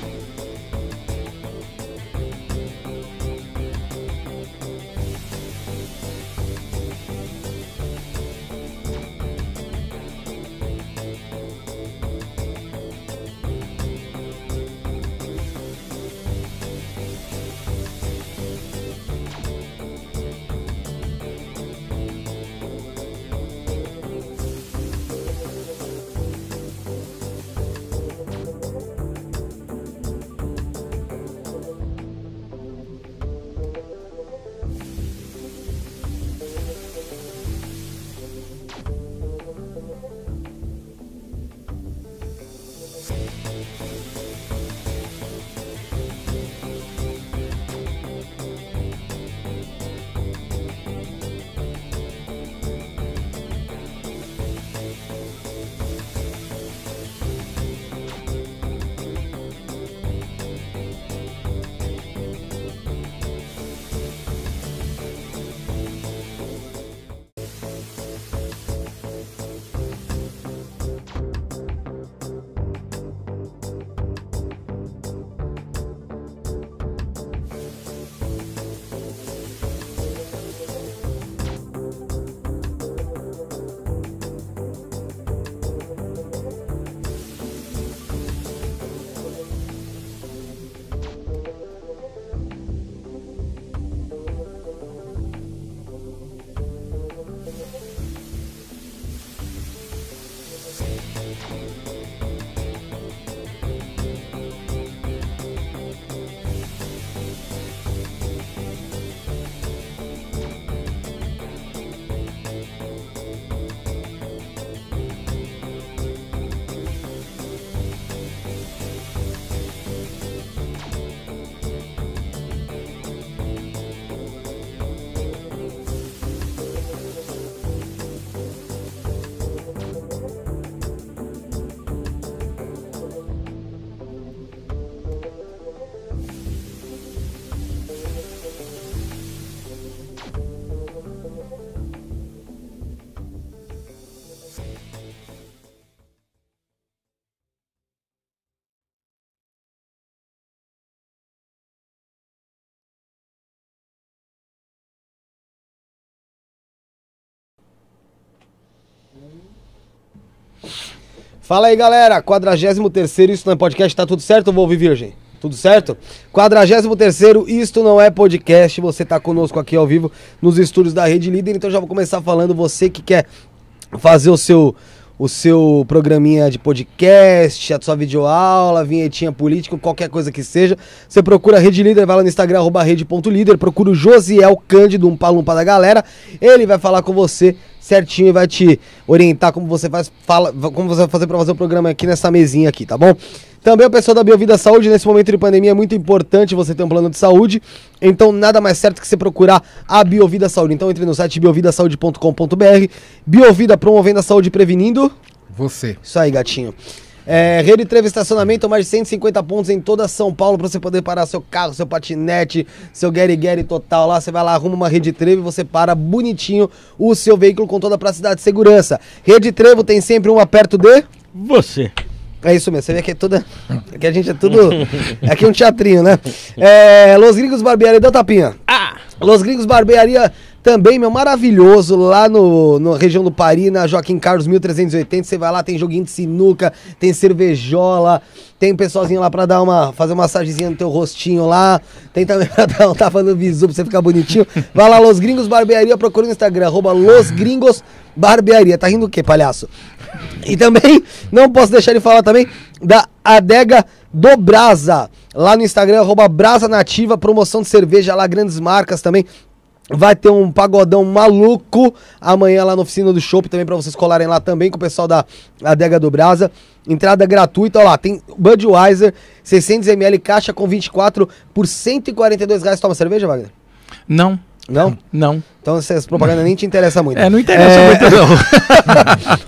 Thank you. Fala aí, galera. 43 terceiro Isso Não É Podcast. Tá tudo certo, vou ouvir, Virgem? Tudo certo? 43 terceiro Isto Não É Podcast. Você tá conosco aqui ao vivo nos estúdios da Rede Líder. Então já vou começar falando, você que quer fazer o seu o seu programinha de podcast, a sua videoaula, vinhetinha política, qualquer coisa que seja. Você procura a Rede Líder, vai lá no Instagram, arroba rede.líder, procura o Josiel Cândido, um palumpa da galera. Ele vai falar com você certinho e vai te orientar como você faz, fala, como você vai fazer para fazer o programa aqui nessa mesinha aqui, tá bom? Também o pessoal da Biovida Saúde, nesse momento de pandemia, é muito importante você ter um plano de saúde. Então, nada mais certo que você procurar a Biovida Saúde. Então, entre no site biovidasaude.com.br. Biovida promovendo a saúde e prevenindo. Você. Isso aí, gatinho. É, rede Trevo Estacionamento, mais de 150 pontos em toda São Paulo para você poder parar seu carro, seu patinete, seu Gary Gary total lá. Você vai lá, arruma uma Rede Trevo e você para bonitinho o seu veículo com toda a praticidade de segurança. Rede Trevo tem sempre um aperto de. Você. É isso mesmo, você vê que é toda. que a gente é tudo. É aqui é um teatrinho, né? É, Los Gringos Barbearia, deu tapinha. Ah! Los Gringos Barbearia também, meu, maravilhoso, lá no, no região do Paris, na Joaquim Carlos 1380, você vai lá, tem joguinho de sinuca, tem cervejola, tem um pessoalzinho lá pra dar uma, fazer uma massagenzinha no teu rostinho lá, tem também pra dar um tapa no visu pra você ficar bonitinho. Vai lá, Los Gringos Barbearia, procura no Instagram, arroba Los Gringos Barbearia. Tá rindo o quê, palhaço? E também, não posso deixar de falar também da Adega do Brasa. Lá no Instagram, arroba Brasa Nativa, promoção de cerveja lá, grandes marcas também. Vai ter um pagodão maluco amanhã lá na oficina do Shopping também para vocês colarem lá também com o pessoal da Adega do Brasa. Entrada gratuita, ó lá, tem Budweiser, 600ml caixa com 24 por 142 reais. Toma cerveja, Wagner? Não. Não? Não. Então essa propaganda nem te interessa muito. É, não interessa é... muito não.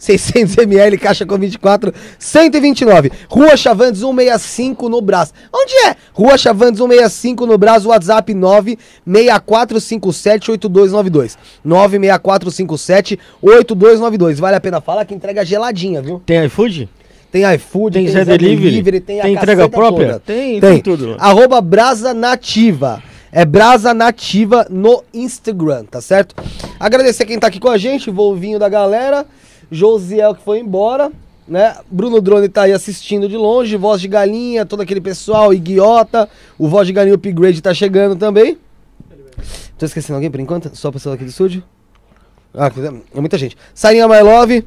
600ml, caixa com 24, 129. Rua Chavantes 165 no Brás. Onde é? Rua Chavantes 165 no Brás, WhatsApp 964578292. 964578292. Vale a pena falar que entrega geladinha, viu? Tem iFood? Tem iFood, tem, tem Zé Delivery, delivery tem, tem entrega própria, toda. tem, tem tudo. Arroba Brasa Nativa. É Brasa Nativa no Instagram, tá certo? Agradecer quem tá aqui com a gente, o volvinho da galera. Josiel que foi embora, né? Bruno Drone tá aí assistindo de longe, Voz de Galinha, todo aquele pessoal, Iguiota, o Voz de Galinha Upgrade tá chegando também. Tô esquecendo alguém por enquanto? Só o pessoal aqui do estúdio? Ah, é muita gente. Sarinha My Love,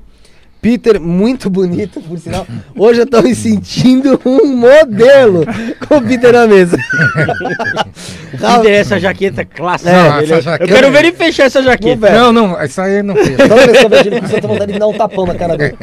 Peter, muito bonito, por sinal. Hoje eu tô me sentindo um modelo com o Peter na mesa. o Peter, essa jaqueta clássica. É, essa jaqueta... Eu quero ver ele fechar essa jaqueta. Não, não, isso aí não fecha. Toda vez que vontade de dar um tapão na cara dele.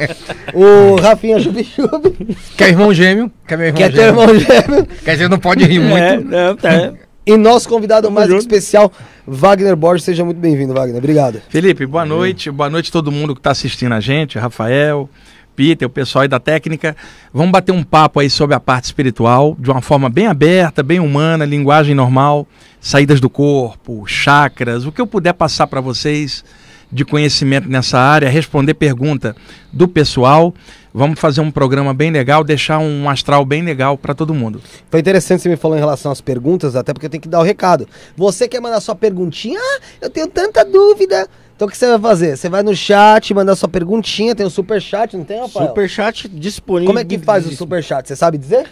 O Rafinha Jubichub. Que é irmão gêmeo. Que é meu irmão que gêmeo. É teu irmão gêmeo. Quer dizer, não pode rir é, muito. É, não, tá. E nosso convidado mais que especial, Wagner Borges. Seja muito bem-vindo, Wagner. Obrigado. Felipe, boa noite. Boa noite a todo mundo que está assistindo a gente, Rafael, Peter, o pessoal aí da técnica. Vamos bater um papo aí sobre a parte espiritual, de uma forma bem aberta, bem humana, linguagem normal, saídas do corpo, chakras, o que eu puder passar para vocês de conhecimento nessa área, responder pergunta do pessoal. Vamos fazer um programa bem legal, deixar um astral bem legal para todo mundo. Foi interessante você me falou em relação às perguntas, até porque eu tenho que dar o recado. Você quer mandar sua perguntinha? Ah, eu tenho tanta dúvida. Então o que você vai fazer? Você vai no chat, mandar sua perguntinha, tem o um super chat, não tem, rapaz? Super chat disponível. Como é que faz o super chat? Você sabe dizer?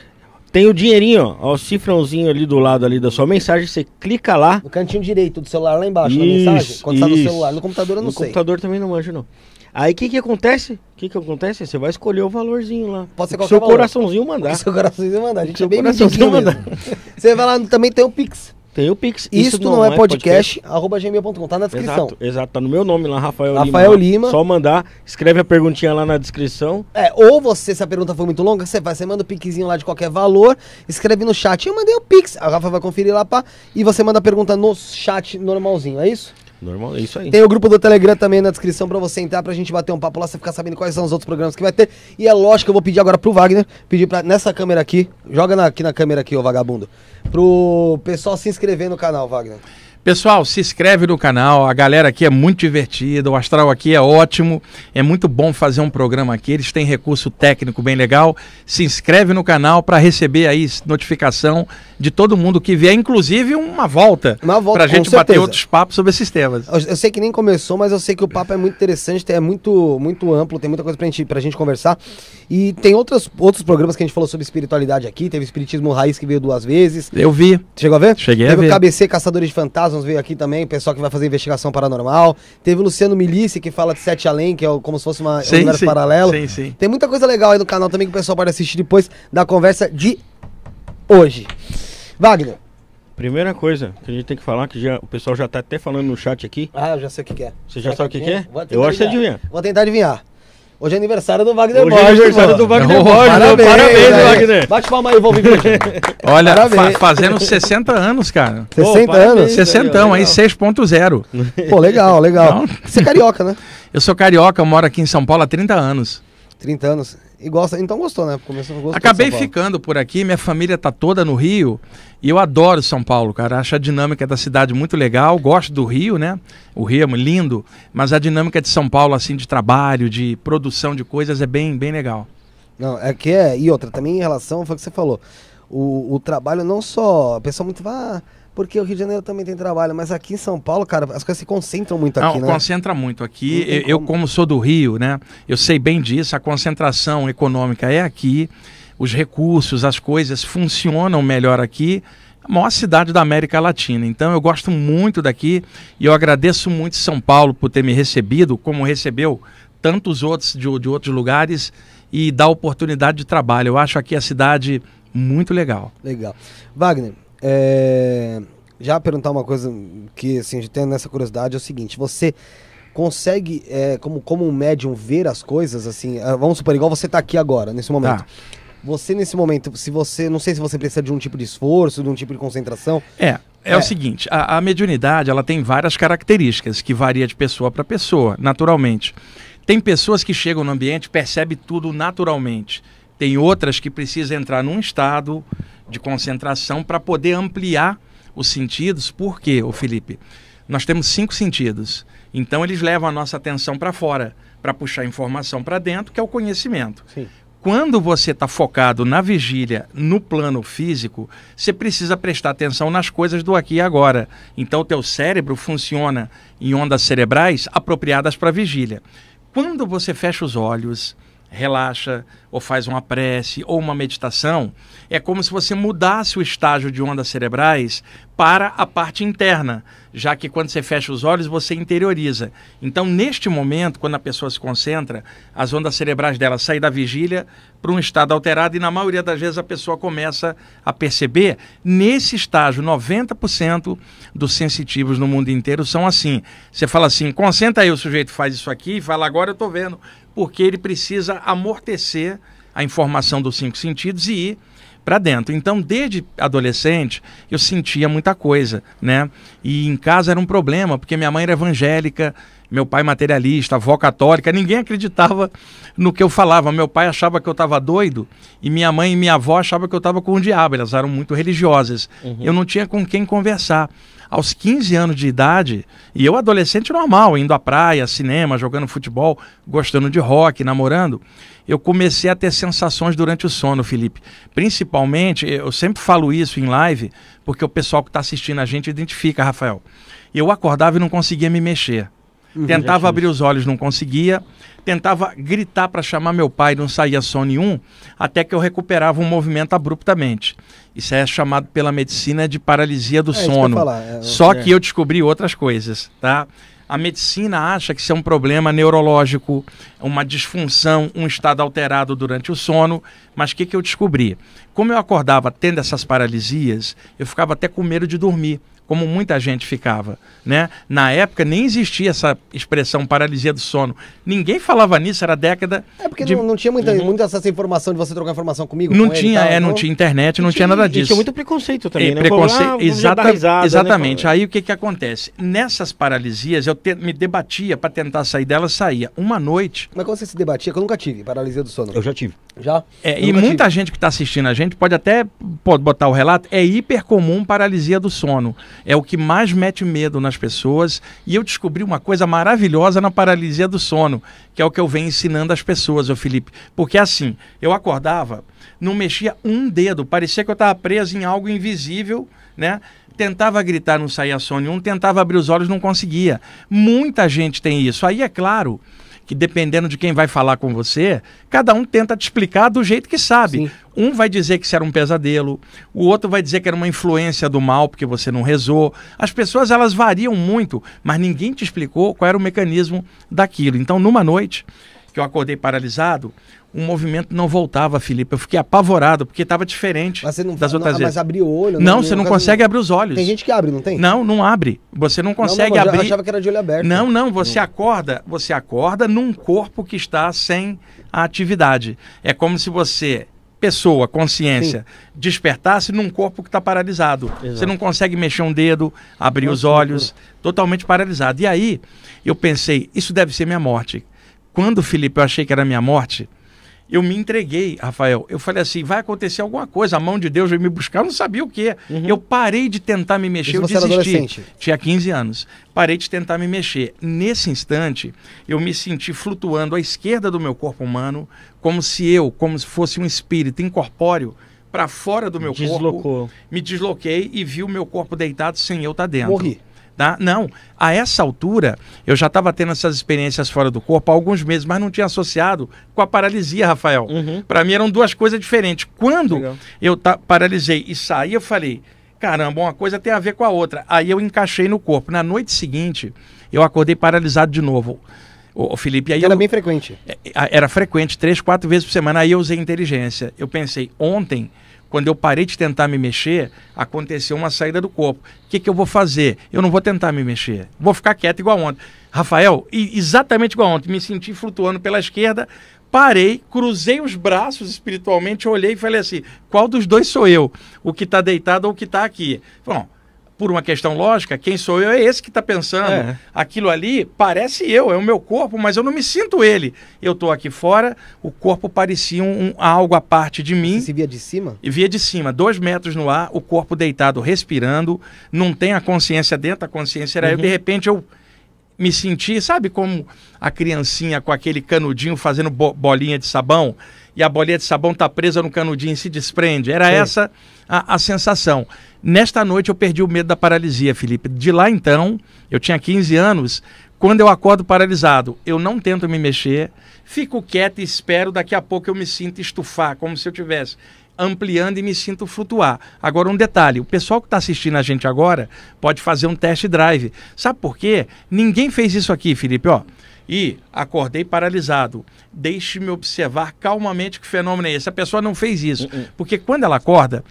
Tem o dinheirinho, ó, o cifrãozinho ali do lado ali da sua mensagem, você clica lá. No cantinho direito do celular lá embaixo, isso, na mensagem, quando isso. tá no celular, no computador eu não no sei. No computador também não manjo não. Aí o que que acontece? O que que acontece? Você vai escolher o valorzinho lá. Pode ser qualquer seu valor. coraçãozinho mandar. Seu coraçãozinho mandar. A gente seu é bem coraçãozinho mandar. Você vai lá, também tem o Pix. Tem o Pix. Isso, não, não é, é podcast, podcast, arroba gmail.com, tá na descrição. Exato, exato, tá no meu nome lá, Rafael, Rafael Lima. Lima. Só mandar, escreve a perguntinha lá na descrição. É, ou você, se a pergunta for muito longa, você vai, você manda o Pixzinho lá de qualquer valor, escreve no chat, eu mandei o Pix, a Rafa vai conferir lá, pá, e você manda a pergunta no chat normalzinho, é isso? Normal, é isso aí. Tem o grupo do Telegram também na descrição para você entrar, pra gente bater um papo lá, você ficar sabendo quais são os outros programas que vai ter. E é lógico que eu vou pedir agora pro Wagner, pedir pra, nessa câmera aqui, joga na, aqui na câmera aqui, ô vagabundo, pro pessoal se inscrever no canal, Wagner. Pessoal, se inscreve no canal, a galera aqui é muito divertida, o Astral aqui é ótimo, é muito bom fazer um programa aqui, eles têm recurso técnico bem legal. Se inscreve no canal para receber aí notificação de todo mundo que vier, inclusive uma volta, uma volta a gente bater outros papos sobre esses temas. Eu, eu, sei que nem começou, mas eu sei que o papo é muito interessante, é muito, muito amplo, tem muita coisa para gente, a gente conversar. E tem outros outros programas que a gente falou sobre espiritualidade aqui, teve Espiritismo Raiz que veio duas vezes. Eu vi. Chegou a ver? Cheguei teve a ver. Teve o KBC Caçadores de Fantasmas Cosmos veio aqui também, pessoal que vai fazer investigação paranormal. Teve o Luciano Milice, que fala de Sete Além, que é como se fosse uma, sim, um universo sim, paralelo. Sim, sim. Tem muita coisa legal aí no canal também que o pessoal pode assistir depois da conversa de hoje. Wagner. Primeira coisa que a gente tem que falar, que já, o pessoal já tá até falando no chat aqui. Ah, eu já sei o que, que é. Você já Será sabe o que, que, que, é? Eu acho que você adivinha. Vou tentar adivinhar. Hoje é aniversário do Wagner Hoje é aniversário do Wagner oh, Borges. Parabéns, né? parabéns né? Wagner. Bate palma aí, vou Valvir. Olha, fa fazendo 60 anos, cara. 60 Pô, anos? 60 aí, aí 6.0. Pô, legal, legal. Não? Você é carioca, né? Eu sou carioca, moro aqui em São Paulo há 30 anos. 30 anos. E gosta, então gostou, né? Começou, gostou Acabei ficando por aqui, minha família tá toda no Rio e eu adoro São Paulo, cara. Acho a dinâmica da cidade muito legal, gosto do Rio, né? O Rio é lindo, mas a dinâmica de São Paulo, assim, de trabalho, de produção de coisas, é bem, bem legal. Não, é que é. E outra, também em relação foi o que você falou. O, o trabalho não só. A pessoa muito. Ah, porque o Rio de Janeiro também tem trabalho, mas aqui em São Paulo, cara, as coisas se concentram muito aqui, Não, né? Concentra muito aqui. Eu, como. eu, como sou do Rio, né? Eu sei bem disso, a concentração econômica é aqui, os recursos, as coisas funcionam melhor aqui. A maior cidade da América Latina. Então eu gosto muito daqui e eu agradeço muito São Paulo por ter me recebido, como recebeu tantos outros de, de outros lugares, e dá oportunidade de trabalho. Eu acho aqui a cidade muito legal. Legal. Wagner, é, já perguntar uma coisa que assim, gente tem nessa curiosidade é o seguinte: você consegue, é, como, como um médium, ver as coisas assim? É, vamos supor, igual você está aqui agora, nesse momento. Tá. Você, nesse momento, se você. Não sei se você precisa de um tipo de esforço, de um tipo de concentração. É. É, é. o seguinte, a, a mediunidade ela tem várias características que varia de pessoa para pessoa, naturalmente. Tem pessoas que chegam no ambiente, percebe tudo naturalmente tem outras que precisa entrar num estado de concentração para poder ampliar os sentidos. Por quê, Felipe? Nós temos cinco sentidos. Então eles levam a nossa atenção para fora, para puxar informação para dentro, que é o conhecimento. Sim. Quando você está focado na vigília, no plano físico, você precisa prestar atenção nas coisas do aqui e agora. Então o teu cérebro funciona em ondas cerebrais apropriadas para vigília. Quando você fecha os olhos, relaxa, ou faz uma prece, ou uma meditação, é como se você mudasse o estágio de ondas cerebrais para a parte interna, já que quando você fecha os olhos, você interioriza. Então, neste momento, quando a pessoa se concentra, as ondas cerebrais dela saem da vigília para um estado alterado e, na maioria das vezes, a pessoa começa a perceber. Nesse estágio, 90% dos sensitivos no mundo inteiro são assim. Você fala assim, concentra aí, o sujeito faz isso aqui e fala, agora eu estou vendo, porque ele precisa amortecer a informação dos cinco sentidos e ir para dentro. Então, desde adolescente, eu sentia muita coisa, né? E em casa era um problema, porque minha mãe era evangélica, meu pai materialista, avó católica, ninguém acreditava no que eu falava. Meu pai achava que eu estava doido e minha mãe e minha avó achavam que eu estava com o diabo, elas eram muito religiosas. Uhum. Eu não tinha com quem conversar aos 15 anos de idade, e eu adolescente normal, indo à praia, cinema, jogando futebol, gostando de rock, namorando, eu comecei a ter sensações durante o sono, Felipe. Principalmente, eu sempre falo isso em live, porque o pessoal que está assistindo a gente identifica, Rafael. Eu acordava e não conseguia me mexer. Uhum. tentava abrir os olhos, não conseguia. Tentava gritar para chamar meu pai, não saía som nenhum, até que eu recuperava um movimento abruptamente. Isso é chamado pela medicina de paralisia do é, sono. Que é, Só é. que eu descobri outras coisas, tá? A medicina acha que isso é um problema neurológico, uma disfunção, um estado alterado durante o sono. Mas o que, que eu descobri? Como eu acordava tendo essas paralisias, eu ficava até com medo de dormir como muita gente ficava, né? Na época nem existia essa expressão paralisia do sono. Ninguém falava nisso, era década É porque de... não, não, tinha muita, uhum. muita essa informação de você trocar informação comigo. Não com tinha, é, não, não tinha internet, não tinha, tinha nada disso. Tinha muito preconceito também, e, né? Preconceito, Pô, exata, risada, né, exatamente. Né? Aí o que que acontece? Nessas paralisias eu te, me debatia para tentar sair dela, saía uma noite. Mas como você se debatia? Que eu nunca tive paralisia do sono. Eu já tive. Já? É, e muita tive. gente que está assistindo a gente pode até pode botar o relato, é hiper comum paralisia do sono é o que mais mete medo nas pessoas. E eu descobri uma coisa maravilhosa na paralisia do sono, que é o que eu venho ensinando às pessoas, o Felipe. Porque assim, eu acordava, não mexia um dedo, parecia que eu estava preso em algo invisível, né? Tentava gritar, não saía som nenhum, tentava abrir os olhos, não conseguia. Muita gente tem isso. Aí, é claro, que dependendo de quem vai falar com você, cada um tenta te explicar do jeito que sabe. Sim. Um vai dizer que isso era um pesadelo, o outro vai dizer que era uma influência do mal porque você não rezou. As pessoas elas variam muito, mas ninguém te explicou qual era o mecanismo daquilo. Então, numa noite, que eu acordei paralisado, o movimento não voltava, Felipe. Eu fiquei apavorado, porque estava diferente mas você não, das outras não, ah, vezes. Mas abriu o olho? Não, não você não consegue não... abrir os olhos. Tem gente que abre, não tem? Não, não abre. Você não consegue não, não, abrir. Eu achava que era de olho aberto. Não, não, você acorda, você acorda num corpo que está sem a atividade. É como se você pessoa, consciência, Sim. despertasse num corpo que está paralisado. Exato. Você não consegue mexer um dedo, abrir Nossa, os olhos, totalmente paralisado. E aí eu pensei, isso deve ser minha morte quando, Felipe, eu achei que era minha morte, eu me entreguei, Rafael. Eu falei assim: vai acontecer alguma coisa, a mão de Deus vai me buscar, eu não sabia o que. Uhum. Eu parei de tentar me mexer, Isso eu você desisti. Era adolescente. Tinha 15 anos. Parei de tentar me mexer. Nesse instante, eu me senti flutuando à esquerda do meu corpo humano, como se eu, como se fosse um espírito incorpóreo, para fora do meu Deslocou. corpo. Me desloquei e vi o meu corpo deitado sem eu estar tá dentro. Morri. Tá? Não, a essa altura eu já estava tendo essas experiências fora do corpo há alguns meses, mas não tinha associado com a paralisia, Rafael. Uhum. Para mim eram duas coisas diferentes. Quando Legal. eu tá, paralisei e saí, eu falei: caramba, uma coisa tem a ver com a outra. Aí eu encaixei no corpo. Na noite seguinte, eu acordei paralisado de novo. O Felipe, aí era eu, bem frequente. É, é, era frequente, três, quatro vezes por semana. Aí eu usei inteligência. Eu pensei, ontem quando eu parei de tentar me mexer, aconteceu uma saída do corpo. O que, que eu vou fazer? Eu não vou tentar me mexer. Vou ficar quieto igual ontem. Rafael, exatamente igual ontem. Me senti flutuando pela esquerda, parei, cruzei os braços espiritualmente, olhei e falei assim: qual dos dois sou eu? O que está deitado ou o que está aqui? Bom por uma questão lógica, quem sou eu é esse que está pensando. É. Aquilo ali parece eu, é o meu corpo, mas eu não me sinto ele. Eu estou aqui fora, o corpo parecia um, um, algo à parte de mim. Você se via de cima? E via de cima, dois metros no ar, o corpo deitado, respirando, não tem a consciência dentro, a consciência era uhum. eu. De repente eu me senti, sabe como a criancinha com aquele canudinho fazendo bo bolinha de sabão e a bolinha de sabão está presa no canudinho e se desprende? Era Sim. essa a, a sensação. Nesta noite eu perdi o medo da paralisia, Felipe. De lá então, eu tinha 15 anos, quando eu acordo paralisado, eu não tento me mexer, fico quieto e espero, daqui a pouco eu me sinto estufar, como se eu tivesse ampliando e me sinto flutuar. Agora, um detalhe: o pessoal que está assistindo a gente agora pode fazer um test drive. Sabe por quê? Ninguém fez isso aqui, Felipe. Ó, e acordei paralisado. Deixe-me observar calmamente que fenômeno é esse. A pessoa não fez isso. Uh -uh. Porque quando ela acorda,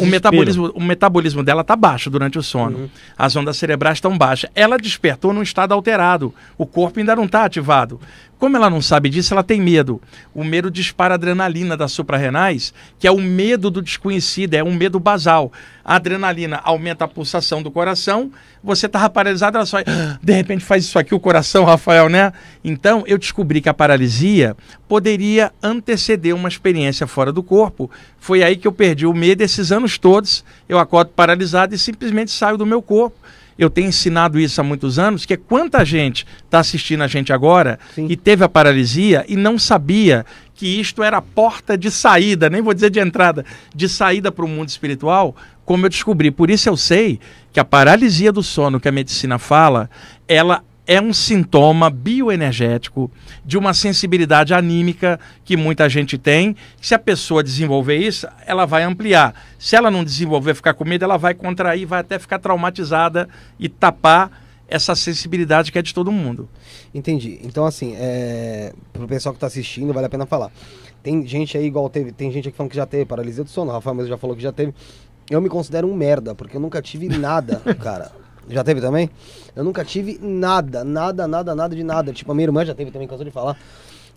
o metabolismo, o metabolismo dela está baixo durante o sono. Uhum. As ondas cerebrais estão baixas. Ela despertou num estado alterado. O corpo ainda não está ativado. Como ela não sabe disso, ela tem medo. O medo dispara adrenalina das suprarrenais, que é o medo do desconhecido, é um medo basal. A adrenalina aumenta a pulsação do coração, você estava paralisado, ela só. Ah, de repente faz isso aqui, o coração, Rafael, né? Então, eu descobri que a paralisia poderia anteceder uma experiência fora do corpo. Foi aí que eu perdi o medo esses anos todos. Eu acordo paralisado e simplesmente saio do meu corpo eu tenho ensinado isso há muitos anos, que é quanta gente está assistindo a gente agora Sim. e teve a paralisia e não sabia que isto era a porta de saída, nem vou dizer de entrada, de saída para o mundo espiritual, como eu descobri. Por isso eu sei que a paralisia do sono que a medicina fala, ela é um sintoma bioenergético de uma sensibilidade anímica que muita gente tem. Se a pessoa desenvolver isso, ela vai ampliar. Se ela não desenvolver, ficar com medo, ela vai contrair, vai até ficar traumatizada e tapar essa sensibilidade que é de todo mundo. Entendi. Então, assim, é... para o pessoal que está assistindo, vale a pena falar. Tem gente aí igual teve, tem gente aqui falando que já teve paralisia do sono, o Rafael mesmo já falou que já teve. Eu me considero um merda, porque eu nunca tive nada, cara. Já teve também? Eu nunca tive nada, nada, nada, nada de nada. Tipo, a minha irmã já teve também, cansou de falar.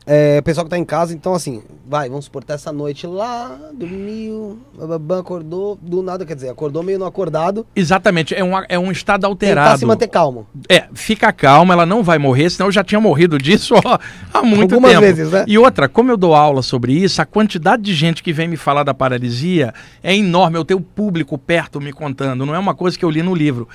É, pessoal que tá em casa, então assim, vai, vamos suportar tá essa noite lá, dormiu, acordou, do nada, quer dizer, acordou meio não acordado. Exatamente, é um, é um estado tá alterado. Tentar se manter calmo. É, fica calma, ela não vai morrer, senão eu já tinha morrido disso ó, há muito Algumas tempo. vezes, né? E outra, como eu dou aula sobre isso, a quantidade de gente que vem me falar da paralisia é enorme, eu tenho público perto me contando, não é uma coisa que eu li no livro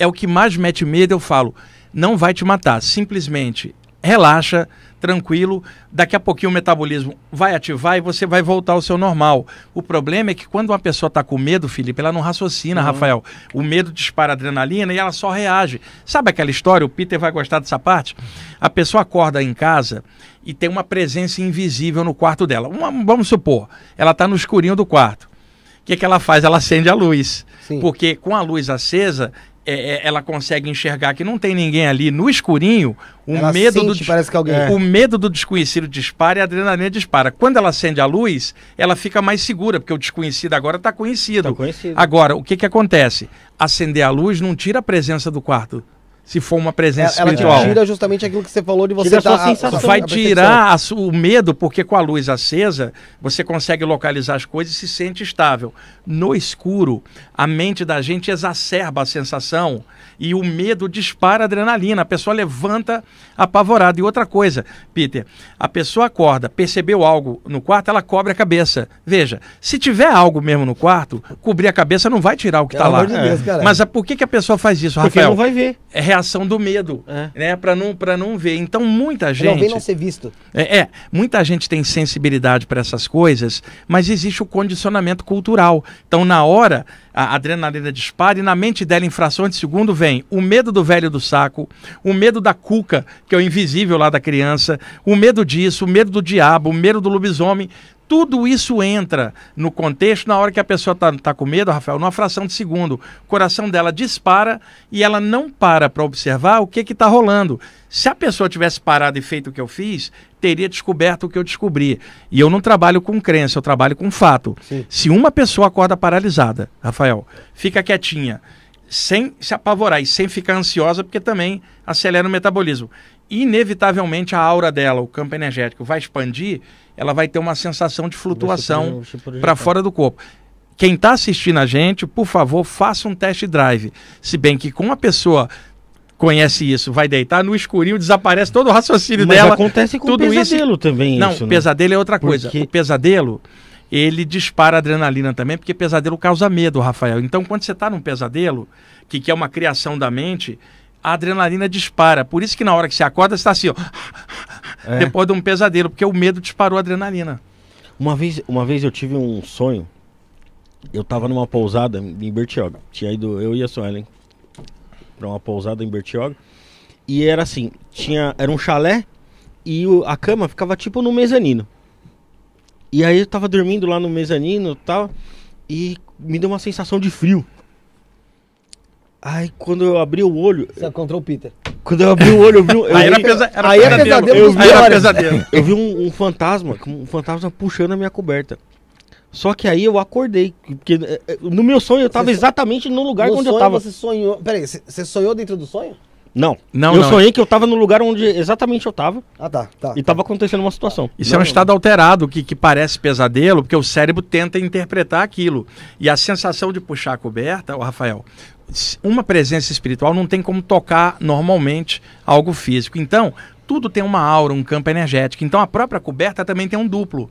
é o que mais mete medo, eu falo, não vai te matar, simplesmente relaxa, tranquilo, daqui a pouquinho o metabolismo vai ativar e você vai voltar ao seu normal. O problema é que quando uma pessoa está com medo, Felipe, ela não raciocina, uhum. Rafael. O medo dispara adrenalina e ela só reage. Sabe aquela história? O Peter vai gostar dessa parte? A pessoa acorda em casa e tem uma presença invisível no quarto dela. Uma, vamos supor, ela está no escurinho do quarto. O que, é que ela faz? Ela acende a luz. Sim. Porque com a luz acesa, é, é, ela consegue enxergar que não tem ninguém ali no escurinho, o ela medo sente, do parece que alguém... o medo do desconhecido dispara e a adrenalina dispara. Quando ela acende a luz, ela fica mais segura, porque o desconhecido agora está conhecido. Tá conhecido. Agora, o que, que acontece? Acender a luz não tira a presença do quarto se for uma presença ela, espiritual. Ela tira justamente aquilo que você falou de você dar a, sensação, a, Vai tirar a, o medo, porque com a luz acesa você consegue localizar as coisas e se sente estável. No escuro, a mente da gente exacerba a sensação e o medo dispara a adrenalina. A pessoa levanta apavorada. E outra coisa, Peter, a pessoa acorda, percebeu algo no quarto, ela cobre a cabeça. Veja, se tiver algo mesmo no quarto, cobrir a cabeça não vai tirar o que está lá. De Deus, Mas a, ah, por que, que a pessoa faz isso, porque Rafael? Porque não vai ver. É ação do medo, é. né? Para não para não ver. Então muita gente não vem não ser visto. É, é muita gente tem sensibilidade para essas coisas, mas existe o condicionamento cultural. Então na hora a adrenalina dispara e na mente dela em frações de segundo vem o medo do velho do saco, o medo da cuca que é o invisível lá da criança, o medo disso, o medo do diabo, o medo do lobisomem tudo isso entra no contexto na hora que a pessoa está tá com medo, Rafael, numa fração de segundo. O coração dela dispara e ela não para para observar o que está rolando. Se a pessoa tivesse parado e feito o que eu fiz, teria descoberto o que eu descobri. E eu não trabalho com crença, eu trabalho com fato. Sim. Se uma pessoa acorda paralisada, Rafael, fica quietinha, sem se apavorar e sem ficar ansiosa, porque também acelera o metabolismo inevitavelmente a aura dela, o campo energético, vai expandir, ela vai ter uma sensação de flutuação para tipo, fora do corpo. Quem está assistindo a gente, por favor, faça um test drive. Se bem que com a pessoa conhece isso, vai deitar no escurinho, desaparece todo o raciocínio Mas dela. acontece com tudo o pesadelo isso... também. Não, isso, né? pesadelo é outra coisa. Porque... O pesadelo, ele dispara adrenalina também, porque pesadelo causa medo, Rafael. Então, quando você está num pesadelo, que, que é uma criação da mente, a adrenalina dispara. Por isso que na hora que você acorda, você está assim, ó, é. depois de um pesadelo, porque o medo disparou a adrenalina. Uma vez, uma vez eu tive um sonho. Eu estava numa pousada em Bertioga. Tinha ido eu e a Suelen para uma pousada em Bertioga. E era assim, tinha, era um chalé e o, a cama ficava tipo no mezanino. E aí eu tava dormindo lá no mezanino, tal, e me deu uma sensação de frio. Ai, quando eu abri o olho. Você encontrou o Peter. Quando eu abri o olho, eu vi. aí era, pesa, era aí é pesadelo. pesadelo eu vi, aí era pesadelo. Eu vi um, um, fantasma, um fantasma puxando a minha coberta. Só que aí eu acordei, porque eh, eh, no meu sonho eu tava você exatamente no lugar no onde sonho eu tava. Você sonhou. Peraí, você sonhou dentro do sonho? Não. não eu não. sonhei que eu tava no lugar onde exatamente eu tava. Ah, tá. tá e tava acontecendo uma situação. Isso não, é um estado alterado, que, que parece pesadelo, porque o cérebro tenta interpretar aquilo. E a sensação de puxar a coberta, o Rafael, uma presença espiritual não tem como tocar normalmente algo físico. Então, tudo tem uma aura, um campo energético. Então, a própria coberta também tem um duplo.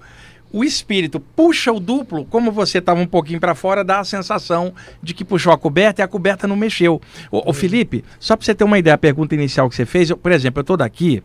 O espírito puxa o duplo, como você estava um pouquinho para fora, dá a sensação de que puxou a coberta e a coberta não mexeu. o uhum. Felipe, só para você ter uma ideia, a pergunta inicial que você fez, eu, por exemplo, eu estou daqui,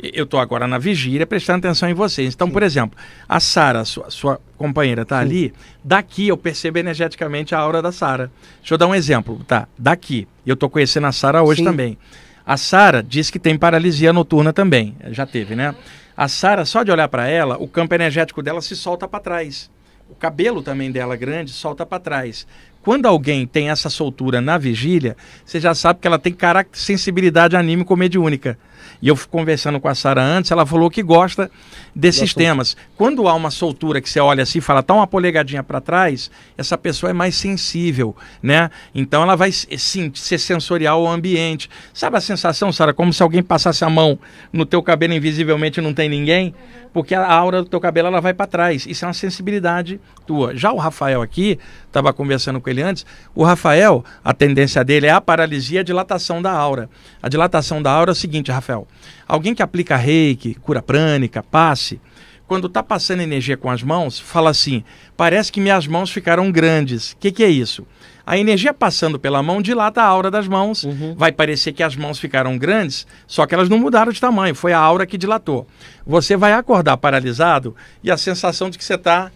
eu estou agora na vigília prestando atenção em vocês. Então, Sim. por exemplo, a Sara, sua, sua, companheira, está ali. Daqui eu percebo energeticamente a aura da Sara. Deixa eu dar um exemplo, tá? Daqui. Eu estou conhecendo a Sara hoje Sim. também. A Sara diz que tem paralisia noturna também. Já teve, né? A Sara, só de olhar para ela, o campo energético dela se solta para trás. O cabelo também dela grande solta para trás quando alguém tem essa soltura na vigília, você já sabe que ela tem sensibilidade anímico-mediúnica. E eu conversando com a Sara antes, ela falou que gosta desses temas. Quando há uma soltura que você olha assim e fala, tá uma polegadinha para trás, essa pessoa é mais sensível, né? Então ela vai eh, sim, ser sensorial ao ambiente. Sabe a sensação, Sara, como se alguém passasse a mão no teu cabelo invisivelmente e não tem ninguém? Uhum. Porque a aura do teu cabelo ela vai para trás. Isso é uma sensibilidade tua. Já o Rafael aqui, estava conversando com ele antes, o Rafael, a tendência dele é a paralisia e a dilatação da aura. A dilatação da aura é o seguinte, Rafael, Alguém que aplica reiki, cura prânica, passe, quando está passando energia com as mãos, fala assim: parece que minhas mãos ficaram grandes. O que, que é isso? A energia passando pela mão dilata a aura das mãos. Uhum. Vai parecer que as mãos ficaram grandes, só que elas não mudaram de tamanho, foi a aura que dilatou. Você vai acordar paralisado e a sensação de que você está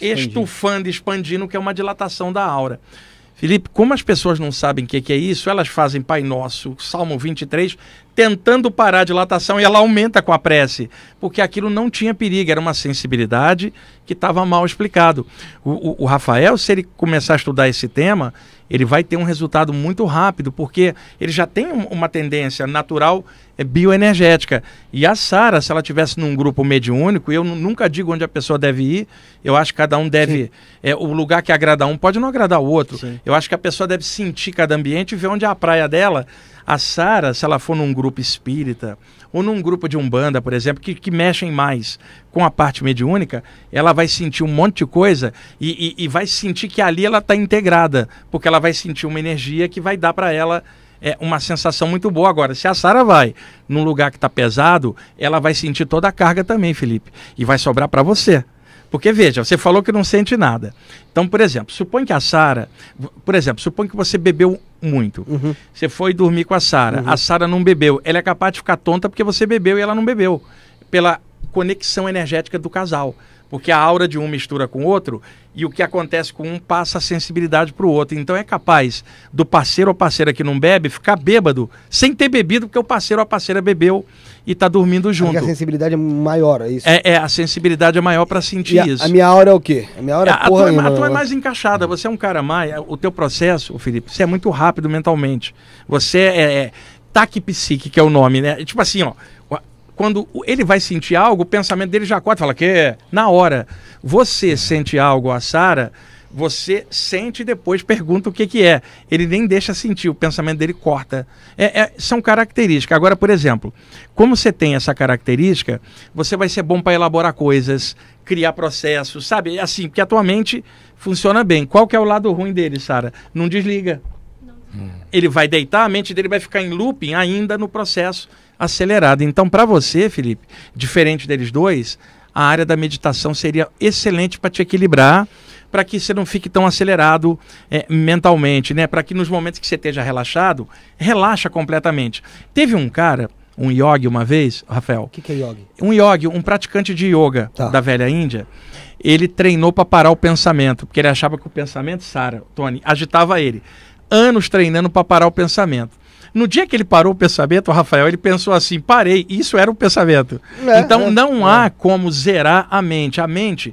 estufando, expandindo, que é uma dilatação da aura. Felipe, como as pessoas não sabem o que, é que, é isso, elas fazem Pai Nosso, Salmo 23, tentando parar a dilatação e ela aumenta com a prece, porque aquilo não tinha perigo, era uma sensibilidade que estava mal explicado. O, o, o, Rafael, se ele começar a estudar esse tema, ele vai ter um resultado muito rápido, porque ele já tem uma tendência natural é bioenergética. E a Sara, se ela tivesse num grupo mediúnico, eu nunca digo onde a pessoa deve ir, eu acho que cada um deve. É, o lugar que agrada um pode não agradar o outro. Sim. Eu acho que a pessoa deve sentir cada ambiente e ver onde é a praia dela. A Sara, se ela for num grupo espírita ou num grupo de umbanda, por exemplo, que, que mexem mais com a parte mediúnica, ela vai sentir um monte de coisa e, e, e vai sentir que ali ela está integrada, porque ela vai sentir uma energia que vai dar para ela é uma sensação muito boa. Agora, se a Sara vai num lugar que está pesado, ela vai sentir toda a carga também, Felipe. E vai sobrar para você. Porque veja, você falou que não sente nada. Então, por exemplo, supõe que a Sara, por exemplo, supõe que você bebeu muito. Uhum. Você foi dormir com a Sara, uhum. a Sara não bebeu. Ela é capaz de ficar tonta porque você bebeu e ela não bebeu. Pela conexão energética do casal porque a aura de um mistura com o outro e o que acontece com um passa a sensibilidade para o outro. Então é capaz do parceiro ou parceira que não bebe ficar bêbado sem ter bebido, porque o parceiro ou a parceira bebeu e está dormindo junto. Porque a sensibilidade é maior, é isso? É, é a sensibilidade é maior para sentir a, isso. A minha aura é o quê? A minha aura é a, é porra a, tua, é a tua é né? mais encaixada, você é um cara mais... É, o teu processo, Felipe, você é muito rápido mentalmente. Você é, é taquipsique, que é o nome, né? Tipo assim, ó, quando ele vai sentir algo, o pensamento dele já corta, fala que é, na hora. Você sente algo, a Sara, você sente e depois pergunta o que, que é. Ele nem deixa sentir, o pensamento dele corta. É, é, são características. Agora, por exemplo, como você tem essa característica, você vai ser bom para elaborar coisas, criar processos, sabe? Assim, porque a tua mente funciona bem. Qual que é o lado ruim dele, Sara? Não desliga. Não. Ele vai deitar, a mente dele vai ficar em looping ainda no processo acelerada. Então, para você, Felipe, diferente deles dois, a área da meditação seria excelente para te equilibrar, para que você não fique tão acelerado é, mentalmente, né? Para que nos momentos que você esteja relaxado, relaxa completamente. Teve um cara, um yogi uma vez, Rafael. O que, que, é yogi? Um yogi, um praticante de yoga tá. da velha Índia. Ele treinou para parar o pensamento, porque ele achava que o pensamento, Sara, Tony, agitava ele. Anos treinando para parar o pensamento. No dia que ele parou o pensamento, o Rafael, ele pensou assim: parei, isso era o pensamento. É, então é, não há é. como zerar a mente. A mente.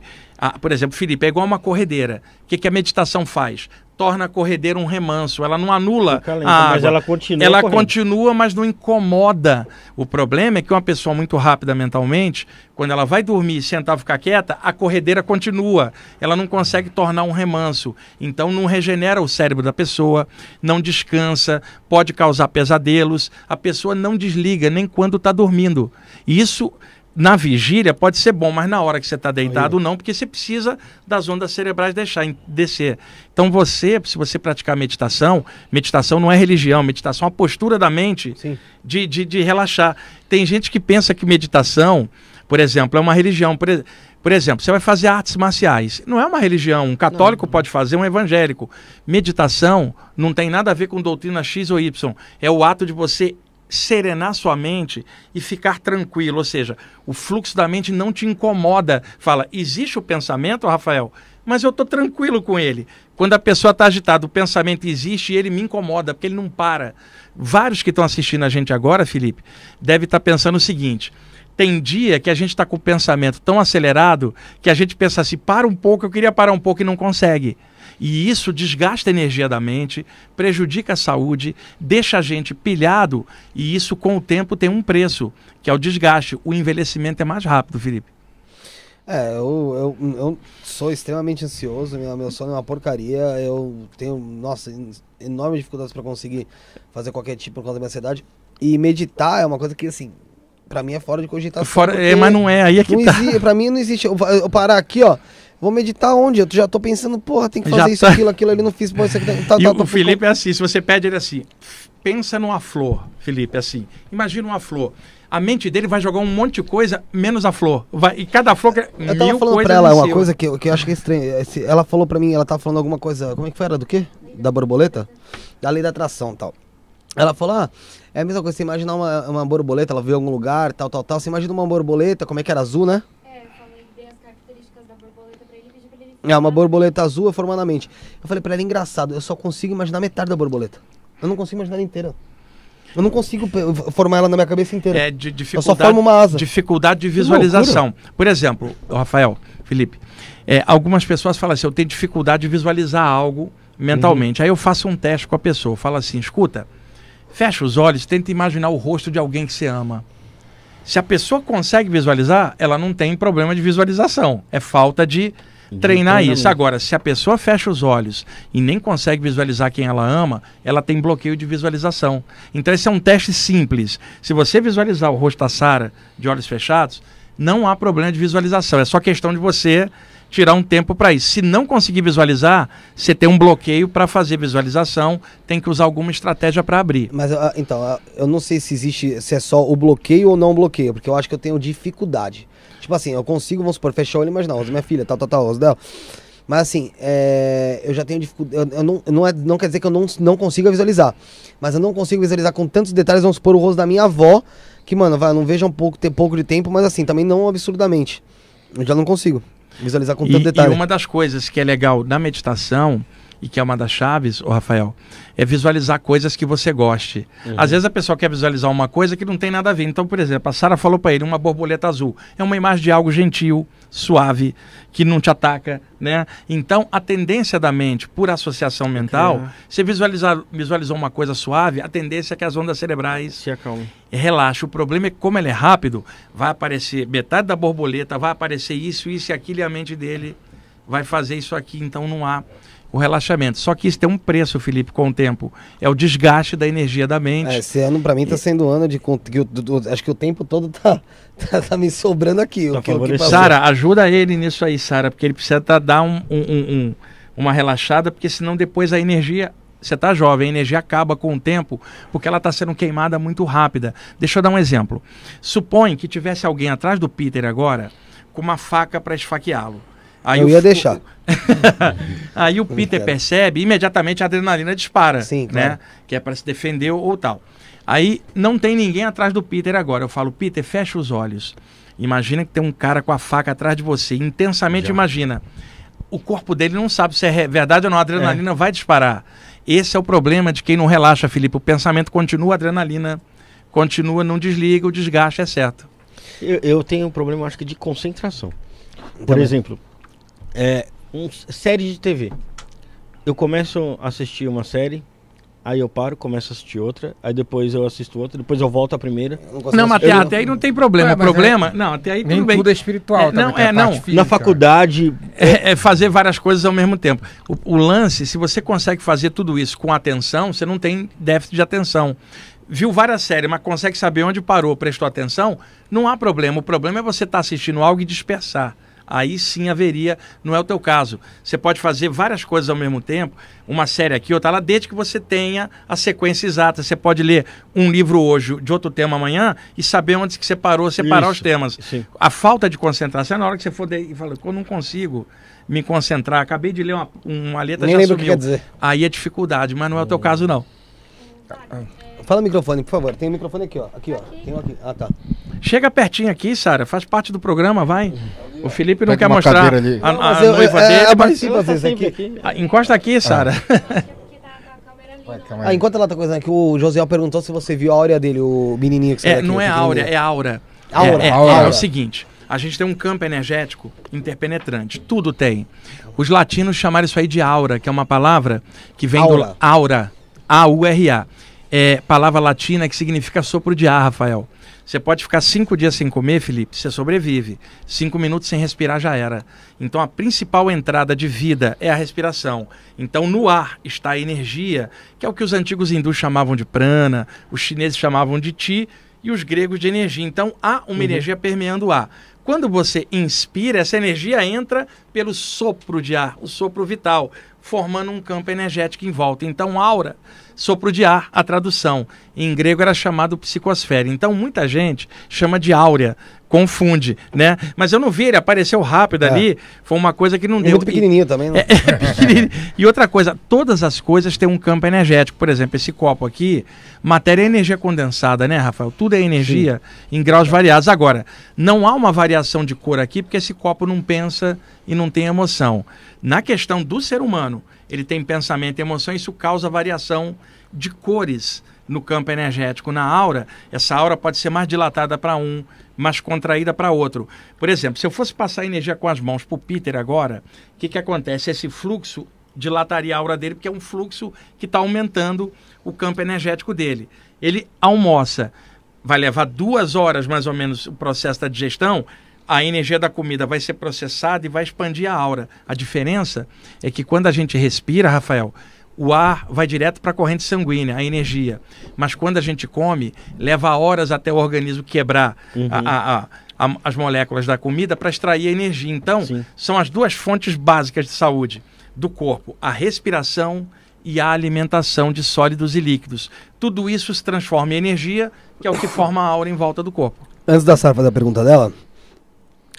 por exemplo, Felipe, é igual uma corredeira. O que, que a meditação faz? torna a corredeira um remanso, ela não anula a água. Mas ela continua, ela correndo. continua, mas não incomoda. O problema é que uma pessoa muito rápida mentalmente, quando ela vai dormir e sentar ficar quieta, a corredeira continua. Ela não consegue tornar um remanso. Então não regenera o cérebro da pessoa, não descansa, pode causar pesadelos. A pessoa não desliga nem quando está dormindo. Isso na vigília pode ser bom, mas na hora que você está deitado, Aí. não, porque você precisa das ondas cerebrais deixar descer. Então você, se você praticar meditação, meditação não é religião, meditação é uma postura da mente de, de, de, relaxar. Tem gente que pensa que meditação, por exemplo, é uma religião. Por, por exemplo, você vai fazer artes marciais. Não é uma religião. Um católico não. pode fazer, um evangélico. Meditação não tem nada a ver com doutrina X ou Y. É o ato de você serenar sua mente e ficar tranquilo, ou seja, o fluxo da mente não te incomoda. Fala, existe o pensamento, Rafael, mas eu estou tranquilo com ele. Quando a pessoa está agitada, o pensamento existe e ele me incomoda, porque ele não para. Vários que estão assistindo a gente agora, Felipe, devem estar tá pensando o seguinte. Tem dia que a gente está com o pensamento tão acelerado que a gente pensa assim, para um pouco, eu queria parar um pouco e não consegue. E isso desgasta a energia da mente, prejudica a saúde, deixa a gente pilhado e isso com o tempo tem um preço, que é o desgaste. O envelhecimento é mais rápido, Felipe. É, eu, eu, eu sou extremamente ansioso, meu, meu sono é uma porcaria, eu tenho, nossa, enormes dificuldades para conseguir fazer qualquer tipo por causa da minha ansiedade. E meditar é uma coisa que, assim, para mim é fora de cogitação. Fora, é, mas não é, aí é que não tá. mim não existe. Eu, eu parar aqui, ó, Vou meditar onde? Eu já tô pensando, porra, tem que fazer já isso, tá... aquilo, aquilo ali, não fiz. Pô, isso aqui, tá, tá- e tá, tá, o Felipe ficou... é assim, se você pede ele assim, pensa numa flor, Felipe, é assim, imagina uma flor. A mente dele vai jogar um monte de coisa, menos a flor. Vai, e cada flor... Eu tava falando pra ela uma seu. coisa que, eu, que eu acho que é estranha. É ela falou pra mim, ela tava falando alguma coisa, como é que foi, era do quê? Da borboleta? Da lei da atração e tal. Ela falou, ah, é a mesma coisa, você imaginar uma, uma borboleta, ela veio em algum lugar, tal, tal, tal. Você imagina uma borboleta, como é que era azul, né? É, uma borboleta azul é formando a mente. Eu falei para ela, é engraçado, eu só consigo imaginar metade da borboleta. Eu não consigo imaginar ela inteira. Eu não consigo formar ela na minha cabeça inteira. É, de dificuldade, eu só formo uma asa. Dificuldade de visualização. Por exemplo, Rafael, Felipe, é, algumas pessoas falam assim, eu tenho dificuldade de visualizar algo mentalmente. Uhum. Aí eu faço um teste com a pessoa, falo assim, escuta, fecha os olhos, tenta imaginar o rosto de alguém que você ama. Se a pessoa consegue visualizar, ela não tem problema de visualização. É falta de treinar isso. Agora, se a pessoa fecha os olhos e nem consegue visualizar quem ela ama, ela tem bloqueio de visualização. Então, esse é um teste simples. Se você visualizar o rosto da Sara de olhos fechados, não há problema de visualização. É só questão de você tirar um tempo para isso. Se não conseguir visualizar, você tem um bloqueio para fazer visualização, tem que usar alguma estratégia para abrir. Mas ah, então, ah, eu não sei se existe, se é só o bloqueio ou não bloqueio, porque eu acho que eu tenho dificuldade. Tipo assim, eu consigo, vamos supor, fechar o olho e imaginar, minha filha, tal, tal, tal, os dela. Mas assim, é, eu já tenho dificuldade. Eu, eu não, não, é, não quer dizer que eu não, não consiga visualizar. Mas eu não consigo visualizar com tantos detalhes, vamos supor, o rosto da minha avó. Que, mano, vai, não veja um pouco, ter pouco de tempo, mas assim, também não absurdamente. Eu já não consigo visualizar com tanto e, detalhe. E uma das coisas que é legal da meditação e que é uma das chaves, o Rafael, é visualizar coisas que você goste. Uhum. Às vezes a pessoa quer visualizar uma coisa que não tem nada a ver. Então, por exemplo, a Sara falou para ele uma borboleta azul. É uma imagem de algo gentil, suave, que não te ataca, né? Então, a tendência da mente, por associação mental, okay. É. você visualizar, visualizou uma coisa suave, a tendência é que as ondas cerebrais se acalmem. Relaxa. O problema é que, como ele é rápido, vai aparecer metade da borboleta, vai aparecer isso, isso e aquilo, e a mente dele vai fazer isso aqui, então não há o relaxamento. Só que isso tem um preço, Felipe, com o tempo. É o desgaste da energia da mente. É, esse ano, para mim, está sendo um ano de. Que, do, acho que o tempo todo tá, tá, tá me sobrando aqui. Tá Sara, ajuda ele nisso aí, Sara, porque ele precisa tá, dar um, um, um, uma relaxada, porque senão depois a energia. Você está jovem, a energia acaba com o tempo porque ela está sendo queimada muito rápida. Deixa eu dar um exemplo. Supõe que tivesse alguém atrás do Peter agora com uma faca para esfaqueá-lo. Aí eu ia o, deixar. aí o Peter percebe, imediatamente a adrenalina dispara, Sim, né? claro. né? Que é para se defender ou tal. Aí não tem ninguém atrás do Peter agora. Eu falo, Peter, fecha os olhos. Imagina que tem um cara com a faca atrás de você. Intensamente Já. imagina. O corpo dele não sabe se é verdade ou não. A adrenalina é. vai disparar. Esse é o problema de quem não relaxa, Felipe. O pensamento continua, a adrenalina continua, não desliga, o desgaste é certo. Eu, eu tenho um problema, acho que, de concentração. Por Também. exemplo, é, um, série de TV. Eu começo a assistir uma série, aí eu paro, começo a assistir outra, aí depois eu assisto outra, depois eu volto à primeira. Eu não, não mas até, até, aí não tem problema. É, problema? É, não, até aí tudo bem. Tudo é espiritual, é, tá, não, é, é não. Física. Na faculdade. É, é, é, fazer várias coisas ao mesmo tempo. O, o lance, se você consegue fazer tudo isso com atenção, você não tem déficit de atenção viu várias séries, mas consegue saber onde parou, prestou atenção, não há problema. O problema é você estar tá assistindo algo e dispersar aí sim haveria, não é o teu caso. Você pode fazer várias coisas ao mesmo tempo, uma série aqui, outra lá, desde que você tenha a sequência exata. Você pode ler um livro hoje de outro tema amanhã e saber onde que você parou, separar Isso, os temas. Sim. A falta de concentração é na hora que você for de, e fala, eu não consigo me concentrar, acabei de ler uma, uma letra, Nem já lembro sumiu. Que quer dizer. Aí é dificuldade, mas não é o teu hum. caso não. Ah. É, Fala no microfone, por favor. Tem o microfone aqui, ó. Aqui, ó. Tem um aqui. Ah, tá. Chega pertinho aqui, Sara. Faz parte do programa, vai. O Felipe não Pega quer mostrar ali. a, não, a eu, noiva é, dele. É, mas... Eu vocês aqui. aqui. Ah, encosta aqui, ah. Sara. Ah. Ah, enquanto ela tá coisando aqui, o Josiel perguntou se você viu a áurea dele, o menininho que você É, não aqui, é áurea, é aura. Aura. É, é, é, aura. é, o seguinte, a gente tem um campo energético interpenetrante, tudo tem. Os latinos chamaram isso aí de aura, que é uma palavra que vem aura. do aura, A-U-R-A é, palavra latina que significa sopro de ar, Rafael. Você pode ficar cinco dias sem comer, Felipe, você sobrevive. Cinco minutos sem respirar já era. Então a principal entrada de vida é a respiração. Então no ar está a energia, que é o que os antigos hindus chamavam de prana, os chineses chamavam de ti e os gregos de energia. Então há uma uhum. energia permeando o ar. Quando você inspira, essa energia entra pelo sopro de ar, o sopro vital, formando um campo energético em volta. Então, aura sopro de ar, a tradução. Em grego era chamado psicosfera. Então muita gente chama de áurea, confunde, né? Mas eu não vi, ele apareceu rápido é. ali, foi uma coisa que não e deu. Muito pequenininho e, também, né? É, é pequenininho. e outra coisa, todas as coisas têm um campo energético. Por exemplo, esse copo aqui, matéria é energia condensada, né, Rafael? Tudo é energia Sim. em graus é. variados. Agora, não há uma variação de cor aqui porque esse copo não pensa e não tem emoção. Na questão do ser humano, ele tem pensamento e emoção, isso causa variação de cores no campo energético, na aura. Essa aura pode ser mais dilatada para um, mais contraída para outro. Por exemplo, se eu fosse passar energia com as mãos para o Peter agora, o que, que acontece? Esse fluxo dilataria a aura dele, porque é um fluxo que está aumentando o campo energético dele. Ele almoça, vai levar duas horas mais ou menos o processo da digestão a energia da comida vai ser processada e vai expandir a aura. A diferença é que quando a gente respira, Rafael, o ar vai direto para a corrente sanguínea, a energia. Mas quando a gente come, leva horas até o organismo quebrar uhum. a, a, a, as moléculas da comida para extrair a energia. Então, Sim. são as duas fontes básicas de saúde do corpo: a respiração e a alimentação de sólidos e líquidos. Tudo isso se transforma em energia, que é o que forma a aura em volta do corpo. Antes da Sara fazer a pergunta dela,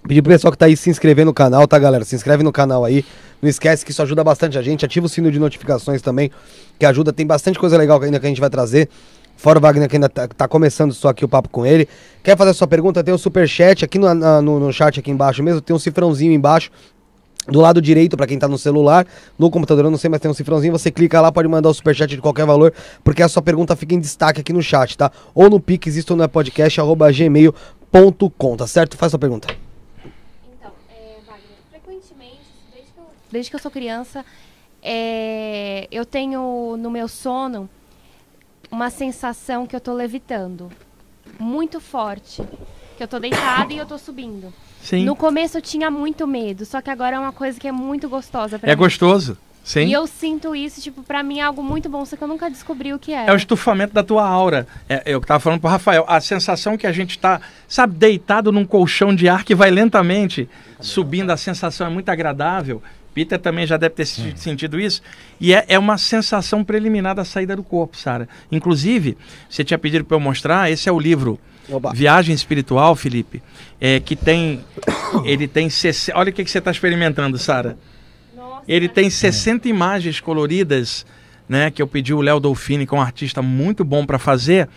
Pedir pro pessoal que tá aí se inscrever no canal, tá, galera? Se inscreve no canal aí. Não esquece que isso ajuda bastante a gente. Ativa o sino de notificações também, que ajuda. Tem bastante coisa legal ainda que a gente vai trazer. Fora o Wagner que ainda tá, tá começando só aqui o papo com ele. Quer fazer sua pergunta? Tem um super chat aqui no, no, no chat aqui embaixo mesmo. Tem um cifrãozinho embaixo. Do lado direito, para quem tá no celular, no computador, eu não sei, mas tem um cifrãozinho, você clica lá, pode mandar o superchat de qualquer valor, porque a sua pergunta fica em destaque aqui no chat, tá? Ou no Pix, isto não é podcast, arroba gmail.com, tá certo? Faz sua pergunta. desde que eu sou criança, é, eu tenho no meu sono uma sensação que eu estou levitando. Muito forte. Que eu estou deitada e eu estou subindo. Sim. No começo eu tinha muito medo, só que agora é uma coisa que é muito gostosa pra é mim. É gostoso. Sim. E eu sinto isso, tipo, pra mim é algo muito bom, só que eu nunca descobri o que é. É o estufamento da tua aura. É, é eu tava falando pro Rafael, a sensação que a gente tá, sabe, deitado num colchão de ar que vai lentamente subindo, a sensação é muito agradável. Peter também já deve ter sentido isso. E é, é, uma sensação preliminar da saída do corpo, Sara. Inclusive, você tinha pedido para eu mostrar, esse é o livro Oba. Viagem Espiritual, Felipe, é, que tem. Ele tem. Olha o que, que você está experimentando, Sara. Ele tem 60 imagens coloridas, né? Que eu pedi o Léo Dolfini, que é um artista muito bom para fazer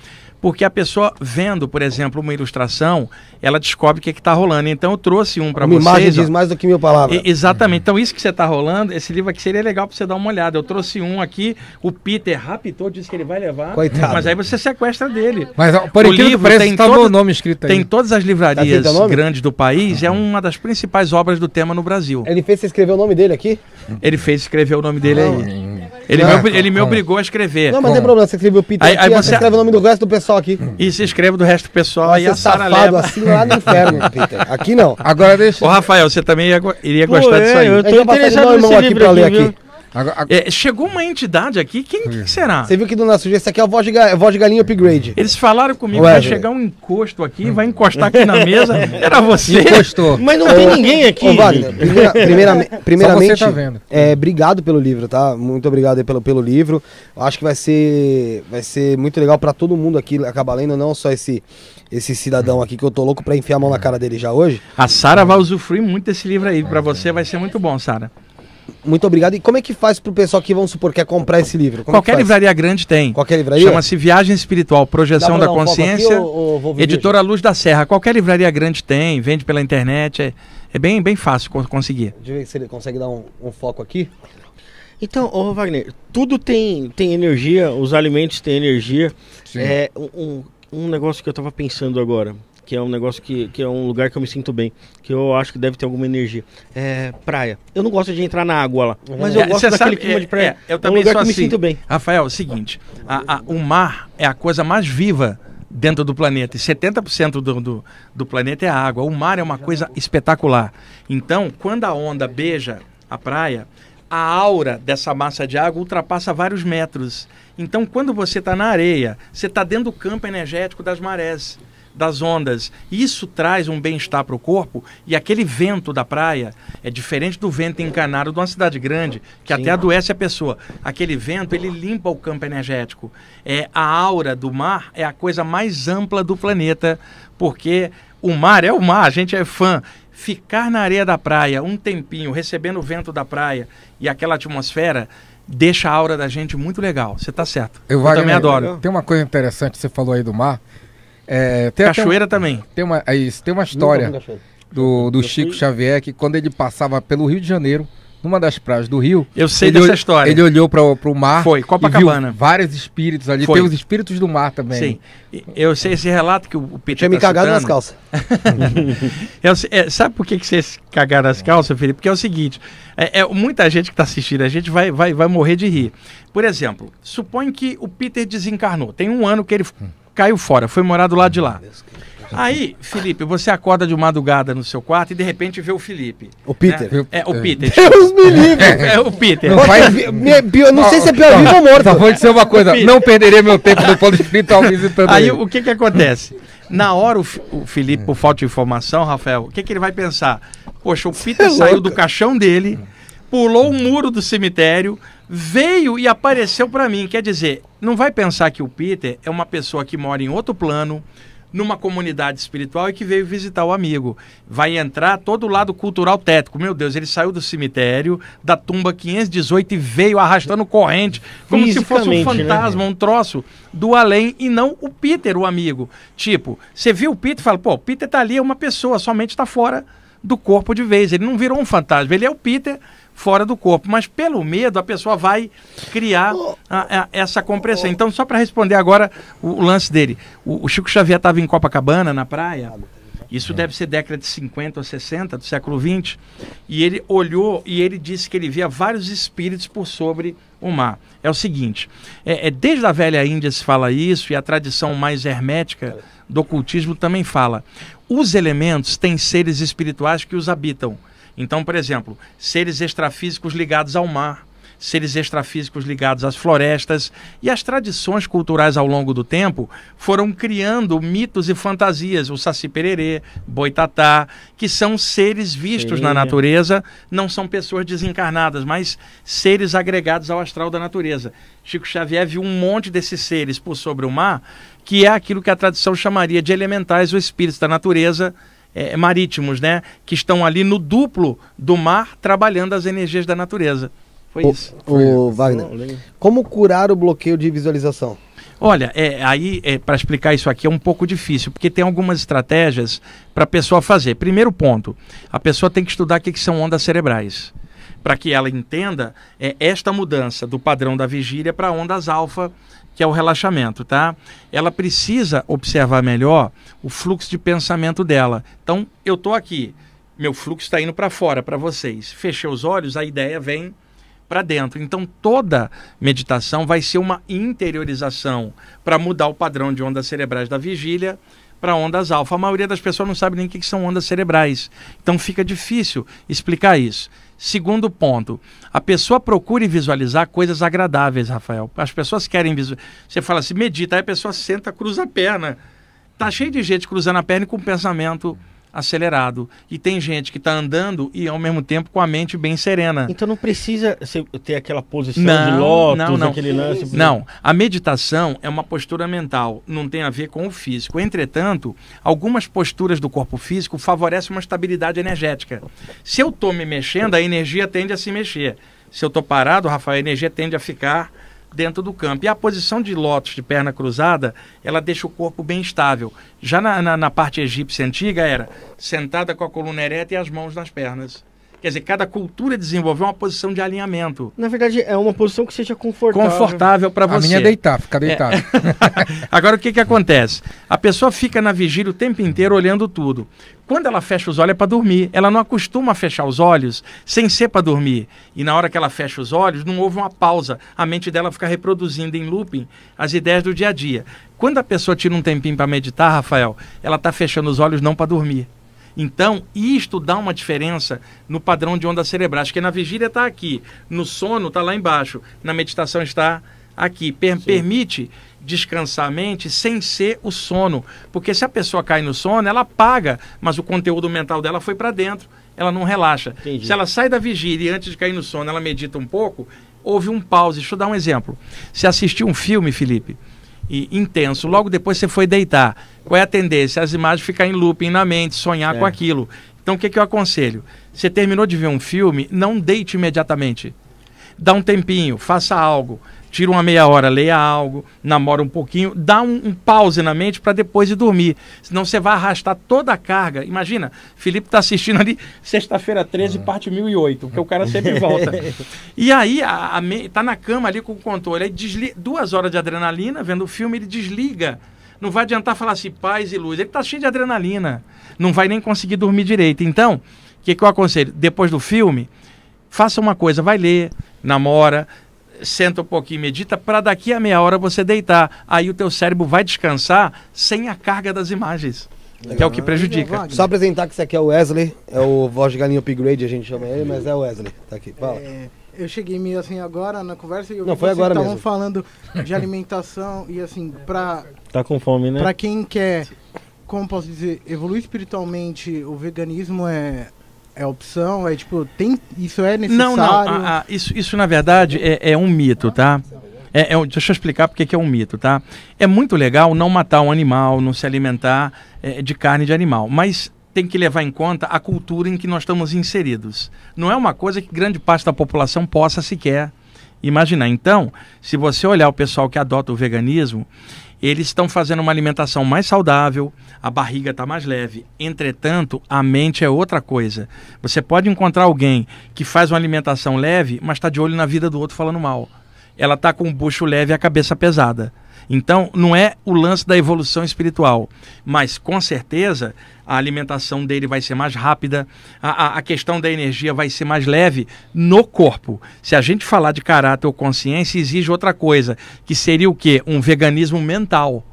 porque a pessoa vendo, por exemplo, uma ilustração, ela descobre o que é está rolando. Então eu trouxe um para vocês. Uma imagem diz mais do que mil palavras. E, exatamente. Então isso que você está rolando, esse livro aqui seria legal para você dar uma olhada. Eu trouxe um aqui, o Peter raptou, disse que ele vai levar. Coitado. Mas aí você sequestra dele. Mas por o livro parece que tá todo, meu nome escrito aí. Tem todas as livrarias tá grandes do país, uhum. é uma das principais obras do tema no Brasil. Ele fez você escrever o nome dele aqui? Ele fez escrever o nome dele aí. Ele, me, ele me obrigou a escrever. Não, mas não tem problema, você escreveu o Peter aí, aqui, aí você... você... escreve o nome do resto do pessoal aqui. E hum. se escreve do resto do pessoal Aí a Sara leva. assim lá no inferno, Peter. Aqui não. Agora deixa... Ô, Rafael, você também iria, iria Pô, gostar é, disso aí. Eu tô interessado nesse livro aqui, aqui. Agora, agora... É, chegou uma entidade aqui, quem, será? Você viu que do nosso jeito, aqui é a voz de, é voz de galinha upgrade. Eles falaram comigo, que vai chegar um encosto aqui, vai encostar aqui na mesa, era você. Encostou. Mas não tem ninguém aqui. Ô, Wagner, primeira, primeira, primeiramente, tá é, obrigado pelo livro, tá? Muito obrigado pelo, pelo livro. Acho que vai ser, vai ser muito legal para todo mundo aqui acabar lendo, não só esse, esse cidadão aqui que eu tô louco para enfiar a mão na cara dele já hoje. A Sara vai usufruir muito desse livro aí, para você vai ser muito bom, Sara. Muito obrigado. E como é que faz para o pessoal que, vamos supor, quer comprar esse livro? Como é Qualquer é livraria grande tem. Qualquer livraria? Chama-se Viagem Espiritual, Projeção da Consciência, ou, Editora Luz da Serra. Qualquer livraria grande tem, vende pela internet, é, é bem, bem fácil conseguir. Deixa eu ver se ele consegue dar um, um foco aqui. Então, ô Wagner, tudo tem, tem energia, os alimentos têm energia. Sim. É um, um negócio que eu estava pensando agora que é um negócio que, que é um lugar que eu me sinto bem, que eu acho que deve ter alguma energia. É praia. Eu não gosto de entrar na água lá, mas eu é, gosto daquele sabe, clima é, de praia. É, eu também é um lugar sou que assim. me sinto bem. Rafael, é o seguinte, a, a, o mar é a coisa mais viva dentro do planeta. E 70% do, do, do planeta é água. O mar é uma coisa espetacular. Então, quando a onda beija a praia, a aura dessa massa de água ultrapassa vários metros. Então, quando você está na areia, você está dentro do campo energético das marés das ondas. Isso traz um bem-estar para o corpo e aquele vento da praia é diferente do vento encanado de uma cidade grande, que Sim. até adoece a pessoa. Aquele vento, ele limpa o campo energético. É, a aura do mar é a coisa mais ampla do planeta, porque o mar é o mar, a gente é fã. Ficar na areia da praia um tempinho, recebendo o vento da praia e aquela atmosfera, deixa a aura da gente muito legal. Você está certo. Eu, eu também adoro. Tem uma coisa interessante, você falou aí do mar. É, tem Cachoeira também. Tem uma, é isso, tem uma história do, do Chico Xavier que quando ele passava pelo Rio de Janeiro, numa das praias do Rio. Eu sei dessa história. Ele olhou para o mar. Foi, Copacabana. vários espíritos ali. Foi. Tem os espíritos do mar também. Sim. Eu sei esse relato que o Peter. Tinha tá me cagado citando. nas calças. É eu, é, sabe por que, que vocês cagaram nas calças, Felipe? Porque é o seguinte: é, é muita gente que está assistindo a gente vai, vai, vai morrer de rir. Por exemplo, supõe que o Peter desencarnou. Tem um ano que ele caiu fora, foi morar do lado de lá. Aí, Felipe, você acorda de madrugada no seu quarto e de repente vê o Felipe. O Peter. Né? É, o é. Peter. Deus me é, livre! É, é o Peter. Não, faz... não sei se é pior vivo ou morto. Tá, vou dizer uma coisa, não perderei meu tempo depois ponto espiritual visitando Aí, ele. o que que acontece? Na hora, o, o Felipe, por falta de informação, Rafael, o que que ele vai pensar? Poxa, o Peter é saiu do caixão dele, pulou o um muro do cemitério, veio e apareceu para mim. Quer dizer, não vai pensar que o Peter é uma pessoa que mora em outro plano, numa comunidade espiritual e que veio visitar o amigo. Vai entrar todo o lado cultural tético. Meu Deus, ele saiu do cemitério, da tumba 518 e veio arrastando corrente, como se fosse um né? fantasma, né? um troço do além e não o Peter, o amigo. Tipo, você viu o Peter e fala, pô, o Peter tá ali, é uma pessoa, somente está fora do corpo de vez. Ele não virou um fantasma, ele é o Peter fora do corpo. Mas pelo medo, a pessoa vai criar a, a, essa compressão. Então, só para responder agora o, o, lance dele. O, o Chico Xavier estava em Copacabana, na praia. Isso é. deve ser década de 50 ou 60 do século 20. E ele olhou e ele disse que ele via vários espíritos por sobre o mar. É o seguinte: é, é desde a velha Índia se fala isso, e a tradição mais hermética do ocultismo também fala. Os elementos têm seres espirituais que os habitam. Então, por exemplo, seres extrafísicos ligados ao mar, seres extrafísicos ligados às florestas e as tradições culturais ao longo do tempo foram criando mitos e fantasias, o saci pererê, boitatá, que são seres vistos Sim. na natureza, não são pessoas desencarnadas, mas seres agregados ao astral da natureza. Chico Xavier viu um monte desses seres por sobre o mar, que é aquilo que a tradição chamaria de elementais ou espíritos da natureza é, é, marítimos, né? Que estão ali no duplo do mar trabalhando as energias da natureza. Foi o, isso. O, Foi Wagner, como curar o bloqueio de visualização? Olha, é, aí é, para explicar isso aqui é um pouco difícil, porque tem algumas estratégias para a pessoa fazer. Primeiro ponto, a pessoa tem que estudar o que, que são ondas cerebrais, para que ela entenda é, esta mudança do padrão da vigília para ondas alfa que é o relaxamento, tá? Ela precisa observar melhor o fluxo de pensamento dela. Então, eu tô aqui, meu fluxo está indo para fora, para vocês. Fechei os olhos, a ideia vem para dentro. Então, toda meditação vai ser uma interiorização para mudar o padrão de ondas cerebrais da vigília para ondas alfa. A maioria das pessoas não sabe nem o que são ondas cerebrais. Então, fica difícil explicar isso. Segundo ponto, a pessoa procure visualizar coisas agradáveis, Rafael. As pessoas querem visualizar. Você fala assim, medita, aí a pessoa senta, cruza a perna. Tá cheio de gente cruzando a perna e com pensamento acelerado. E tem gente que está andando e ao mesmo tempo com a mente bem serena. Então não precisa ter aquela posição não, de lótus, não, não. aquele lance. Não, a meditação é uma postura mental, não tem a ver com o físico. Entretanto, algumas posturas do corpo físico favorecem uma estabilidade energética. Se eu estou me mexendo, a energia tende a se mexer. Se eu estou parado, Rafael, a energia tende a ficar dentro do campo. E a posição de lótus de perna cruzada, ela deixa o corpo bem estável. Já na, na, na parte egípcia antiga era sentada com a coluna ereta e as mãos nas pernas. Quer dizer, cada cultura desenvolveu uma posição de alinhamento. Na verdade, é uma posição que seja confortável. Confortável para você. A minha é deitar, ficar é. deitado. É. Agora, o que, que acontece? A pessoa fica na vigília o tempo inteiro olhando tudo. Quando ela fecha os olhos é para dormir. Ela não acostuma a fechar os olhos sem ser para dormir. E na hora que ela fecha os olhos, não houve uma pausa. A mente dela fica reproduzindo em looping as ideias do dia a dia. Quando a pessoa tira um tempinho para meditar, Rafael, ela está fechando os olhos não para dormir. Então, isto dá uma diferença no padrão de onda cerebral. Acho que na vigília está aqui, no sono está lá embaixo, na meditação está aqui. Per Sim. Permite descansar a mente sem ser o sono, porque se a pessoa cai no sono, ela apaga, mas o conteúdo mental dela foi para dentro, ela não relaxa. Entendi. Se ela sai da vigília e antes de cair no sono ela medita um pouco, houve um pause. Deixa eu dar um exemplo. Se assistir um filme, Felipe, e intenso. Logo depois você foi deitar. Qual é a tendência? As imagens ficarem em looping na mente, sonhar é. com aquilo. Então o que, que eu aconselho? Você terminou de ver um filme, não deite imediatamente. Dá um tempinho, faça algo tira uma meia hora, leia algo, namora um pouquinho, dá um, um pause na mente para depois ir dormir. Senão você vai arrastar toda a carga. Imagina, Felipe está assistindo ali sexta-feira 13, ah. parte 1008, porque o cara sempre volta. e aí a, a me... tá na cama ali com o controle, aí desli... duas horas de adrenalina, vendo o filme, ele desliga. Não vai adiantar falar assim, paz e luz. Ele está cheio de adrenalina. Não vai nem conseguir dormir direito. Então, o que, que eu aconselho? Depois do filme, faça uma coisa, vai ler, namora, senta um pouquinho, medita, para daqui a meia hora você deitar. Aí o teu cérebro vai descansar sem a carga das imagens. Legal. Que é o que prejudica. Só apresentar que esse aqui é o Wesley, é o voz de galinha upgrade, a gente chama ele, uhum. mas é o Wesley. Tá aqui, fala. É, eu cheguei meio assim agora na conversa e eu Não, foi agora mesmo. falando de alimentação e assim, pra. Tá com fome, né? Pra quem quer, como posso dizer, evoluir espiritualmente, o veganismo é é opção? É tipo, tem, isso é necessário? Não, não. A, a, isso, isso, na verdade, é, é um mito, tá? É, é, deixa eu explicar porque que é um mito, tá? É muito legal não matar um animal, não se alimentar é, de carne de animal, mas tem que levar em conta a cultura em que nós estamos inseridos. Não é uma coisa que grande parte da população possa sequer imaginar. Então, se você olhar o pessoal que adota o veganismo, eles estão fazendo uma alimentação mais saudável, a barriga está mais leve. Entretanto, a mente é outra coisa. Você pode encontrar alguém que faz uma alimentação leve, mas está de olho na vida do outro falando mal ela está com o bucho leve e a cabeça pesada. Então, não é o lance da evolução espiritual, mas com certeza a alimentação dele vai ser mais rápida, a, a, a, questão da energia vai ser mais leve no corpo. Se a gente falar de caráter ou consciência, exige outra coisa, que seria o quê? Um veganismo mental.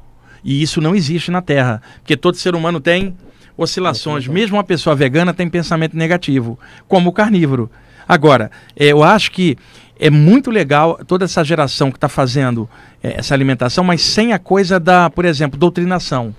E isso não existe na Terra, porque todo ser humano tem oscilações. Mesmo uma pessoa vegana tem pensamento negativo, como o carnívoro. Agora, eh, eu acho que é muito legal toda essa geração que está fazendo é, essa alimentação, mas sem a coisa da, por exemplo, doutrinação.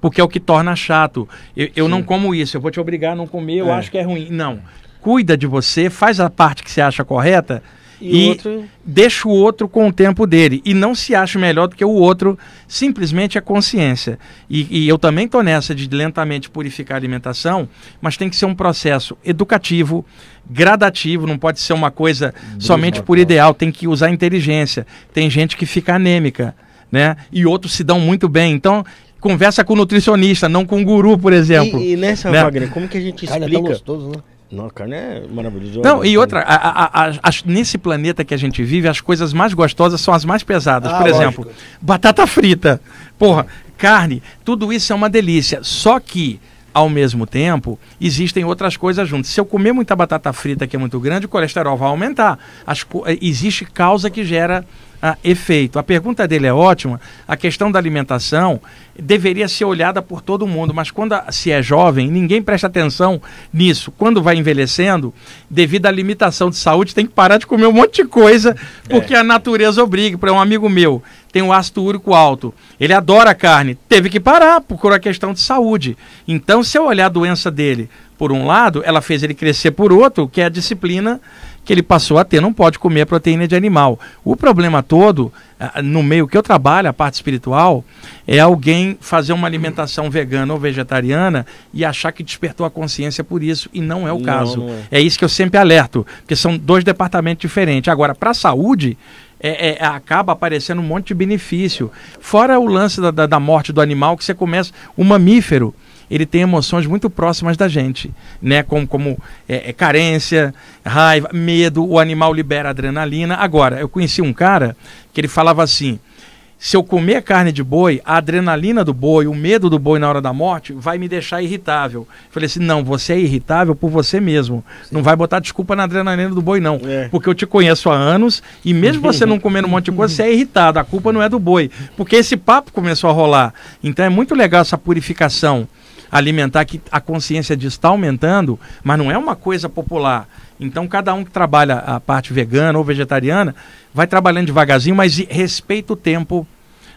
Porque é o que torna chato. Eu, eu não como isso, eu vou te obrigar a não comer, eu é. acho que é ruim. Não. Cuida de você, faz a parte que você acha correta e, e outro... deixa o outro com o tempo dele. E não se acha melhor do que o outro, simplesmente é consciência. E, e eu também estou nessa de lentamente purificar a alimentação, mas tem que ser um processo educativo, gradativo, não pode ser uma coisa Deus somente por Deus. ideal, tem que usar inteligência. Tem gente que fica anêmica. Né? E outros se dão muito bem. Então, conversa com o nutricionista, não com o guru, por exemplo. E, e nessa, né? Wagner, como que a gente explica? Cara, é gostoso, né? Não, a carne é maravilhosa. Não, e outra, a, a, a, nesse planeta que a gente vive, as coisas mais gostosas são as mais pesadas. Ah, Por exemplo, lógico. batata frita, porra, carne, tudo isso é uma delícia. Só que ao mesmo tempo, existem outras coisas juntas. Se eu comer muita batata frita que é muito grande, o colesterol vai aumentar. As, eh, existe causa que gera ah, efeito. A pergunta dele é ótima. A questão da alimentação deveria ser olhada por todo mundo, mas quando a, se é jovem, ninguém presta atenção nisso. Quando vai envelhecendo, devido à limitação de saúde, tem que parar de comer um monte de coisa, porque é. a natureza obriga. Para um amigo meu, tem um ácido úrico alto. Ele adora carne, teve que parar por a questão de saúde. Então, se eu olhar a doença dele por um lado, ela fez ele crescer por outro, que é a disciplina que ele passou a ter, não pode comer a proteína de animal. O problema todo, ah, no meio que eu trabalho, a parte espiritual, é alguém fazer uma alimentação vegana ou vegetariana e achar que despertou a consciência por isso, e não é o não, caso. Não é. é isso que eu sempre alerto, porque são dois departamentos diferentes. Agora, para a saúde, é, é, é, acaba aparecendo um monte de benefício. Fora o lance da, da, da, morte do animal, que você começa. O mamífero, ele tem emoções muito próximas da gente, né? Como, como é, é, carência, raiva, medo, o animal libera adrenalina. Agora, eu conheci um cara que ele falava assim: se eu comer carne de boi, a adrenalina do boi, o medo do boi na hora da morte vai me deixar irritável. Eu falei assim: não, você é irritável por você mesmo. Sim. Não vai botar desculpa na adrenalina do boi, não. É. Porque eu te conheço há anos e mesmo você não comendo um monte de coisa, você é irritado. A culpa não é do boi. Porque esse papo começou a rolar. Então é muito legal essa purificação alimentar, que a consciência disso está aumentando, mas não é uma coisa popular. Então, cada um que trabalha a parte vegana ou vegetariana vai trabalhando devagarzinho, mas respeita o tempo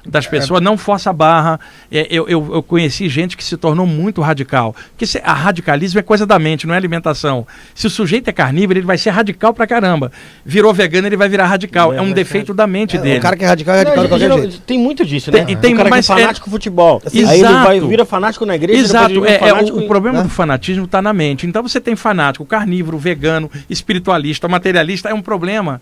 das é. pessoas, não força a barra. É, eu, eu, eu, conheci gente que se tornou muito radical. Porque se, a radicalismo é coisa da mente, não é alimentação. Se o sujeito é carnívoro, ele vai ser radical pra caramba. Virou vegano, ele vai virar radical. É, é um defeito da mente é, dele. O cara que é radical é radical não, de qualquer jeito. Tem muito disso, né? Tem, e tem o cara mas, que é, é fanático é, futebol. exato. Aí ele vai, vira fanático na igreja. Exato. É, o, e... o, problema né? do fanatismo está na mente. Então você tem fanático, carnívoro, vegano, espiritualista, materialista, é um problema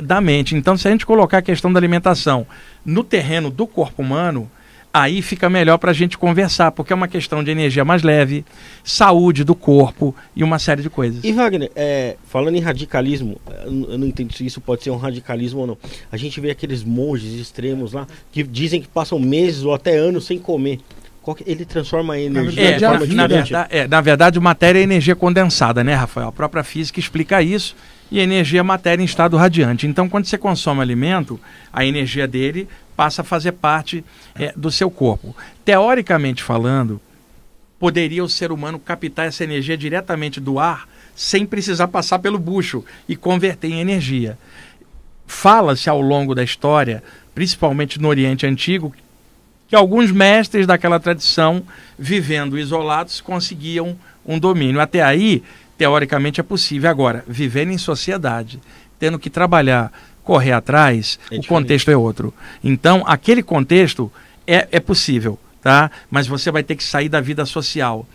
da mente. Então se a gente colocar a questão da alimentação no terreno do corpo humano, aí fica melhor para a gente conversar, porque é uma questão de energia mais leve, saúde do corpo e uma série de coisas. E Wagner, é, falando em radicalismo, eu não entendo se isso pode ser um radicalismo ou não. A gente vê aqueles monges extremos lá que dizem que passam meses ou até anos sem comer. Ele transforma a energia é, na, na, verdade, é, na verdade, matéria é energia condensada, né, Rafael? A própria física explica isso e a energia é matéria em estado radiante. Então, quando você consome alimento, a energia dele passa a fazer parte é, do seu corpo. Teoricamente falando, poderia o ser humano captar essa energia diretamente do ar sem precisar passar pelo bucho e converter em energia. Fala-se ao longo da história, principalmente no Oriente Antigo, que alguns mestres daquela tradição, vivendo isolados, conseguiam um domínio. Até aí, teoricamente é possível. Agora, vivendo em sociedade, tendo que trabalhar, correr atrás, é o diferente. contexto é outro. Então, aquele contexto é, é possível, tá? Mas você vai ter que sair da vida social.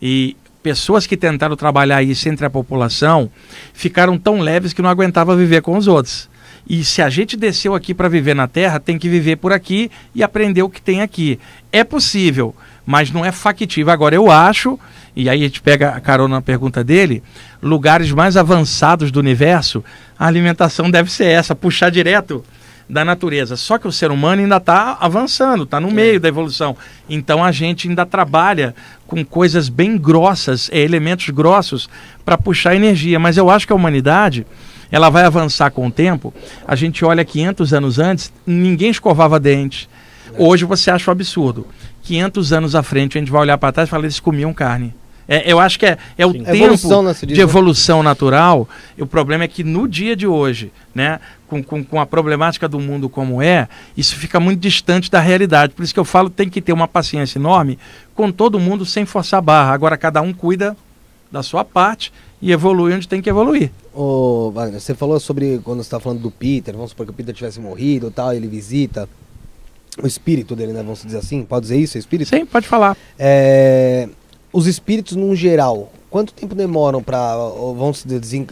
E pessoas que tentaram trabalhar isso entre a população ficaram tão leves que não aguentava viver com os outros. E se a gente desceu aqui para viver na Terra, tem que viver por aqui e aprender o que tem aqui. É possível, mas não é factível. Agora, eu acho e aí a gente pega a carona na pergunta dele, lugares mais avançados do universo, a alimentação deve ser essa, puxar direto da natureza. Só que o ser humano ainda está avançando, está no é. meio da evolução. Então a gente ainda trabalha com coisas bem grossas, é, elementos grossos para puxar energia. Mas eu acho que a humanidade ela vai avançar com o tempo. A gente olha 500 anos antes, ninguém escovava dente. É. Hoje você acha um absurdo. 500 anos à frente, a gente vai olhar para trás e falar, eles comiam carne. É, eu acho que é, é o Sim. tempo evolução, né, de né? evolução natural. natural. o problema é que no dia de hoje, né, com, com, com, a problemática do mundo como é, isso fica muito distante da realidade. Por isso que eu falo tem que ter uma paciência enorme com todo mundo sem forçar a barra. Agora cada um cuida da sua parte e evolui onde tem que evoluir. Ô, Wagner, você falou sobre quando você está falando do Peter, vamos supor que o Peter tivesse morrido tal, ele visita o espírito dele, né? Vamos dizer assim? Pode dizer isso, é espírito? Sim, pode falar. É, os espíritos, num geral, quanto tempo demoram para vão se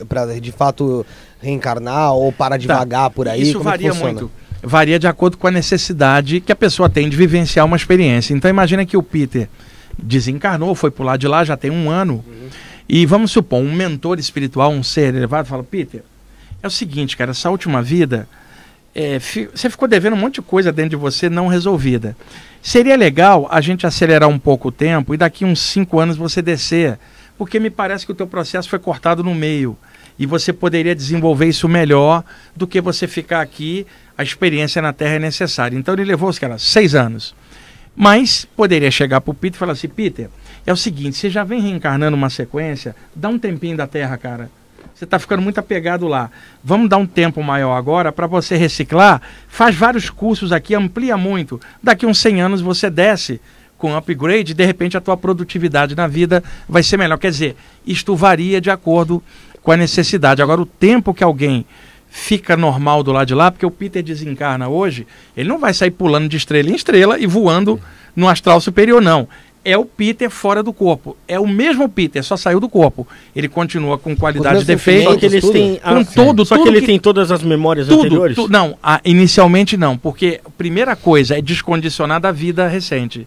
para de fato reencarnar ou para tá. devagar tá. por aí? Isso Como é varia muito. Varia de acordo com a necessidade que a pessoa tem de vivenciar uma experiência. Então imagina que o Peter desencarnou, foi pular de lá, já tem um ano. Uhum. E vamos supor, um mentor espiritual, um ser elevado, fala, Peter, é o seguinte, cara, essa última vida é, você ficou devendo um monte de coisa dentro de você não resolvida. Seria legal a gente acelerar um pouco o tempo e daqui uns cinco anos você descer, porque me parece que o teu processo foi cortado no meio e você poderia desenvolver isso melhor do que você ficar aqui. A experiência na Terra é necessária. Então ele levou os caras seis anos. Mas poderia chegar para o Peter e falar assim: Peter, é o seguinte, você já vem reencarnando uma sequência, dá um tempinho da Terra, cara você está ficando muito apegado lá. Vamos dar um tempo maior agora para você reciclar. Faz vários cursos aqui, amplia muito. Daqui uns 100 anos você desce com upgrade, de repente a tua produtividade na vida vai ser melhor. Quer dizer, isto varia de acordo com a necessidade. Agora, o tempo que alguém fica normal do lado de lá, porque o Peter desencarna hoje, ele não vai sair pulando de estrela em estrela e voando no astral superior, não é o Peter fora do corpo. É o mesmo Peter, só saiu do corpo. Ele continua com qualidade de defeito. Só que eles têm a, com todo, só que ele que, tem todas as memórias tudo, anteriores? Tu, não, a, inicialmente não, porque primeira coisa é descondicionar da vida recente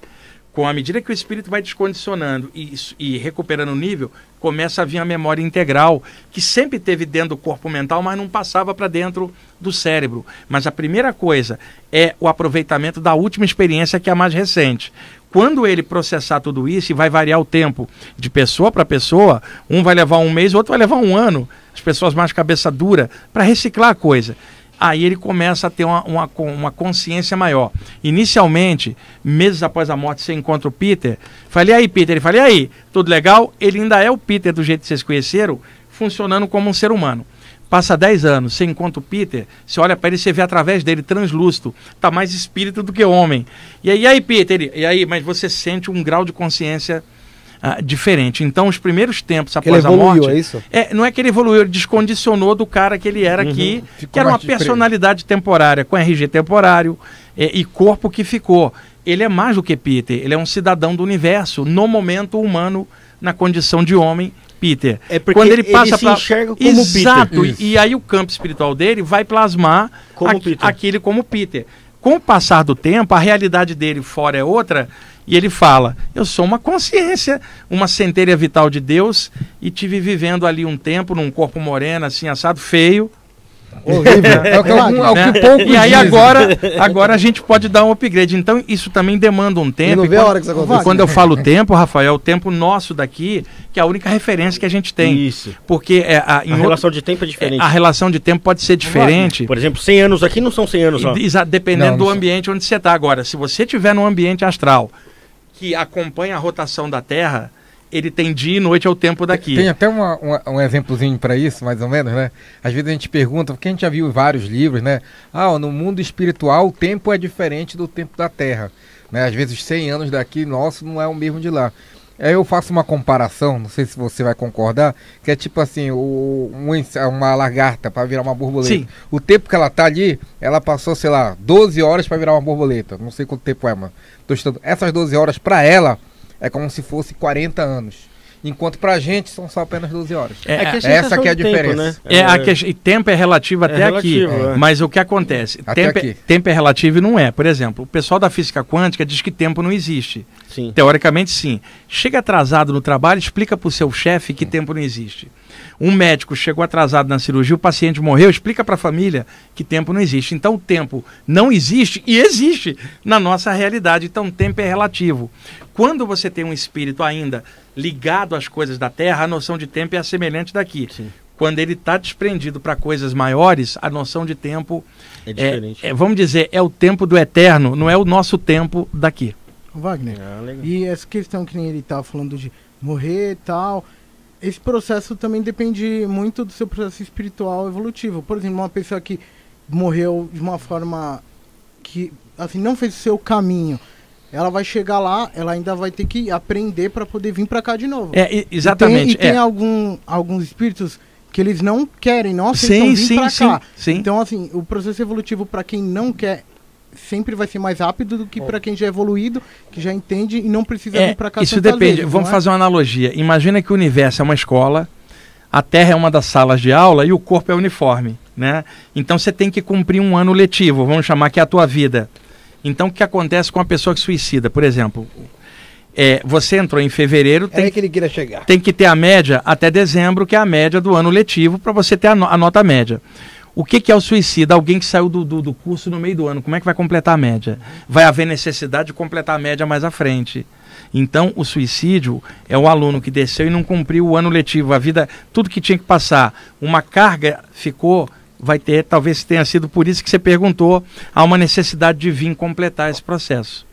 com a medida que o espírito vai descondicionando e, e recuperando o nível, começa a vir a memória integral, que sempre teve dentro do corpo mental, mas não passava para dentro do cérebro. Mas a primeira coisa é o aproveitamento da última experiência, que é a mais recente. Quando ele processar tudo isso, e vai variar o tempo de pessoa para pessoa, um vai levar um mês, outro vai levar um ano. As pessoas mais cabeça dura, para reciclar a coisa aí ele começa a ter uma, uma, uma, consciência maior. Inicialmente, meses após a morte, você encontra o Peter. Falei, aí, Peter? Ele falei, aí, tudo legal? Ele ainda é o Peter do jeito que vocês conheceram, funcionando como um ser humano. Passa 10 anos, você encontra o Peter, você olha para ele, você vê através dele, translúcido, tá mais espírito do que homem. E aí, e aí Peter? Ele, e aí, mas você sente um grau de consciência maior ah, diferente. Então, os primeiros tempos após ele evoluiu, a morte. É isso? É, não é que ele evoluiu, ele descondicionou do cara que ele era uhum. que, ficou que era uma personalidade preso. temporária, com RG temporário é, e corpo que ficou. Ele é mais do que Peter, ele é um cidadão do universo, no momento humano, na condição de homem. Peter. É porque quando ele passa ele se pra... enxerga como Exato, Peter. Exato, e aí o campo espiritual dele vai plasmar como aquele como Peter com o passar do tempo, a realidade dele fora é outra, e ele fala: Eu sou uma consciência, uma centelha vital de Deus, e tive vivendo ali um tempo num corpo moreno, assim, assado, feio, Horrível. É o que, é o que né? pouco E aí dizem. agora, agora a gente pode dar um upgrade. Então isso também demanda um tempo. E não vê quando, a hora que isso acontece. quando eu falo tempo, Rafael, o tempo nosso daqui, que é a única referência que a gente tem. Isso. Porque é, a, a outro, relação de tempo é diferente. É, a relação de tempo pode ser diferente. Por exemplo, 100 anos aqui não são 100 anos. Ó. Dependendo não, não do ambiente onde você está agora. Se você estiver num ambiente astral que acompanha a rotação da Terra ele tem dia e noite ao é tempo daqui. Tem até uma, uma, um exemplozinho para isso, mais ou menos, né? Às vezes a gente pergunta, porque a gente já viu vários livros, né? Ah, no mundo espiritual o tempo é diferente do tempo da Terra. Né? Às vezes 100 anos daqui, nosso, não é o mesmo de lá. Aí eu faço uma comparação, não sei se você vai concordar, que é tipo assim, o, uma lagarta para virar uma borboleta. Sim. O tempo que ela tá ali, ela passou, sei lá, 12 horas para virar uma borboleta. Não sei quanto tempo é, mano. Tô estudando. Essas 12 horas para ela é como se fosse 40 anos. Enquanto pra gente são só apenas 12 horas. É, é, é, é Essa que é a diferença. né? é, a é. que... e tempo é relativo até relativo, aqui. Mas o que acontece? Tempo, tempo, é relativo e não é. Por exemplo, o pessoal da física quântica diz que tempo não existe. Sim. Teoricamente, sim. Chega atrasado no trabalho, explica pro seu chefe que tempo não existe um médico chegou atrasado na cirurgia, o paciente morreu, explica para a família que tempo não existe. Então, o tempo não existe e existe na nossa realidade. Então, o tempo é relativo. Quando você tem um espírito ainda ligado às coisas da Terra, a noção de tempo é semelhante daqui. Sim. Quando ele está desprendido para coisas maiores, a noção de tempo é diferente. É, é, vamos dizer, é o tempo do eterno, não é o nosso tempo daqui. Wagner, ah, e essa questão que nem ele estava falando de morrer e tal, esse processo também depende muito do seu processo espiritual evolutivo. Por exemplo, uma pessoa que morreu de uma forma que assim não fez o seu caminho, ela vai chegar lá, ela ainda vai ter que aprender para poder vir para cá de novo. É, exatamente. E tem, e tem é. algum, alguns espíritos que eles não querem, aceitam sim, então sim, cá. Sim. Então, assim, o processo evolutivo para quem não quer sempre vai ser mais rápido do que para quem já é evoluído, que já entende e não precisa é, vir para cá. Isso depende. Vezes, Vamos é? fazer uma analogia. Imagina que o universo é uma escola, a Terra é uma das salas de aula e o corpo é uniforme, né? Então você tem que cumprir um ano letivo. Vamos chamar que é a tua vida. Então o que acontece com a pessoa que suicida, por exemplo? É, você entrou em fevereiro, é tem, que ele chegar. tem que ter a média até dezembro, que é a média do ano letivo, para você ter a, no a nota média. O que, que é o suicida? Alguém que saiu do, do, do, curso no meio do ano, como é que vai completar a média? Vai haver necessidade de completar a média mais à frente. Então, o suicídio é o aluno que desceu e não cumpriu o ano letivo, a vida, tudo que tinha que passar. Uma carga ficou, vai ter, talvez tenha sido por isso que você perguntou, há uma necessidade de vir completar esse processo.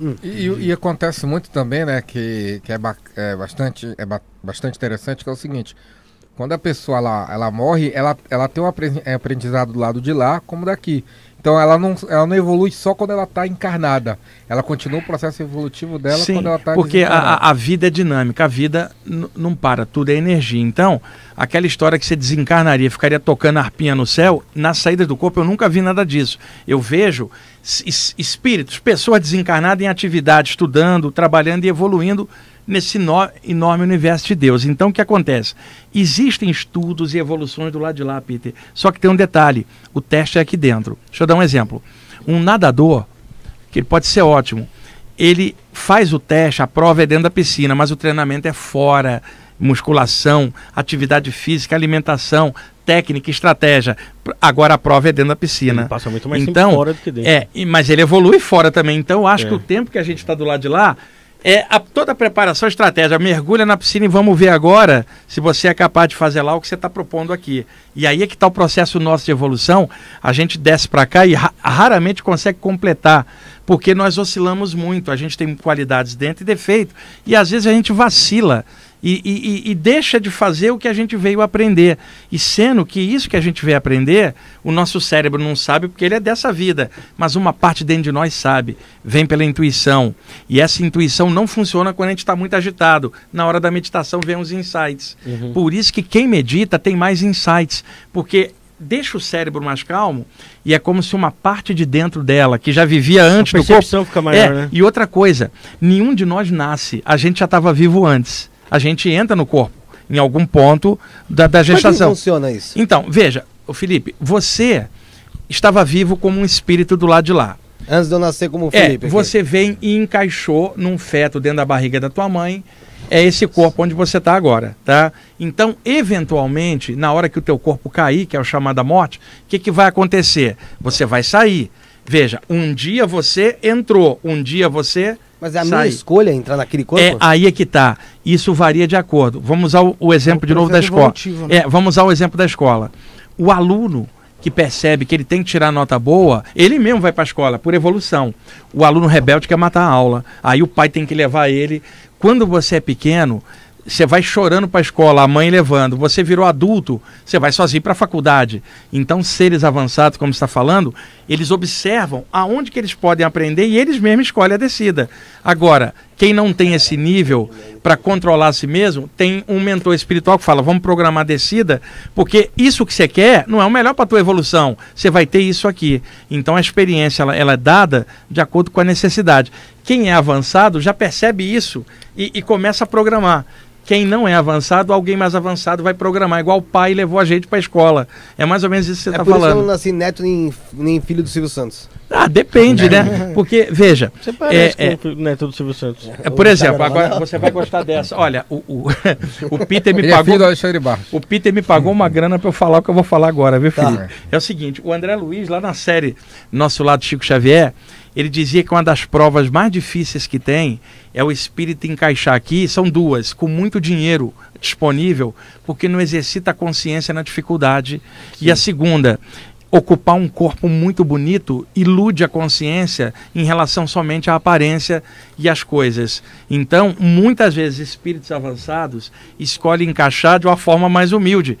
Hum. E, e, acontece muito também, né, que, que é, ba é bastante, é ba bastante interessante, que é o seguinte, quando a pessoa lá, ela morre, ela, ela tem um é, aprendizado do lado de lá como daqui. Então ela não, ela não evolui só quando ela está encarnada. Ela continua o processo evolutivo dela Sim, quando ela está Porque a, a, vida é dinâmica, a vida não para, tudo é energia. Então, aquela história que você desencarnaria, ficaria tocando arpinha no céu, na saída do corpo eu nunca vi nada disso. Eu vejo espíritos, pessoas desencarnadas em atividade, estudando, trabalhando e evoluindo nesse enorme universo de Deus. Então, o que acontece? Existem estudos e evoluções do lado de lá, Peter. Só que tem um detalhe: o teste é aqui dentro. Deixa eu dar um exemplo. Um nadador, que ele pode ser ótimo, ele faz o teste, a prova é dentro da piscina, mas o treinamento é fora. Musculação, atividade física, alimentação, técnica, estratégia. Agora a prova é dentro da piscina. Ele passa muito mais então, tempo fora do que dentro. É, mas ele evolui fora também. Então, eu acho é. que o tempo que a gente está do lado de lá é, a, toda a preparação, estratégica, estratégia, mergulha na piscina e vamos ver agora se você é capaz de fazer lá o que você está propondo aqui. E aí é que está o processo nosso de evolução. A gente desce para cá e ra raramente consegue completar, porque nós oscilamos muito. A gente tem qualidades dentro e defeito. E às vezes a gente vacila e, e, e, deixa de fazer o que a gente veio aprender. E sendo que isso que a gente veio aprender, o nosso cérebro não sabe porque ele é dessa vida, mas uma parte dentro de nós sabe, vem pela intuição. E essa intuição não funciona quando a gente está muito agitado. Na hora da meditação vem os insights. Uhum. Por isso que quem medita tem mais insights, porque deixa o cérebro mais calmo e é como se uma parte de dentro dela que já vivia antes a do corpo fica maior, é. né? e outra coisa nenhum de nós nasce a gente já estava vivo antes a gente entra no corpo em algum ponto da, da gestação. Como funciona isso? Então, veja, o Felipe, você estava vivo como um espírito do lado de lá. Antes de eu nascer como é, Felipe. É, você aqui. vem e encaixou num feto dentro da barriga da tua mãe. É esse corpo onde você está agora, tá? Então, eventualmente, na hora que o teu corpo cair, que é o chamado morte, o que, que vai acontecer? Você vai sair. Veja, um dia você entrou, um dia você mas é a minha escolha entrar naquele é corpo? É, aí é que tá. Isso varia de acordo. Vamos ao o exemplo é o de novo da escola. Né? É, vamos ao exemplo da escola. O aluno que percebe que ele tem que tirar nota boa, ele mesmo vai para a escola por evolução. O aluno rebelde quer matar a aula. Aí o pai tem que levar ele. Quando você é pequeno, você vai chorando para a escola, a mãe levando, você virou adulto, você vai sozinho para a faculdade. Então, seres avançados, como está falando, eles observam aonde que eles podem aprender e eles mesmos escolhem a descida. Agora, quem não tem esse nível para controlar a si mesmo, tem um mentor espiritual que fala: "Vamos programar a descida, porque isso que você quer não é o melhor para tua evolução. Você vai ter isso aqui". Então, a experiência ela, ela é dada de acordo com a necessidade. Quem é avançado já percebe isso e, e começa a programar quem não é avançado, alguém mais avançado vai programar, igual o pai levou a gente para a escola. É mais ou menos isso que você está é tá falando. Isso eu não nasci neto nem, nem filho do Silvio Santos. Ah, depende, né? É. Porque, veja. Você parece é, é com é, o neto do Silvio Santos. É, por exemplo, agora você vai gostar dessa. Olha, o, o, o Peter me Ele pagou. É filho do Alexandre Barros. O Peter me pagou uma grana para eu falar o que eu vou falar agora, viu, filho? Tá. É o seguinte: o André Luiz, lá na série Nosso Lado Chico Xavier, ele dizia que uma das provas mais difíceis que tem é o espírito encaixar aqui, são duas, com muito dinheiro disponível, porque não exercita a consciência na dificuldade. Sim. E a segunda, ocupar um corpo muito bonito ilude a consciência em relação somente à aparência e às coisas. Então, muitas vezes, espíritos avançados escolhem encaixar de uma forma mais humilde,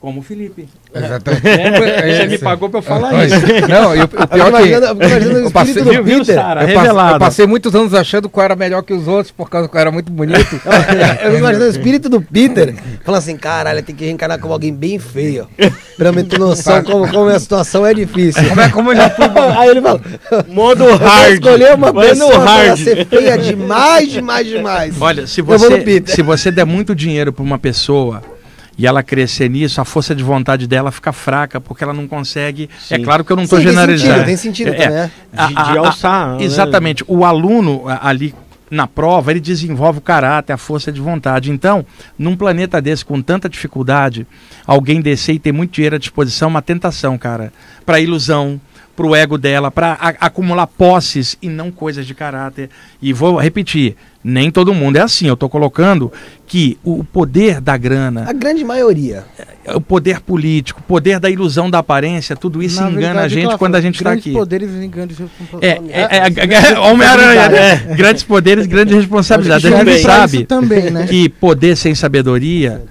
como o Felipe. É. Exatamente. É, você me pagou para eu falar isso. Não, eu, o pior que... eu passei, viu, viu, eu, eu, passei muitos anos achando que eu era melhor que os outros por causa que eu era muito bonito. eu imagino o espírito do Peter falando assim, caralho, tem que reencarnar como alguém bem feio. Pra mim ter noção como, como é a situação é difícil. Como é como eu já fui... Aí ele fala... Modo hard. escolher uma pessoa hard. pra ser feia demais, demais, demais. Olha, se você, se você der muito dinheiro pra uma pessoa e ela crescer nisso, a força de vontade dela fica fraca, porque ela não consegue. É Sim. É claro que eu não estou generalizando. Tem sentido, tem sentido é, é. Né? De, de, alçar. A, a, né? exatamente. O aluno ali na prova, ele desenvolve o caráter, a força de vontade. Então, num planeta desse, com tanta dificuldade, alguém descer e ter muito dinheiro à disposição é uma tentação, cara. Para ilusão, para o ego dela, para acumular posses e não coisas de caráter. E vou repetir: nem todo mundo é assim. Eu estou colocando que o poder da grana. A grande maioria. É, o poder político, o poder da ilusão da aparência, tudo isso Na engana verdade, a gente quando a gente está aqui. Poderes grandes é, é, é, Homem-Aranha, grandes poderes, grandes responsabilidades A gente é sabe também, né? que poder sem sabedoria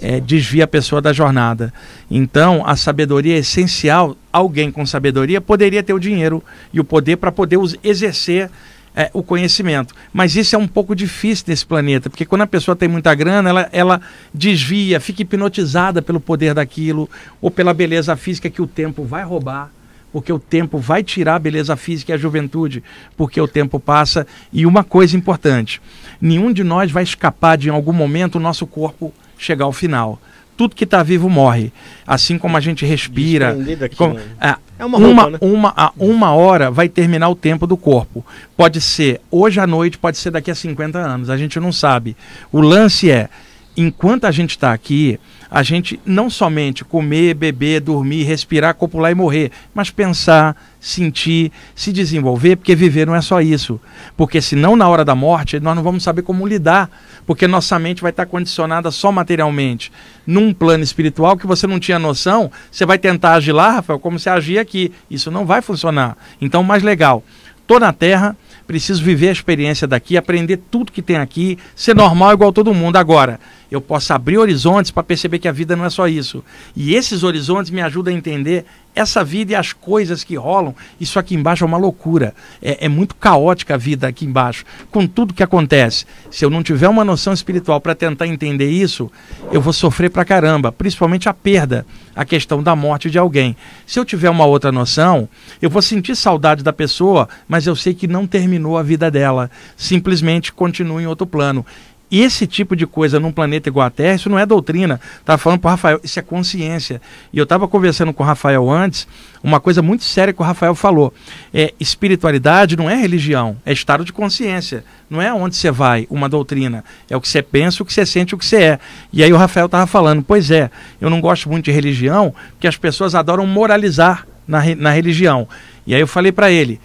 é, desvia a pessoa da jornada. Então, a sabedoria é essencial. Alguém com sabedoria poderia ter o dinheiro e o poder para poder exercer é, o conhecimento. Mas isso é um pouco difícil nesse planeta, porque quando a pessoa tem muita grana, ela, ela desvia, fica hipnotizada pelo poder daquilo ou pela beleza física que o tempo vai roubar porque o tempo vai tirar a beleza física e a juventude, porque o tempo passa. E uma coisa importante: nenhum de nós vai escapar de, em algum momento, o nosso corpo chegar ao final tudo que está vivo morre. Assim como a gente respira. Aqui, como, né? é, é uma, roupa, uma, né? uma, a, uma hora vai terminar o tempo do corpo. Pode ser hoje à noite, pode ser daqui a 50 anos, a gente não sabe. O lance é, enquanto a gente está aqui, a gente não somente comer, beber, dormir, respirar, copular e morrer, mas pensar, sentir, se desenvolver, porque viver não é só isso. Porque senão na hora da morte nós não vamos saber como lidar, porque nossa mente vai estar condicionada só materialmente. Num plano espiritual que você não tinha noção, você vai tentar agir lá, Rafael, como você agia aqui. Isso não vai funcionar. Então, mais legal, tô na terra, preciso viver a experiência daqui, aprender tudo que tem aqui, ser normal igual todo mundo agora eu possa abrir horizontes para perceber que a vida não é só isso. E esses horizontes me ajudam a entender essa vida e as coisas que rolam. Isso aqui embaixo é uma loucura. É, é muito caótica a vida aqui embaixo, com tudo que acontece. Se eu não tiver uma noção espiritual para tentar entender isso, eu vou sofrer pra caramba, principalmente a perda, a questão da morte de alguém. Se eu tiver uma outra noção, eu vou sentir saudade da pessoa, mas eu sei que não terminou a vida dela. Simplesmente continua em outro plano esse tipo de coisa num planeta igual à Terra, isso não é doutrina. Estava tá falando para o Rafael, isso é consciência. E eu estava conversando com o Rafael antes, uma coisa muito séria que o Rafael falou. É, espiritualidade não é religião, é estado de consciência. Não é onde você vai, uma doutrina. É o que você pensa, o que você sente, o que você é. E aí o Rafael estava falando, pois é, eu não gosto muito de religião, porque as pessoas adoram moralizar na, na religião. E aí eu falei para ele,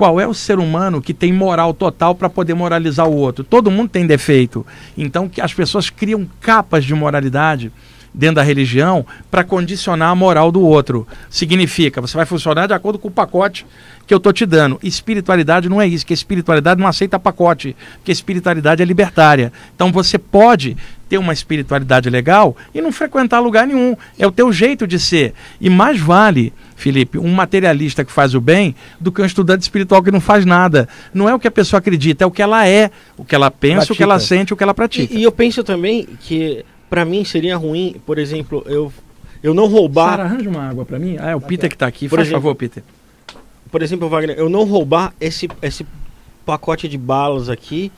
qual é o ser humano que tem moral total para poder moralizar o outro? Todo mundo tem defeito. Então que as pessoas criam capas de moralidade dentro da religião para condicionar a moral do outro. Significa, você vai funcionar de acordo com o pacote que eu estou te dando. Espiritualidade não é isso, que espiritualidade não aceita pacote, porque espiritualidade é libertária. Então você pode ter uma espiritualidade legal e não frequentar lugar nenhum. É o teu jeito de ser. E mais vale, Felipe, um materialista que faz o bem do que um estudante espiritual que não faz nada. Não é o que a pessoa acredita, é o que ela é, o que ela pensa, pratica. o que ela sente, o que ela pratica. E, e eu penso também que para mim seria ruim, por exemplo, eu eu não roubar. Sara, arranja uma água para mim. Ah, é o tá Peter que está aqui. Por Faz exemplo, favor, Peter. Por exemplo, Wagner, eu não roubar esse, esse pacote de balas aqui,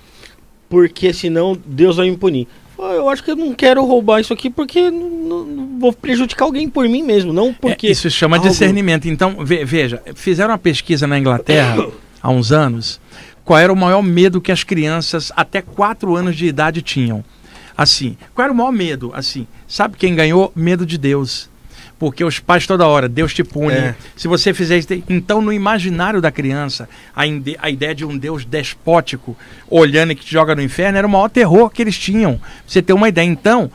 porque senão Deus vai me punir. Ah, eu acho que eu não quero roubar isso aqui porque não, não, não vou prejudicar alguém por mim mesmo, não é, porque. É, isso se chama discernimento. Então, veja, fizeram uma pesquisa na Inglaterra há uns anos. Qual era o maior medo que as crianças até 4 anos de idade tinham? Assim, qual era o maior medo? Assim, sabe quem ganhou? Medo de Deus. Porque os pais toda hora, Deus te pune. É. Se você fizer isso. Então, no imaginário da criança, a, a ideia de um Deus despótico olhando e que te joga no inferno era o maior terror que eles tinham. Pra você tem uma ideia. Então,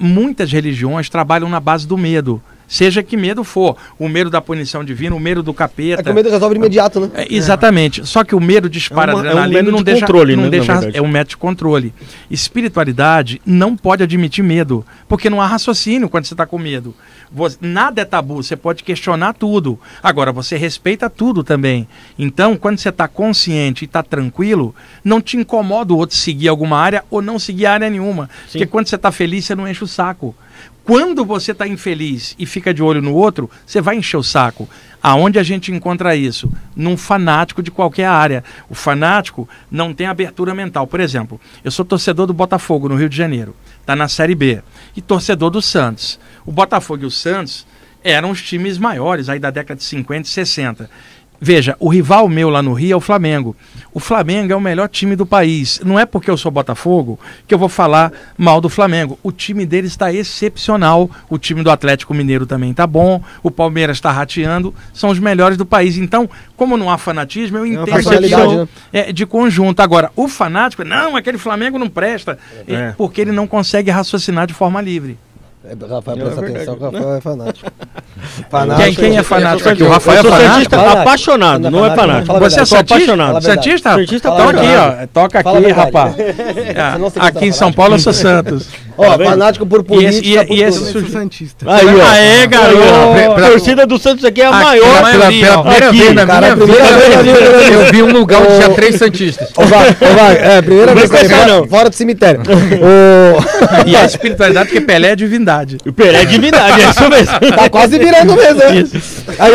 muitas religiões trabalham na base do medo seja que medo for. O medo da punição divina, o medo do capeta. É que o medo resolve é. imediato, né? É, exatamente. Só que o medo dispara é uma, adrenalina é um medo não de deixa, controle, não né, deixa, é um método de controle. Espiritualidade não pode admitir medo, porque não há raciocínio quando você está com medo. Você, nada é tabu, você pode questionar tudo. Agora, você respeita tudo também. Então, quando você está consciente e está tranquilo, não te incomoda o outro seguir alguma área ou não seguir área nenhuma. Sim. Porque quando você está feliz, você não enche o saco. Quando você está infeliz e fica de olho no outro, você vai encher o saco. Aonde a gente encontra isso? Num fanático de qualquer área. O fanático não tem abertura mental. Por exemplo, eu sou torcedor do Botafogo no Rio de Janeiro, está na Série B, e torcedor do Santos. O Botafogo e o Santos eram os times maiores aí da década de 50 e 60. Veja, o rival meu lá no Rio é o Flamengo. O Flamengo é o melhor time do país. Não é porque eu sou Botafogo que eu vou falar mal do Flamengo. O time dele está excepcional. O time do Atlético Mineiro também está bom. O Palmeiras está rateando. São os melhores do país. Então, como não há fanatismo, eu é entendo né? é a né? de conjunto. Agora, o fanático, não, aquele Flamengo não presta. É. é porque ele não consegue raciocinar de forma livre. É, é né? Rafael, é presta atenção que o Rafael é fanático. fanático quem, quem, é fanático aqui? O Rafael é fanático? apaixonado, não é fanático. Você é apaixonado. Santista? Santista, então aqui, ó. Toca aqui, rapaz. Aqui em São Paulo eu sou Santos. Ó, tá fanático por política. E esse, por e santista. Aí, ó. Ah, é garoto. A torcida do Santos aqui é a maior. aqui. pela, primeira vez na minha vida, eu vi um lugar onde tinha três santistas. Ô, vai, é, primeira vez que eu fora do cemitério. E a espiritualidade, porque Pelé é divindade. O Pelé é divindade, é isso mesmo. Tá quase virando mesmo, né? Aí,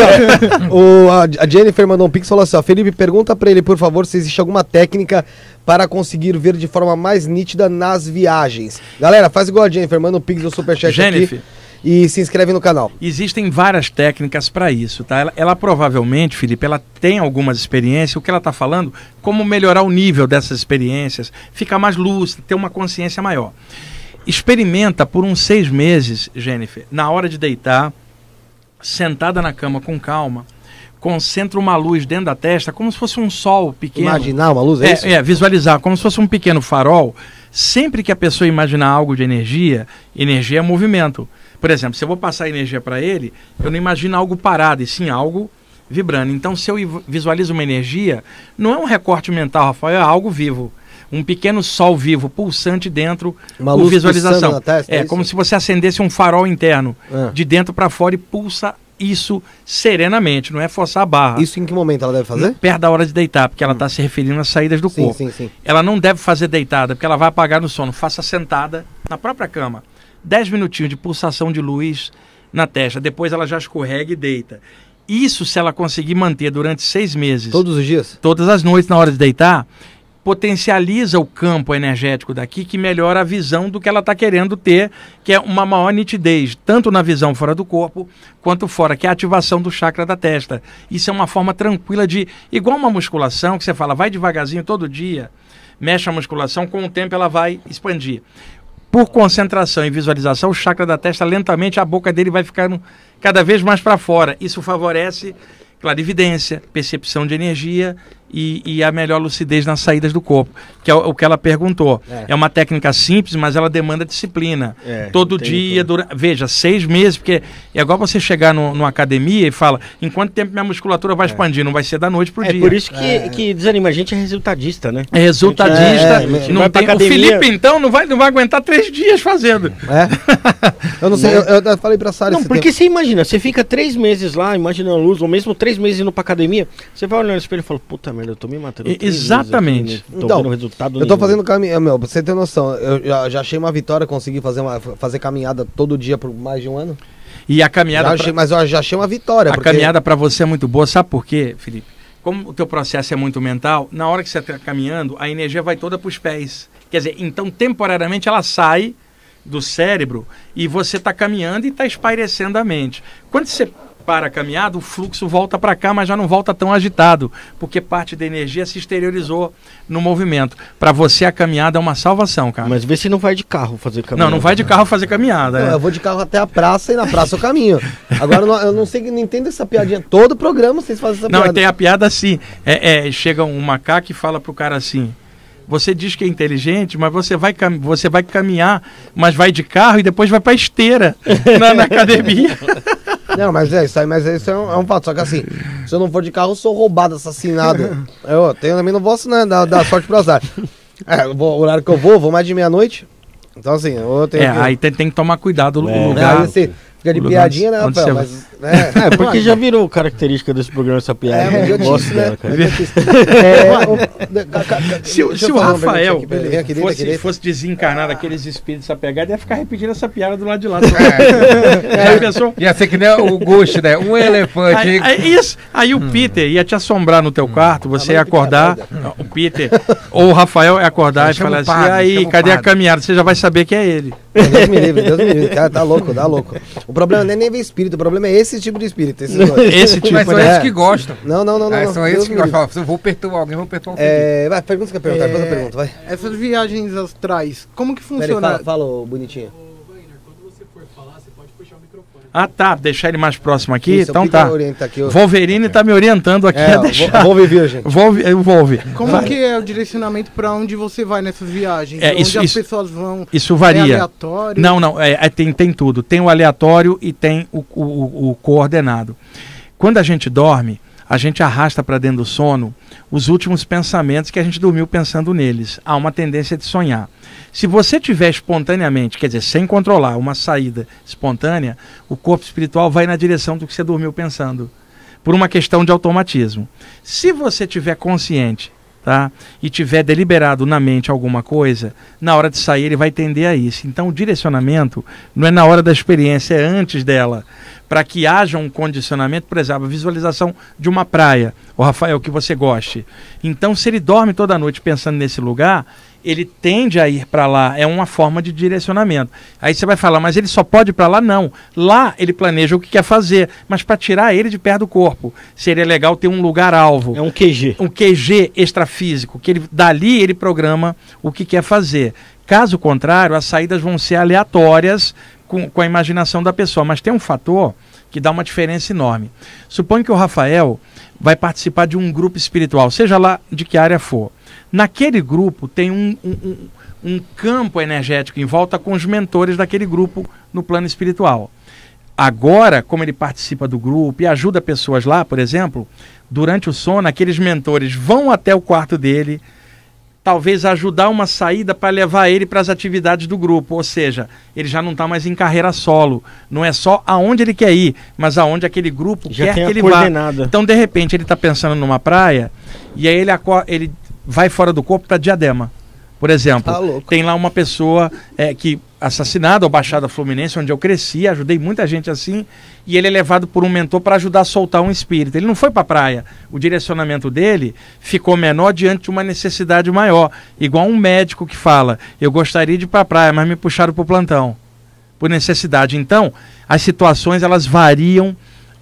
ó. O, a Jennifer mandou um pix e falou assim: ó, Felipe, pergunta pra ele, por favor, se existe alguma técnica para conseguir ver de forma mais nítida nas viagens. Galera, faz igual a Jennifer, manda um pix do superchat Jennifer. aqui. E se inscreve no canal. Existem várias técnicas para isso, tá? Ela, ela, provavelmente, Felipe, ela tem algumas experiências. O que ela está falando, como melhorar o nível dessas experiências, ficar mais lúcida, ter uma consciência maior. Experimenta por uns seis meses, Jennifer, na hora de deitar, sentada na cama com calma, concentra uma luz dentro da testa, como se fosse um sol pequeno. Imaginar uma luz, é, é isso? É, visualizar, como se fosse um pequeno farol. Sempre que a pessoa imaginar algo de energia, energia é movimento. Por exemplo, se eu vou passar energia para ele, eu não imagino algo parado, e sim algo vibrando. Então, se eu visualizo uma energia, não é um recorte mental, Rafael, é algo vivo um pequeno sol vivo pulsante dentro uma luz visualização. Testa, é, é como se você acendesse um farol interno é. de dentro para fora e pulsa isso serenamente, não é forçar a barra. Isso em que momento ela deve fazer? Perto da hora de deitar, porque ela está hum. se referindo às saídas do sim, corpo. Sim, sim. Ela não deve fazer deitada, porque ela vai apagar no sono. Faça sentada na própria cama. 10 minutinhos de pulsação de luz na testa. Depois ela já escorrega e deita. Isso se ela conseguir manter durante seis meses. Todos os dias? Todas as noites na hora de deitar potencializa o campo energético daqui, que melhora a visão do que ela está querendo ter, que é uma maior nitidez, tanto na visão fora do corpo, quanto fora, que é a ativação do chakra da testa. Isso é uma forma tranquila de, igual uma musculação, que você fala, vai devagarzinho todo dia, mexe a musculação, com o tempo ela vai expandir. Por concentração e visualização, o chakra da testa lentamente a boca dele vai ficando cada vez mais para fora. Isso favorece clarividência, percepção de energia e, e, a melhor lucidez nas saídas do corpo, que é o, o que ela perguntou. É. é. uma técnica simples, mas ela demanda disciplina. É, Todo dia, veja, seis meses, porque é igual você chegar no, numa academia e fala, em quanto tempo minha musculatura vai é. expandir? Não vai ser da noite pro é, dia. É por isso que, é. que desanima, a gente é resultadista, né? É resultadista. É, é, não tem, academia... O Felipe, então, não vai, não vai aguentar três dias fazendo. eu não sei, né? eu, eu, falei para Sara Não, porque tempo. você imagina, você fica três meses lá, imagina a luz, ou mesmo três meses indo pra academia, você vai olhar no espelho e fala, puta merda, merda, eu tô me matando. E, exatamente. Aqui, né? então, resultado eu tô fazendo caminho. Meu, pra você ter noção, eu já, já achei uma vitória, consegui fazer, uma, fazer caminhada todo dia por mais de um ano. E a caminhada. Achei, pra... Mas eu já achei uma vitória. A porque... caminhada para você é muito boa, sabe por quê, Felipe? Como o teu processo é muito mental, na hora que você está caminhando, a energia vai toda para os pés. Quer dizer, então temporariamente ela sai do cérebro e você está caminhando e está espairecendo a mente. Quando você para a caminhada, o fluxo volta para cá, mas já não volta tão agitado, porque parte da energia se exteriorizou no movimento. Para você, a caminhada é uma salvação, cara. Mas vê se não vai de carro fazer caminhada. Não, não vai de carro fazer caminhada. Não, é. Eu vou de carro até a praça e na praça eu caminho. Agora, eu não sei, não entendo essa piadinha. Todo programa vocês fazem essa não, piada. Não, tem a piada assim. É, é, chega um macaco e fala pro cara assim, você diz que é inteligente, mas você vai, você vai caminhar, mas vai de carro e depois vai para esteira na, na academia. Não, mas é isso aí, mas isso é um, é um fato. Só que assim, se eu não for de carro, eu sou roubado, assassinado. Eu tenho, também não posso né dar, dar sorte pro azar. É, vou, o horário que eu vou, vou mais de meia-noite. Então assim, eu tenho. É, que... aí tem, tem, que tomar cuidado o é. lugar. Aí, assim, fica de piadinha, né, Rafael? Mas né? É, é porque já virou característica desse programa essa piada. É, eu disse, né? Se o Rafael fosse, fosse desencarnar daqueles espíritos essa pegada, ia ficar repetindo essa piada do lado de lá. É. é. Pensou? Ia ser que nem o Gush, né? Um elefante. Aí, aí, isso, aí o hum. Peter ia te assombrar no teu hum. quarto, você ia tá acordar, tá o Peter ou o Rafael ia acordar e falar assim, e aí, cadê a caminhada? Você já vai saber que é ele. Deus me livre, Deus me livre. Cara, tá louco, tá louco. O problema não é nem ver espírito, o problema é esse esse tipo de espírito. Esses esse tipo, Mas são né? esses que gostam. Não, não, não. não, é, não são esses que gostam. Se eu vou perturbar alguém, vou perturbar alguém. É, vai, pergunta que eu pergunto, é... pergunta, vai. É Essas viagens astrais, como que funciona? Peraí, fala, fala bonitinha. Ah, tá. Deixar ele mais próximo aqui. Isso, então tá. Aqui, eu... Wolverine tá me orientando aqui é, a deixar. Volve Virgem. Volve, Volve. Como vai. que é o direcionamento para onde você vai nessas viagens? É, isso, onde isso, as pessoas vão? Isso é varia. É aleatório? Não, não. É, é, tem, tem tudo. Tem o aleatório e tem o, o, o coordenado. Quando a gente dorme, a gente arrasta para dentro do sono os últimos pensamentos que a gente dormiu pensando neles. Há uma tendência de sonhar. Se você tiver espontaneamente, quer dizer, sem controlar, uma saída espontânea, o corpo espiritual vai na direção do que você dormiu pensando, por uma questão de automatismo. Se você tiver consciente, tá? E tiver deliberado na mente alguma coisa, na hora de sair ele vai tender a isso. Então o direcionamento não é na hora da experiência, é antes dela, para que haja um condicionamento, por exemplo, a visualização de uma praia, o Rafael que você goste. Então se ele dorme toda noite pensando nesse lugar, ele tende a ir para lá, é uma forma de direcionamento. Aí você vai falar, mas ele só pode ir para lá? Não. Lá ele planeja o que quer fazer, mas para tirar ele de perto do corpo, seria legal ter um lugar-alvo. É um QG. Um QG extrafísico, que ele, dali ele programa o que quer fazer. Caso contrário, as saídas vão ser aleatórias com, com a imaginação da pessoa, mas tem um fator que dá uma diferença enorme. Suponha que o Rafael vai participar de um grupo espiritual, seja lá de que área for. Naquele grupo tem um, um, um campo energético em volta com os mentores daquele grupo no plano espiritual. Agora, como ele participa do grupo e ajuda pessoas lá, por exemplo, durante o sono, aqueles mentores vão até o quarto dele, talvez ajudar uma saída para levar ele para as atividades do grupo. Ou seja, ele já não está mais em carreira solo. Não é só aonde ele quer ir, mas aonde aquele grupo já quer que ele coordenada. vá. Então, de repente, ele está pensando numa praia e aí ele, ele vai fora do corpo para diadema. Por exemplo, tá tem lá uma pessoa é, que assassinada, ou Baixada Fluminense, onde eu cresci, ajudei muita gente assim, e ele é levado por um mentor para ajudar a soltar um espírito. Ele não foi para a praia. O direcionamento dele ficou menor diante de uma necessidade maior. Igual um médico que fala: Eu gostaria de ir para a praia, mas me puxaram para o plantão. Por necessidade. Então, as situações elas variam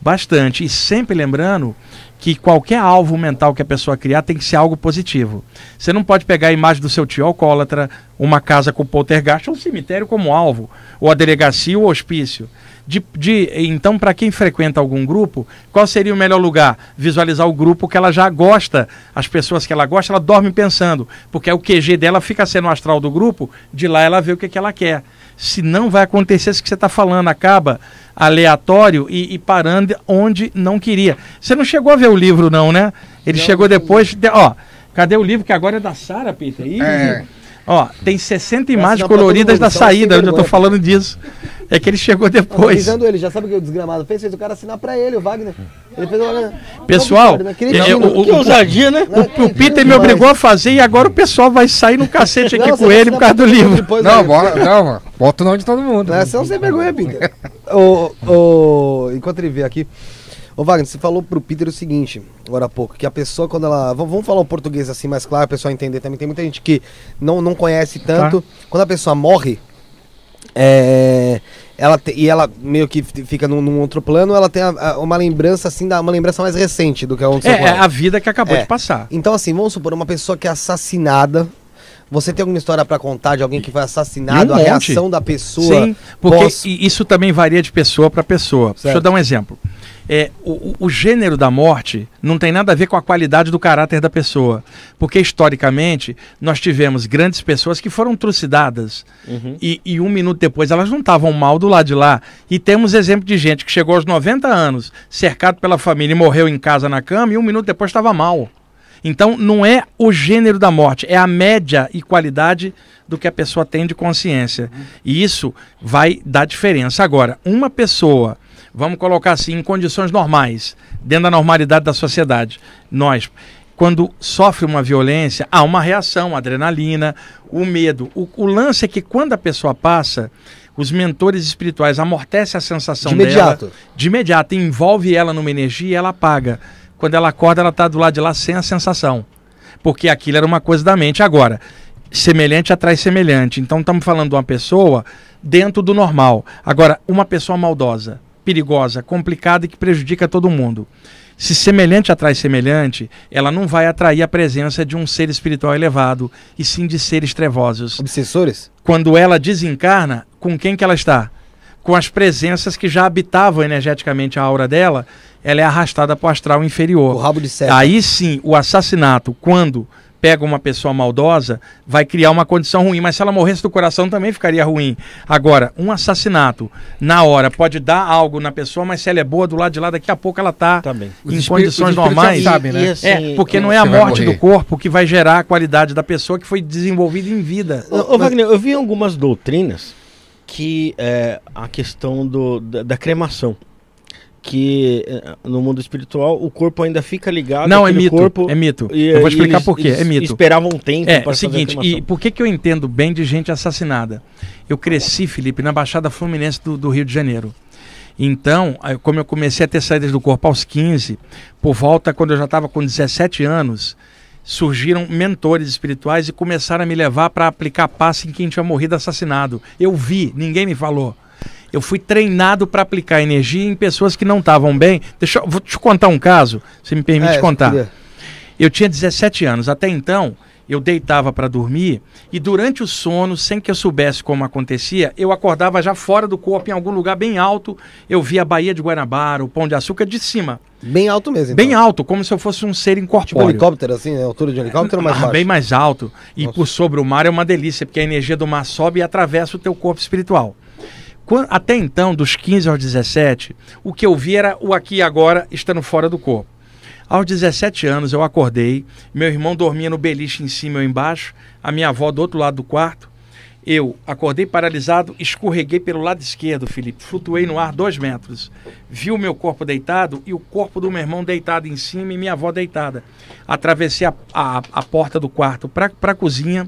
bastante. E sempre lembrando que qualquer alvo mental que a pessoa criar tem que ser algo positivo. Você não pode pegar a imagem do seu tio alcoólatra, uma casa com poltergeist, ou um cemitério como alvo, ou a delegacia, ou o hospício. De, de, então, para quem frequenta algum grupo, qual seria o melhor lugar? Visualizar o grupo que ela já gosta, as pessoas que ela gosta, ela dorme pensando, porque é o QG dela fica sendo o astral do grupo, de lá ela vê o que, que ela quer. Se não vai acontecer isso que você está falando, acaba aleatório e, e, parando onde não queria. Você não chegou a ver o livro, não, né? Ele não, chegou depois. De, ó, cadê o livro que agora é da Sara, Peter? Ih, é. Ó, tem 60 imagens é coloridas mundo, da saída, eu já tô falando disso. É que ele chegou tá depois. Analisando ele, já sabe o que o desgramado fez? Fez o cara assinar para ele, o Wagner. Ele fez uma... Pessoal, eu, é, é, o, o, que ousadia, né? O, o, o Peter me obrigou a fazer e agora o pessoal vai sair no cacete aqui não, com ele por causa do livro. Depois, não, bora, não, Bota o nome de todo mundo. Não, é só sem vergonha, Peter o, o, enquanto ele vê aqui. Ô Wagner, você falou pro Peter o seguinte, agora há pouco, que a pessoa quando ela... Vamos falar um português assim mais claro, a pessoa entender também. Tem muita gente que não, não conhece tá. tanto. Tá. Quando a pessoa morre, é, ela te, e ela meio que fica num, num outro plano, ela tem a, a, uma lembrança assim, da, uma lembrança mais recente do que aconteceu. É, é a vida que acabou é. de passar. Então, assim, vamos supor, uma pessoa que é assassinada você tem alguma história para contar de alguém que foi assassinado, um a monte. reação da pessoa? Sim, porque pós... isso também varia de pessoa para pessoa. Certo. Deixa eu dar um exemplo. É, o, o, gênero da morte não tem nada a ver com a qualidade do caráter da pessoa. Porque, historicamente, nós tivemos grandes pessoas que foram trucidadas uhum. e, e, um minuto depois elas não estavam mal do lado de lá. E temos exemplo de gente que chegou aos 90 anos, cercado pela família e morreu em casa na cama, e um minuto depois estava mal. Então, não é o gênero da morte, é a média e qualidade do que a pessoa tem de consciência. E isso vai dar diferença. Agora, uma pessoa, vamos colocar assim, em condições normais, dentro da normalidade da sociedade, nós quando sofre uma violência, há uma reação, adrenalina, o medo. O, o, lance é que quando a pessoa passa, os mentores espirituais amortecem a sensação de imediato. dela. De imediato. Envolve ela numa energia e ela apaga. Quando ela acorda, ela está do lado de lá sem a sensação. Porque aquilo era uma coisa da mente. Agora, semelhante atrai semelhante. Então estamos falando de uma pessoa dentro do normal. Agora, uma pessoa maldosa, perigosa, complicada e que prejudica todo mundo. Se semelhante atrai semelhante, ela não vai atrair a presença de um ser espiritual elevado, e sim de seres trevosos. Obsessores? Quando ela desencarna, com quem que ela está? com as presenças que já habitavam energeticamente a aura dela, ela é arrastada para o astral inferior. O rabo de seta. Aí sim, o assassinato, quando pega uma pessoa maldosa, vai criar uma condição ruim, mas se ela morresse do coração também ficaria ruim. Agora, um assassinato na hora pode dar algo na pessoa, mas se ela é boa do lado de lá, daqui a pouco ela está tá em condições normais. sabe né? Assim, é, porque não é a morte do corpo que vai gerar a qualidade da pessoa que foi desenvolvida em vida. Ô, ô Wagner, eu vi algumas doutrinas que é a questão do, da, da cremação que é, no mundo espiritual o corpo ainda fica ligado não é mito corpo, é mito e, eu vou explicar por quê é mito esperavam um tempo é, é o seguinte e por que que eu entendo bem de gente assassinada eu cresci Felipe na Baixada Fluminense do, do Rio de Janeiro então como eu comecei a ter saídas do corpo aos 15 por volta quando eu já estava com 17 anos surgiram mentores espirituais e começaram a me levar para aplicar paz em quem tinha morrido assassinado. Eu vi, ninguém me falou. Eu fui treinado para aplicar energia em pessoas que não estavam bem. Deixa eu vou te contar um caso, se me permite é, contar. Eu, eu tinha 17 anos, até então eu deitava para dormir e durante o sono, sem que eu soubesse como acontecia, eu acordava já fora do corpo, em algum lugar bem alto, eu via a Baía de Guanabara, o Pão de Açúcar de cima. Bem alto mesmo. Então. Bem alto, como se eu fosse um ser tipo incorpóreo. Tipo um helicóptero, assim, a né? altura de um helicóptero mais ah, baixo. Bem mais alto. E Nossa. por sobre o mar é uma delícia, porque a energia do mar sobe e atravessa o teu corpo espiritual até então, dos 15 aos 17, o que eu vi era o aqui e agora estando fora do corpo. Aos 17 anos eu acordei, meu irmão dormia no beliche em cima ou embaixo, a minha avó do outro lado do quarto. Eu acordei paralisado, escorreguei pelo lado esquerdo, Felipe. Flutuei no ar dois metros. Vi o meu corpo deitado e o corpo do meu irmão deitado em cima e minha avó deitada. Atravessei a, a, a porta do quarto para a cozinha.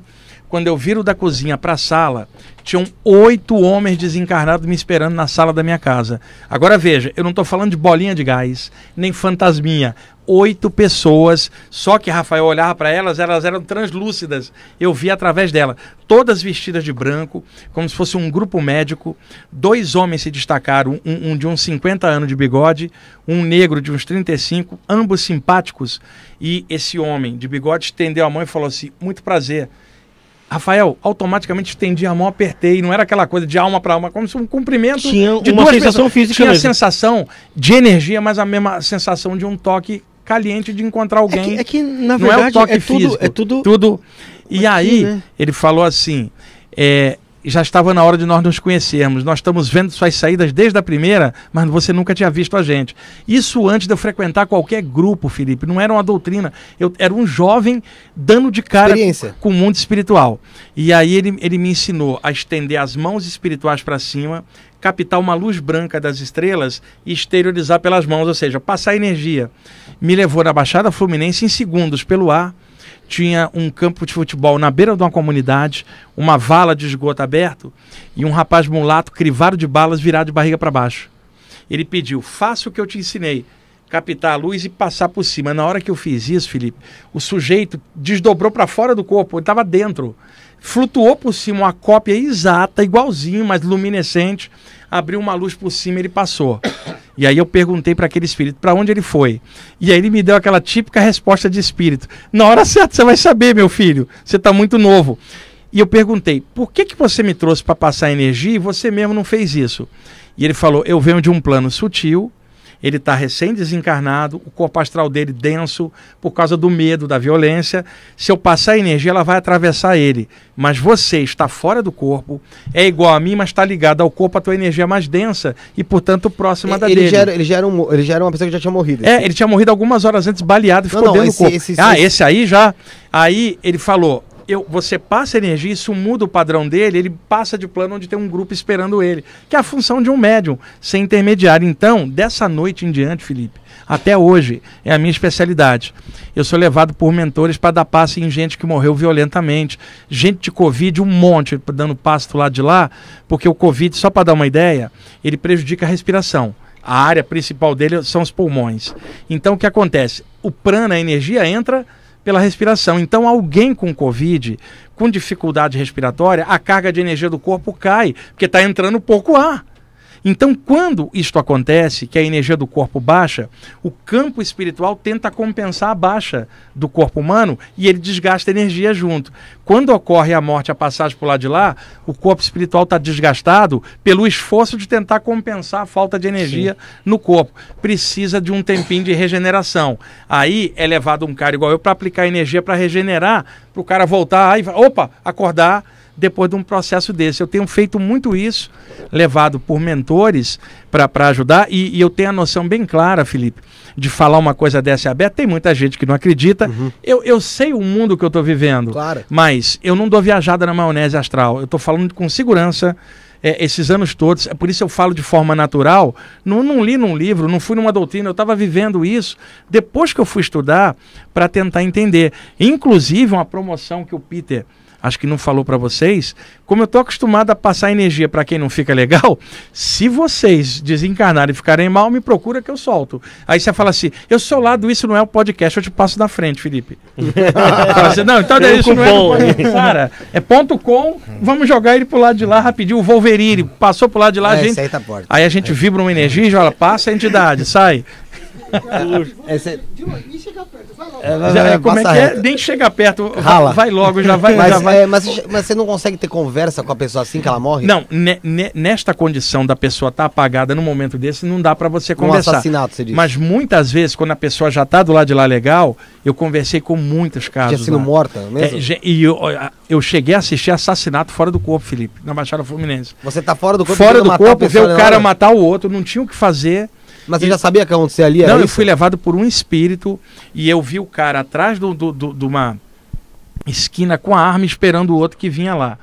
Quando eu viro da cozinha para a sala, tinham oito homens desencarnados me esperando na sala da minha casa. Agora veja, eu não estou falando de bolinha de gás, nem fantasminha oito pessoas, só que Rafael olhava para elas, elas eram translúcidas. Eu vi através dela, todas vestidas de branco, como se fosse um grupo médico. Dois homens se destacaram, um, um de uns 50 anos de bigode, um negro de uns 35, ambos simpáticos. E esse homem de bigode estendeu a mão e falou assim: "Muito prazer". Rafael, automaticamente estendi a mão, apertei, não era aquela coisa de alma para alma, como se um cumprimento Tinha de uma sensação pessoas. física. Tinha mesmo. a sensação de energia, mas a mesma sensação de um toque caliente de encontrar é alguém. É que, é que na verdade, não é o é toque é tudo, físico. É tudo. tudo. E aí, né? ele falou assim: é, já estava na hora de nós nos conhecermos. Nós estamos vendo suas saídas desde a primeira, mas você nunca tinha visto a gente. Isso antes de eu frequentar qualquer grupo, Felipe. Não era uma doutrina. Eu era um jovem dando de cara com, o mundo espiritual. E aí ele, ele me ensinou a estender as mãos espirituais para cima, captar uma luz branca das estrelas e exteriorizar pelas mãos, ou seja, passar energia. Me levou na Baixada Fluminense em segundos pelo ar. Tinha um campo de futebol na beira de uma comunidade, uma vala de esgoto aberto e um rapaz mulato crivado de balas virado de barriga para baixo. Ele pediu: faça o que eu te ensinei captar a luz e passar por cima. Na hora que eu fiz isso, Felipe, o sujeito desdobrou para fora do corpo, ele estava dentro flutuou por cima uma cópia exata, igualzinho, mas luminescente, abriu uma luz por cima e ele passou. E aí eu perguntei para aquele espírito para onde ele foi. E aí ele me deu aquela típica resposta de espírito: Na hora certa você vai saber, meu filho, você está muito novo. E eu perguntei: Por que, que você me trouxe para passar energia e você mesmo não fez isso? E ele falou: Eu venho de um plano sutil ele está recém-desencarnado, o corpo astral dele denso por causa do medo, da violência. Se eu passar a energia, ela vai atravessar ele. Mas você está fora do corpo, é igual a mim, mas está ligado ao corpo, a tua energia é mais densa e, portanto, próxima ele, da ele dele. Gera, ele, já um, ele gera uma pessoa que já tinha morrido. É, ele tinha morrido algumas horas antes, baleado e ficou não, não, dentro esse, do corpo. Esse, ah, esse, ah, esse aí já. Aí ele falou: eu, você passa energia, isso muda o padrão dele, ele passa de plano onde tem um grupo esperando ele, que é a função de um médium, ser intermediário. Então, dessa noite em diante, Felipe, até hoje, é a minha especialidade. Eu sou levado por mentores para dar passe em gente que morreu violentamente, gente de Covid, um monte, dando passe do lado de lá, porque o Covid, só para dar uma ideia, ele prejudica a respiração. A área principal dele são os pulmões. Então, o que acontece? O prana, a energia entra pela respiração. Então, alguém com Covid, com dificuldade respiratória, a carga de energia do corpo cai, porque está entrando pouco ar. Então, quando isto acontece, que a energia do corpo baixa, o campo espiritual tenta compensar a baixa do corpo humano e ele desgasta energia junto. Quando ocorre a morte, a passagem por lá de lá, o corpo espiritual está desgastado pelo esforço de tentar compensar a falta de energia Sim. no corpo. Precisa de um tempinho de regeneração. Aí é levado um cara igual eu para aplicar energia para regenerar, para o cara voltar e opa, acordar depois de um processo desse. Eu tenho feito muito isso, levado por mentores para ajudar, e, e, eu tenho a noção bem clara, Felipe, de falar uma coisa dessa aberta. Tem muita gente que não acredita. Uhum. Eu, eu sei o mundo que eu estou vivendo, claro. mas eu não dou viajada na maionese astral. Eu estou falando com segurança. É, esses anos todos, é por isso eu falo de forma natural. Não, não li num livro, não fui numa doutrina, eu estava vivendo isso depois que eu fui estudar para tentar entender. Inclusive, uma promoção que o Peter acho que não falou para vocês, como eu tô acostumado a passar energia para quem não fica legal, se vocês desencarnarem e ficarem mal, me procura que eu solto. Aí você fala assim, eu sou lado, Isso Não É o Podcast, eu te passo na frente, Felipe. assim, não, então é isso, não é Cara, é ponto com, vamos jogar ele pro lado de lá rapidinho, o Wolverine passou pro lado de lá, é, gente... Aí, tá aí, a gente vibra uma energia, e joga, passa a entidade, sai. É, Nem chega perto, vai logo. É, já, é, como é que é? Nem chega perto, Rala. vai logo, já vai. mas, já vai. É, mas, mas, você não consegue ter conversa com a pessoa assim que ela morre? Não, ne, ne, nesta condição da pessoa estar tá apagada num momento desse, não dá para você conversar. Um assassinato, você diz. Mas muitas vezes, quando a pessoa já está do lado de lá legal, eu conversei com muitas casos. Já sendo lá. morta é mesmo? É, e eu, eu cheguei a assistir assassinato fora do corpo, Felipe, na Baixada Fluminense. Você tá fora do corpo? Fora do corpo, ver o né, cara hora. matar o outro, não tinha o que fazer. Mas você já sabia que acontecia ali? Não, eu fui levado por um espírito e eu vi o cara atrás de do, do, do, do, uma esquina com a arma esperando o outro que vinha lá.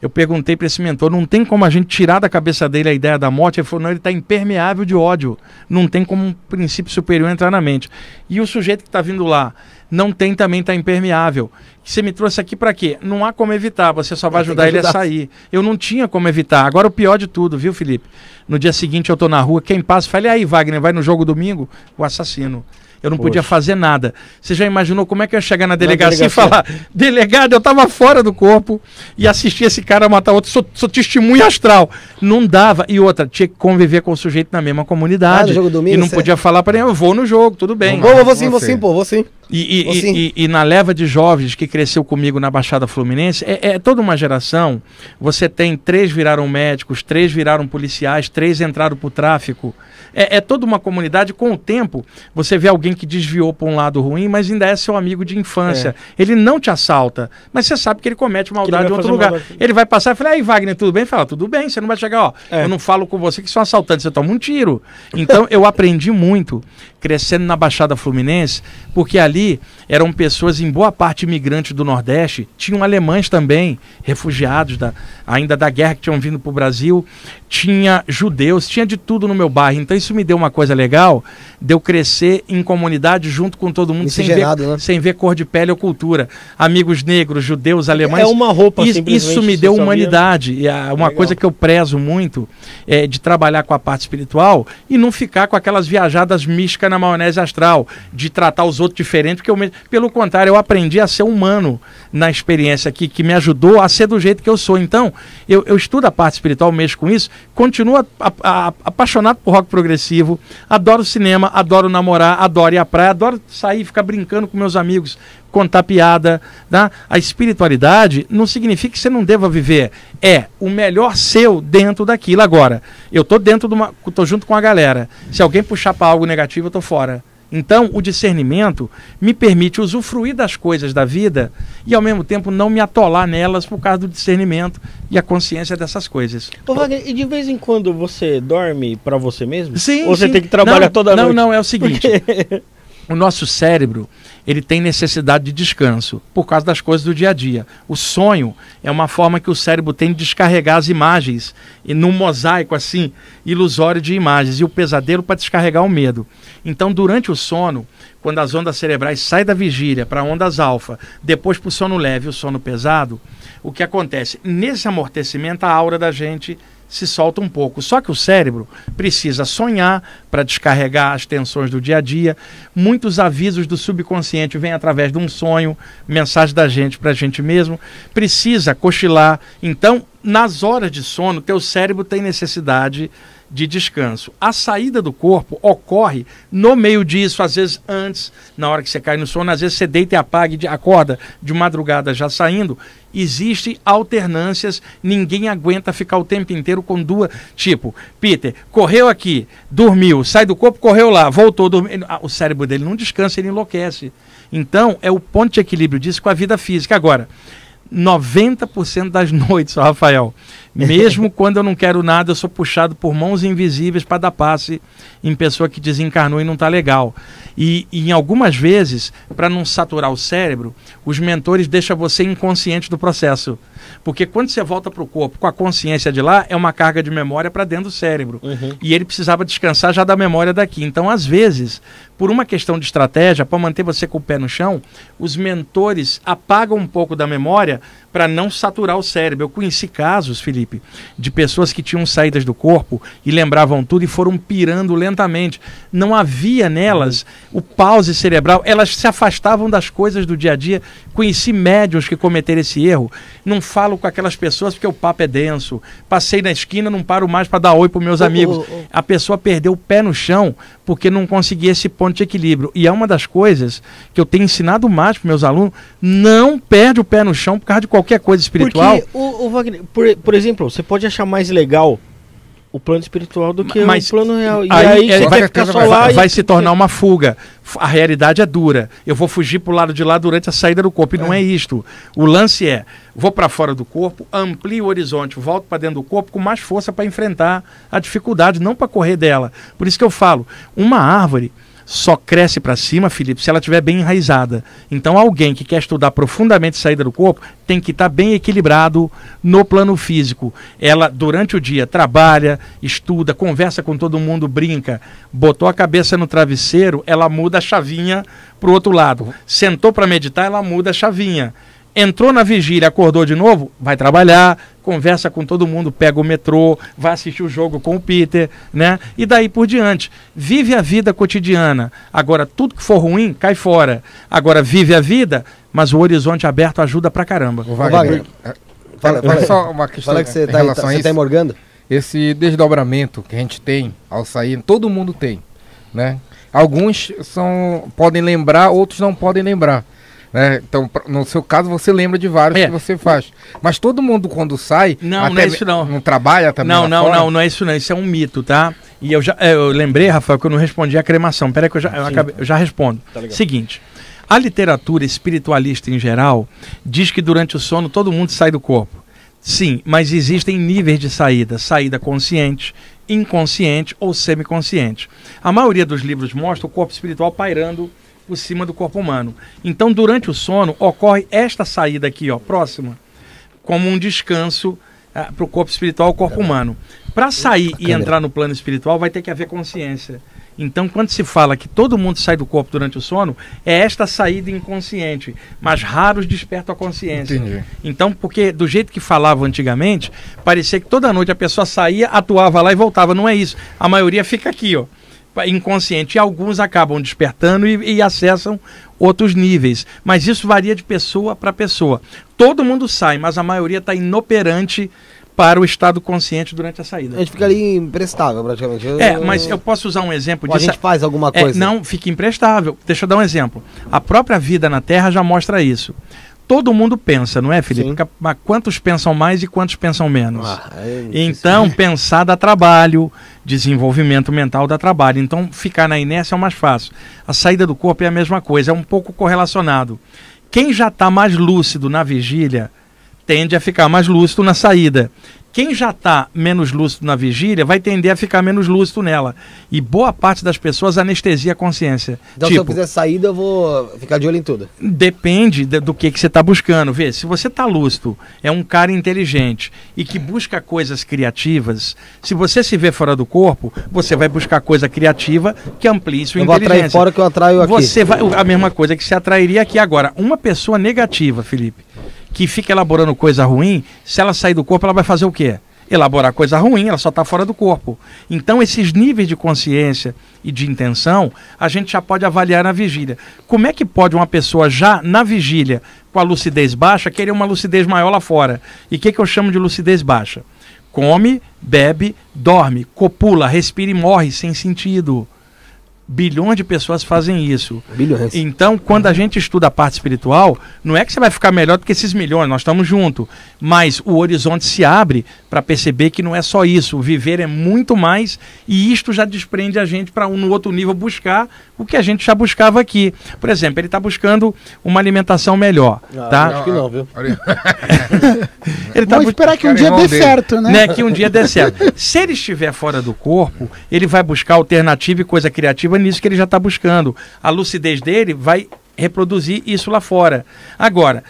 Eu perguntei para esse mentor, não tem como a gente tirar da cabeça dele a ideia da morte? Ele falou, não, ele está impermeável de ódio. Não tem como um princípio superior entrar na mente. E o sujeito que está vindo lá não tem também, tá impermeável. Você me trouxe aqui para quê? Não há como evitar, você só vai ajudar, ajudar ele a sair. Eu não tinha como evitar. Agora o pior de tudo, viu, Felipe? No dia seguinte eu estou na rua, quem passa, fala, aí, Wagner, vai no jogo domingo? O assassino. Eu não Poxa. podia fazer nada. Você já imaginou como é que eu ia chegar na delegacia, na delegacia. e falar: delegado, eu estava fora do corpo e assisti esse cara matar outro, sou, sou testemunha astral. Não dava. E outra, tinha que conviver com o sujeito na mesma comunidade. Ah, jogo domingo, e não podia é... falar para ele: eu vou no jogo, tudo bem. Vou, vou sim, vou sim, pô, vou sim. E, e, assim, e, e, na leva de jovens que cresceu comigo na Baixada Fluminense, é, é, toda uma geração. Você tem três viraram médicos, três viraram policiais, três entraram para o tráfico. É, é, toda uma comunidade. Com o tempo, você vê alguém que desviou para um lado ruim, mas ainda é seu amigo de infância. É. Ele não te assalta, mas você sabe que ele comete maldade em outro lugar. Maldade. Ele vai passar e falar: Ei, Wagner, tudo bem? Fala, tudo bem, você não vai chegar, ó. É. Eu não falo com você que sou assaltante, você toma um tiro. Então, eu aprendi muito crescendo na Baixada Fluminense, porque ali eram pessoas em boa parte imigrantes do Nordeste, tinham alemães também, refugiados da, ainda da guerra que tinham vindo para o Brasil, tinha judeus, tinha de tudo no meu bairro. Então isso me deu uma coisa legal de eu crescer em comunidade junto com todo mundo, sem ver, né? sem ver cor de pele ou cultura. Amigos negros, judeus, é alemães. É uma roupa, Isso, isso me deu né? humanidade. E ah, uma coisa que eu prezo muito é de trabalhar com a parte espiritual e não ficar com aquelas viajadas místicas na maionese astral, de tratar os outros diferente, porque eu, pelo contrário, eu aprendi a ser humano na experiência aqui, que me ajudou a ser do jeito que eu sou. Então, eu, eu estudo a parte espiritual, mexo com isso Continuo apaixonado por rock progressivo, adoro cinema, adoro namorar, adoro ir à praia, adoro sair, ficar brincando com meus amigos, contar piada. Tá? A espiritualidade não significa que você não deva viver. É o melhor seu dentro daquilo. Agora, eu tô dentro de uma. tô junto com a galera. Se alguém puxar para algo negativo, eu tô fora. Então, o discernimento me permite usufruir das coisas da vida e, ao mesmo tempo, não me atolar nelas por causa do discernimento e a consciência dessas coisas. Ô, Wagner, e de vez em quando você dorme para você mesmo? Sim. Ou você sim. tem que trabalhar não, toda não, noite? Não, não, é o seguinte o nosso cérebro ele tem necessidade de descanso por causa das coisas do dia a dia. O sonho é uma forma que o cérebro tem de descarregar as imagens e num mosaico assim ilusório de imagens e o pesadelo para descarregar o medo. Então, durante o sono, quando as ondas cerebrais saem da vigília para ondas alfa, depois para o sono leve e o sono pesado, o que acontece? Nesse amortecimento, a aura da gente se solta um pouco. Só que o cérebro precisa sonhar para descarregar as tensões do dia a dia. Muitos avisos do subconsciente vêm através de um sonho, mensagem da gente para a gente mesmo. Precisa cochilar. Então, nas horas de sono, teu cérebro tem necessidade de descanso. A saída do corpo ocorre no meio disso, às vezes antes, na hora que você cai no sono, às vezes você deita e apaga e acorda de madrugada já saindo. Existem alternâncias, ninguém aguenta ficar o tempo inteiro com duas. Tipo, Peter, correu aqui, dormiu, sai do corpo, correu lá, voltou, dormiu. Ah, o cérebro dele não descansa, ele enlouquece. Então, é o ponto de equilíbrio disso com a vida física. Agora, 90% das noites, Rafael. Mesmo quando eu não quero nada, eu sou puxado por mãos invisíveis para dar passe em pessoa que desencarnou e não está legal. E, e, em algumas vezes, para não saturar o cérebro, os mentores deixam você inconsciente do processo. Porque quando você volta para o corpo com a consciência de lá, é uma carga de memória para dentro do cérebro. Uhum. E ele precisava descansar já da memória daqui. Então, às vezes, por uma questão de estratégia, para manter você com o pé no chão, os mentores apagam um pouco da memória para não saturar o cérebro. Eu conheci casos, Felipe, de pessoas que tinham saídas do corpo e lembravam tudo e foram pirando lentamente. Não havia nelas o pause cerebral, elas se afastavam das coisas do dia a dia. Conheci médiuns que cometeram esse erro. Não falo com aquelas pessoas porque o papo é denso. Passei na esquina, não paro mais para dar oi para meus amigos. Oh, oh, oh. A pessoa perdeu o pé no chão porque não conseguia esse ponto de equilíbrio. E é uma das coisas que eu tenho ensinado mais para meus alunos: não perde o pé no chão por causa de qualquer coisa espiritual. Porque, o, o Wagner, por, por exemplo, você pode achar mais legal o plano espiritual do que mas, o plano real. E aí, aí é, vai, ficar vai, vai, vai e... se tornar uma fuga. A realidade é dura. Eu vou fugir para o lado de lá durante a saída do corpo. E é. não é isto. O lance é, vou para fora do corpo, amplio o horizonte, volto para dentro do corpo com mais força para enfrentar a dificuldade, não para correr dela. Por isso que eu falo, uma árvore só cresce para cima, Felipe, se ela estiver bem enraizada. Então, alguém que quer estudar profundamente saída do corpo tem que estar tá bem equilibrado no plano físico. Ela, durante o dia, trabalha, estuda, conversa com todo mundo, brinca, botou a cabeça no travesseiro, ela muda a chavinha para o outro lado. Sentou para meditar, ela muda a chavinha entrou na vigília, acordou de novo, vai trabalhar, conversa com todo mundo, pega o metrô, vai assistir o jogo com o Peter, né? E daí por diante. Vive a vida cotidiana. Agora, tudo que for ruim, cai fora. Agora, vive a vida, mas o horizonte aberto ajuda pra caramba. O Wagner, é, é, fala, fala, só uma questão fala que você está relação tá, tá isso, tá morgando. Esse desdobramento que a gente tem ao sair, todo mundo tem, né? Alguns são podem lembrar, outros não podem lembrar. Né? Então, no seu caso, você lembra de vários é. que você faz. Mas todo mundo, quando sai. Não, não é isso não. Não trabalha também? Não, não, fora? não, não é isso não. Isso é um mito, tá? E eu já é, eu lembrei, Rafael, que eu não respondi a cremação. Peraí, que eu já, eu acabei, eu já respondo. Tá Seguinte. A literatura espiritualista em geral diz que durante o sono todo mundo sai do corpo. Sim, mas existem níveis de saída: saída consciente, inconsciente ou semiconsciente. A maioria dos livros mostra o corpo espiritual pairando por cima do corpo humano. Então, durante o sono, ocorre esta saída aqui, ó, próxima, como um descanso ah, para o corpo espiritual, o corpo humano. Para sair e entrar no plano espiritual, vai ter que haver consciência. Então, quando se fala que todo mundo sai do corpo durante o sono, é esta saída inconsciente, mas raros despertam a consciência. Entendi. Então, porque do jeito que falavam antigamente, parecia que toda noite a pessoa saía, atuava lá e voltava. Não é isso. A maioria fica aqui, ó inconsciente. E alguns acabam despertando e, e acessam outros níveis. Mas isso varia de pessoa para pessoa. Todo mundo sai, mas a maioria está inoperante para o estado consciente durante a saída. A gente fica ali imprestável praticamente. Eu, é, mas eu posso usar um exemplo disso. A gente faz alguma é, coisa. É, não, fica imprestável. Deixa eu dar um exemplo. A própria vida na Terra já mostra isso todo mundo pensa, não é, Felipe? Mas Quantos pensam mais e quantos pensam menos? Ah, é então, pensar dá trabalho, desenvolvimento mental dá trabalho. Então, ficar na inércia é o mais fácil. A saída do corpo é a mesma coisa, é um pouco correlacionado. Quem já está mais lúcido na vigília tende a ficar mais lúcido na saída quem já está menos lúcido na vigília vai tender a ficar menos lúcido nela. E boa parte das pessoas anestesia a consciência. Então, tipo, se eu tipo, quiser saída, eu vou ficar de olho em tudo. Depende de, do que, que você está buscando. Vê, se você está lúcido, é um cara inteligente e que busca coisas criativas, se você se vê fora do corpo, você vai buscar coisa criativa que amplie sua eu inteligência. Eu vou atrair fora que eu atraio aqui. Você vai, a mesma coisa que se atrairia aqui. Agora, uma pessoa negativa, Felipe, que fica elaborando coisa ruim, se ela sair do corpo, ela vai fazer o quê? Elaborar coisa ruim, ela só está fora do corpo. Então, esses níveis de consciência e de intenção, a gente já pode avaliar na vigília. Como é que pode uma pessoa já na vigília, com a lucidez baixa, querer uma lucidez maior lá fora? E o que, que eu chamo de lucidez baixa? Come, bebe, dorme, copula, respira e morre sem sentido. Bilhões de pessoas fazem isso. Bilhões. Então, quando a gente estuda a parte espiritual, não é que você vai ficar melhor do que esses milhões, nós estamos juntos. Mas o horizonte se abre para perceber que não é só isso. Viver é muito mais e isto já desprende a gente para um outro nível buscar o que a gente já buscava aqui. Por exemplo, ele está buscando uma alimentação melhor. Ah, tá? Acho que não, viu? ele tá Vamos esperar que um dia dê certo, né? né? Que um dia dê certo. Se ele estiver fora do corpo, ele vai buscar alternativa e coisa criativa é nisso que ele já está buscando. A lucidez dele vai reproduzir isso lá fora. Agora,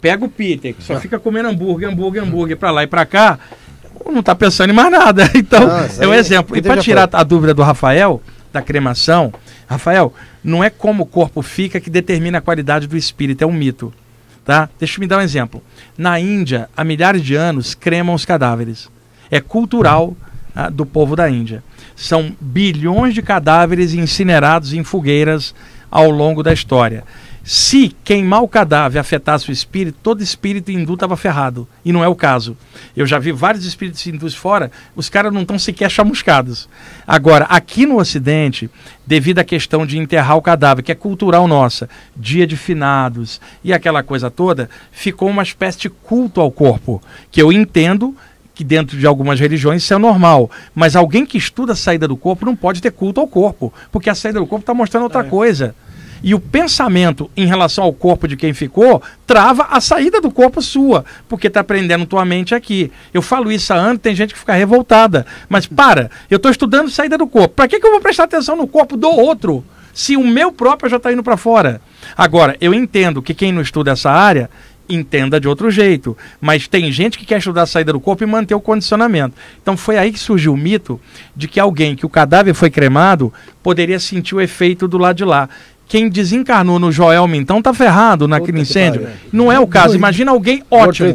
pega o Peter, que só fica comendo hambúrguer, hambúrguer, hambúrguer para lá e para cá, não está pensando em mais nada. Então, Nossa, é um exemplo. E para tirar a dúvida do Rafael, da cremação, Rafael, não é como o corpo fica que determina a qualidade do espírito, é um mito. Tá? Deixa eu me dar um exemplo. Na Índia, há milhares de anos, cremam os cadáveres. É cultural ah, do povo da Índia. São bilhões de cadáveres incinerados em fogueiras ao longo da história. Se queimar o cadáver afetasse o espírito, todo espírito hindu estava ferrado. E não é o caso. Eu já vi vários espíritos hindus fora, os caras não estão sequer chamuscados. Agora, aqui no Ocidente, devido à questão de enterrar o cadáver, que é cultural nossa, dia de finados e aquela coisa toda, ficou uma espécie de culto ao corpo, que eu entendo que dentro de algumas religiões isso é normal. Mas alguém que estuda a saída do corpo não pode ter culto ao corpo, porque a saída do corpo está mostrando outra é. coisa. E o pensamento em relação ao corpo de quem ficou trava a saída do corpo sua, porque está prendendo tua mente aqui. Eu falo isso há anos, tem gente que fica revoltada. Mas para, eu estou estudando saída do corpo. Para que, que eu vou prestar atenção no corpo do outro? se o meu próprio já está indo para fora. Agora, eu entendo que quem não estuda essa área entenda de outro jeito. Mas tem gente que quer estudar a saída do corpo e manter o condicionamento. Então foi aí que surgiu o mito de que alguém que o cadáver foi cremado poderia sentir o efeito do lado de lá. Quem desencarnou no Joel Mintão tá ferrado naquele Puta incêndio. Não é o caso. Imagina alguém ótimo.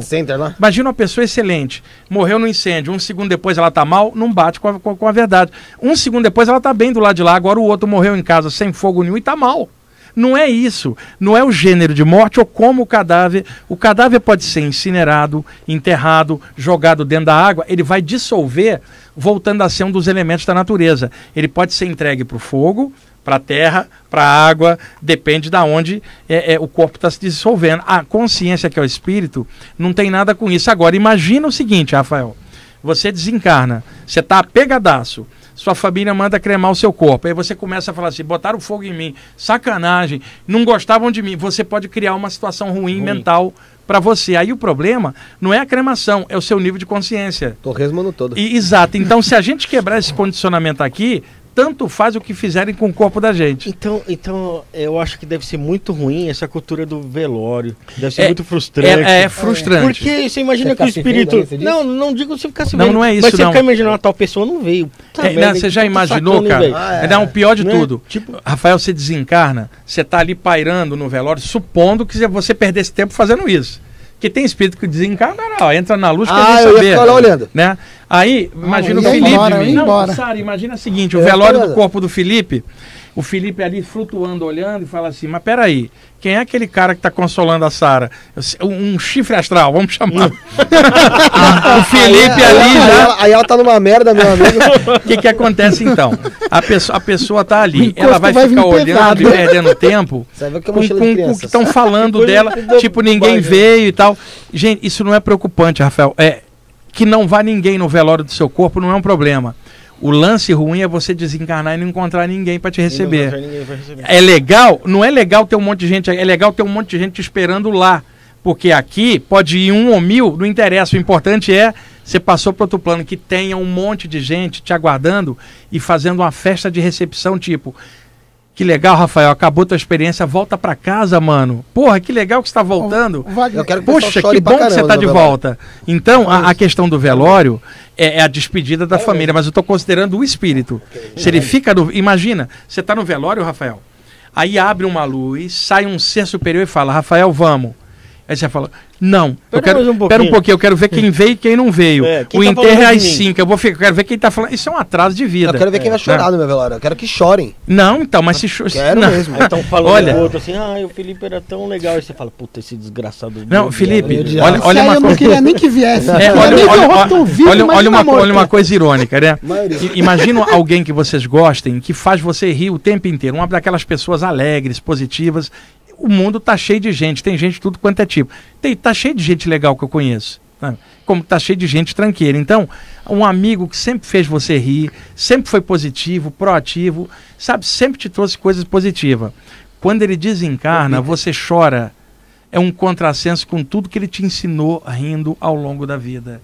Imagina uma pessoa excelente. Morreu no incêndio. Um segundo depois ela tá mal, não bate com a, com a verdade. Um segundo depois ela tá bem do lado de lá. Agora o outro morreu em casa sem fogo nenhum e tá mal. Não é isso. Não é o gênero de morte ou como o cadáver. O cadáver pode ser incinerado, enterrado, jogado dentro da água. Ele vai dissolver, voltando a ser um dos elementos da natureza. Ele pode ser entregue para o fogo, para a terra, para a água, depende da de onde é, é, o corpo está se dissolvendo. A consciência, que é o espírito, não tem nada com isso. Agora, imagina o seguinte, Rafael: você desencarna, você está apegadaço sua família manda cremar o seu corpo. Aí você começa a falar assim: botaram fogo em mim, sacanagem, não gostavam de mim. Você pode criar uma situação ruim. ruim. mental para você. Aí o problema não é a cremação, é o seu nível de consciência. Torresmo no todo. E, exato. Então, se a gente quebrar esse condicionamento aqui, tanto faz o que fizerem com o corpo da gente. Então, então eu acho que deve ser muito ruim essa cultura do velório. Deve ser é, muito é, frustrante. É, é, frustrante. Porque você imagina você que o tá espírito. Vendo, não, não digo você ficasse se vendo. Não, não é isso. Mas você não. imaginando uma tal pessoa não veio. Puta tá, é, você já imaginou, sacando, cara? Ah, é, não, o pior de né? tudo. Tipo... Rafael, você desencarna, você tá ali pairando no velório, supondo que você perdesse tempo fazendo isso. Porque tem espírito que desencarna, não, entra na luz que ele eu ah, saber, ia né? olhando. Né? Aí, imagina ah, o Felipe. Embora, não, Sara, imagina o seguinte, eu o velório do corpo do Felipe o Felipe ali flutuando, olhando e fala assim: Mas peraí, quem é aquele cara que está consolando a Sara? Um, um, chifre astral, vamos chamar. o Felipe aí, ali aí, já. Aí ela, está numa merda, meu amigo. O que, que acontece então? A pessoa, a pessoa está ali, ela vai, vai ficar olhando e perdendo tempo é com, com o que estão falando dela, tipo, ninguém veio e tal. Gente, isso não é preocupante, Rafael. É que não vá ninguém no velório do seu corpo não é um problema. O lance ruim é você desencarnar e não encontrar ninguém para te receber. receber. É legal? Não é legal ter um monte de gente. É legal ter um monte de gente esperando lá. Porque aqui pode ir um ou mil, não interessa. O importante é você passou para outro plano que tenha um monte de gente te aguardando e fazendo uma festa de recepção, tipo, que legal, Rafael. Acabou tua experiência. Volta para casa, mano. Porra, que legal que você tá voltando. Eu quero que Poxa, que bom que você tá de volta. Então, a, a questão do velório é, é a despedida da é família, mesmo. mas eu tô considerando o espírito. Se ele fica no. Imagina, você tá no velório, Rafael. Aí abre uma luz, sai um ser superior e fala, Rafael, vamos. Aí você fala, não. Pera, eu quero, um pouquinho. um pouquinho, eu quero ver quem veio e quem não veio. É, quem o tá enterro é às 5. Eu vou ficar, eu quero ver quem tá falando. Isso é um atraso de vida. Eu quero ver quem é, vai chorar né? no meu velório. Eu quero que chorem. Não, então, mas se chorar. Quero não. mesmo. Então falando olha... outro assim, ah, o Felipe era tão legal. E você fala, puta, esse desgraçado. Não, Felipe, olha, é olha uma coisa. Eu não queria nem que viesse. É, olha uma coisa irônica, né? Imagina alguém que vocês gostem que faz você rir o tempo inteiro. Uma daquelas pessoas alegres, positivas o mundo tá cheio de gente, tem gente de tudo quanto é tipo. Tem, tá cheio de gente legal que eu conheço. Tá? Como tá cheio de gente tranqueira. Então, um amigo que sempre fez você rir, sempre foi positivo, proativo, sabe, sempre te trouxe coisas positivas. Quando ele desencarna, você chora. É um contrassenso com tudo que ele te ensinou rindo ao longo da vida.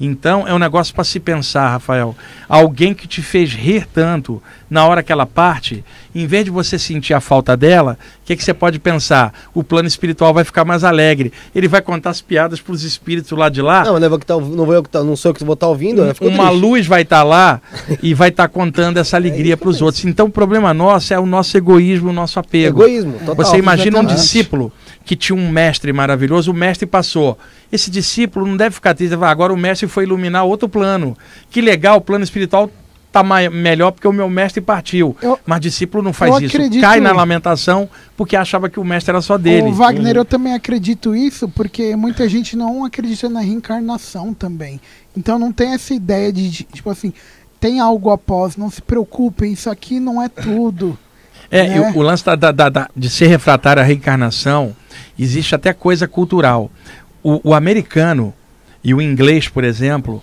Então é um negócio para se pensar, Rafael. Alguém que te fez rir tanto na hora que ela parte, em vez de você sentir a falta dela, o que, que você pode pensar? O plano espiritual vai ficar mais alegre. Ele vai contar as piadas para os espíritos lá de lá. Não, não, vou, é tá não, vou, tá, não sou eu que vou estar tá ouvindo. Né? Uma triste. luz vai estar lá e vai estar contando essa é alegria é para os outros. Então o problema nosso é o nosso egoísmo, o nosso apego. Egoísmo, total. Você imagina é um discípulo que tinha um mestre maravilhoso, o mestre passou. Esse discípulo não deve ficar triste, agora o mestre foi iluminar outro plano. Que legal, o plano espiritual está melhor porque o meu mestre partiu. Eu, Mas discípulo não faz isso. Cai na lamentação porque achava que o mestre era só dele. O Wagner, eu também acredito isso porque muita gente não acredita na reencarnação também. Então não tem essa ideia de, tipo assim, tem algo após, não se preocupem, isso aqui não é tudo. É, eu, né? o lance da, da, da, de ser refratário à reencarnação existe até coisa cultural. O, o americano e o inglês, por exemplo,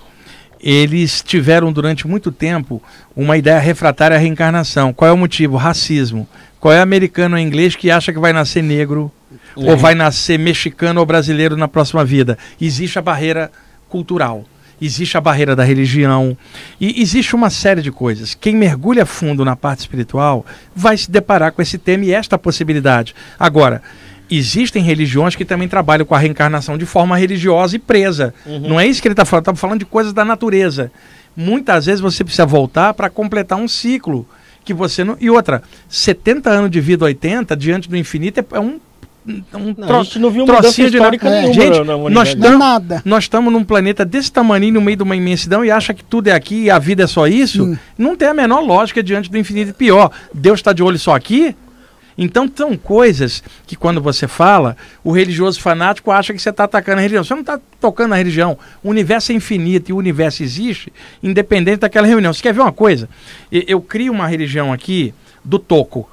eles tiveram durante muito tempo uma ideia refratária à reencarnação. Qual é o motivo? Racismo. Qual é o americano ou inglês que acha que vai nascer negro ou vai nascer mexicano ou brasileiro na próxima vida? Existe a barreira cultural, existe a barreira da religião e existe uma série de coisas. Quem mergulha fundo na parte espiritual vai se deparar com esse tema e esta possibilidade. Agora, existem religiões que também trabalham com a reencarnação de forma religiosa e presa. Uhum. Não é isso que ele está falando, está falando de coisas da natureza. Muitas vezes você precisa voltar para completar um ciclo que você não. E outra, 70 anos de vida, 80, diante do infinito, é um. Um não, tro... a gente não viu trocinho de histórica é. nenhuma, gente, na nós tam, nada. Nós estamos num planeta desse tamanho no meio de uma imensidão e acha que tudo é aqui e a vida é só isso. Hum. Não tem a menor lógica diante do infinito. e Pior, Deus está de olho só aqui? Então, são coisas que quando você fala, o religioso fanático acha que você está atacando a religião. Você não está tocando a religião. O universo é infinito e o universo existe independente daquela reunião. Você quer ver uma coisa? Eu crio uma religião aqui do toco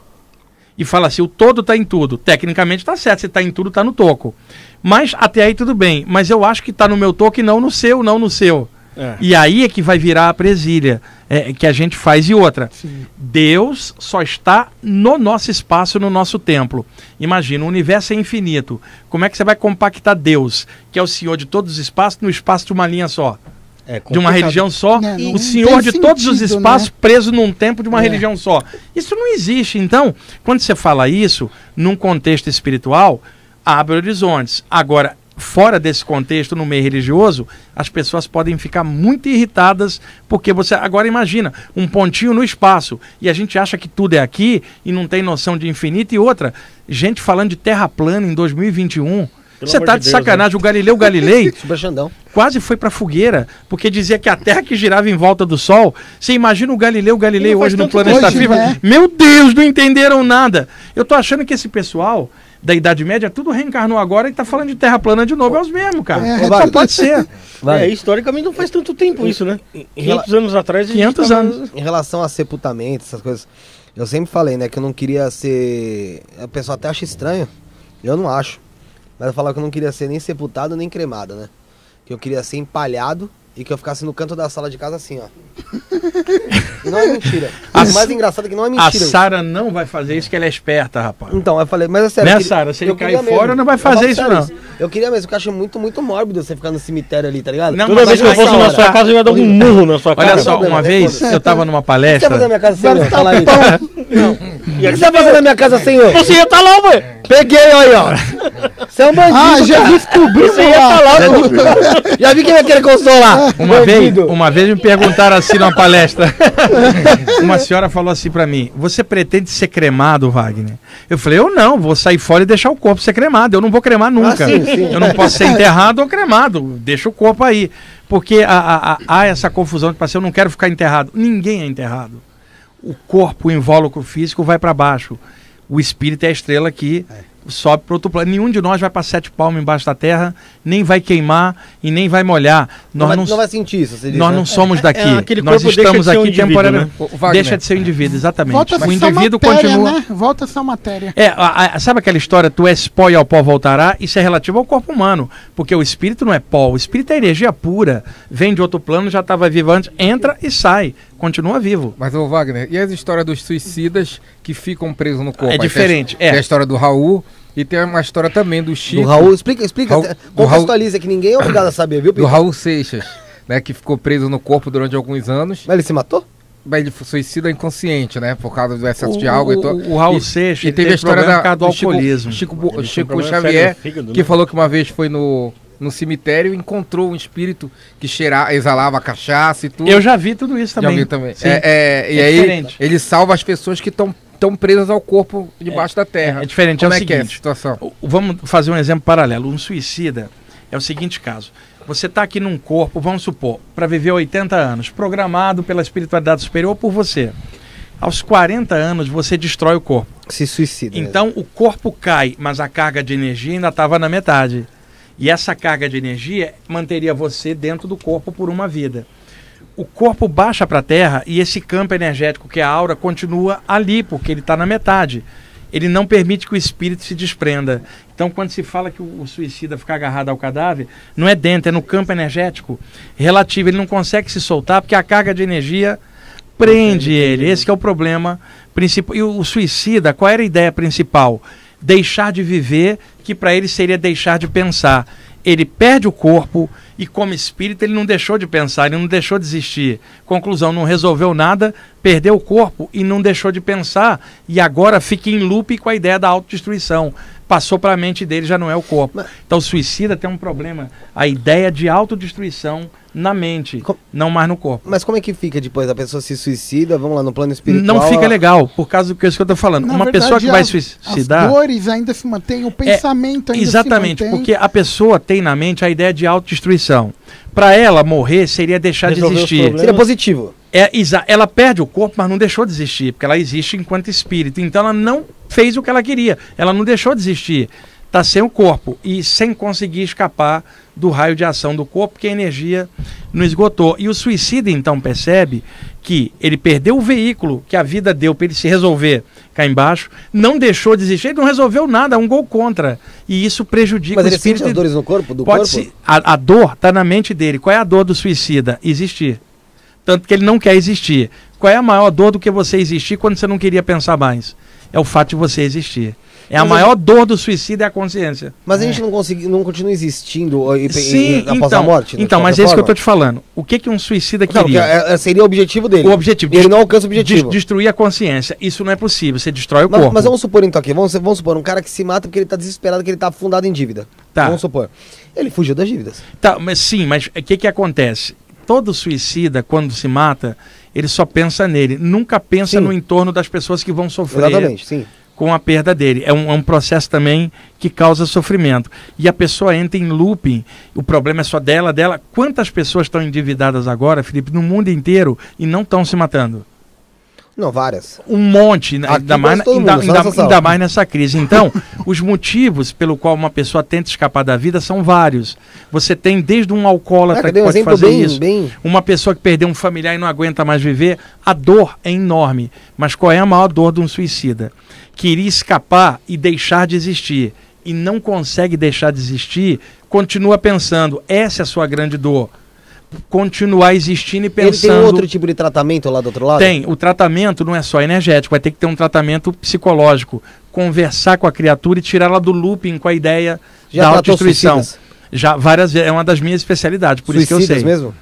e fala assim: o todo está em tudo. Tecnicamente está certo, se está em tudo, está no toco. Mas até aí tudo bem. Mas eu acho que está no meu toco e não no seu, não no seu. É. E aí é que vai virar a presilha, é, que a gente faz e outra. Sim. Deus só está no nosso espaço, no nosso templo. Imagina, o universo é infinito. Como é que você vai compactar Deus, que é o senhor de todos os espaços, no espaço de uma linha só? É de uma religião só, não, não o senhor de sentido, todos os né? espaços né? preso num tempo de uma é. religião só. Isso não existe. Então, quando você fala isso, num contexto espiritual, abre horizontes. Agora, fora desse contexto, no meio religioso, as pessoas podem ficar muito irritadas, porque você. Agora imagina, um pontinho no espaço, e a gente acha que tudo é aqui e não tem noção de infinito, e outra, gente falando de terra plana em 2021. Pelo você está de, de Deus, sacanagem, né? o Galileu Galilei quase foi para fogueira, porque dizia que a Terra que girava em volta do Sol. Você imagina o Galileu Galilei hoje no planeta hoje, Viva? Né? Meu Deus, não entenderam nada. Eu tô achando que esse pessoal da Idade Média, tudo reencarnou agora e tá falando de terra plana de novo, é os mesmos, cara. É, Só é, pode ser. Vai. É, historicamente não faz tanto tempo isso, né? 500 anos atrás. 500 tava... anos. Em relação a sepultamento essas coisas, eu sempre falei, né, que eu não queria ser... O pessoal até acha estranho, eu não acho. Mas eu falava que eu não queria ser nem sepultado nem cremado, né? Que eu queria ser empalhado e que eu ficasse no canto da sala de casa assim, ó. E não é mentira. A o mais engraçado é que não é mentira. A Sara não vai fazer isso, que ela é esperta, rapaz. Então, eu falei, mas é sério. Né, Sara? Se ele cair fora, mesmo. não vai fazer isso, não. Eu queria mesmo, porque eu acho muito, muito mórbido você ficar no cemitério ali, tá ligado? Não, Toda vez que eu fosse na sua casa, eu ia dar um murro na sua casa. Olha só, uma vez eu tava numa palestra. O que você ia fazer na minha casa, senhor? Tá Fala isso. O que você fazer na minha casa, Você ia estar tá lá, ué. Peguei, aí ó. Você é um bandido. Ah, já descobri. Você ia estar lá, Já vi que vai querer consolar. Uma vez, uma vez me perguntaram assim numa palestra. uma senhora falou assim para mim: Você pretende ser cremado, Wagner? Eu falei: Eu não, vou sair fora e deixar o corpo ser cremado. Eu não vou cremar ah, nunca. Ah, sim, sim. Eu não posso ser enterrado ou cremado. Deixa o corpo aí. Porque há, há, há essa confusão de passar, eu não quero ficar enterrado. Ninguém é enterrado. O corpo, o invólucro físico vai para baixo. O espírito é a estrela que. É sobe para outro plano. Nenhum de nós vai para sete palmos embaixo da terra, nem vai queimar e nem vai molhar. Nós não, não, não vai sentir isso. Diz, nós né? não somos daqui. É, é, nós estamos aqui temporariamente. Né? Deixa de ser um indivíduo, exatamente. Volta o indivíduo matéria, continua. Né? Volta essa matéria. É, a, a, sabe aquela história, tu és pó e ao pó voltará? Isso é relativo ao corpo humano, porque o espírito não é pó, o espírito é energia pura. Vem de outro plano, já estava vivo antes, entra e sai continua vivo. Mas, ô Wagner, e as histórias dos suicidas que ficam presos no corpo? É diferente. Tem a, é. Tem a história do Raul e tem uma história também do Chico. Do Raul, explica, explica, Raul, contextualiza Raul, que ninguém é obrigado a saber, viu, Pedro? Do Raul Seixas, né, que ficou preso no corpo durante alguns anos. Mas ele se matou? Mas ele suicida inconsciente, né? Por causa do excesso o, de álcool o, e tudo. O Raul Seixas e teve, teve a história da, do, do alcoolismo. Chico, Chico, Chico Xavier, que falou que uma vez foi no no cemitério encontrou um espírito que cheirava, exalava cachaça e tudo. Eu já vi tudo isso também. Já vi também. É, é, e é aí diferente. ele salva as pessoas que estão presas ao corpo debaixo é, da terra. É diferente. É Como é, o seguinte, que é a situação? Vamos fazer um exemplo paralelo. Um suicida é o seguinte caso. Você está aqui num corpo, vamos supor, para viver 80 anos, programado pela espiritualidade superior por você. Aos 40 anos você destrói o corpo. Se suicida. Né? Então o corpo cai, mas a carga de energia ainda estava na metade. E essa carga de energia manteria você dentro do corpo por uma vida. O corpo baixa para a Terra e esse campo energético, que é a aura, continua ali, porque ele está na metade. Ele não permite que o espírito se desprenda. Então, quando se fala que o, suicida fica agarrado ao cadáver, não é dentro, é no campo energético relativo. Ele não consegue se soltar porque a carga de energia prende ele. Esse é o problema principal. E o suicida, qual era a ideia principal? Deixar de viver que para ele seria deixar de pensar. Ele perde o corpo e, como espírito ele não deixou de pensar, ele não deixou de existir. Conclusão: não resolveu nada, perdeu o corpo e não deixou de pensar. E agora fica em loop com a ideia da autodestruição passou para a mente dele, já não é o corpo. Mas... Então, o suicida tem um problema, a ideia de autodestruição na mente, Com... não mais no corpo. Mas como é que fica depois? A pessoa se suicida, vamos lá, no plano espiritual? Não fica legal, por causa do que eu estou falando. Na uma verdade, pessoa que as, vai suicidar... As dores ainda se mantêm, o é, pensamento é, ainda exatamente, se mantém. Exatamente, porque a pessoa tem na mente a ideia de autodestruição. Para ela, morrer seria deixar Resolver de existir. Seria positivo. É, ela perde o corpo, mas não deixou de existir, porque ela existe enquanto espírito. Então ela não fez o que ela queria, ela não deixou de existir. Está sem o corpo e sem conseguir escapar do raio de ação do corpo, porque a energia não esgotou. E o suicida então percebe que ele perdeu o veículo que a vida deu para ele se resolver cá embaixo, não deixou de existir, ele não resolveu nada, um gol contra. E isso prejudica Mas o ele espírito. as dores no corpo, do pode corpo? Se, a, a dor está na mente dele. Qual é a dor do suicida? Existir. Tanto que ele não quer existir. Qual é a maior dor do que você existir quando você não queria pensar mais? É o fato de você existir. É a maior dor do suicídio é a consciência. Mas a gente é. não, consegui, não continua existindo eh, e, Sim, e, após então, a morte? Né, então, mas é isso que eu estou te falando. O que, que um suicida não, queria? É, é, seria o objetivo dele. O objetivo. Ele não alcança o objetivo. De, destruir a consciência. Isso não é possível. Você destrói o mas, corpo. Mas vamos supor então aqui. Vamos, vamos supor um cara que se mata porque ele está desesperado, que ele está afundado em dívida. Tá. Vamos supor. Ele fugiu das dívidas. Tá, mas sim, mas o que, que acontece? todo suicida, quando se mata, ele só pensa nele, nunca pensa sim. no entorno das pessoas que vão sofrer. sim com a perda dele. É um, é um, processo também que causa sofrimento. E a pessoa entra em looping, o problema é só dela, dela. Quantas pessoas estão endividadas agora, Felipe, no mundo inteiro e não estão se matando? Não, várias. Um monte, né? ainda mais, mundo, ainda, ainda, mais nessa crise. Então, os motivos pelo qual uma pessoa tenta escapar da vida são vários. Você tem desde um alcoólatra ah, que pode fazer bem, isso, bem... uma pessoa que perdeu um familiar e não aguenta mais viver. A dor é enorme. Mas qual é a maior dor de um suicida? Queria escapar e deixar de existir. E não consegue deixar de existir, continua pensando. Essa é a sua grande dor continuar existindo e pensando. Ele tem outro tipo de tratamento lá do outro lado? Tem. O tratamento não é só energético, vai ter que ter um tratamento psicológico. Conversar com a criatura e tirar ela do looping com a ideia Já da autodestruição. Suicidas? Já várias vezes. É uma das minhas especialidades, por suicidas isso que eu sei. mesmo?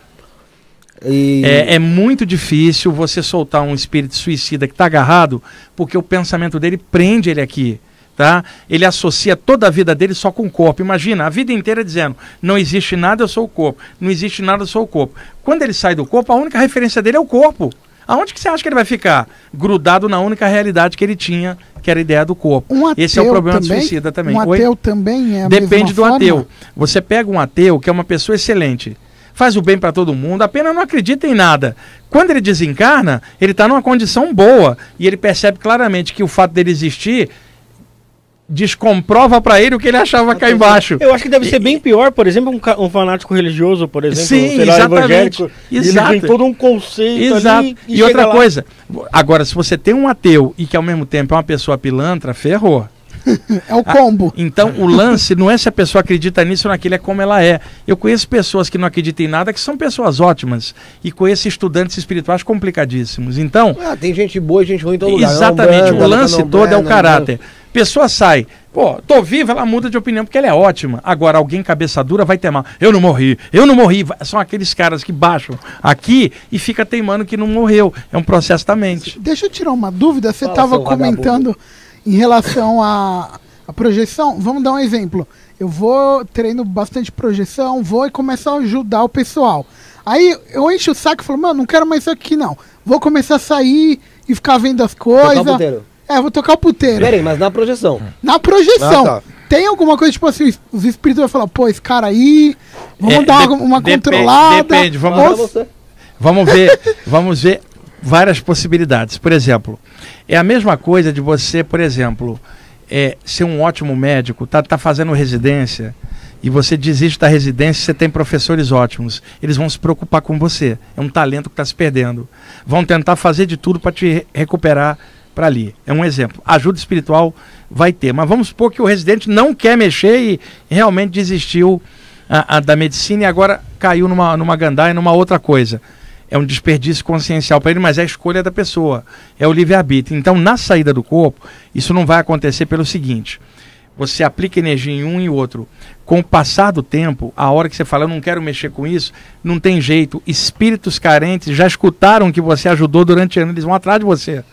E... É, é, muito difícil você soltar um espírito suicida que está agarrado, porque o pensamento dele prende ele aqui tá? Ele associa toda a vida dele só com o corpo. Imagina, a vida inteira dizendo: não existe nada, eu sou o corpo. Não existe nada, eu sou o corpo. Quando ele sai do corpo, a única referência dele é o corpo. Aonde que você acha que ele vai ficar? Grudado na única realidade que ele tinha, que era a ideia do corpo. Um Esse é o problema também, do suicida também. Um ateu Oi? também é a Depende do forma? ateu. Você pega um ateu que é uma pessoa excelente, faz o bem para todo mundo, apenas não acredita em nada. Quando ele desencarna, ele está numa condição boa e ele percebe claramente que o fato dele existir descomprova para ele o que ele achava cá embaixo. Eu acho que deve ser bem pior, por exemplo, um, um fanático religioso, por exemplo, Sim, um exatamente. Exato. Ele tem todo um conceito Exato. Ali, e, e outra lá. coisa, agora, se você tem um ateu e que ao mesmo tempo é uma pessoa pilantra, ferrou. É o combo. Ah, então, o lance não é se a pessoa acredita nisso ou naquilo, é como ela é. Eu conheço pessoas que não acreditam em nada, que são pessoas ótimas. E conheço estudantes espirituais complicadíssimos. Então. Ah, tem gente boa e gente ruim em todo lugar. É exatamente. o lance é todo é o é caráter. Pessoa sai, pô, tô viva, ela muda de opinião porque ela é ótima. Agora, alguém cabeça dura vai ter mal. Eu não morri, eu não morri. São aqueles caras que baixam aqui e fica teimando que não morreu. É um processo da mente. Deixa eu tirar uma dúvida. Você estava comentando em relação à projeção. Vamos dar um exemplo. Eu vou, treino bastante projeção, vou e começo a ajudar o pessoal. Aí eu encho o saco e falo, mano, não quero mais isso aqui não. Vou começar a sair e ficar vendo as coisas. É, vou tocar o puteiro. Peraí, mas na projeção. Na projeção. Ah, tá. Tem alguma coisa, tipo assim, os espíritos vão falar, pô, esse cara aí, vamos é, dar uma, uma depende, controlada. Depende, vamos, você. vamos ver, vamos ver várias possibilidades. Por exemplo, é a mesma coisa de você, por exemplo, é, ser um ótimo médico, tá, tá fazendo residência, e você desiste da residência, você tem professores ótimos. Eles vão se preocupar com você. É um talento que está se perdendo. Vão tentar fazer de tudo para te recuperar para ali. É um exemplo. Ajuda espiritual vai ter. Mas vamos supor que o residente não quer mexer e realmente desistiu a, a, da medicina e agora caiu numa, numa gandaia, numa outra coisa. É um desperdício consciencial para ele, mas é a escolha da pessoa. É o livre-arbítrio. Então, na saída do corpo, isso não vai acontecer pelo seguinte. Você aplica energia em um e outro. Com o passar do tempo, a hora que você fala, eu não quero mexer com isso, não tem jeito. Espíritos carentes já escutaram que você ajudou durante anos, eles vão atrás de você.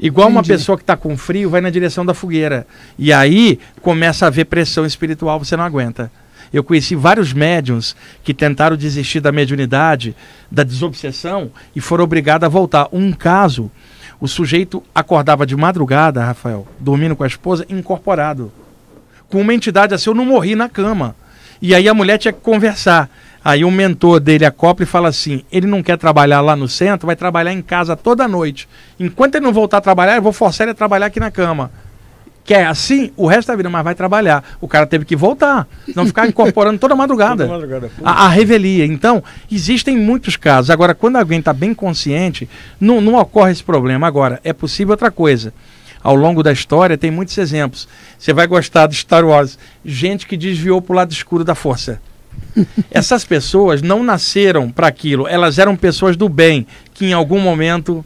Igual Entendi. uma pessoa que está com frio vai na direção da fogueira. E aí começa a haver pressão espiritual, você não aguenta. Eu conheci vários médiums que tentaram desistir da mediunidade, da desobsessão e foram obrigados a voltar. Um caso, o sujeito acordava de madrugada, Rafael, dormindo com a esposa, incorporado. Com uma entidade assim, eu não morri na cama. E aí a mulher tinha que conversar. Aí o mentor dele acopla e fala assim: ele não quer trabalhar lá no centro, vai trabalhar em casa toda noite. Enquanto ele não voltar a trabalhar, eu vou forçar ele a trabalhar aqui na cama. Quer é assim o resto da vida, mas vai trabalhar. O cara teve que voltar, não ficar incorporando toda madrugada. Toda madrugada a, a, revelia. Então, existem muitos casos. Agora, quando alguém está bem consciente, não, não ocorre esse problema. Agora, é possível outra coisa ao longo da história, tem muitos exemplos. Você vai gostar de Star Wars. Gente que desviou para o lado escuro da força. Essas pessoas não nasceram para aquilo, elas eram pessoas do bem que em algum momento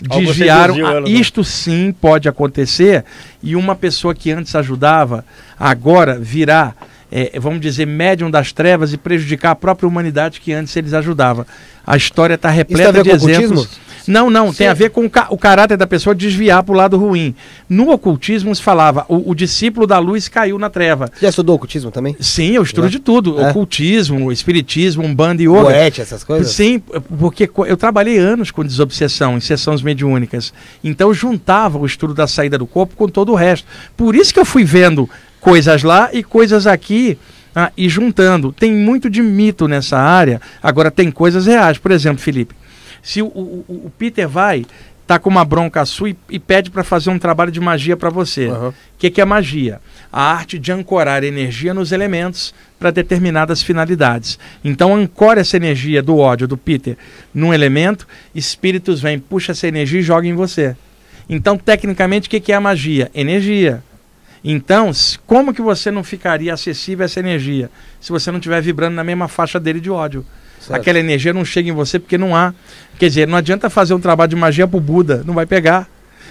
desviaram. Ah, né? isto sim pode acontecer e uma pessoa que antes ajudava agora virá, é, vamos dizer, médium das trevas e prejudicar a própria humanidade que antes eles ajudava. A história está repleta tá de exemplos. Ocultismo? Não, não, Sim. tem a ver com o caráter da pessoa desviar para o lado ruim. No ocultismo se falava, o, o, discípulo da luz caiu na treva. Já estudou ocultismo também? Sim, eu estudo né? de tudo. É. Ocultismo, espiritismo, umbanda e outro. Boete, essas coisas? Sim, porque eu trabalhei anos com desobsessão, em sessões mediúnicas. Então eu juntava o estudo da saída do corpo com todo o resto. Por isso que eu fui vendo coisas lá e coisas aqui ah, e juntando. Tem muito de mito nessa área, agora tem coisas reais. Por exemplo, Felipe, se o, o, o Peter vai, tá com uma bronca sua e, e pede para fazer um trabalho de magia para você. O uhum. que, que é magia? A arte de ancorar energia nos elementos para determinadas finalidades. Então ancore essa energia do ódio do Peter num elemento, espíritos vêm, puxa essa energia e joga em você. Então, tecnicamente, o que, que é a magia? Energia. Então, como que você não ficaria acessível a essa energia se você não estiver vibrando na mesma faixa dele de ódio? Certo. Aquela energia não chega em você porque não há. Quer dizer, não adianta fazer um trabalho de magia o Buda, não vai pegar.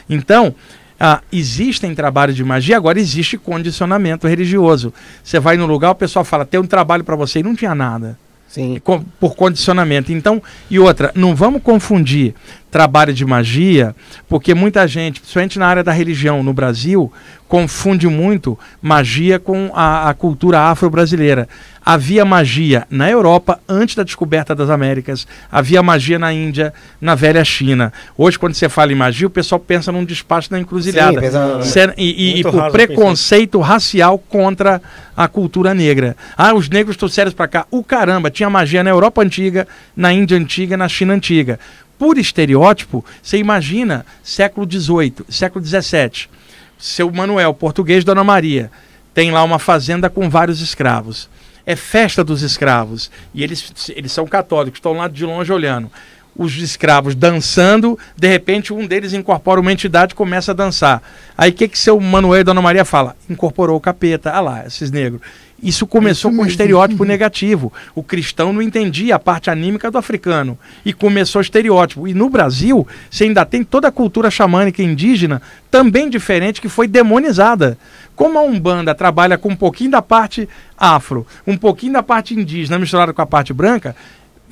Então, ah, existem trabalhos de magia, agora existe condicionamento religioso. Você vai no lugar, o pessoal fala, tem um trabalho para você e não tinha nada. Sim. por condicionamento. Então, e outra, não vamos confundir trabalho de magia, porque muita gente, principalmente na área da religião no Brasil, confunde muito magia com a, a cultura afro-brasileira. Havia magia na Europa antes da descoberta das Américas, havia magia na Índia, na velha China. Hoje, quando você fala em magia, o pessoal pensa num despacho da encruzilhada. Sim, pensa, é, e, e, e por preconceito pensar. racial contra a cultura negra. Ah, os negros trouxeram para cá. O caramba, tinha magia na Europa antiga, na Índia antiga, na China antiga. Por estereótipo, você imagina século XVIII, século XVII. Seu Manuel, português, Dona Maria, tem lá uma fazenda com vários escravos é festa dos escravos. E eles, eles são católicos, estão lá de longe olhando os escravos dançando, de repente um deles incorpora uma entidade e começa a dançar. Aí o que, que seu Manuel e Dona Maria fala? Incorporou o capeta, ah lá, esses negros. Isso começou Isso com um estereótipo negativo. O cristão não entendia a parte anímica do africano e começou estereótipo. E no Brasil, você ainda tem toda a cultura xamânica indígena, também diferente, que foi demonizada. Como a Umbanda trabalha com um pouquinho da parte afro, um pouquinho da parte indígena misturada com a parte branca,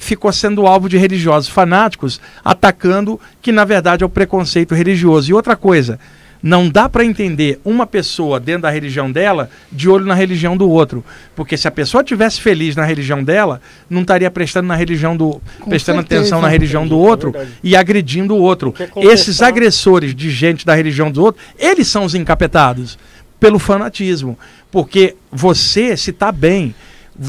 ficou sendo alvo de religiosos fanáticos atacando que na verdade é o preconceito religioso. E outra coisa, não dá para entender uma pessoa dentro da religião dela de olho na religião do outro, porque se a pessoa tivesse feliz na religião dela, não estaria prestando na religião do Com prestando certeza, atenção na religião do outro é e agredindo o outro. Esses agressores de gente da religião do outro, eles são os encapetados pelo fanatismo, porque você se está bem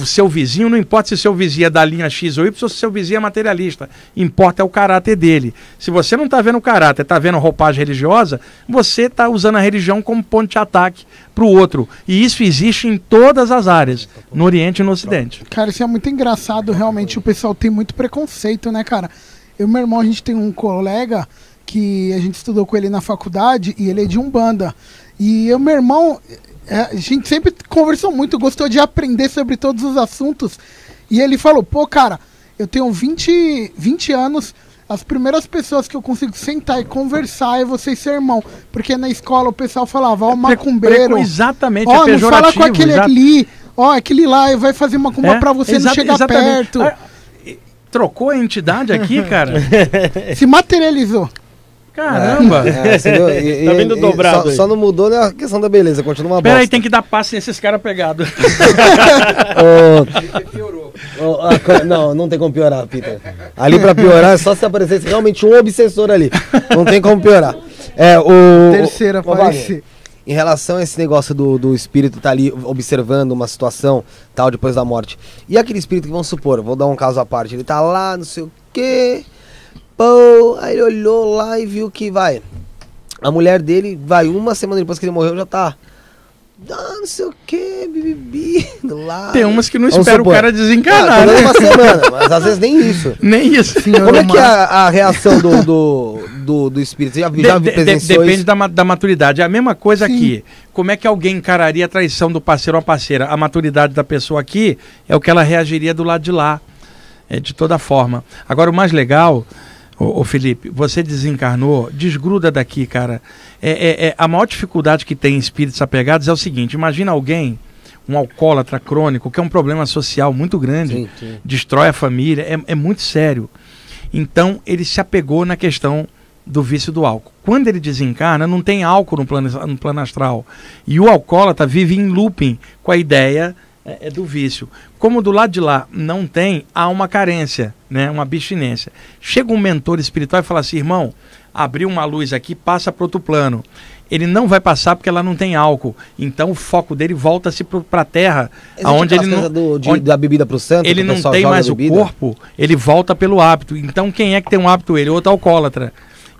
seu vizinho, não importa se seu vizinho é da linha X ou Y, ou se seu vizinho é materialista. Importa é o caráter dele. Se você não está vendo o caráter, está vendo roupagem religiosa, você está usando a religião como ponto de ataque para o outro. E isso existe em todas as áreas, no Oriente e no Ocidente. Cara, isso é muito engraçado, realmente. O pessoal tem muito preconceito, né, cara? Eu e meu irmão, a gente tem um colega que a gente estudou com ele na faculdade e ele é de Umbanda. E eu, meu irmão, é, a gente sempre conversou muito, gostou de aprender sobre todos os assuntos. E ele falou: pô, cara, eu tenho 20, 20 anos. As primeiras pessoas que eu consigo sentar e conversar é você e seu irmão. Porque na escola o pessoal falava, ó, o é macumbeiro. Preco, exatamente, ó, oh, é não fala com aquele exato. ali, ó, aquele lá vai fazer macumba é, pra você não chegar exatamente. perto. Ah, trocou a entidade aqui, cara? Se materializou. Caramba! É, é, e, tá vindo dobrado. Só, só, não mudou né, a questão da beleza, continua Pera bosta. Peraí, tem que dar passe nesses caras pegados. oh, piorou. Oh, não, não tem como piorar, Peter. Ali pra piorar é só se aparecesse realmente um obsessor ali. Não tem como piorar. É, o. Terceira, o, Em relação a esse negócio do, do espírito estar tá ali observando uma situação tal depois da morte. E aquele espírito que, vamos supor, vou dar um caso à parte, ele tá lá, não sei o quê aí ele olhou lá e viu que vai. A mulher dele, vai, uma semana depois que ele morreu, já tá. Ah, não sei o que, bibibi, lá. Tem umas que não esperam o cara desencarnar. Ah, né? uma semana, mas às vezes nem isso. Nem isso. Senhor Como é que é a, a reação do, do, do, do espírito? Você já, de, já de, depende isso? da, da maturidade. É a mesma coisa Sim. aqui. Como é que alguém encararia a traição do parceiro ou parceira? A maturidade da pessoa aqui é o que ela reagiria do lado de lá. É, de toda forma. Agora, o mais legal Ô, ô, Felipe, você desencarnou, desgruda daqui, cara. É, é, é, a maior dificuldade que tem em espíritos apegados é o seguinte: imagina alguém, um alcoólatra crônico, que é um problema social muito grande, sim, sim. destrói a família, é, é muito sério. Então, ele se apegou na questão do vício do álcool. Quando ele desencarna, não tem álcool no plano, no plano astral. E o alcoólatra vive em looping com a ideia é, é, do vício. Como do lado de lá não tem, há uma carência, né? uma abstinência. Chega um mentor espiritual e fala assim, irmão, abriu uma luz aqui, passa para outro plano. Ele não vai passar porque ela não tem álcool. Então o foco dele volta-se para a terra, aonde ele não do, de, onde, da bebida para o santo. Ele não tem mais o corpo, ele volta pelo hábito. Então quem é que tem um hábito ele? Outro alcoólatra.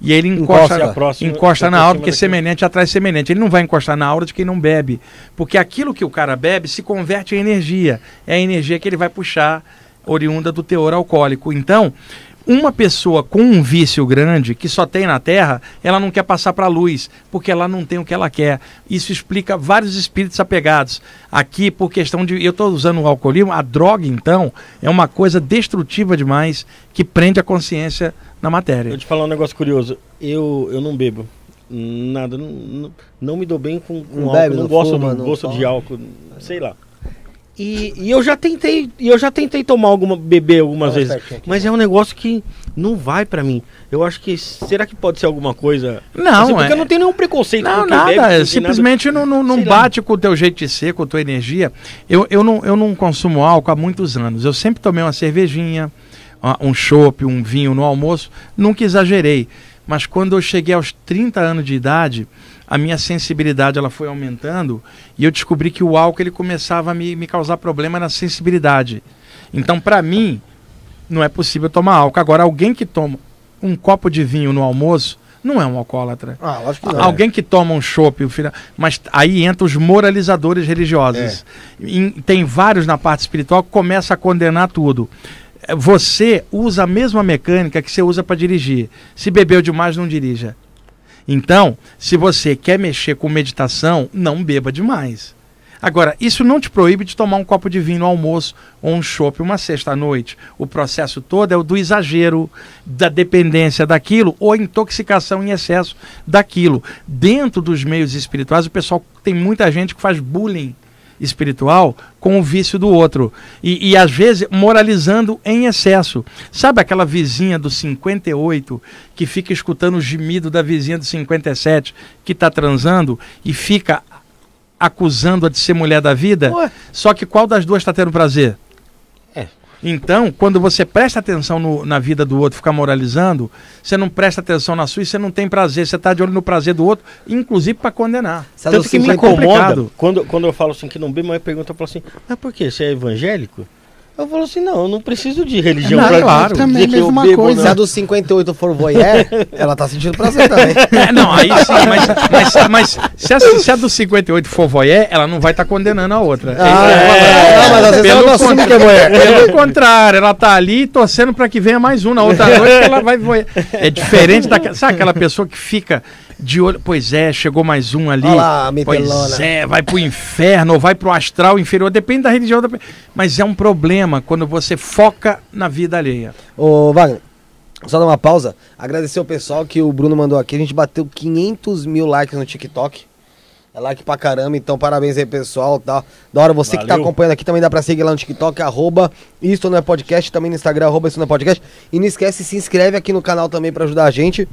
E ele encosta, encosta, próxima, encosta na aura, porque é daqui. semelhante atrai semelhante. Ele não vai encostar na aura de quem não bebe. Porque aquilo que o cara bebe se converte em energia. É a energia que ele vai puxar oriunda do teor alcoólico. Então, uma pessoa com um vício grande que só tem na Terra, ela não quer passar para a luz, porque ela não tem o que ela quer. Isso explica vários espíritos apegados. Aqui, por questão de. Eu estou usando o alcoolismo, a droga, então, é uma coisa destrutiva demais que prende a consciência na matéria. Eu te falar um negócio curioso. Eu, eu não bebo. Nada. Não, não, não me dou bem com, com não álcool. Bebe, não, não, gosto, fuma, não gosto de álcool. Sei lá. E, e, eu já tentei, eu já tentei tomar alguma, beber algumas vezes, mas né? é um negócio que não vai para mim. Eu acho que será que pode ser alguma coisa? Não, assim, porque é... eu não tenho nenhum preconceito. Não, nada. Bebe, simplesmente nada. não, não, bate com o teu jeito de ser, com a tua energia. Eu, eu, não, eu não consumo álcool há muitos anos. Eu sempre tomei uma cervejinha, um chopp, um vinho no almoço. Nunca exagerei. Mas quando eu cheguei aos 30 anos de idade, a minha sensibilidade ela foi aumentando e eu descobri que o álcool ele começava a me, me causar problema na sensibilidade. Então, para mim, não é possível tomar álcool. Agora, alguém que toma um copo de vinho no almoço não é um alcoólatra. Ah, lógico que não. Alguém é. que toma um chopp, mas aí entra os moralizadores religiosos. É. tem vários na parte espiritual que começa a condenar tudo. É, você usa a mesma mecânica que você usa para dirigir. Se bebeu demais, não dirija. Então, se você quer mexer com meditação, não beba demais. Agora, isso não te proíbe de tomar um copo de vinho no almoço ou um chopp uma sexta-noite. O processo todo é o do exagero, da dependência daquilo ou intoxicação em excesso daquilo. Dentro dos meios espirituais, o pessoal tem muita gente que faz bullying espiritual com o vício do outro. E, e, às vezes moralizando em excesso. Sabe aquela vizinha do 58 que fica escutando o gemido da vizinha do 57 que está transando e fica acusando-a de ser mulher da vida? Ué. Só que qual das duas está tendo prazer? Então, quando você presta atenção no, na vida do outro, ficar moralizando, você não presta atenção na sua e você não tem prazer. Você está de olho no prazer do outro, inclusive para condenar. Sabe Tanto que me incomoda quando, quando eu falo assim que não bebo, mas pergunta, eu assim, mas por quê? Você é evangélico? Eu falo assim, não, eu não preciso de religião não, pra claro, também dizer mesma bebo, coisa. Se a dos 58 for voyeur, ela tá sentindo prazer também. É, não, aí sim, mas, mas, mas se, a, se a dos 58 for voyeur, ela não vai estar tá condenando a outra. Ah, é, é, mas pelo, contra, que é voyeur. pelo contrário, ela tá ali torcendo pra que venha mais um na outra noite, ela vai voyeur. É diferente da, sabe aquela pessoa que fica de olho. Pois é, chegou mais um ali. Olha lá, pois é, vai pro inferno, ou vai pro astral inferior, depende da religião. Da... Mas é um problema quando você foca na vida alheia. Ô, Wagner, só dar uma pausa. Agradecer o pessoal que o Bruno mandou aqui. A gente bateu 500 mil likes no TikTok. É like pra caramba, então parabéns aí, pessoal. Tá? Da hora, você Valeu. que tá acompanhando aqui também dá pra seguir lá no TikTok, arroba Isto Não É Podcast, também no Instagram, arroba Isto Não É Podcast. E não esquece, se inscreve aqui no canal também pra ajudar a gente.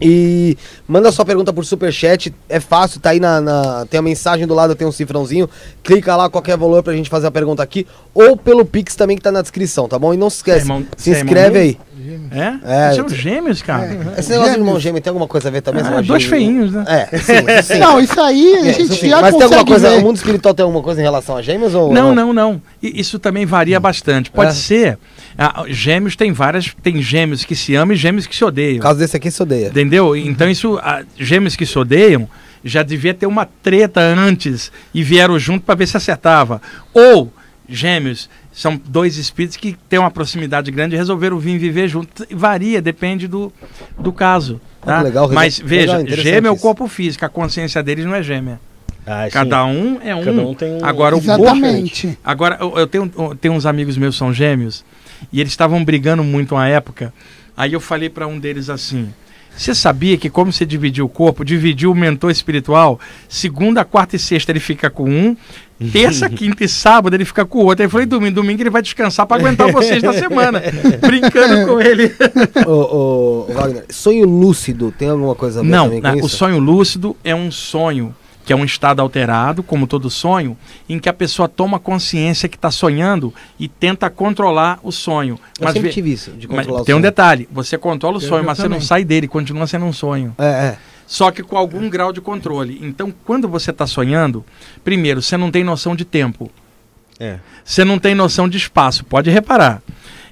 E manda sua pergunta por superchat, é fácil, tá aí na, na, Tem a mensagem do lado, tem um cifrãozinho. Clica lá, qualquer valor pra gente fazer a pergunta aqui. Ou pelo Pix também que tá na descrição, tá bom? E não se esquece, é irmão, se é inscreve aí. Gêmeos. É? é Eles são gêmeos, cara. É. Esse negócio de irmão gêmeo tem alguma coisa a ver também? Ah, dois gêmeo? feinhos, né? É, sim, sim. Não, isso aí a gente já Mas tem alguma coisa, ver. o mundo espiritual tem alguma coisa em relação a gêmeos? Ou não, não, não. não. Isso também varia hum. bastante. Pode é. ser. Ah, gêmeos tem várias. Tem gêmeos que se amam e gêmeos que se odeiam. caso desse aqui se odeia. Entendeu? Então, isso. Ah, gêmeos que se odeiam já devia ter uma treta antes e vieram junto para ver se acertava. Ou gêmeos, são dois espíritos que têm uma proximidade grande e resolveram vir viver junto Varia, depende do, do caso. Ah, tá? legal, Mas veja, legal, ah, gêmeo é o corpo físico, a consciência deles não é gêmea. Ah, Cada sim. um é um. Cada um tem um... Agora, Exatamente. o Agora, eu, eu tenho, eu tenho uns amigos meus são gêmeos e eles estavam brigando muito uma época. Aí eu falei para um deles assim: você sabia que como você dividiu o corpo, dividiu o mentor espiritual, segunda, quarta e sexta ele fica com um, terça, quinta e sábado ele fica com o outro. Aí falou, e domingo, domingo ele vai descansar para aguentar vocês na semana. Brincando com ele. ô, ô, Wagner, sonho lúcido tem alguma coisa a ver Não, na, né, o sonho lúcido é um sonho que é um estado alterado, como todo sonho, em que a pessoa toma consciência que está sonhando e tenta controlar o sonho. Eu mas sempre tive isso, de controlar mas, Tem um detalhe, você controla o eu sonho, mas também. você não sai dele, continua sendo um sonho. É, é. Só que com algum é. grau de controle. Então, quando você está sonhando, primeiro, você não tem noção de tempo. É. Você não tem noção de espaço, pode reparar.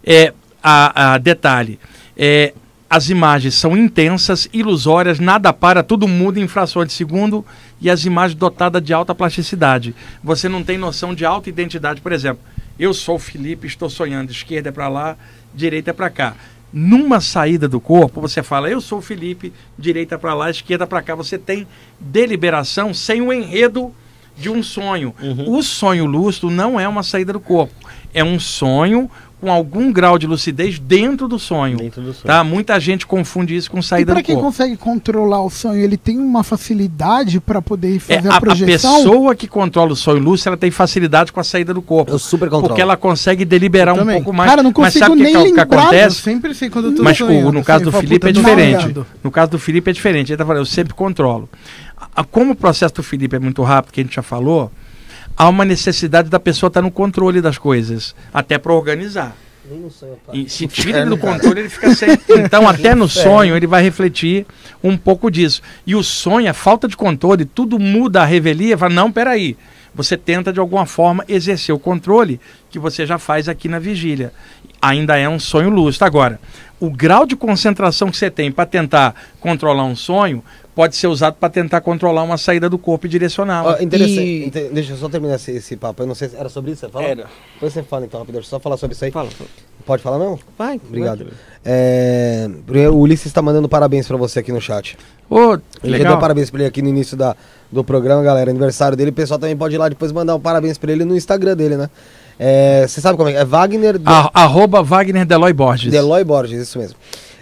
É, a, a detalhe, é, as imagens são intensas, ilusórias, nada para, tudo muda em frações de segundo e as imagens dotadas de alta plasticidade. Você não tem noção de alta identidade, por exemplo. Eu sou o Felipe, estou sonhando, esquerda é para lá, direita é para cá. Numa saída do corpo, você fala, eu sou o Felipe, direita é para lá, esquerda é para cá. Você tem deliberação sem o enredo de um sonho. Uhum. O sonho lúcido não é uma saída do corpo, é um sonho com algum grau de lucidez dentro do sonho. Dentro do sonho. Tá? Muita gente confunde isso com saída e do corpo. Para quem consegue controlar o sonho, ele tem uma facilidade para poder é, fazer é, a, a projeção? A pessoa que controla o sonho lúcido, ela tem facilidade com a saída do corpo. Eu super controlo. Porque ela consegue deliberar um pouco mais. Cara, não consigo mas sabe é é nem que, lembrar. Que acontece? Eu sempre sei quando eu tô Mas assim, sonhando, no caso do Felipe é diferente. No caso do Felipe é diferente. Ele tá falando, eu sempre controlo. A, como o processo do Felipe é muito rápido, que a gente já falou há uma necessidade da pessoa estar no controle das coisas, até para organizar. e se tira ele do controle, ele fica sem. Então, até no sonho, ele vai refletir um pouco disso. E o sonho, a falta de controle, tudo muda a revelia, fala, não, peraí. Você tenta, de alguma forma, exercer o controle que você já faz aqui na vigília. Ainda é um sonho lúcido. Agora, o grau de concentração que você tem para tentar controlar um sonho pode ser usado para tentar controlar uma saída do corpo e direcioná-la. e... Deixa eu só terminar esse, esse, papo. Eu não sei se era sobre isso, você fala? Era. Depois você fala então, rapidinho. só falar sobre isso aí. Fala. Pode falar não? Vai. Obrigado. Vai. É... o Ulisses está mandando parabéns para você aqui no chat. Ô, oh, ele legal. deu parabéns para ele aqui no início da, do programa, galera. Aniversário dele. O pessoal também pode ir lá depois mandar um parabéns para ele no Instagram dele, né? É, você sabe como é? É? é Wagner. De... Arroba Wagner Deloy Borges. Deloy Borges, isso mesmo.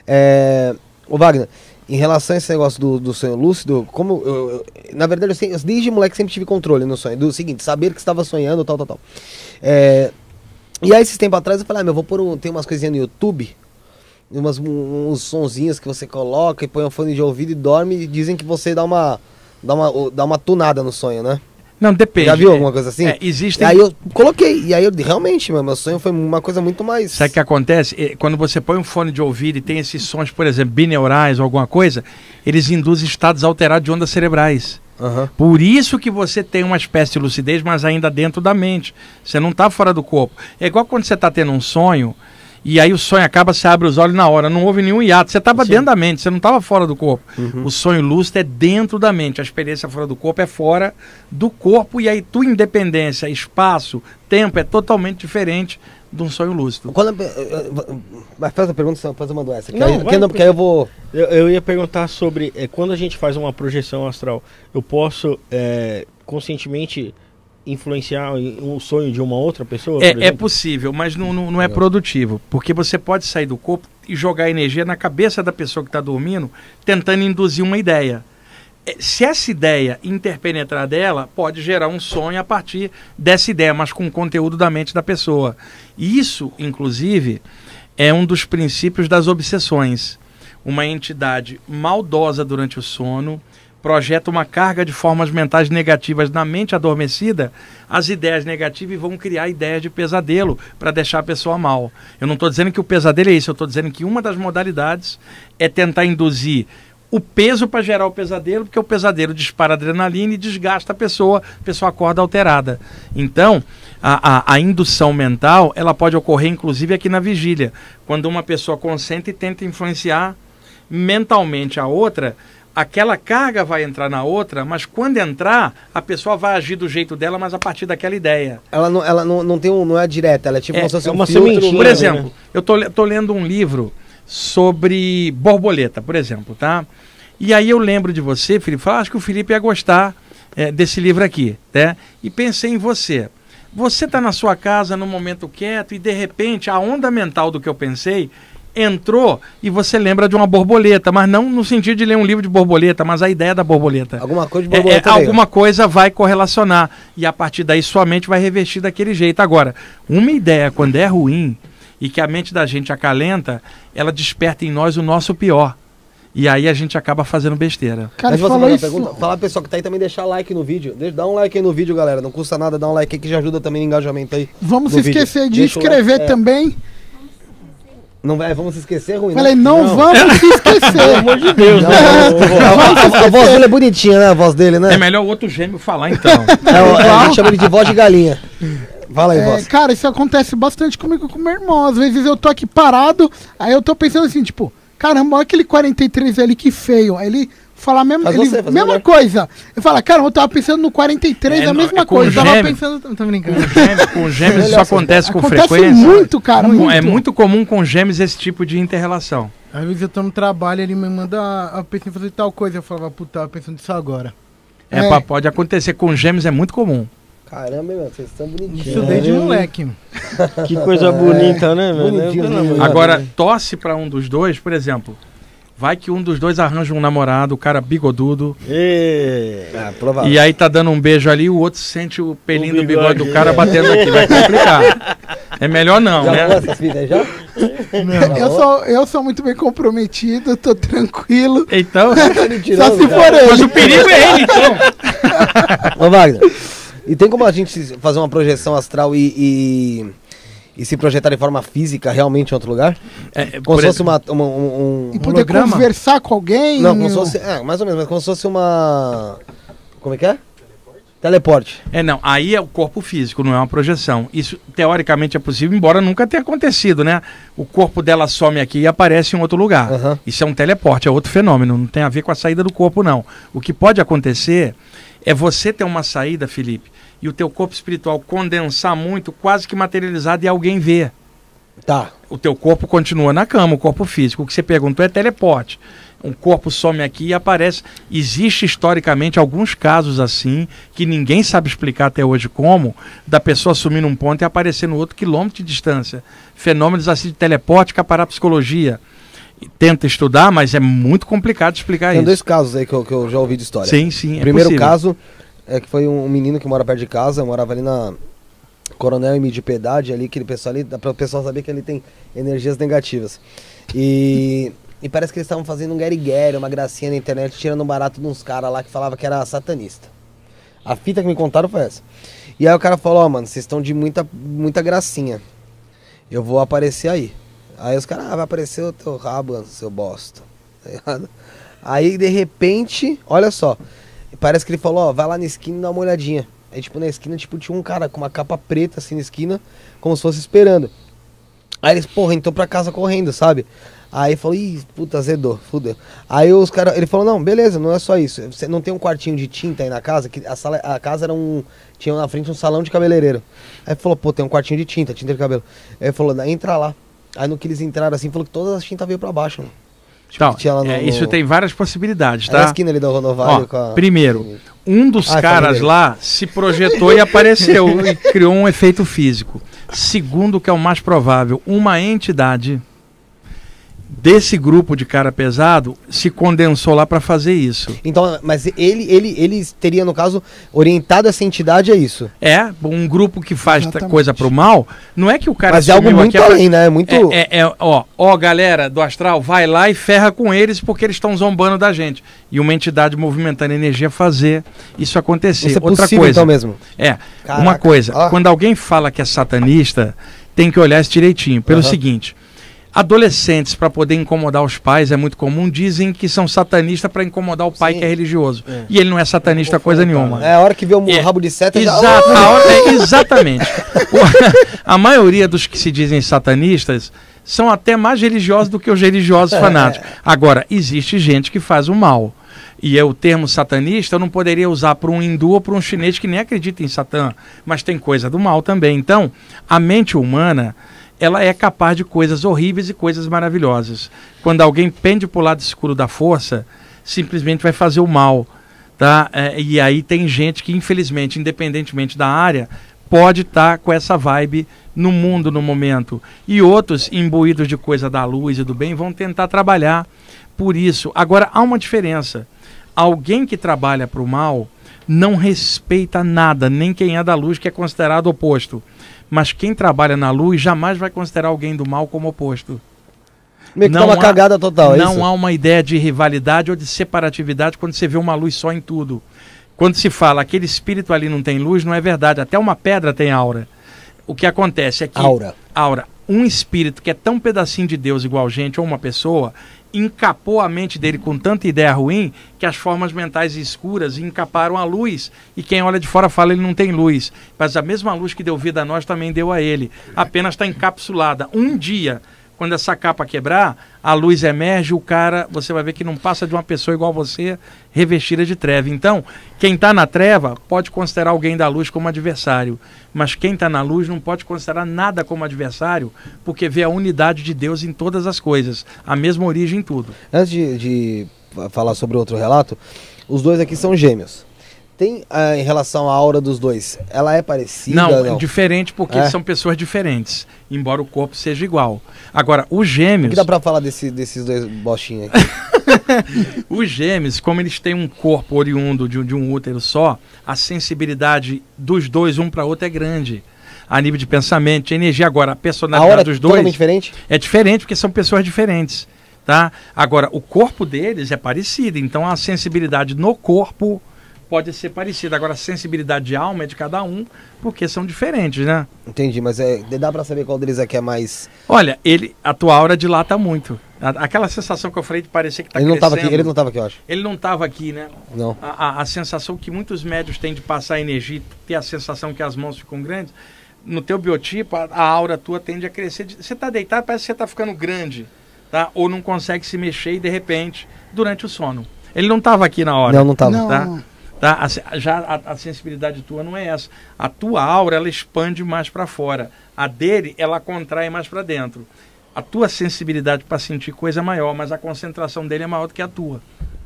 É, o Wagner, em relação a esse negócio do, do sonho lúcido, como. Eu, eu, na verdade, eu, sempre, desde moleque sempre tive controle no sonho. Do seguinte, saber que estava sonhando, tal, tal, tal. É, e aí, esses tempos atrás, eu falei, ah, meu, vou pôr um, tem umas coisinhas no YouTube, umas, uns sonzinhos que você coloca e põe um fone de ouvido e dorme e dizem que você dá uma. Dá uma, dá uma tunada no sonho, né? Não, depende. Já viu alguma coisa assim? É, existem... E aí eu coloquei. E aí eu realmente, meu, sonho foi uma coisa muito mais. Sabe o que acontece? É, quando você põe um fone de ouvido e tem esses sons, por exemplo, bineurais ou alguma coisa, eles induzem estados alterados de ondas cerebrais. Uhum. Por isso que você tem uma espécie de lucidez, mas ainda dentro da mente. Você não está fora do corpo. É igual quando você está tendo um sonho e aí o sonho acaba, você abre os olhos na hora, não houve nenhum hiato. Você estava dentro da mente, você não estava fora do corpo. Uhum. O sonho lúcido é dentro da mente, a experiência fora do corpo é fora do corpo, e aí tua independência, espaço, tempo é totalmente diferente de um sonho lúcido. Quando, mas faz a pergunta, faz uma doença. não, aí, vai, não, porque aí eu vou. Eu, eu, ia perguntar sobre é, quando a gente faz uma projeção astral, eu posso é, conscientemente influenciar o sonho de uma outra pessoa? É, é possível, mas não, não, não é, é produtivo. Porque você pode sair do corpo e jogar energia na cabeça da pessoa que está dormindo, tentando induzir uma ideia. É, se essa ideia interpenetrar dela, pode gerar um sonho a partir dessa ideia, mas com o conteúdo da mente da pessoa. E isso, inclusive, é um dos princípios das obsessões. Uma entidade maldosa durante o sono, projeta uma carga de formas mentais negativas na mente adormecida, as ideias negativas vão criar ideias de pesadelo para deixar a pessoa mal. Eu não estou dizendo que o pesadelo é isso, eu estou dizendo que uma das modalidades é tentar induzir o peso para gerar o pesadelo, porque o pesadelo dispara adrenalina e desgasta a pessoa, a pessoa acorda alterada. Então, a, a, a, indução mental, ela pode ocorrer inclusive aqui na vigília, quando uma pessoa consente e tenta influenciar mentalmente a outra aquela carga vai entrar na outra, mas quando entrar, a pessoa vai agir do jeito dela, mas a partir daquela ideia. Ela não, ela não, não, tem um, não é direta, ela é tipo é, é uma sementinha. Por né? exemplo, né? eu tô, tô lendo um livro sobre borboleta, por exemplo, tá? E aí eu lembro de você, Felipe, falei, acho que o Felipe ia gostar é, desse livro aqui, né? E pensei em você. Você está na sua casa, num momento quieto, e de repente a onda mental do que eu pensei entrou e você lembra de uma borboleta, mas não no sentido de ler um livro de borboleta, mas a ideia da borboleta. Alguma coisa de borboleta. É, é, alguma coisa vai correlacionar e a partir daí sua mente vai revestir daquele jeito. Agora, uma ideia quando é ruim e que a mente da gente acalenta, ela desperta em nós o nosso pior. E aí a gente acaba fazendo besteira. Cara, Deixa você fala uma pergunta, falar pro pessoal que tá aí também deixar like no vídeo. Deixa, dá um like aí no vídeo, galera. Não custa nada dar um like aí que já ajuda também no engajamento aí. Vamos se esquecer de Deixa inscrever like, é. também. É não vai, vamos se esquecer, ruim. Né? Falei, não, não. vamos se esquecer. Pelo amor de Deus, né? A, voz dele é bonitinha, né? A voz dele, né? É melhor o outro gêmeo falar, então. É, é, a gente chama ele de voz de galinha. Fala aí, é, voz. Cara, isso acontece bastante comigo com meu irmão. Às vezes eu tô aqui parado, aí eu tô pensando assim, tipo, caramba, olha aquele 43 ali que feio. Aí ele falar mesmo, faz ele, mesma coisa. Eu falo, cara, eu tava pensando no é, 43, é, a mesma é coisa. Gêmeo, tava pensando, não tô brincando. Com gêmeos, com gêmeos isso acontece com acontece frequência. muito, cara. É muito. É muito comum com gêmeos esse tipo de interrelação. Às vezes eu tô no trabalho, ele me manda a, ah, pessoa fazer tal coisa. Eu falava, puta, tava pensando nisso agora. É, é. pode acontecer com gêmeos, é muito comum. Caramba, meu, vocês estão bonitinhos. Isso desde moleque. que coisa bonita, né, velho? Agora, tosse para um dos dois, por exemplo. Vai que um dos dois arranja um namorado, o cara bigodudo. Ah, e, e aí tá dando um beijo ali, o outro sente o pelinho o do bigode do cara batendo aqui. Vai complicar. É melhor não, já né? já? Não. Eu, sou, eu sou muito bem comprometido, tô tranquilo. Então, tá só se for ele. Mas o perigo é ele, então. Ô, Wagner, e tem como a gente fazer uma projeção astral e... e e se projetar de forma física realmente em outro lugar? É, como se fosse uma, uma, um, um. E poder holograma? conversar com alguém? Não, como se fosse. É, mais ou menos, mas como se fosse uma. Como é que é? Teleporte. É, não. Aí é o corpo físico, não é uma projeção. Isso teoricamente é possível, embora nunca tenha acontecido, né? O corpo dela some aqui e aparece em outro lugar. Uhum. Isso é um teleporte, é outro fenômeno. Não tem a ver com a saída do corpo, não. O que pode acontecer é você ter uma saída, Felipe, e o teu corpo espiritual condensar muito, quase que materializado e alguém vê. Tá. O teu corpo continua na cama, o corpo físico. O que você perguntou é teleporte. Um corpo some aqui e aparece. Existe historicamente alguns casos assim, que ninguém sabe explicar até hoje como, da pessoa sumir num ponto e aparecer no outro quilômetro de distância. Fenômenos assim de teleporte que a parapsicologia tenta estudar, mas é muito complicado explicar Tem isso. Tem dois casos aí que eu, que eu já ouvi de história. Sim, sim. É Primeiro caso, é que foi um, menino que mora perto de casa, morava ali na Coronel e de Piedade, ali, que ele pessoal ali, para o pessoal saber que ele tem energias negativas. E, e parece que eles estavam fazendo um guerigueri, uma gracinha na internet, tirando um barato de uns caras lá que falava que era satanista. A fita que me contaram foi essa. E aí o cara falou, ó, oh, mano, vocês estão de muita, muita gracinha. Eu vou aparecer aí. Aí os caras, ah, vai aparecer o teu rabo, seu bosta. Tá aí de repente, olha só, parece que ele falou, ó, vai lá na esquina e dá uma olhadinha. Aí, tipo, na esquina, tipo, tinha um cara com uma capa preta, assim, na esquina, como se fosse esperando. Aí eles, porra, então pra casa correndo, sabe? Aí falou, ih, puta, azedou, fudeu. Aí os caras, ele falou, não, beleza, não é só isso. Você não tem um quartinho de tinta aí na casa? Que a, sala, a casa era um, tinha na frente um salão de cabeleireiro. Aí falou, pô, tem um quartinho de tinta, tinta de cabelo. Aí falou, entra lá. Aí no que eles entraram assim, falou que todas as tintas veio pra baixo, mano. Então, é, no, isso tem várias possibilidades, tá? na esquina ali do Rodovalho Ó, a... Primeiro, um dos ah, é caras lá se projetou e apareceu e criou um efeito físico. Segundo, que é o mais provável, uma entidade desse grupo de cara pesado se condensou lá para fazer isso. Então, mas ele, ele, ele teria, no caso, orientado essa entidade a isso. É, um grupo que faz Exatamente. coisa pro mal, não é que o cara... Mas é algo muito é além, né? É muito... É, é, é, ó, ó, galera do astral, vai lá e ferra com eles porque eles estão zombando da gente. E uma entidade movimentando energia fazer isso acontecer. Isso é Outra possível, coisa, então mesmo. É, Caraca. uma coisa, ó. quando alguém fala que é satanista, tem que olhar isso direitinho. Pelo uhum. seguinte Adolescentes, para poder incomodar os pais, é muito comum, dizem que são satanistas para incomodar o pai Sim. que é religioso. É. E ele não é satanista não coisa nenhuma. É a hora que vê o é. rabo de seta. Exato, já... a hora, é, exatamente. a maioria dos que se dizem satanistas são até mais religiosos do que os religiosos é. fanáticos. Agora, existe gente que faz o mal e é o termo satanista, eu não poderia usar para um hindu ou para um chinês que nem acredita em Satã, mas tem coisa do mal também. Então, a mente humana, ela é capaz de coisas horríveis e coisas maravilhosas. Quando alguém pende para o lado escuro da força, simplesmente vai fazer o mal. Tá? É, e aí tem gente que, infelizmente, independentemente da área, pode estar tá com essa vibe no mundo no momento. E outros, imbuídos de coisa da luz e do bem, vão tentar trabalhar por isso. Agora, há uma diferença. Alguém que trabalha para o mal não respeita nada, nem quem é da luz, que é considerado oposto mas quem trabalha na luz jamais vai considerar alguém do mal como oposto. Meio tá não uma há, cagada total, é Não isso? há uma ideia de rivalidade ou de separatividade quando você vê uma luz só em tudo. Quando se fala aquele espírito ali não tem luz, não é verdade. Até uma pedra tem aura. O que acontece é que. Aura. Aura. Um espírito que é tão pedacinho de Deus igual gente, ou uma pessoa, encapou a mente dele com tanta ideia ruim que as formas mentais escuras encaparam a luz. E quem olha de fora fala ele não tem luz. Mas a mesma luz que deu vida a nós também deu a ele. Apenas está encapsulada. Um dia quando essa capa quebrar, a luz emerge, o cara, você vai ver que não passa de uma pessoa igual você, revestida de treva. Então, quem está na treva pode considerar alguém da luz como adversário, mas quem está na luz não pode considerar nada como adversário, porque vê a unidade de Deus em todas as coisas, a mesma origem em tudo. Antes de, de falar sobre outro relato, os dois aqui são gêmeos tem ah, em relação à aura dos dois? Ela é parecida? Não, é não? diferente porque é? são pessoas diferentes, embora o corpo seja igual. Agora, os gêmeos. O que dá para falar desse, desses dois bochinhos aqui? os gêmeos, como eles têm um corpo oriundo de, de um útero só, a sensibilidade dos dois, um para outro, é grande a nível de pensamento, de energia. Agora, a personalidade a aura é dos dois. É totalmente diferente? É diferente, porque são pessoas diferentes. Tá? Agora, o corpo deles é parecido, então a sensibilidade no corpo pode ser parecida. Agora, a sensibilidade de alma é de cada um, porque são diferentes, né? Entendi, mas é, dá para saber qual deles é que é mais. Olha, ele, a tua aura dilata muito. Aquela sensação que eu falei de parecer que tá ele não crescendo. Tava aqui, ele não estava aqui, eu acho. Ele não estava aqui, né? Não. A, a, a, sensação que muitos médios têm de passar energia, ter a sensação que as mãos ficam grandes, no teu biotipo, a, a aura tua tende a crescer. Você está deitado, parece que você está ficando grande, tá? Ou não consegue se mexer e, de repente, durante o sono. Ele não estava aqui na hora. Não, não estava. Tá? Tá? A, já a, a, sensibilidade tua não é essa. A tua aura ela expande mais para fora. A dele ela contrai mais para dentro. A tua sensibilidade para sentir coisa é maior, mas a concentração dele é maior do que a tua.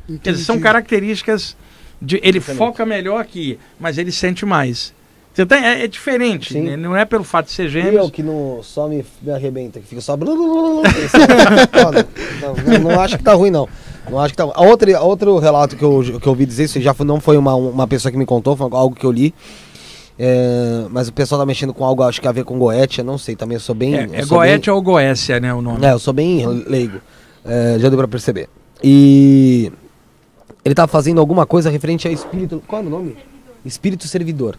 Entendi. São características de ele foca melhor aqui, mas ele sente mais. Você tem, tá, é, é diferente, né? não é pelo fato de ser gêmeo. Eu que não só me, me arrebenta, que fica só. não, não, não acho que tá ruim, não. Não acho que tá. Outro, outro relato que eu, que eu ouvi dizer, isso já foi, não foi uma, uma pessoa que me contou, foi algo que eu li. É, mas o pessoal tá mexendo com algo, acho que a ver com Goetia, não sei, também eu sou bem. É, é Goetia bem, ou Goécia, né? O nome. É, eu sou bem leigo. É, já deu pra perceber. E ele tá fazendo alguma coisa referente a espírito. Qual é o nome? servidor. Espírito servidor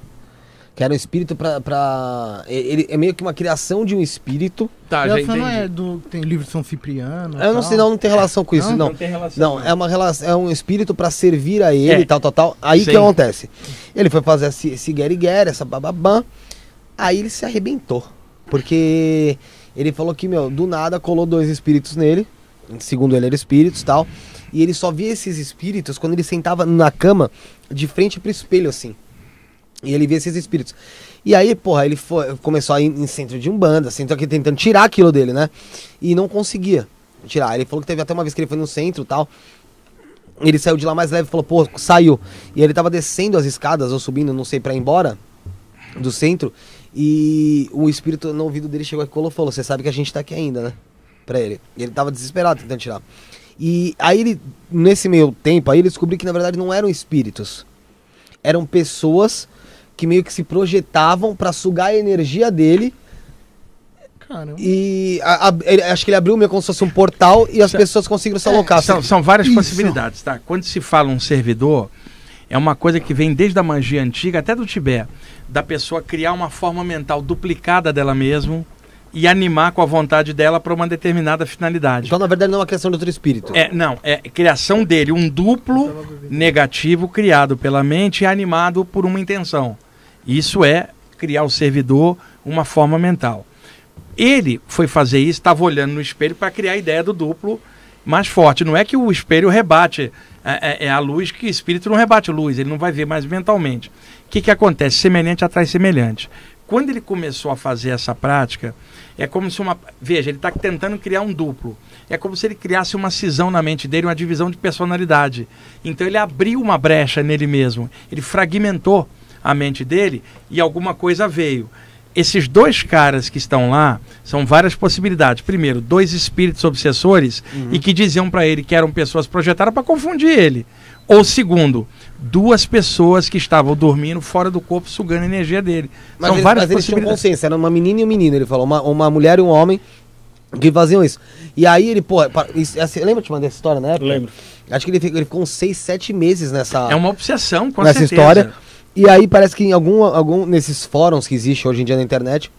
que era um espírito pra. pra... Ele é meio que uma criação de um espírito. Tá, já entendi. não é do. Tem livro de São Cipriano. Eu não sei, não, não tem relação com isso. Não, não, não tem relação. Não, é, uma relação, é um espírito pra servir a ele e é. tal, tal, tal. Aí Sim. que acontece? Ele foi fazer esse, esse Gary Gary, essa bababã. Aí ele se arrebentou. Porque ele falou que, meu, do nada colou dois espíritos nele. Segundo ele, eram espíritos tal. E ele só via esses espíritos quando ele sentava na cama de frente pro espelho, assim. E ele via esses espíritos. E aí, porra, ele foi, começou a ir em centro de umbanda, centro assim, aqui tentando tirar aquilo dele, né? E não conseguia tirar. Ele falou que teve até uma vez que ele foi no centro e tal. Ele saiu de lá mais leve, falou, pô, saiu. E ele tava descendo as escadas ou subindo, não sei, pra ir embora do centro. E o espírito no ouvido dele chegou e falou: Você sabe que a gente tá aqui ainda, né? Pra ele. E ele tava desesperado tentando tirar. E aí ele, nesse meio tempo, aí ele descobriu que na verdade não eram espíritos. Eram pessoas que meio que se projetavam para sugar a energia dele. E a, a, acho que ele abriu meio como se fosse um portal e as são, pessoas conseguiram se é, alocar. São, assim. são várias Isso. possibilidades, tá? Quando se fala um servidor, é uma coisa que vem desde a magia antiga até do Tibete, da pessoa criar uma forma mental duplicada dela mesma e animar com a vontade dela para uma determinada finalidade. Então, na verdade, não é uma criação de outro espírito. É, não, é criação dele, um duplo negativo criado pela mente e animado por uma intenção. Isso é criar o servidor uma forma mental. Ele foi fazer isso, estava olhando no espelho para criar a ideia do duplo mais forte. Não é que o espelho rebate, é, é, é, a luz que o espírito não rebate luz, ele não vai ver mais mentalmente. O que, que acontece? Semelhante atrai semelhante. Quando ele começou a fazer essa prática, é como se uma. Veja, ele está tentando criar um duplo. É como se ele criasse uma cisão na mente dele, uma divisão de personalidade. Então ele abriu uma brecha nele mesmo, ele fragmentou a mente dele e alguma coisa veio. Esses dois caras que estão lá são várias possibilidades. Primeiro, dois espíritos obsessores uhum. e que diziam para ele que eram pessoas projetadas para confundir ele. Ou segundo, duas pessoas que estavam dormindo fora do corpo, sugando a energia dele. Mas São ele, várias mas eles tinham consciência, era uma menina e um menino, ele falou, uma, uma mulher e um homem que faziam isso. E aí ele, pô, lembra de uma essa história na época? Lembro. Acho que ele ficou, ele ficou uns 6, meses nessa. É uma obsessão, com nessa certeza. história. E aí parece que em algum, algum nesses fóruns que existe hoje em dia na internet,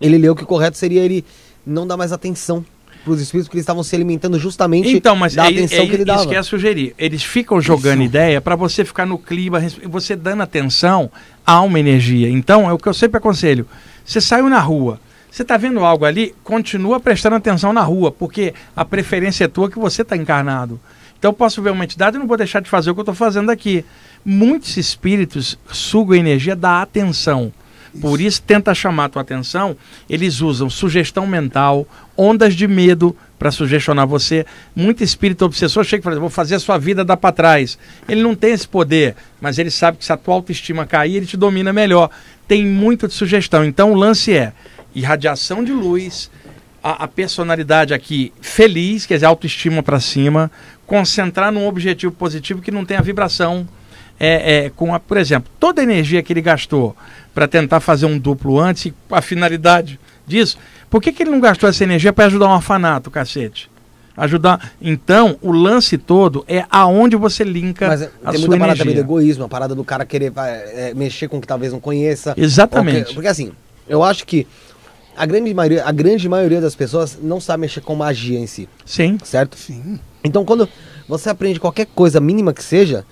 ele leu que o correto seria ele não dar mais atenção para os espíritos que estavam se alimentando justamente então, mas da é, atenção é, é, que ele dava. Isso que é sugerir. Eles ficam jogando isso. ideia para você ficar no clima, você dando atenção a uma energia. Então, é o que eu sempre aconselho. Você saiu na rua, você está vendo algo ali, continua prestando atenção na rua, porque a preferência é tua que você está encarnado. Então, eu posso ver uma entidade e não vou deixar de fazer o que eu estou fazendo aqui muitos espíritos sugam energia da atenção. Isso. Por isso, tenta chamar a tua atenção. Eles usam sugestão mental, ondas de medo para sugestionar você. Muito espírito obsessor chega e fala: vou fazer a sua vida dar para trás. Ele não tem esse poder, mas ele sabe que se a tua autoestima cair, ele te domina melhor. Tem muito de sugestão. Então, o lance é irradiação de luz, a, a personalidade aqui feliz, quer dizer, autoestima para cima, concentrar num objetivo positivo que não tenha vibração é, é, com a, por exemplo, toda a energia que ele gastou para tentar fazer um duplo antes, a finalidade disso, por que, que ele não gastou essa energia para ajudar um orfanato, cacete? Ajudar. Então, o lance todo é aonde você linka Mas, é, a sua energia. Tem muita parada do egoísmo, a parada do cara querer é, mexer com o que talvez não conheça. Exatamente. porque assim, eu acho que a grande, maioria, a grande maioria das pessoas não sabe mexer com magia em si. Sim. Certo? Sim. Então, quando você aprende qualquer coisa mínima que seja,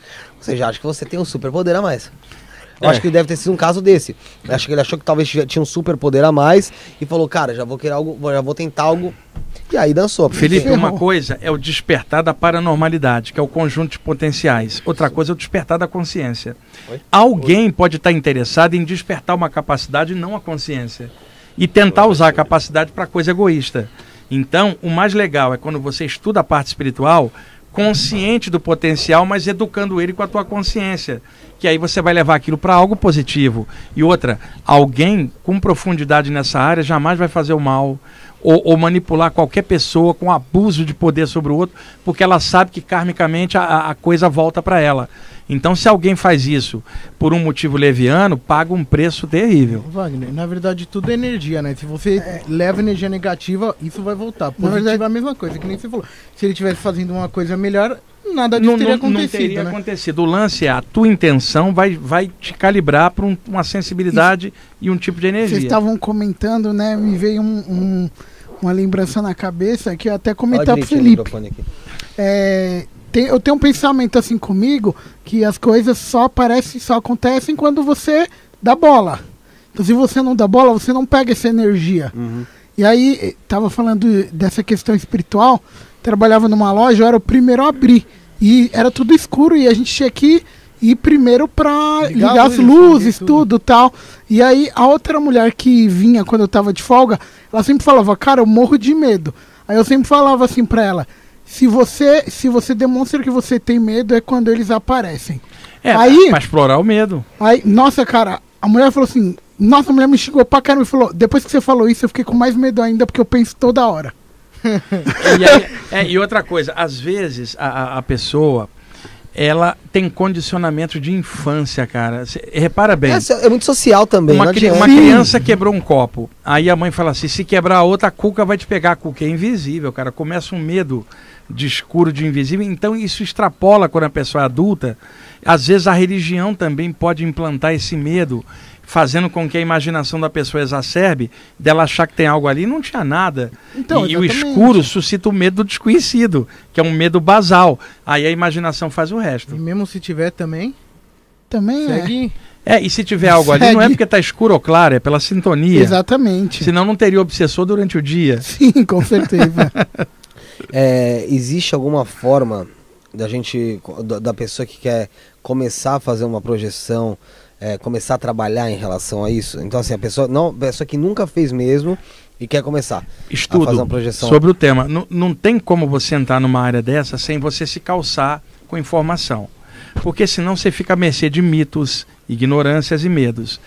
você seja, acha que você tem um superpoder a mais. Eu é. acho que deve ter sido um caso desse. Eu acho que ele achou que talvez tinha um superpoder a mais e falou, cara, já vou querer algo, já vou tentar algo. E aí dançou. Felipe, ferrou. uma coisa é o despertar da paranormalidade, que é o conjunto de potenciais. Outra coisa é o despertar da consciência. Oi? Alguém Oi? pode estar interessado em despertar uma capacidade e não a consciência. E tentar usar a capacidade para coisa egoísta. Então, o mais legal é quando você estuda a parte espiritual, consciente do potencial, mas educando ele com a tua consciência. Que aí você vai levar aquilo para algo positivo. E outra, alguém com profundidade nessa área jamais vai fazer o mal, ou, ou, manipular qualquer pessoa com abuso de poder sobre o outro, porque ela sabe que karmicamente a, a coisa volta para ela. Então, se alguém faz isso por um motivo leviano, paga um preço terrível. Wagner, na verdade, tudo é energia, né? Se você é. leva energia negativa, isso vai voltar. na verdade... é a mesma coisa, que nem você falou. Se ele estivesse fazendo uma coisa melhor, nada disso não, teria, não, acontecido, não teria né? acontecido. O lance é a tua intenção vai, vai te calibrar para um, uma sensibilidade Isso. e um tipo de energia. Vocês estavam comentando, né? Me veio um, um, uma lembrança na cabeça que eu até comentar para Felipe. É, tem, eu tenho um pensamento assim comigo que as coisas só aparecem, só acontecem quando você dá bola. Então, se você não dá bola, você não pega essa energia. Uhum. E aí, eh, tava falando dessa questão espiritual trabalhava numa loja, eu era o primeiro a abrir. E era tudo escuro e a gente tinha que ir primeiro pra ligar, ligar as luzes, tudo. tal. E aí a outra mulher que vinha quando eu tava de folga, ela sempre falava, cara, eu morro de medo. Aí eu sempre falava assim pra ela, se você, se você demonstra que você tem medo é quando eles aparecem. É, aí, pra explorar o medo. Aí, nossa, cara, a mulher falou assim, nossa, a mulher me xingou pra caramba e falou, depois que você falou isso, eu fiquei com mais medo ainda, porque eu penso toda hora. e, aí, é, e outra coisa, às vezes a, a pessoa ela tem condicionamento de infância, cara. Cê, repara bem. É, é, muito social também. Uma, cri uma criança quebrou um copo. Aí a mãe fala assim: se quebrar a outra, a cuca vai te pegar. A cuca é invisível, cara. Começa um medo de escuro, de invisível. Então isso extrapola quando a pessoa é adulta. Às vezes a religião também pode implantar esse medo fazendo com que a imaginação da pessoa exacerbe, dela achar que tem algo ali, não tinha nada. Então, e, o escuro suscita o medo do desconhecido, que é um medo basal. Aí a imaginação faz o resto. E mesmo se tiver também, também é. Segue. é. É, e se tiver algo Segue. ali, não é porque está escuro ou claro, é pela sintonia. Exatamente. Senão não teria obsessor durante o dia. Sim, com certeza. é, existe alguma forma da gente, da pessoa que quer começar a fazer uma projeção, é, começar a trabalhar em relação a isso? Então, assim, a pessoa, não, a pessoa que nunca fez mesmo e quer começar Estudo a fazer uma projeção. Sobre o tema. N não tem como você entrar numa área dessa sem você se calçar com informação. Porque senão você fica à mercê de mitos, ignorâncias e medos.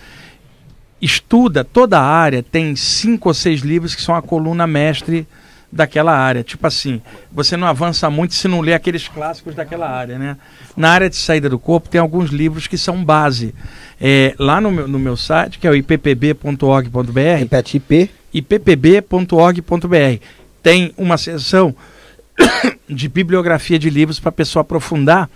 Estuda, toda a área tem cinco ou seis livros que são a coluna mestre daquela área. Tipo assim, você não avança muito se não lê aqueles clássicos daquela área, né? Na área de saída do corpo tem alguns livros que são base. É, lá no meu, no meu site, que é o ippb.org.br. Repete IP. ippb.org.br. Tem uma seção de bibliografia de livros para a pessoa aprofundar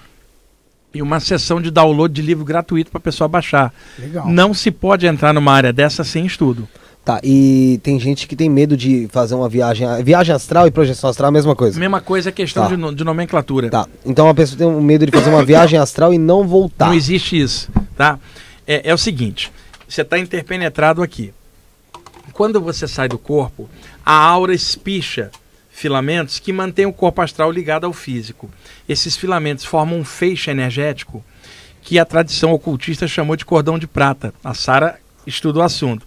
e uma sessão de download de livro gratuito para a pessoa baixar. Legal. Não se pode entrar numa área dessa sem estudo. Tá, e tem gente que tem medo de fazer uma viagem. Viagem astral e projeção astral é a mesma coisa. Mesma coisa é questão tá. de, de, nomenclatura. Tá. Então a pessoa tem um medo de fazer uma viagem astral e não voltar. Não existe isso, tá? É, é o seguinte: você está interpenetrado aqui. Quando você sai do corpo, a aura espicha filamentos que mantêm o corpo astral ligado ao físico. Esses filamentos formam um feixe energético que a tradição ocultista chamou de cordão de prata. A Sara estuda o assunto.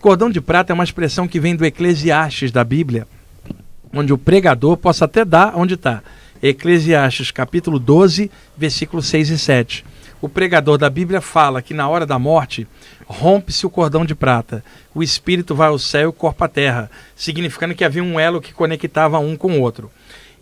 Cordão de prata é uma expressão que vem do Eclesiastes da Bíblia, onde o pregador possa até dar onde está. Eclesiastes capítulo 12, versículos 6 e 7. O pregador da Bíblia fala que na hora da morte rompe-se o cordão de prata, o espírito vai ao céu e o corpo à terra, significando que havia um elo que conectava um com o outro.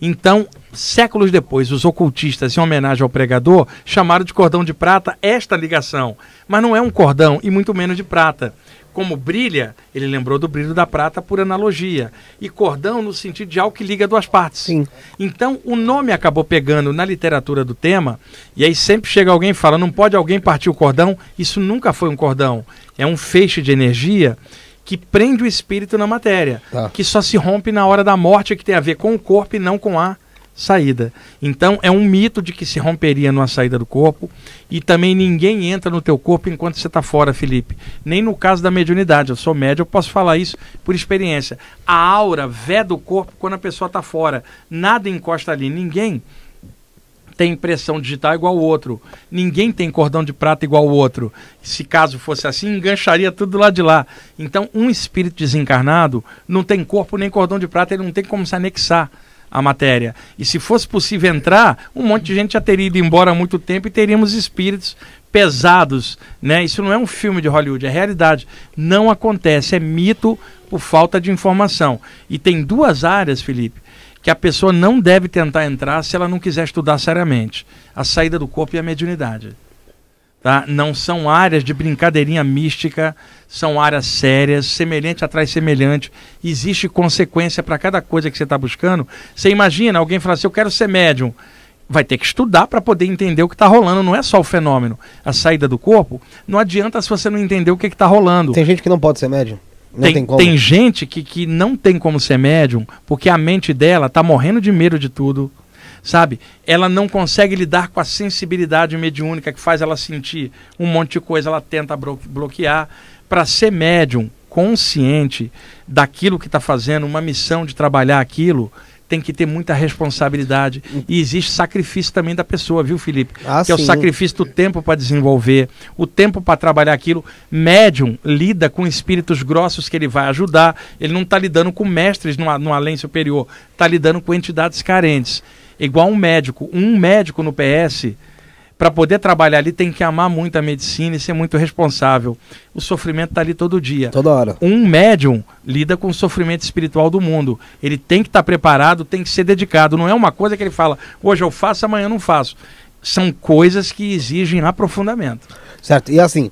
Então, séculos depois, os ocultistas, em homenagem ao pregador, chamaram de cordão de prata esta ligação. Mas não é um cordão e muito menos de prata. Como brilha, ele lembrou do brilho da prata por analogia. E cordão no sentido de algo que liga duas partes. Sim. Então, o nome acabou pegando na literatura do tema, e aí sempre chega alguém e fala: não pode alguém partir o cordão. Isso nunca foi um cordão. É um feixe de energia que prende o espírito na matéria, tá. que só se rompe na hora da morte, que tem a ver com o corpo e não com a saída. Então é um mito de que se romperia numa saída do corpo e também ninguém entra no teu corpo enquanto você está fora, Felipe. Nem no caso da mediunidade, eu sou médio, eu posso falar isso por experiência. A aura veda o corpo quando a pessoa está fora, nada encosta ali, ninguém tem impressão digital igual o outro. Ninguém tem cordão de prata igual o outro. Se caso fosse assim, engancharia tudo lá de lá. Então, um espírito desencarnado não tem corpo nem cordão de prata, ele não tem como se anexar a matéria. E se fosse possível entrar, um monte de gente já teria ido embora há muito tempo e teríamos espíritos pesados, né? Isso não é um filme de Hollywood, é realidade. Não acontece, é mito por falta de informação. E tem duas áreas, Felipe, que a pessoa não deve tentar entrar se ela não quiser estudar seriamente: a saída do corpo e a mediunidade. Tá? Não são áreas de brincadeirinha mística, são áreas sérias, semelhante atrás semelhante. Existe consequência para cada coisa que você está buscando. Você imagina alguém falar assim: eu quero ser médium. Vai ter que estudar para poder entender o que está rolando. Não é só o fenômeno. A saída do corpo não adianta se você não entender o que está rolando. Tem gente que não pode ser médium. não Tem, tem, tem, gente que, que não tem como ser médium porque a mente dela está morrendo de medo de tudo sabe? Ela não consegue lidar com a sensibilidade mediúnica que faz ela sentir um monte de coisa, ela tenta bloquear. Para ser médium consciente daquilo que está fazendo, uma missão de trabalhar aquilo, tem que ter muita responsabilidade. Hum. E existe sacrifício também da pessoa, viu, Felipe? Ah, que sim. é o sacrifício do tempo para desenvolver, o tempo para trabalhar aquilo. Médium lida com espíritos grossos que ele vai ajudar. Ele não está lidando com mestres no, no além superior, está lidando com entidades carentes igual um médico. Um médico no PS, para poder trabalhar ali, tem que amar muito a medicina e ser muito responsável. O sofrimento está ali todo dia. Toda hora. Um médium lida com o sofrimento espiritual do mundo. Ele tem que estar tá preparado, tem que ser dedicado. Não é uma coisa que ele fala, hoje eu faço, amanhã eu não faço. São coisas que exigem aprofundamento. Certo. E assim,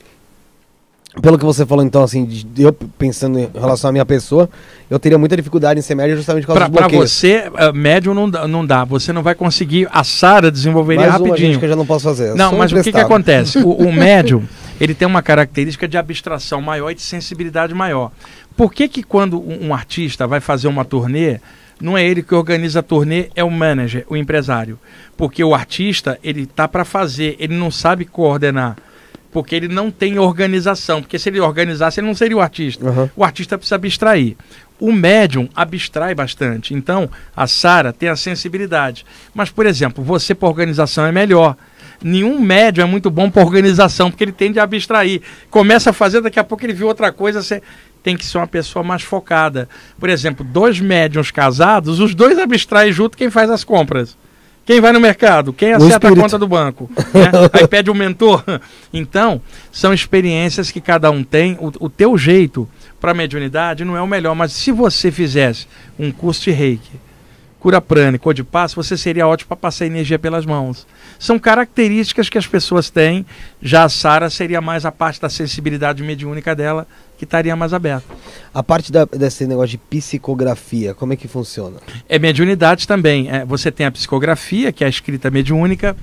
pelo que você falou, então, assim, eu pensando em relação à minha pessoa, eu teria muita dificuldade em ser médio, justamente por causa pra, dos bloqueios. Pra você, eh, médio não dá, não dá. Você não vai conseguir. A Sara desenvolveria Mais rapidinho. Uma, gente, que eu já não posso fazer. É não, mas o que, que acontece? o, o ele tem uma característica de abstração maior e de sensibilidade maior. Por que que quando um, um artista vai fazer uma turnê, não é ele que organiza a turnê, é o manager, o empresário? Porque o artista, ele tá para fazer, ele não sabe coordenar porque ele não tem organização. Porque se ele organizasse, ele não seria o artista. Uhum. O artista precisa abstrair. O médium abstrai bastante. Então, a Sara tem a sensibilidade. Mas, por exemplo, você por organização é melhor. Nenhum médium é muito bom por organização, porque ele tende a abstrair. Começa a fazer, daqui a pouco ele viu outra coisa, você tem que ser uma pessoa mais focada. Por exemplo, dois médiums casados, os dois abstraem junto quem faz as compras. Quem vai no mercado? Quem acerta a conta do banco? Né? Aí pede o um mentor. Então, são experiências que cada um tem. O, o teu jeito para a mediunidade não é o melhor, mas se você fizesse um curso de reiki, cura prânica cor de passo, você seria ótimo para passar energia pelas mãos. São características que as pessoas têm. Já a Sara seria mais a parte da sensibilidade mediúnica dela, que estaria mais aberto. A parte da, desse negócio de psicografia, como é que funciona? É mediunidade também. É, você tem a psicografia, que é a escrita mediúnica.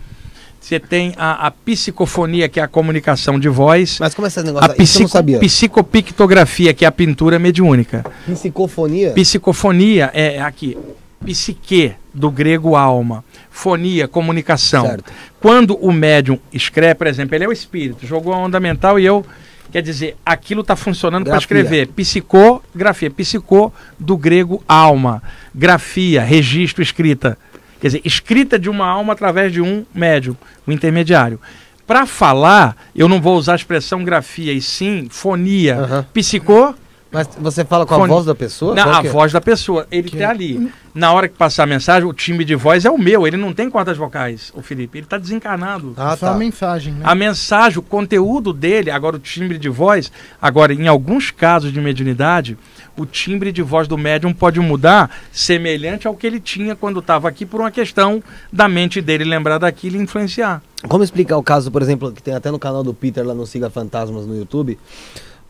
Você tem a, a, psicofonia, que é a comunicação de voz. Mas como é esse negócio? A psico, psicopictografia, que é a pintura mediúnica. Psicofonia? Psicofonia é aqui. Psique, do grego alma. Fonia, comunicação. Certo. Quando o médium escreve, por exemplo, ele é o espírito, jogou a onda mental e eu Quer dizer, aquilo está funcionando para escrever. Psicografia. Psicô do grego alma. Grafia, registro, escrita. Quer dizer, escrita de uma alma através de um médium, um intermediário. Para falar, eu não vou usar a expressão grafia, e sim fonia. Uhum. Psicô mas você fala com a Fone... voz da pessoa? Não, a voz da pessoa. Ele que... Tá ali. Hum. Na hora que passar a mensagem, o time de voz é o meu. Ele não tem cordas vocais, o Felipe. Ele está desencarnado. Ah, Só tá. a mensagem, né? A mensagem, o conteúdo dele, agora o timbre de voz. Agora, em alguns casos de mediunidade, o timbre de voz do médium pode mudar semelhante ao que ele tinha quando estava aqui por uma questão da mente dele lembrar daquilo e influenciar. Como explicar o caso, por exemplo, que tem até no canal do Peter lá no Siga Fantasmas no YouTube,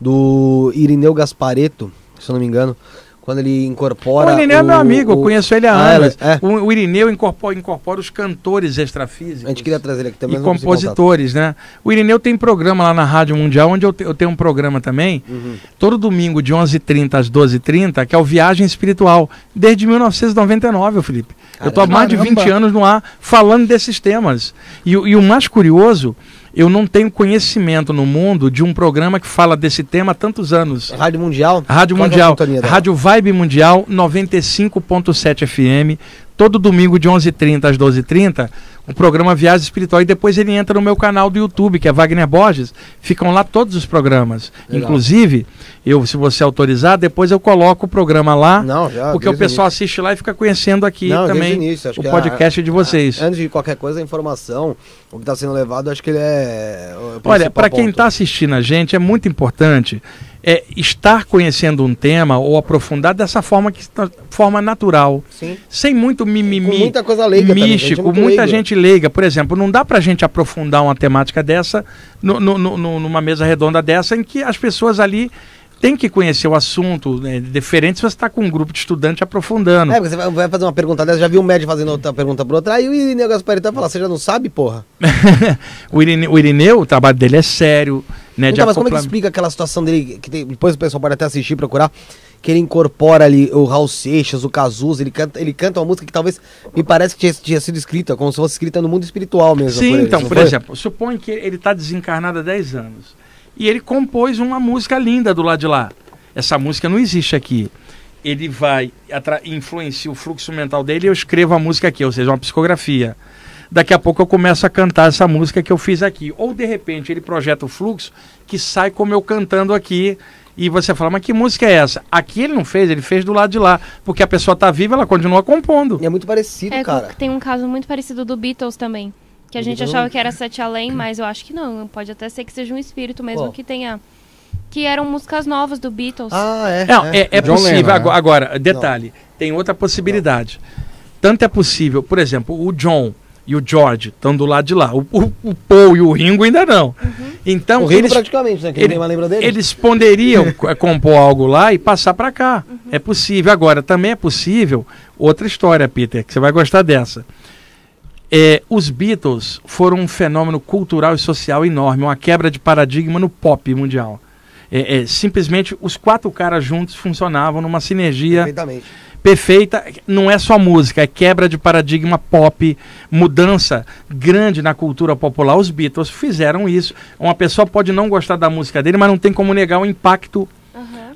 do Irineu Gaspareto, se eu não me engano, quando ele incorpora. O Irineu é meu amigo, o, eu conheço ele há ah, é, anos. é. o, o, Irineu incorpora, incorpora os cantores extrafísicos. A gente queria trazer ele aqui também. E compositores, né? O Irineu tem programa lá na Rádio Mundial, onde eu, te, eu tenho um programa também, uhum. todo domingo de 11h30 às 12h30, que é o Viagem Espiritual, desde 1999, Felipe. Caramba. Eu estou há mais de 20 anos no ar falando desses temas. E, e o mais curioso eu não tenho conhecimento no mundo de um programa que fala desse tema há tantos anos. Rádio Mundial? Rádio Qual é Mundial. É Rádio Vibe Mundial, 95.7 FM, todo domingo de 11h30 às 12h30 o programa Viagem Espiritual e depois ele entra no meu canal do YouTube, que é Wagner Borges. Ficam lá todos os programas. Legal. Inclusive, eu, se você autorizar, depois eu coloco o programa lá, Não, já, porque o pessoal assiste lá e fica conhecendo aqui Não, também o, podcast a, de vocês. A, antes de qualquer coisa, a informação, o que está sendo levado, acho que ele é. Olha, para quem está assistindo a gente, é muito importante é, estar conhecendo um tema ou aprofundar dessa forma que forma natural, Sim. sem muito mimimi, com muita coisa leiga místico, também, gente muita leiga. gente leiga. Por exemplo, não dá para a gente aprofundar uma temática dessa no, no, no, numa mesa redonda dessa em que as pessoas ali tem que conhecer o assunto, né? diferente se você está com um grupo de estudante aprofundando. É, porque você vai fazer uma pergunta dessa, já viu um médico fazendo outra pergunta para outra, aí o Irineu Gasparito vai falar, você já não sabe, porra? o, Irineu, o, Irineu, o trabalho dele é sério, né? Então, mas como é que explica aquela situação dele, que tem, depois o pessoal pode até assistir, procurar, que ele incorpora ali o Raul Seixas, o Cazuz, ele canta, ele canta uma música que talvez me parece que tinha, tinha sido escrita, como se fosse escrita no mundo espiritual mesmo. Sim, por ele, então, por foi? exemplo, supõe que ele está desencarnado há 10 anos e ele compôs uma música linda do lado de lá. Essa música não existe aqui. Ele vai influenciar o fluxo mental dele e eu escrevo a música aqui, ou seja, uma psicografia. Daqui a pouco eu começo a cantar essa música que eu fiz aqui. Ou de repente ele projeta o fluxo que sai como eu cantando aqui e você fala, mas que música é essa? Aqui ele não fez, ele fez do lado de lá. Porque a pessoa está viva, ela continua compondo. E é muito parecido, é, cara. Tem um caso muito parecido do Beatles também. Que a gente achava que era Sete Além, mas eu acho que não. Pode até ser que seja um espírito mesmo que tenha. Que eram músicas novas do Beatles. Ah, é. Não, é, é, é possível. Lennon, né? agora, detalhe: não. tem outra possibilidade. Não. Tanto é possível, por exemplo, o John e o George estão do lado de lá. O, o, o, Paul e o Ringo ainda não. Uhum. Então, o Ringo eles, praticamente, né? Que ele, lembra deles. Eles poderiam é, compor algo lá e passar para cá. Uhum. É possível. Agora, também é possível outra história, Peter, que você vai gostar dessa. É, os Beatles foram um fenômeno cultural e social enorme, uma quebra de paradigma no pop mundial. É, é, simplesmente os quatro caras juntos funcionavam numa sinergia perfeita. Não é só música, é quebra de paradigma pop, mudança grande na cultura popular. Os Beatles fizeram isso. Uma pessoa pode não gostar da música dele, mas não tem como negar o impacto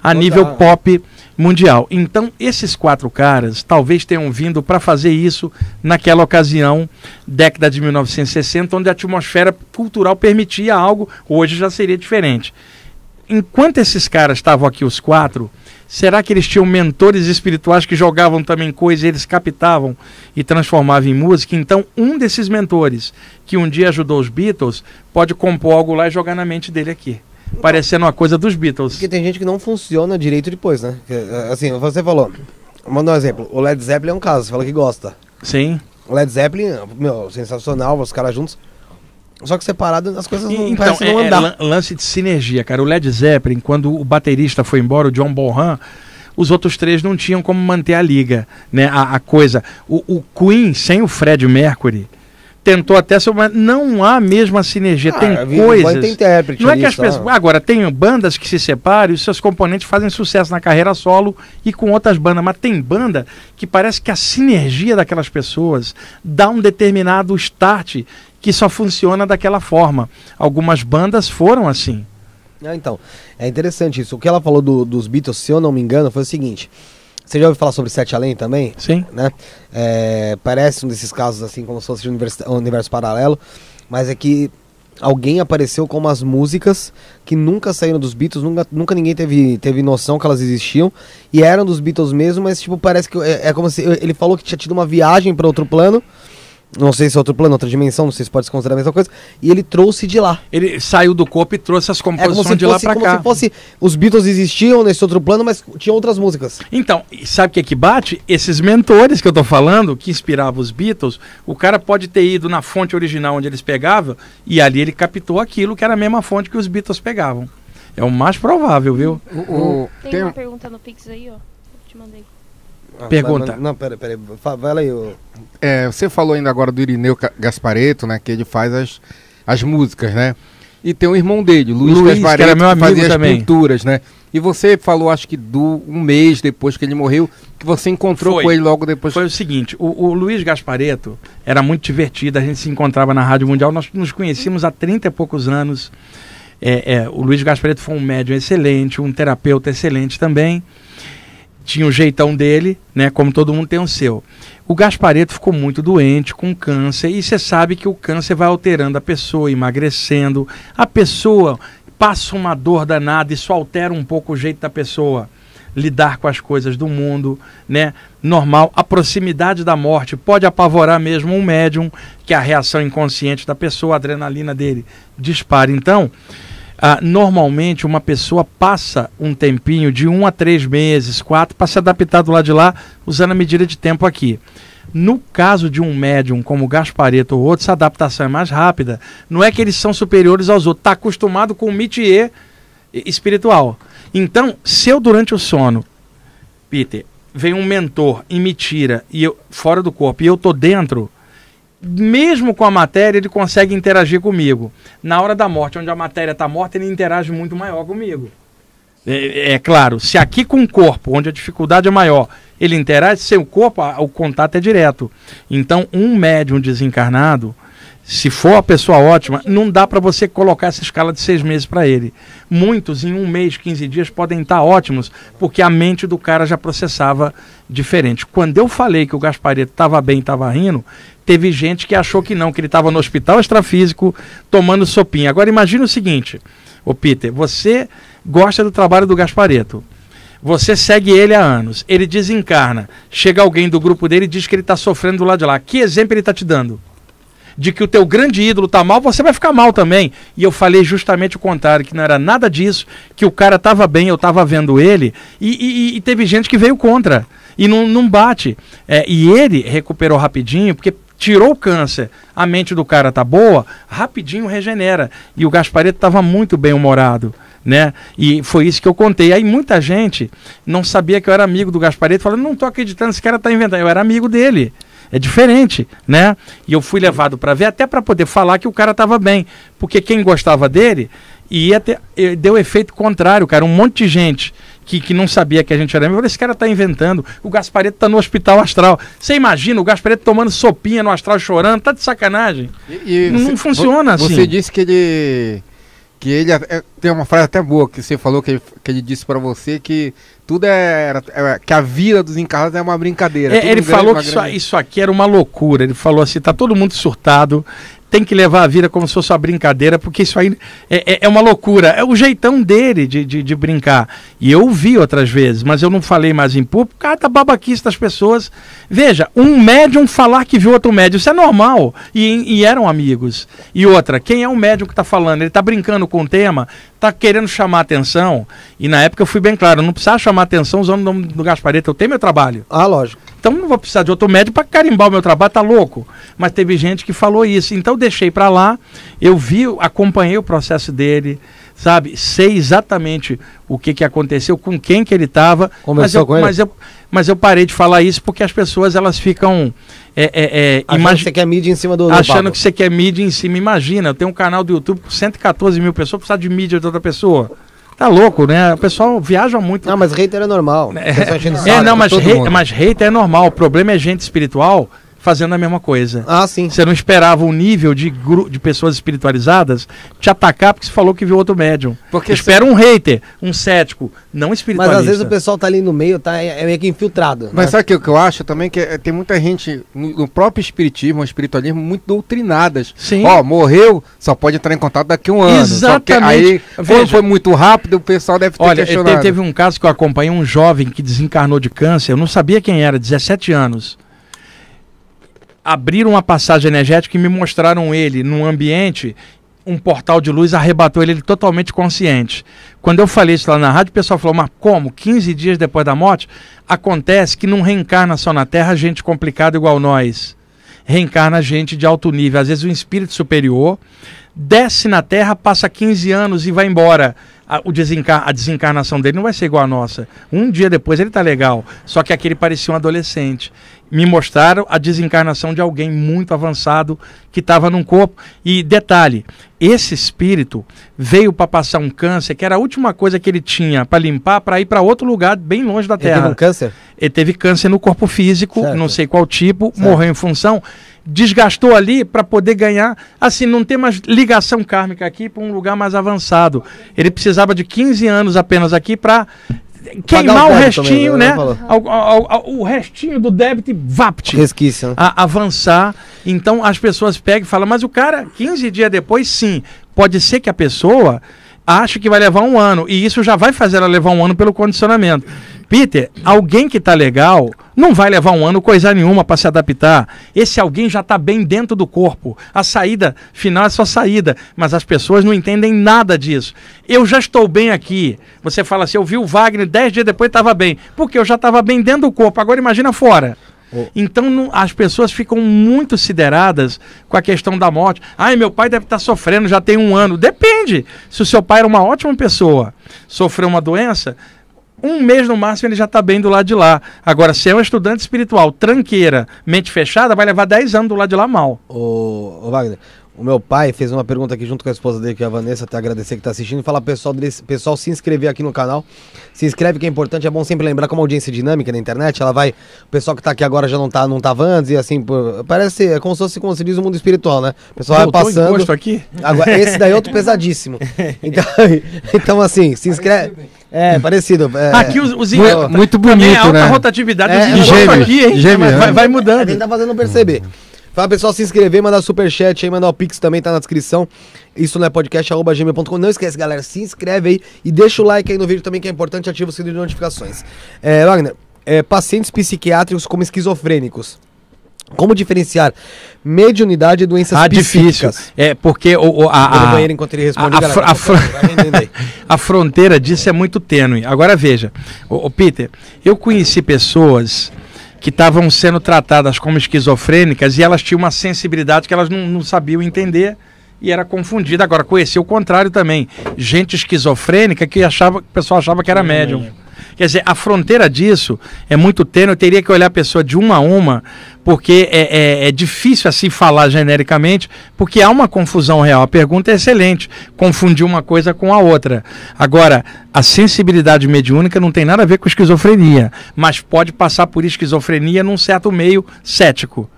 a nível pop mundial. Então, esses quatro caras talvez tenham vindo para fazer isso naquela ocasião, década de 1960, onde a atmosfera cultural permitia algo, hoje já seria diferente. Enquanto esses caras estavam aqui, os quatro, será que eles tinham mentores espirituais que jogavam também coisas e eles captavam e transformavam em música? Então, um desses mentores que um dia ajudou os Beatles pode compor algo lá e jogar na mente dele aqui parecendo uma coisa dos Beatles. Porque tem gente que não funciona direito depois, né? Eh, assim, você falou, manda um exemplo, o Led Zeppelin é um caso, você fala que gosta. Sim. O Led Zeppelin, meu, sensacional, os caras juntos. Só que separado as coisas não, então, é, não é andar. É, lance de sinergia, cara. O Led Zeppelin, quando o baterista foi embora, o John Bonham, os outros três não tinham como manter a liga, né? A, a coisa. O, o Queen sem o Fred Mercury tentou até, mas não há mesmo a sinergia. Ah, tem vi, coisas. Tem intérprete não é que as pessoas. Agora, tem bandas que se separam e os seus componentes fazem sucesso na carreira solo e com outras bandas, mas tem banda que parece que a sinergia daquelas pessoas dá um determinado start que só funciona daquela forma. Algumas bandas foram assim. Ah, então, é interessante isso. O que ela falou do, dos Beatles, se eu não me engano, foi o seguinte: você já ouviu falar sobre Sete Além também? Sim. Né? É, parece um desses casos assim, como se fosse um universo paralelo, mas é que alguém apareceu com umas músicas que nunca saíram dos Beatles, nunca, nunca ninguém teve, teve noção que elas existiam, e eram dos Beatles mesmo, mas tipo, parece que é, é como se ele falou que tinha tido uma viagem para outro plano não sei se é outro plano, outra dimensão, não sei se pode se considerar a mesma coisa. E ele trouxe de lá. Ele saiu do corpo e trouxe as é composições é de fosse, lá para cá. Como se fosse os Beatles existiam nesse outro plano, mas tinha outras músicas. Então, sabe o que é que bate? Esses mentores que eu tô falando, que inspiravam os Beatles, o cara pode ter ido na fonte original onde eles pegavam e ali ele captou aquilo que era a mesma fonte que os Beatles pegavam. É o mais provável, viu? tem, tem, uma pergunta no Pix aí, ó. Eu te mandei. Ah, Pergunta. Não, não peraí, peraí. Fala aí. Eu... É, você falou ainda agora do Irineu Gaspareto, né? Que ele faz as, as músicas, né? E tem um irmão dele, Luiz, Luiz Gaspareto, que, era meu amigo que fazia também. as pinturas, né? E você falou, acho que do um mês depois que ele morreu, que você encontrou Foi. com ele logo depois. Foi o seguinte, o, o, Luiz Gaspareto era muito divertido, a gente se encontrava na Rádio Mundial, nós nos conhecíamos há 30 e poucos anos. É, é, o Luiz Gaspareto foi um médium excelente, um terapeuta excelente também tinha o jeitão dele, né? Como todo mundo tem o seu. O Gaspareto ficou muito doente, com câncer, e você sabe que o câncer vai alterando a pessoa, emagrecendo. A pessoa passa uma dor danada, isso altera um pouco o jeito da pessoa lidar com as coisas do mundo, né? Normal. A proximidade da morte pode apavorar mesmo um médium, que é a reação inconsciente da pessoa, a adrenalina dele dispara. Então, ah, normalmente uma pessoa passa um tempinho de um a três meses, quatro, para se adaptar do lado de lá, usando a medida de tempo aqui. No caso de um médium como Gaspareto ou outro, essa adaptação é mais rápida. Não é que eles são superiores aos outros, está acostumado com o mitier espiritual. Então, se eu durante o sono, Peter, vem um mentor e me tira e eu fora do corpo e eu tô dentro, mesmo com a matéria, ele consegue interagir comigo. Na hora da morte, onde a matéria está morta, ele interage muito maior comigo. É, é, é, claro, se aqui com o corpo, onde a dificuldade é maior, ele interage, sem o corpo, o contato é direto. Então, um médium desencarnado, se for a pessoa ótima, não dá para você colocar essa escala de seis meses para ele. Muitos, em um mês, 15 dias, podem estar ótimos, porque a mente do cara já processava diferente. Quando eu falei que o Gaspareto estava bem, e estava rindo, teve gente que achou que não, que ele estava no hospital extrafísico tomando sopinha. Agora imagine o seguinte, ô Peter, você gosta do trabalho do Gaspareto. Você segue ele há anos, ele desencarna. Chega alguém do grupo dele e diz que ele está sofrendo do lado de lá. Que exemplo ele está te dando? de que o teu grande ídolo tá mal, você vai ficar mal também. E eu falei justamente o contrário, que não era nada disso, que o cara tava bem, eu tava vendo ele, e, e, e teve gente que veio contra. E não, não bate. É, e ele recuperou rapidinho, porque tirou o câncer, a mente do cara tá boa, rapidinho regenera. E o Gaspareto estava muito bem humorado né? E foi isso que eu contei. Aí muita gente não sabia que eu era amigo do Gaspareto, falando, não tô acreditando, esse cara tá inventando. Eu era amigo dele. É diferente, né? E eu fui levado para ver até para poder falar que o cara estava bem, porque quem gostava dele ia ter, eh, deu efeito contrário, cara. Um monte de gente que, que não sabia que a gente era amigo, esse cara tá inventando. O Gaspareto tá no hospital astral. Você imagina o Gaspareto tomando sopinha no astral chorando, tá de sacanagem. E, e não, você, funciona assim. Você disse que ele que ele é, é, tem uma frase até boa que você falou que ele, que ele disse para você que tudo é, era, é, que a vida dos encarnados é uma brincadeira. É, ele falou que isso, isso, aqui era uma loucura. Ele falou assim: tá todo mundo surtado, tem que levar a vida como se fosse uma brincadeira, porque isso aí é, é, é uma loucura. É o jeitão dele de, de, de, brincar. E eu vi outras vezes, mas eu não falei mais em público, cada babaquice das pessoas. Veja, um médium falar que viu outro médium, isso é normal. E, e eram amigos. E outra, quem é o médium que está falando? Ele está brincando com o tema, está querendo chamar atenção. E na época eu fui bem claro, não precisava chamar atenção usando o nome do Gaspareta, eu tenho meu trabalho. Ah, lógico. Então não vou precisar de outro médico para carimbar o meu trabalho, tá louco? Mas teve gente que falou isso. Então deixei para lá, eu vi, acompanhei o processo dele, sabe? Sei exatamente o que, que aconteceu, com quem que ele estava. Mas, eu, com mas, eu, mas eu parei de falar isso porque as pessoas elas ficam. É, é, é, achando que você quer mídia em cima do. Achando que você quer mídia em cima. Imagina, eu tenho um canal do YouTube com 114 mil pessoas, precisar de mídia de outra pessoa. Tá louco, né? O pessoal viaja muito. Não, mas hater é normal. É, é, é não, mas, rei, mas hater é normal. O problema é gente espiritual fazendo a mesma coisa. Ah, sim. Você não esperava um nível de, de pessoas espiritualizadas te atacar porque você falou que viu outro médium. Porque Espera você... um hater, um cético, não espiritualista. Mas às vezes o pessoal tá ali no meio, tá, é, é meio que infiltrado. Mas né? sabe o que, que eu acho também? Que é, tem muita gente no próprio espiritismo, no espiritualismo, muito doutrinadas. Sim. Ó, oh, morreu, só pode entrar em contato daqui a um ano. Exatamente. Aí, foi muito rápido, o pessoal deve ter Olha, questionado. Olha, teve um caso que eu acompanhei, um jovem que desencarnou de câncer, eu não sabia quem era, 17 anos abriram uma passagem energética e me mostraram ele num ambiente um portal de luz arrebatou ele, ele, totalmente consciente. Quando eu falei isso lá na rádio, o pessoal falou: Mas como? 15 dias depois da morte? Acontece que não reencarna só na Terra gente complicada igual nós. Reencarna gente de alto nível. Às vezes, um espírito superior desce na Terra, passa 15 anos e vai embora. A, o desencar a desencarnação dele não vai ser igual a nossa. Um dia depois ele está legal, só que aquele parecia um adolescente me mostraram a desencarnação de alguém muito avançado que estava num corpo. E detalhe, esse espírito veio para passar um câncer, que era a última coisa que ele tinha para limpar, para ir para outro lugar bem longe da Terra. Ele teve um câncer? Ele teve câncer no corpo físico, certo. não sei qual tipo, certo. morreu em função, desgastou ali para poder ganhar, assim, não tem mais ligação kármica aqui para um lugar mais avançado. Ele precisava de 15 anos apenas aqui para queimar o, o restinho, também, né? né? Ao, ao, ao, o restinho do débito VAPT. Resquício. Né? A, avançar. Então as pessoas pegam e falam, mas o cara, 15 dias depois, sim. Pode ser que a pessoa acho que vai levar um ano. E isso já vai fazer ela levar um ano pelo condicionamento. Peter, alguém que tá legal não vai levar um ano coisa nenhuma para se adaptar. Esse alguém já tá bem dentro do corpo. A saída final é só saída, mas as pessoas não entendem nada disso. Eu já estou bem aqui. Você fala assim, eu vi o Wagner dez dias depois estava bem. Porque eu já estava bem dentro do corpo. Agora imagina fora. Então não, as pessoas ficam muito sideradas com a questão da morte. Ai, meu pai deve estar tá sofrendo, já tem um ano. Depende. Se o seu pai era uma ótima pessoa, sofreu uma doença, um mês no máximo ele já está bem do lado de lá. Agora, se é um estudante espiritual, tranqueira, mente fechada, vai levar 10 anos do lado de lá mal. Ô, ô Wagner, o meu pai fez uma pergunta aqui junto com a esposa dele, que é a Vanessa, até agradecer que está assistindo, Fala pessoal, pessoal se inscrever aqui no canal. Se inscreve que é importante, é bom sempre lembrar como audiência é dinâmica na internet, ela vai. O pessoal que está aqui agora já não tá, não tava tá antes, e assim, por, parece, é como se fosse, como diz, o mundo espiritual, né? O pessoal vai passando. aqui? Agora, esse daí é outro pesadíssimo. Então, então assim, se inscreve. É, parecido. É, aqui os, os muito, muito é bonito, né? é alta rotatividade é, dos gêmeos, aqui, hein? Gêmeos, vai, vai, né? mudando. A gente tá fazendo perceber. Fala pessoal, se inscrever, mandar superchat aí, mandar o Pix também, tá na descrição. Isso não é podcast, gmail.com. Não esquece, galera, se inscreve aí e deixa o like aí no vídeo também, que é importante, ativa o sininho de notificações. É, Wagner, é, pacientes psiquiátricos como esquizofrênicos. Como diferenciar mediunidade e doenças ah, difícil. É, porque o, o a, a, banheiro enquanto ele responde, a, galera, a, tá fr a, fronteira disso é muito tênue. Agora veja, o Peter, eu conheci pessoas que estavam sendo tratadas como esquizofrênicas e elas tinham uma sensibilidade que elas não, não sabiam entender e era confundida. Agora, conheci o contrário também. Gente esquizofrênica que achava, o pessoal achava que era hum. médium. Quer dizer, a fronteira disso é muito tênue, eu teria que olhar a pessoa de uma a uma, porque é, é, é difícil assim falar genericamente, porque há uma confusão real. A pergunta é excelente, confundir uma coisa com a outra. Agora, a sensibilidade mediúnica não tem nada a ver com esquizofrenia, mas pode passar por esquizofrenia num certo meio cético.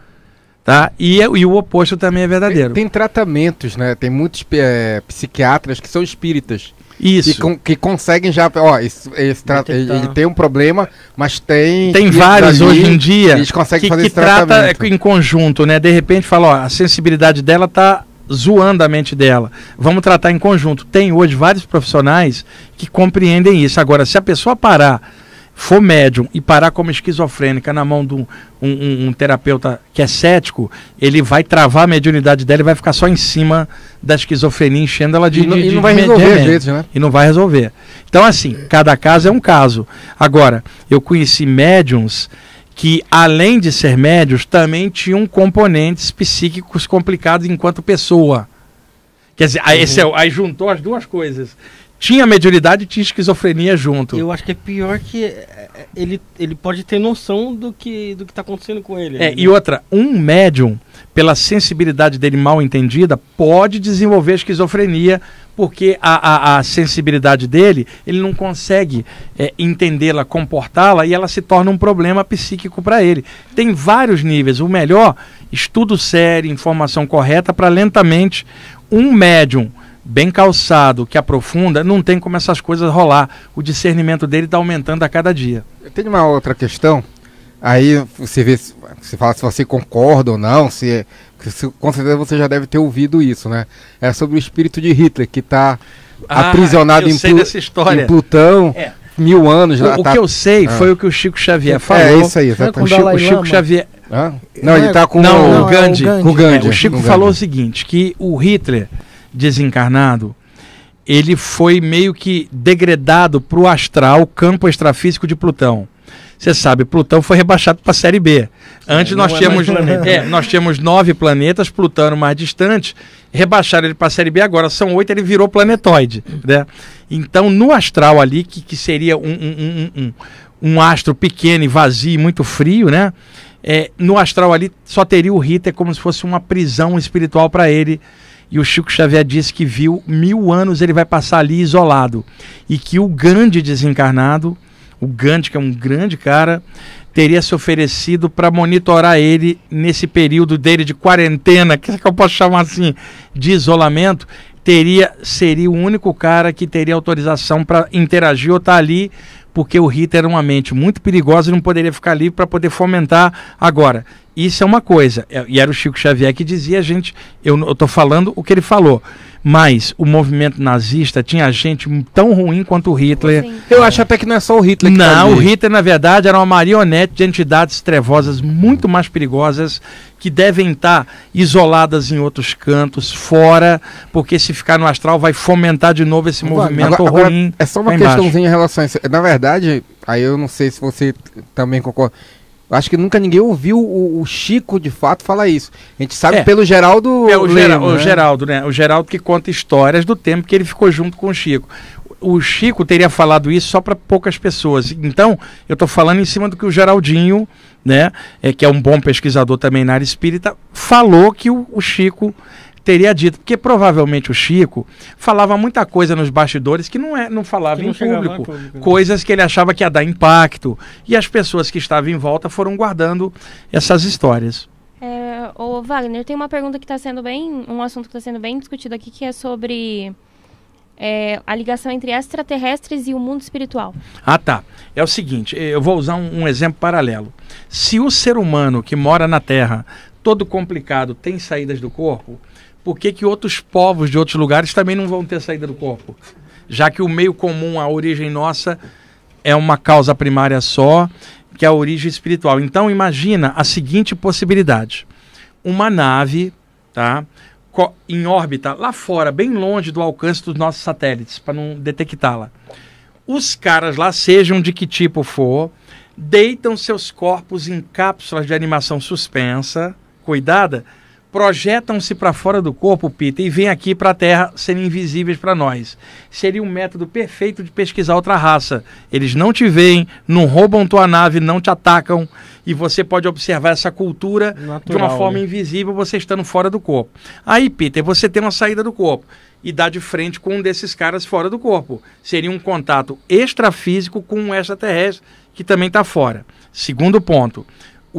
Tá? E, e, o oposto também é verdadeiro. Tem, tem tratamentos, né? Tem muitos é, psiquiatras que são espíritas isso. Que, com, que conseguem já. Ó, esse, esse ele tem um problema, mas tem. Tem vários hoje em dia. Eles conseguem que, fazer que esse tratamento. trata em conjunto, né? De repente fala, ó, a sensibilidade dela tá zoando a mente dela. Vamos tratar em conjunto. Tem hoje vários profissionais que compreendem isso. Agora, se a pessoa parar for médium e parar como esquizofrênica na mão de um, um, um, terapeuta que é cético, ele vai travar a mediunidade dela e vai ficar só em cima da esquizofrenia, enchendo ela de. E não, de, e não vai resolver, né? E não vai resolver. Então, assim, cada caso é um caso. Agora, eu conheci médiums que, além de ser médios, também tinham componentes psíquicos complicados enquanto pessoa. Quer dizer, aí, uhum. esse, é aí juntou as duas coisas. Tinha mediunidade e tinha esquizofrenia junto. Eu acho que é pior que é, é, ele, ele pode ter noção do que do que está acontecendo com ele. É, né? e outra, um médium, pela sensibilidade dele mal entendida, pode desenvolver esquizofrenia, porque a, a, a sensibilidade dele, ele não consegue é, entendê-la, comportá-la, e ela se torna um problema psíquico para ele. Tem vários níveis. O melhor, estudo sério, informação correta, para lentamente um médium bem calçado, que aprofunda, não tem como essas coisas rolar. O discernimento dele está aumentando a cada dia. Eu tenho uma outra questão. Aí você vê, você fala se você concorda ou não, se, se com certeza você já deve ter ouvido isso, né? É sobre o espírito de Hitler que está ah, aprisionado em, Plu em, Plutão. É. Mil anos lá. O, tá... que eu sei ah. foi o que o Chico Xavier é, é falou. É isso aí, exatamente. É o Chico, o Chico Xavier. Ah? Não, ele está com não, o, não, Gandhi. É o Gandhi. o Gandhi. É, o Chico falou Gandhi. o seguinte: que o Hitler desencarnado, ele foi meio que degradado para o astral, campo extrafísico de Plutão. Você sabe, Plutão foi rebaixado para a Série B. Antes é, nós, é tínhamos, é é, nós tínhamos nove planetas, Plutão mais distante, rebaixaram ele para a Série B, agora são oito, ele virou planetoide. Né? Então, no astral ali, que, que seria um, um, um, um astro pequeno e vazio e muito frio, né? É, no astral ali só teria o Ritter como se fosse uma prisão espiritual para ele e o Chico Xavier disse que viu mil anos ele vai passar ali isolado. E que o grande desencarnado, o Gandhi, que é um grande cara, teria se oferecido para monitorar ele nesse período dele de quarentena, é que eu posso chamar assim, de isolamento, teria seria o único cara que teria autorização para interagir ou estar tá ali, porque o Rita era uma mente muito perigosa e não poderia ficar ali para poder fomentar agora. Isso é uma coisa. É, e era o Chico Xavier que dizia, a gente, eu estou falando o que ele falou. Mas o movimento nazista tinha gente tão ruim quanto o Hitler. Sim. Eu acho até que não é só o Hitler que tá Não, o Hitler, na verdade, era uma marionete de entidades trevosas muito mais perigosas que devem estar isoladas em outros cantos, fora, porque se ficar no astral vai fomentar de novo esse movimento agora, agora ruim. é só uma questãozinha em relação a isso. Na verdade, aí eu não sei se você também concorda. Acho que nunca ninguém ouviu o, o, Chico de fato falar isso. A gente sabe é. pelo Geraldo. É, o, Lema, Geral, né? o Geraldo, né? O Geraldo que conta histórias do tempo que ele ficou junto com o Chico. O Chico teria falado isso só para poucas pessoas. Então, eu estou falando em cima do que o Geraldinho, né, é, que é um bom pesquisador também na área espírita, falou que o, o Chico teria dito, porque provavelmente o Chico falava muita coisa nos bastidores que não, é, não falava não em, público, público, né? coisas que ele achava que ia dar impacto, e as pessoas que estavam em volta foram guardando essas histórias. É, Wagner, tem uma pergunta que está sendo bem, um assunto que está sendo bem discutido aqui, que é sobre é, a ligação entre extraterrestres e o mundo espiritual. Ah, tá. É o seguinte, eh, eu vou usar um, um, exemplo paralelo. Se o ser humano que mora na Terra, todo complicado, tem saídas do corpo, por que, que outros povos de outros lugares também não vão ter saída do corpo? Já que o meio comum, a origem nossa, é uma causa primária só, que é a origem espiritual. Então imagina a seguinte possibilidade: uma nave, tá? Em órbita lá fora, bem longe do alcance dos nossos satélites, para não detectá-la. Os caras lá, sejam de que tipo for, deitam seus corpos em cápsulas de animação suspensa, cuidada, projetam-se para fora do corpo, Peter, e vêm aqui para a Terra serem invisíveis para nós. Seria um método perfeito de pesquisar outra raça. Eles não te veem, não roubam tua nave, não te atacam, e você pode observar essa cultura Natural, de uma forma né? invisível, você estando fora do corpo. Aí, Peter, você tem uma saída do corpo e dá de frente com um desses caras fora do corpo. Seria um contato extrafísico com um extraterrestre que também está fora. Segundo ponto,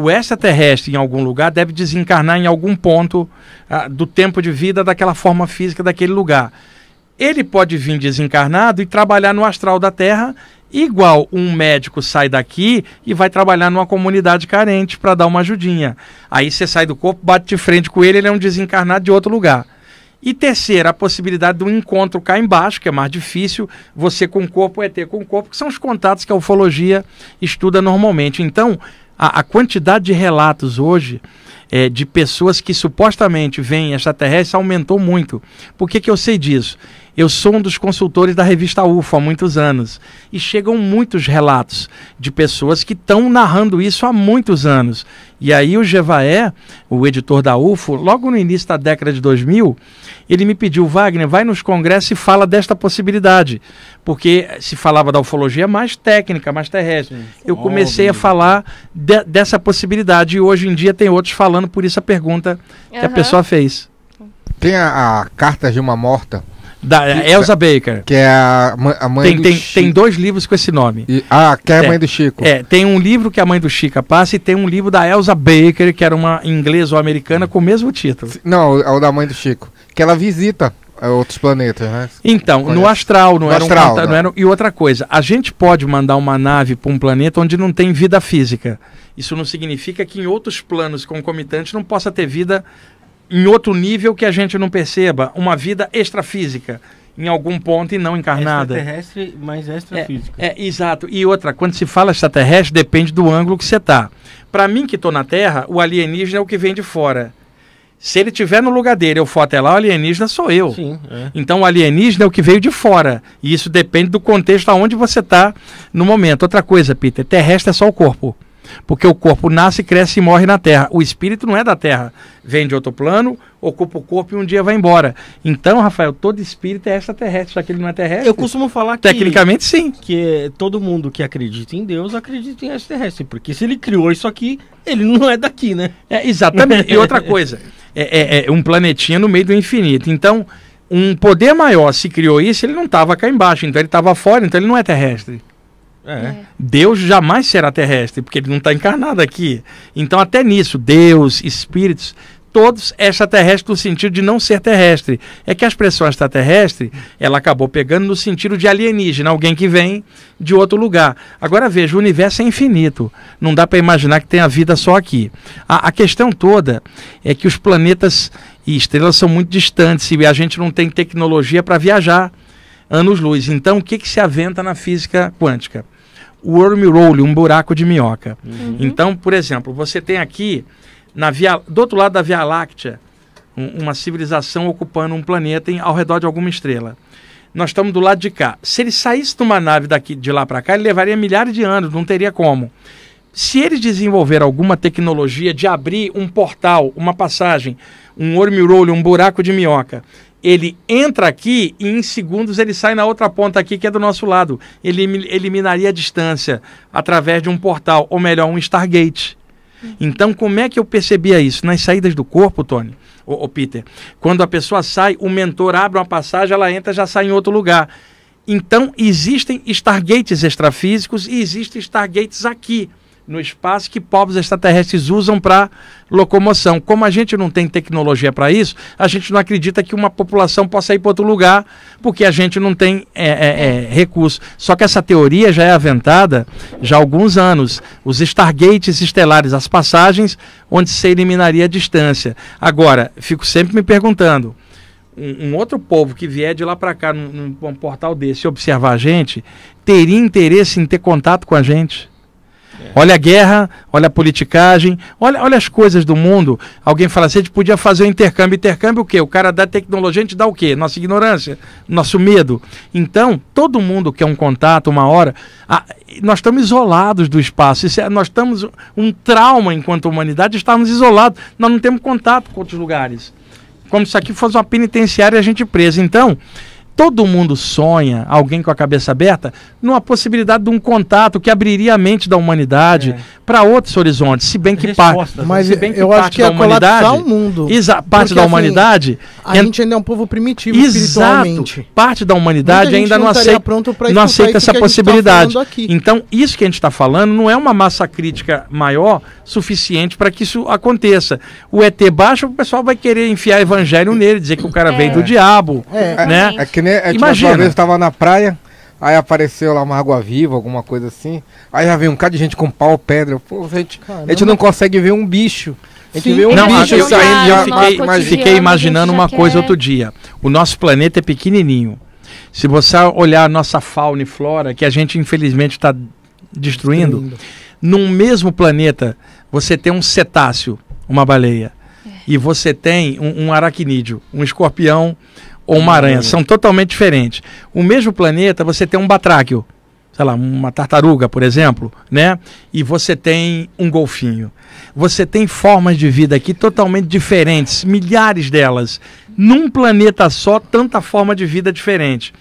o extraterrestre em algum lugar deve desencarnar em algum ponto ah, do tempo de vida daquela forma física daquele lugar. Ele pode vir desencarnado e trabalhar no astral da Terra, igual um médico sai daqui e vai trabalhar numa comunidade carente para dar uma ajudinha. Aí você sai do corpo, bate de frente com ele, ele é um desencarnado de outro lugar. E terceira, a possibilidade do encontro cá embaixo, que é mais difícil, você com o corpo, o ET com o corpo, que são os contatos que a ufologia estuda normalmente. Então, a, a quantidade de relatos hoje é, de pessoas que supostamente vêm extraterrestres aumentou muito. Por que, que eu sei disso? Eu sou um dos consultores da revista UFO há muitos anos e chegam muitos relatos de pessoas que estão narrando isso há muitos anos. E aí o Jevaé, o editor da UFO, logo no início da década de 2000, ele me pediu, Wagner, vai nos congressos e fala desta possibilidade, porque se falava da ufologia mais técnica, mais terrestre. Sim. Eu comecei Óbvio. a falar de, dessa possibilidade e hoje em dia tem outros falando, por isso a pergunta uhum. que a pessoa fez. Tem a, a Carta de uma Morta, da é Elsa Baker. Que é a, a mãe tem, do tem, Chico. Tem dois livros com esse nome. E, ah, que é a é. mãe do Chico. É, tem um livro que a mãe do Chico passa e tem um livro da Elsa Baker, que era uma inglesa ou americana, com o mesmo título. Não, é o da mãe do Chico. Que ela visita é, outros planetas, né? Então, Conhece. no astral, não, no era astral, um planta, não. Né? não era E outra coisa, a gente pode mandar uma nave para um planeta onde não tem vida física. Isso não significa que em outros planos concomitantes não possa ter vida em outro nível que a gente não perceba, uma vida extrafísica em algum ponto e não encarnada. Extraterrestre, mas extrafísica. É, é, exato. E outra, quando se fala extraterrestre, depende do ângulo que você está. Para mim, que estou na Terra, o alienígena é o que vem de fora. Se ele tiver no lugar dele, eu for até lá, o alienígena sou eu. Sim, é. Então, o alienígena é o que veio de fora. E isso depende do contexto aonde você está no momento. Outra coisa, Peter, terrestre é só o corpo. Porque o corpo nasce, cresce e morre na terra. O espírito não é da terra. Vem de outro plano, ocupa o corpo e um dia vai embora. Então, Rafael, todo espírito é extraterrestre, só que ele não é terrestre. Eu costumo falar que. Tecnicamente, sim. Que todo mundo que acredita em Deus acredita em extraterrestre. Porque se ele criou isso aqui, ele não é daqui, né? É, exatamente. e outra coisa, é, é, é um planetinha no meio do infinito. Então um poder maior se criou isso, ele não estava cá embaixo, então ele estava fora, então ele não é terrestre. É. é. Deus jamais será terrestre, porque ele não está encarnado aqui. Então, até nisso, Deus, espíritos, todos extraterrestres no sentido de não ser terrestre. É que a expressão extraterrestre, ela acabou pegando no sentido de alienígena, alguém que vem de outro lugar. Agora veja, o universo é infinito. Não dá para imaginar que tem a vida só aqui. A, a, questão toda é que os planetas e estrelas são muito distantes e a gente não tem tecnologia para viajar anos-luz. Então, o que, que se aventa na física quântica? wormhole, um buraco de minhoca. Uhum. Então, por exemplo, você tem aqui, na via, do outro lado da Via Láctea, um, uma civilização ocupando um planeta em, ao redor de alguma estrela. Nós estamos do lado de cá. Se ele saísse de uma nave daqui, de lá para cá, ele levaria milhares de anos, não teria como. Se eles desenvolver alguma tecnologia de abrir um portal, uma passagem, um wormhole, um buraco de minhoca, ele entra aqui e em segundos ele sai na outra ponta aqui que é do nosso lado. Ele eliminaria a distância através de um portal, ou melhor, um Stargate. Então, como é que eu percebia isso? Nas saídas do corpo, Tony, ou, Peter, quando a pessoa sai, o mentor abre uma passagem, ela entra já sai em outro lugar. Então, existem Stargates extrafísicos e existem Stargates aqui no espaço que povos extraterrestres usam para locomoção. Como a gente não tem tecnologia para isso, a gente não acredita que uma população possa ir para outro lugar, porque a gente não tem é, é, é, recurso. Só que essa teoria já é aventada já há alguns anos. Os Stargates estelares, as passagens onde se eliminaria a distância. Agora, fico sempre me perguntando. Um, um outro povo que vier de lá para cá num, num, num portal desse observar a gente, teria interesse em ter contato com a gente? É. Olha a guerra, olha a politicagem, olha, olha as coisas do mundo. Alguém fala assim, a gente podia fazer um intercâmbio. Intercâmbio o quê? O cara dá tecnologia, a gente dá o quê? Nossa ignorância, nosso medo. Então, todo mundo quer um contato, uma hora. Ah, nós estamos isolados do espaço. É, nós estamos um trauma enquanto humanidade, estamos isolados. Nós não temos contato com outros lugares. Como se aqui fosse uma penitenciária e a gente presa. Então, todo mundo sonha, alguém com a cabeça aberta, numa possibilidade de um contato que abriria a mente da humanidade, é para outros horizontes, se bem que parte, né? mas se bem que eu acho que é da é humanidade, o mundo. Exa, parte Porque, da assim, humanidade, assim, a gente ainda é um povo primitivo Exato. Parte da humanidade ainda não, não aceita, não aceita essa tá possibilidade. Tá então, isso que a gente está falando não é uma massa crítica maior suficiente para que isso aconteça. O ET baixa, o pessoal vai querer enfiar evangelho nele, dizer que o cara é. veio do diabo, é. né? É, é que nem, é, Imagina. Uma vez estava na praia, Aí apareceu lá uma água-viva, alguma coisa assim. Aí já veio um cara de gente com pau, pedra. Pô, a gente, a gente não consegue ver um bicho. A gente vê um não, bicho eu, saindo já. Fiquei, mas fiquei imaginando uma coisa quer. outro dia. O nosso planeta é pequenininho. Se você olhar a nossa fauna e flora, que a gente infelizmente está destruindo, destruindo, num mesmo planeta você tem um cetáceo, uma baleia, é. e você tem um, um aracnídeo, um escorpião, ou uma aranha, são totalmente diferentes. O mesmo planeta, você tem um batráquio, sei lá, uma tartaruga, por exemplo, né? E você tem um golfinho. Você tem formas de vida aqui totalmente diferentes, milhares delas. Num planeta só, tanta forma de vida diferente.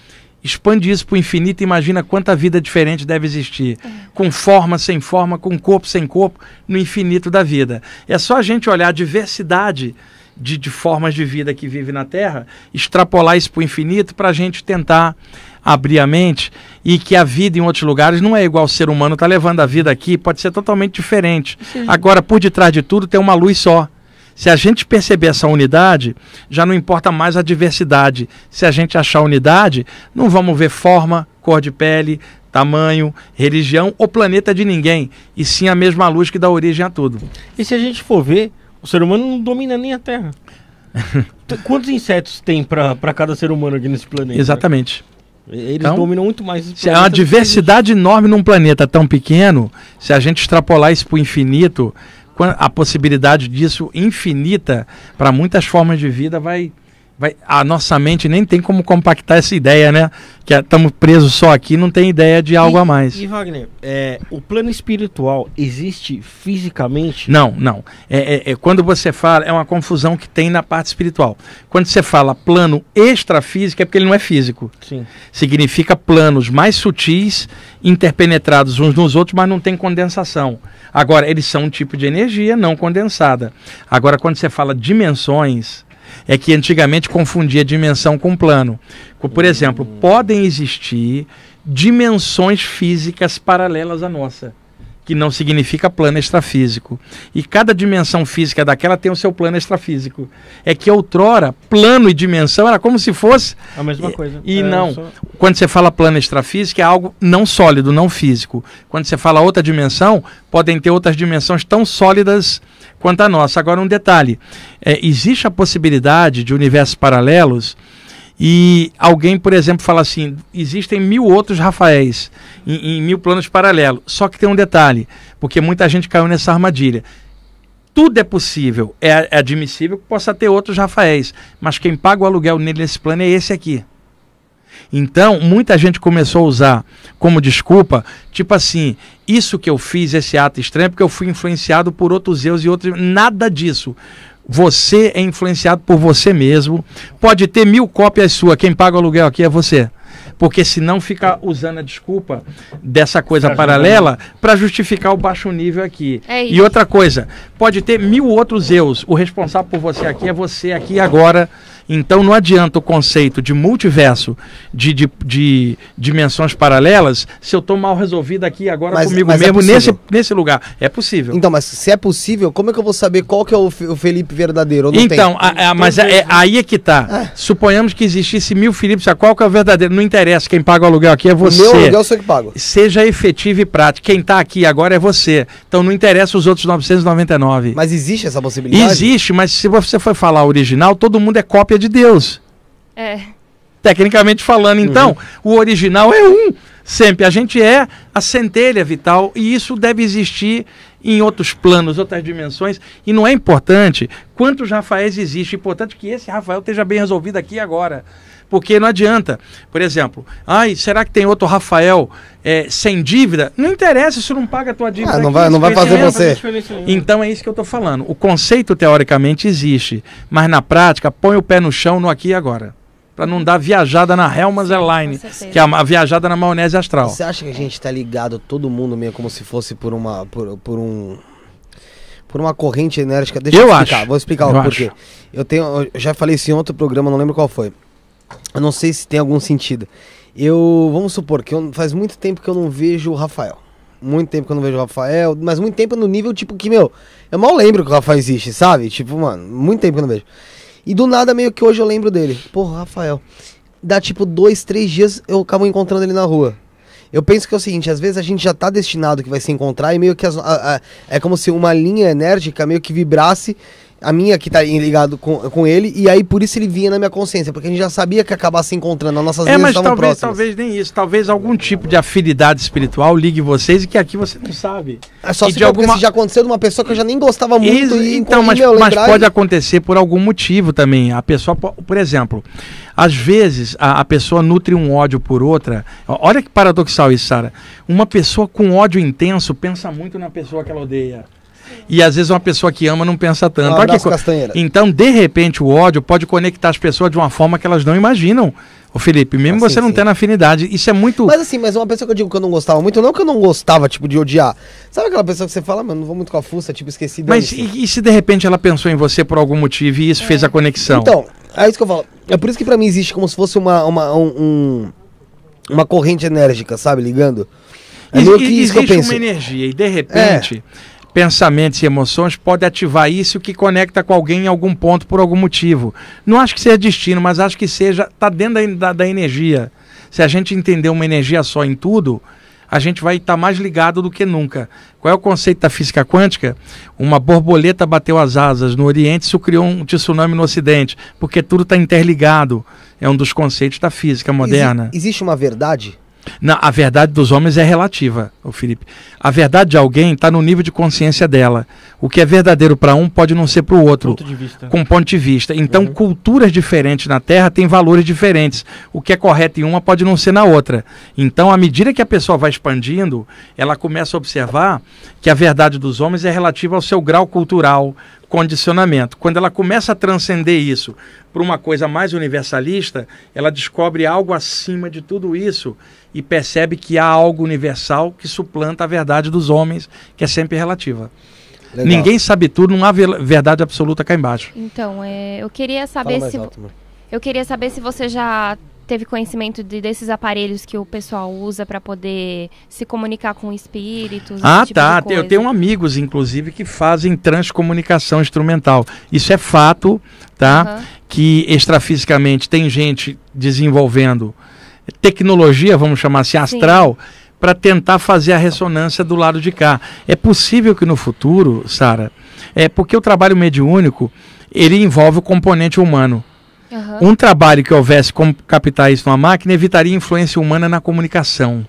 Expande isso para o infinito e imagina quanta vida diferente deve existir. É. Com forma, sem forma, com corpo, sem corpo, no infinito da vida. É só a gente olhar a diversidade de, de formas de vida que vive na Terra, extrapolar isso para o infinito para a gente tentar abrir a mente e que a vida em outros lugares não é igual ao ser humano está levando a vida aqui, pode ser totalmente diferente. Sim. Agora, por detrás de tudo, tem uma luz só. Se a gente perceber essa unidade, já não importa mais a diversidade. Se a gente achar unidade, não vamos ver forma, cor de pele, tamanho, religião ou planeta de ninguém, e sim a mesma luz que dá origem a tudo. E se a gente for ver, o ser humano não domina nem a Terra. Quantos insetos tem para cada ser humano aqui nesse planeta? Exatamente. Eles então, dominam muito mais. Se é uma diversidade enorme num planeta tão pequeno, se a gente extrapolar isso para o infinito, a possibilidade disso infinita para muitas formas de vida vai Vai, a nossa mente nem tem como compactar essa ideia, né? Que estamos é, presos só aqui, não tem ideia de algo e, a mais. E Wagner, é, o plano espiritual existe fisicamente? Não, não. É, é, é, quando você fala, é uma confusão que tem na parte espiritual. Quando você fala plano extrafísico, é porque ele não é físico. Sim. Significa planos mais sutis, interpenetrados uns nos outros, mas não tem condensação. Agora, eles são um tipo de energia não condensada. Agora, quando você fala dimensões é que antigamente confundia dimensão com plano. Por exemplo, uhum. podem existir dimensões físicas paralelas à nossa, que não significa plano extrafísico. E cada dimensão física daquela tem o seu plano extrafísico. É que outrora, plano e dimensão era como se fosse. A mesma coisa. E, é, não. Só... Quando você fala plano extrafísico, é algo não sólido, não físico. Quando você fala outra dimensão, podem ter outras dimensões tão sólidas quanto a nossa. Agora, um detalhe: é, existe a possibilidade de universos paralelos e alguém, por exemplo, fala assim: existem mil outros Rafaéis em, em mil planos paralelos. Só que tem um detalhe, porque muita gente caiu nessa armadilha tudo é possível. É, é admissível que possa ter outros Rafaéis, mas quem paga o aluguel nele nesse plano é esse aqui. Então, muita gente começou a usar como desculpa, tipo assim, isso que eu fiz, esse ato estranho, é porque eu fui influenciado por outros eus e outros. Nada disso. Você é influenciado por você mesmo. Pode ter mil cópias sua. Quem paga o aluguel aqui é você porque senão fica usando a desculpa dessa coisa paralela para justificar o baixo nível aqui. É e outra coisa, pode ter mil outros eus. O responsável por você aqui é você aqui agora. Então não adianta o conceito de multiverso, de, de, de dimensões paralelas, se eu estou mal resolvido aqui agora mas, comigo mas é mesmo, é nesse, nesse lugar. É possível. Então, mas se é possível, como é que eu vou saber qual que é o, o Felipe verdadeiro? então, a, a, mas é, é aí é que está. Ah. Suponhamos que existisse mil Felipe, qual que é o verdadeiro? Não interessa, quem paga o aluguel aqui é você. O meu aluguel sou que pago. Seja efetivo e prático. Quem está aqui agora é você. Então não interessa os outros 999. Mas existe essa possibilidade? Existe, mas se você for falar original, todo mundo é cópia de Deus. É. Tecnicamente falando, então, uhum. o original é um. Sempre. A gente é a centelha vital e isso deve existir em outros planos, outras dimensões. E não é importante quantos Rafaéis existem, É importante que esse Rafael esteja bem resolvido aqui agora. Porque não adianta, por exemplo, ai, será que tem outro Rafael é, sem dívida? Não interessa se não paga a tua dívida. Ah, não, vai, não vai fazer você. Então é isso que eu estou falando. O conceito teoricamente existe, mas na prática põe o pé no chão no aqui e agora para não dar viajada na Helmas Airline, que é a viajada na maionese astral. Você acha que a gente está ligado todo mundo meio como se fosse por uma por, por um por uma corrente enérgica? Deixa eu, eu explicar, acho. vou explicar o porquê. Eu tenho eu já falei isso em outro programa, não lembro qual foi. Eu não sei se tem algum sentido. Eu, vamos supor que eu, faz muito tempo que eu não vejo o Rafael. Muito tempo que eu não vejo o Rafael, mas muito tempo no nível tipo que, meu, eu mal lembro que o Rafael existe, sabe? Tipo, mano, muito tempo que eu não vejo. E do nada, meio que hoje eu lembro dele. Porra, Rafael. Dá tipo dois, três dias eu acabo encontrando ele na rua. Eu penso que é o seguinte, às vezes a gente já tá destinado que vai se encontrar e meio que as, a, a, é como se uma linha enérgica meio que vibrasse a minha que tá ligado com, com ele, e aí por isso ele vinha na minha consciência, porque a gente já sabia que ia acabar se encontrando, as nossas é, vidas estavam talvez, próximas. talvez nem isso, talvez algum tipo de afinidade espiritual ligue vocês e que aqui você não sabe. É só e se de alguma... isso já aconteceu de uma pessoa que eu já nem gostava muito. Ex e, então, mas, mas pode e... acontecer por algum motivo também. A pessoa, por exemplo, às vezes a, a pessoa nutre um ódio por outra. Olha que paradoxal isso, Sara. Uma pessoa com ódio intenso pensa muito na pessoa que ela odeia e às vezes uma pessoa que ama não pensa tanto. Um abraço, Então, de repente, o ódio pode conectar as pessoas de uma forma que elas não imaginam. Ô Felipe, mesmo ah, você não sim. tendo afinidade, isso é muito. Mas assim, mas uma pessoa que eu digo que eu não gostava muito, não que eu não gostava, tipo, de odiar. Sabe aquela pessoa que você fala, mano, não vou muito com a fuça, tipo, esqueci Mas e, e, se de repente ela pensou em você por algum motivo e isso é. fez a conexão? Então, é isso que eu falo. É por isso que para mim existe como se fosse uma, uma, um, uma corrente enérgica, sabe? Ligando. É meio que e, isso que eu penso. uma energia e de repente. É pensamentos e emoções pode ativar isso que conecta com alguém em algum ponto por algum motivo. Não acho que seja destino, mas acho que seja tá dentro da, da energia. Se a gente entender uma energia só em tudo, a gente vai estar tá mais ligado do que nunca. Qual é o conceito da física quântica? Uma borboleta bateu as asas no Oriente, isso criou um tsunami no Ocidente, porque tudo está interligado. É um dos conceitos da física moderna. existe uma verdade? Não, a verdade dos homens é relativa, o Felipe. A verdade de alguém está no nível de consciência dela. O que é verdadeiro para um pode não ser para o outro. Ponto de vista. Com ponto de vista. Então, uhum. culturas diferentes na Terra têm valores diferentes. O que é correto em uma pode não ser na outra. Então, à medida que a pessoa vai expandindo, ela começa a observar que a verdade dos homens é relativa ao seu grau cultural, condicionamento. Quando ela começa a transcender isso para uma coisa mais universalista, ela descobre algo acima de tudo isso e percebe que há algo universal que suplanta a verdade dos homens, que é sempre relativa. Legal. Ninguém sabe tudo, não há verdade absoluta cá embaixo. Então, é, eu queria saber se alto, eu queria saber se você já teve conhecimento de, desses aparelhos que o pessoal usa para poder se comunicar com espíritos? Ah, tipo tá. Eu tenho amigos, inclusive, que fazem transcomunicação instrumental. Isso é fato, tá? Uhum. Que extrafisicamente tem gente desenvolvendo tecnologia, vamos chamar assim, astral. Para tentar fazer a ressonância do lado de cá. É possível que no futuro, Sara, é porque o trabalho mediúnico ele envolve o componente humano. Uhum. Um trabalho que houvesse como captar isso numa máquina evitaria influência humana na comunicação.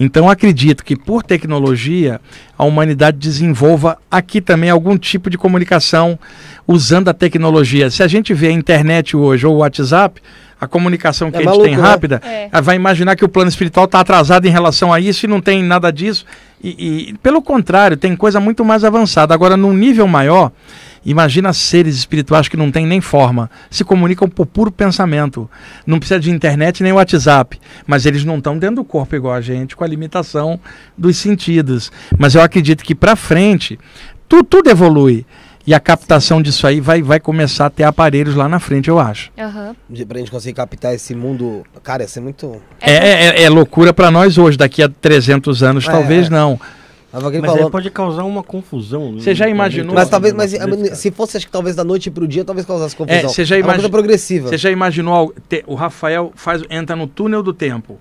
Então acredito que por tecnologia a humanidade desenvolva aqui também algum tipo de comunicação usando a tecnologia. Se a gente vê a internet hoje ou o WhatsApp, a comunicação que é a gente maluco, tem né? rápida, é. vai imaginar que o plano espiritual está atrasado em relação a isso e não tem nada disso. E, e, pelo contrário, tem coisa muito mais avançada. Agora, num nível maior, imagina seres espirituais que não têm nem forma, se comunicam por puro pensamento. Não precisa de internet nem WhatsApp, mas eles não estão dentro do corpo igual a gente, com a limitação dos sentidos. Mas eu acredito que para frente, tu, tudo evolui. E a captação disso aí vai, vai começar a ter aparelhos lá na frente, eu acho. Uhum. pra gente conseguir captar esse mundo. Cara, isso é muito. É, é, é, é loucura para nós hoje. Daqui a 300 anos, é, talvez é. não. Mas falando... pode causar uma confusão. Né? Você já imaginou? Mas talvez, mas se fosse acho que talvez da noite pro dia, talvez causasse é, confusão. É, já é uma coisa progressiva. Você já imaginou o Rafael faz entra no túnel do tempo?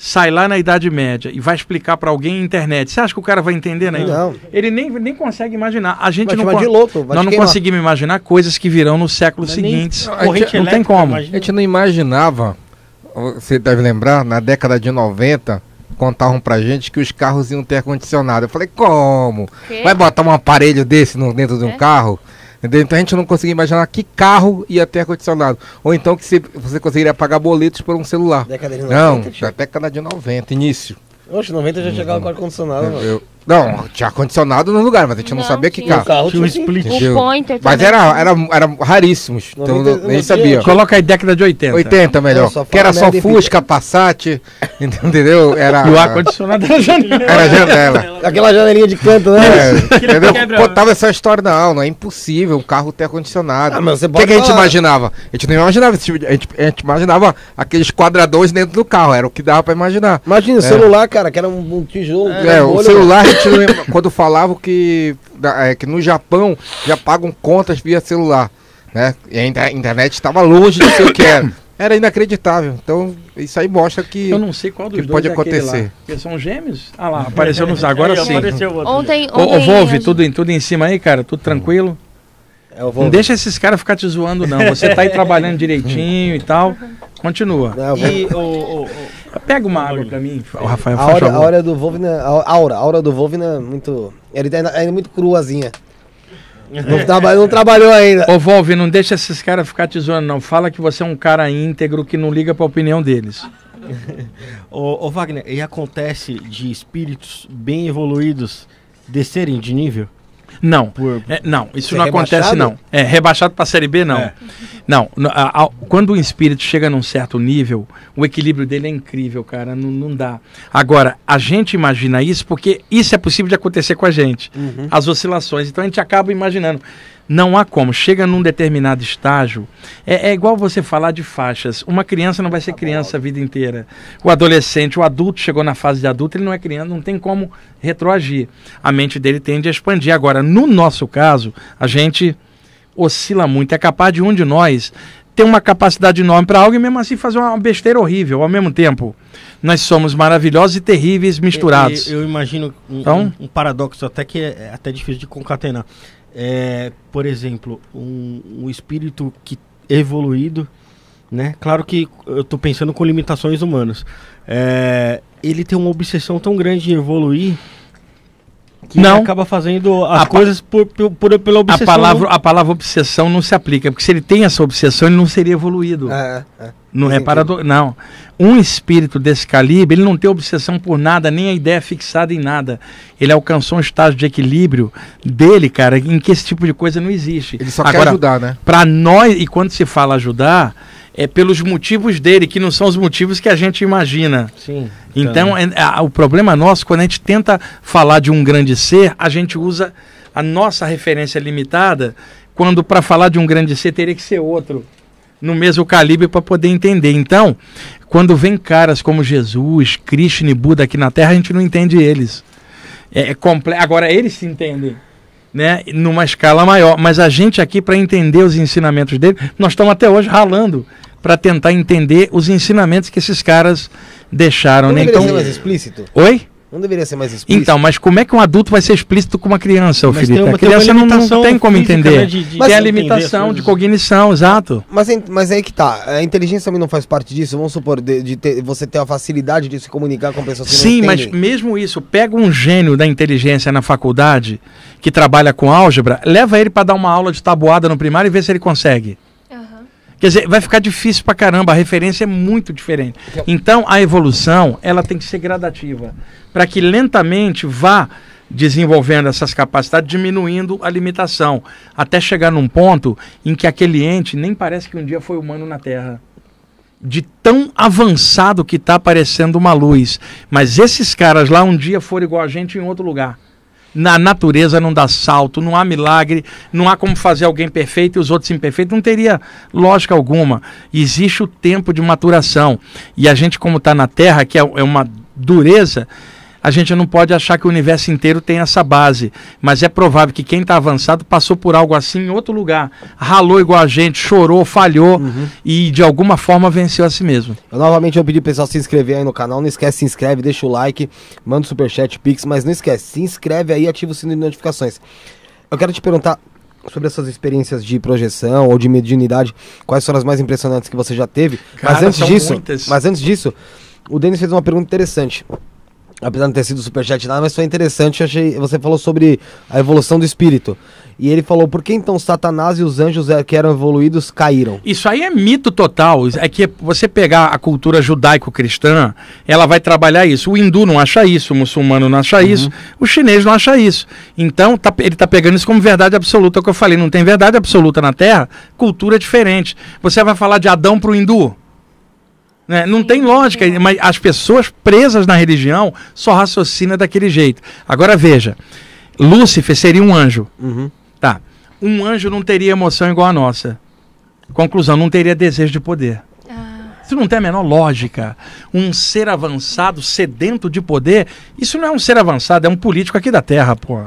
sai lá na Idade Média e vai explicar para alguém na internet, você acha que o cara vai entender, né? Não. Ele nem, nem consegue imaginar. A gente vai não, con... louco, nós não conseguimos imaginar coisas que virão no século não seguinte. Nem... Não, gente, não tem como. A gente não imaginava, você deve lembrar, na década de 90, contavam pra gente que os carros iam ter ar-condicionado. Eu falei, como? Que? Vai botar um aparelho desse no, dentro de um é? carro? Entendeu? Então a gente não conseguia imaginar que carro ia ter ar-condicionado. Ou então que se, você conseguiria pagar boletos por um celular. Década de 90. Não, até década de 90, início. Oxe, 90 já uhum. chegava com ar-condicionado, mano. Eu, não, tinha ar-condicionado no lugar, mas a gente não, não sabia que carro. carro tinha um split. O pointer mas era, era, era raríssimos, então não, nem não sabia. Coloca aí década de 80. 80 então, melhor, que era só Fusca, Passat, entendeu? Era, e o ar-condicionado era janela. Era a janela. Aquela janelinha de canto, né? É, entendeu? Botava essa história não, não é impossível um carro ter ar-condicionado. Ah, o que, que, a gente imaginava? A gente não imaginava esse tipo de, a, gente, a gente imaginava aqueles quadradões dentro do carro, era o que dava pra imaginar. Imagina o é. celular, cara, que era um, um tijolo. É, né, o celular né? gente lembra quando falavam que, é, que no Japão já pagam contas via celular. Né? E a internet estava longe do que era. Era inacreditável. Então, isso aí mostra que. Eu não sei qual dos dois pode é acontecer. Porque são gêmeos? Ah lá, apareceu nos agora é, sim. Ontem, ontem. Ô, Volve, tudo, em, tudo em cima aí, cara? Tudo tranquilo? É, vou... Não deixa esses caras ficar te zoando, não. Você tá aí trabalhando direitinho e tal. Continua. Não, vou... E, ô, ô, ô, Pega uma água pra mim. O Rafael a hora a hora do Vovina. É- a aura, a aura do Vovina é muito. Ele é, é muito cruazinha. Não, traba, não trabalhou ainda. Ô, Volve, não deixa esses caras ficar te zoando, não. Fala que você é um cara íntegro que não liga pra opinião deles. ô, ô, Wagner, e acontece de espíritos bem evoluídos descerem de nível? Não. Por, é, não, isso é não rebaixado? acontece, não. É, rebaixado para a Série B, não. É. Não, a, a, quando o espírito chega num certo nível, o equilíbrio dele é incrível, cara, não, não dá. Agora, a gente imagina isso porque isso é possível de acontecer com a gente, uhum. as oscilações. Então a gente acaba imaginando. Não há como. Chega num determinado estágio. É, é igual você falar de faixas. Uma criança não vai ser tá criança a vida inteira. O adolescente, o adulto chegou na fase de adulto, ele não é criança, não tem como retroagir. A mente dele tende a expandir. Agora, no nosso caso, a gente oscila muito. É capaz de um de nós ter uma capacidade enorme para algo e mesmo assim fazer uma besteira horrível ao mesmo tempo. Nós somos maravilhosos e terríveis misturados. Eu, eu, eu imagino um, então, um, um paradoxo até que é, é até difícil de concatenar é, por exemplo, um, um espírito que evoluído, né? Claro que eu estou pensando com limitações humanas. É, ele tem uma obsessão tão grande em evoluir que não. acaba fazendo as a coisas por, por, pela obsessão. A palavra, né? a palavra obsessão não se aplica, porque se ele tem essa obsessão, ele não seria evoluído. É, é. Não reparador é não. Um espírito desse calibre, ele não tem obsessão por nada, nem a ideia fixada em nada. Ele alcançou um estágio de equilíbrio dele, cara, em que esse tipo de coisa não existe. Ele só Agora, quer ajudar, né? Para nós, e quando se fala ajudar, é, pelos motivos dele, que não são os motivos que a gente imagina. Sim. Então, então né? é, a, o problema nosso, quando a gente tenta falar de um grande ser, a gente usa a nossa referência limitada, quando para falar de um grande ser teria que ser outro no mesmo calibre para poder entender. Então, quando vem caras como Jesus, Krishna e Buda aqui na Terra, a gente não entende eles. É, é Agora eles se entendem né, numa escala maior. Mas a gente aqui, para entender os ensinamentos dele, nós estamos até hoje ralando para tentar entender os ensinamentos que esses caras deixaram. Né? Então, mais explícito? Oi? Não deveria ser mais explícito. Então, mas como é que um adulto vai ser explícito com uma criança, ô Felipe? Tem, a criança não, não, tem como física, entender. Né, de, de, mas tem a limitação de cognição, exato. Mas, mas é aí que tá. A inteligência também não faz parte disso. Vamos supor, de, de ter, você ter a facilidade de se comunicar com pessoas que Sim, não Sim, mas mesmo isso, pega um gênio da inteligência na faculdade que trabalha com álgebra, leva ele para dar uma aula de tabuada no primário e vê se ele consegue. Quer dizer, vai ficar difícil pra caramba, a referência é muito diferente. Então a evolução, ela tem que ser gradativa, para que lentamente vá desenvolvendo essas capacidades, diminuindo a limitação, até chegar num ponto em que aquele ente nem parece que um dia foi humano na Terra. De tão avançado que está aparecendo uma luz. Mas esses caras lá um dia foram igual a gente em outro lugar. Na natureza não dá salto, não há milagre, não há como fazer alguém perfeito e os outros imperfeitos, não teria lógica alguma. Existe o tempo de maturação. E a gente, como está na Terra, que é, é uma dureza, a gente não pode achar que o universo inteiro tem essa base, mas é provável que quem está avançado passou por algo assim em outro lugar, ralou igual a gente, chorou, falhou uhum. e de alguma forma venceu a si mesmo. Eu novamente vou pedir o pessoal se inscrever aí no canal, não esquece, se inscreve, deixa o like, manda o superchat, pix, mas não esquece, se inscreve aí e ativa o sino de notificações. Eu quero te perguntar sobre essas experiências de projeção ou de mediunidade, quais foram as mais impressionantes que você já teve? Cara, mas antes disso, mas antes disso, o Denis fez uma pergunta interessante apesar de não ter sido superchat nada, mas foi interessante, achei, você falou sobre a evolução do espírito. E ele falou, por que então Satanás e os anjos eh, que eram evoluídos caíram? Isso aí é mito total, é que você pegar a cultura judaico-cristã, ela vai trabalhar isso. O hindu não acha isso, o muçulmano não acha uhum. isso, o chinês não acha isso. Então, tá, ele está pegando isso como verdade absoluta, é o que eu falei, não tem verdade absoluta na Terra, cultura é diferente. Você vai falar de Adão para o hindu? Né? Não tem lógica, mas as pessoas presas na religião só raciocina daquele jeito. Agora veja, Lúcifer seria um anjo. Uhum. Tá. Um anjo não teria emoção igual a nossa. Conclusão, não teria desejo de poder. Ah. Isso não tem a menor lógica. Um ser avançado, sedento de poder, isso não é um ser avançado, é um político aqui da Terra, pô.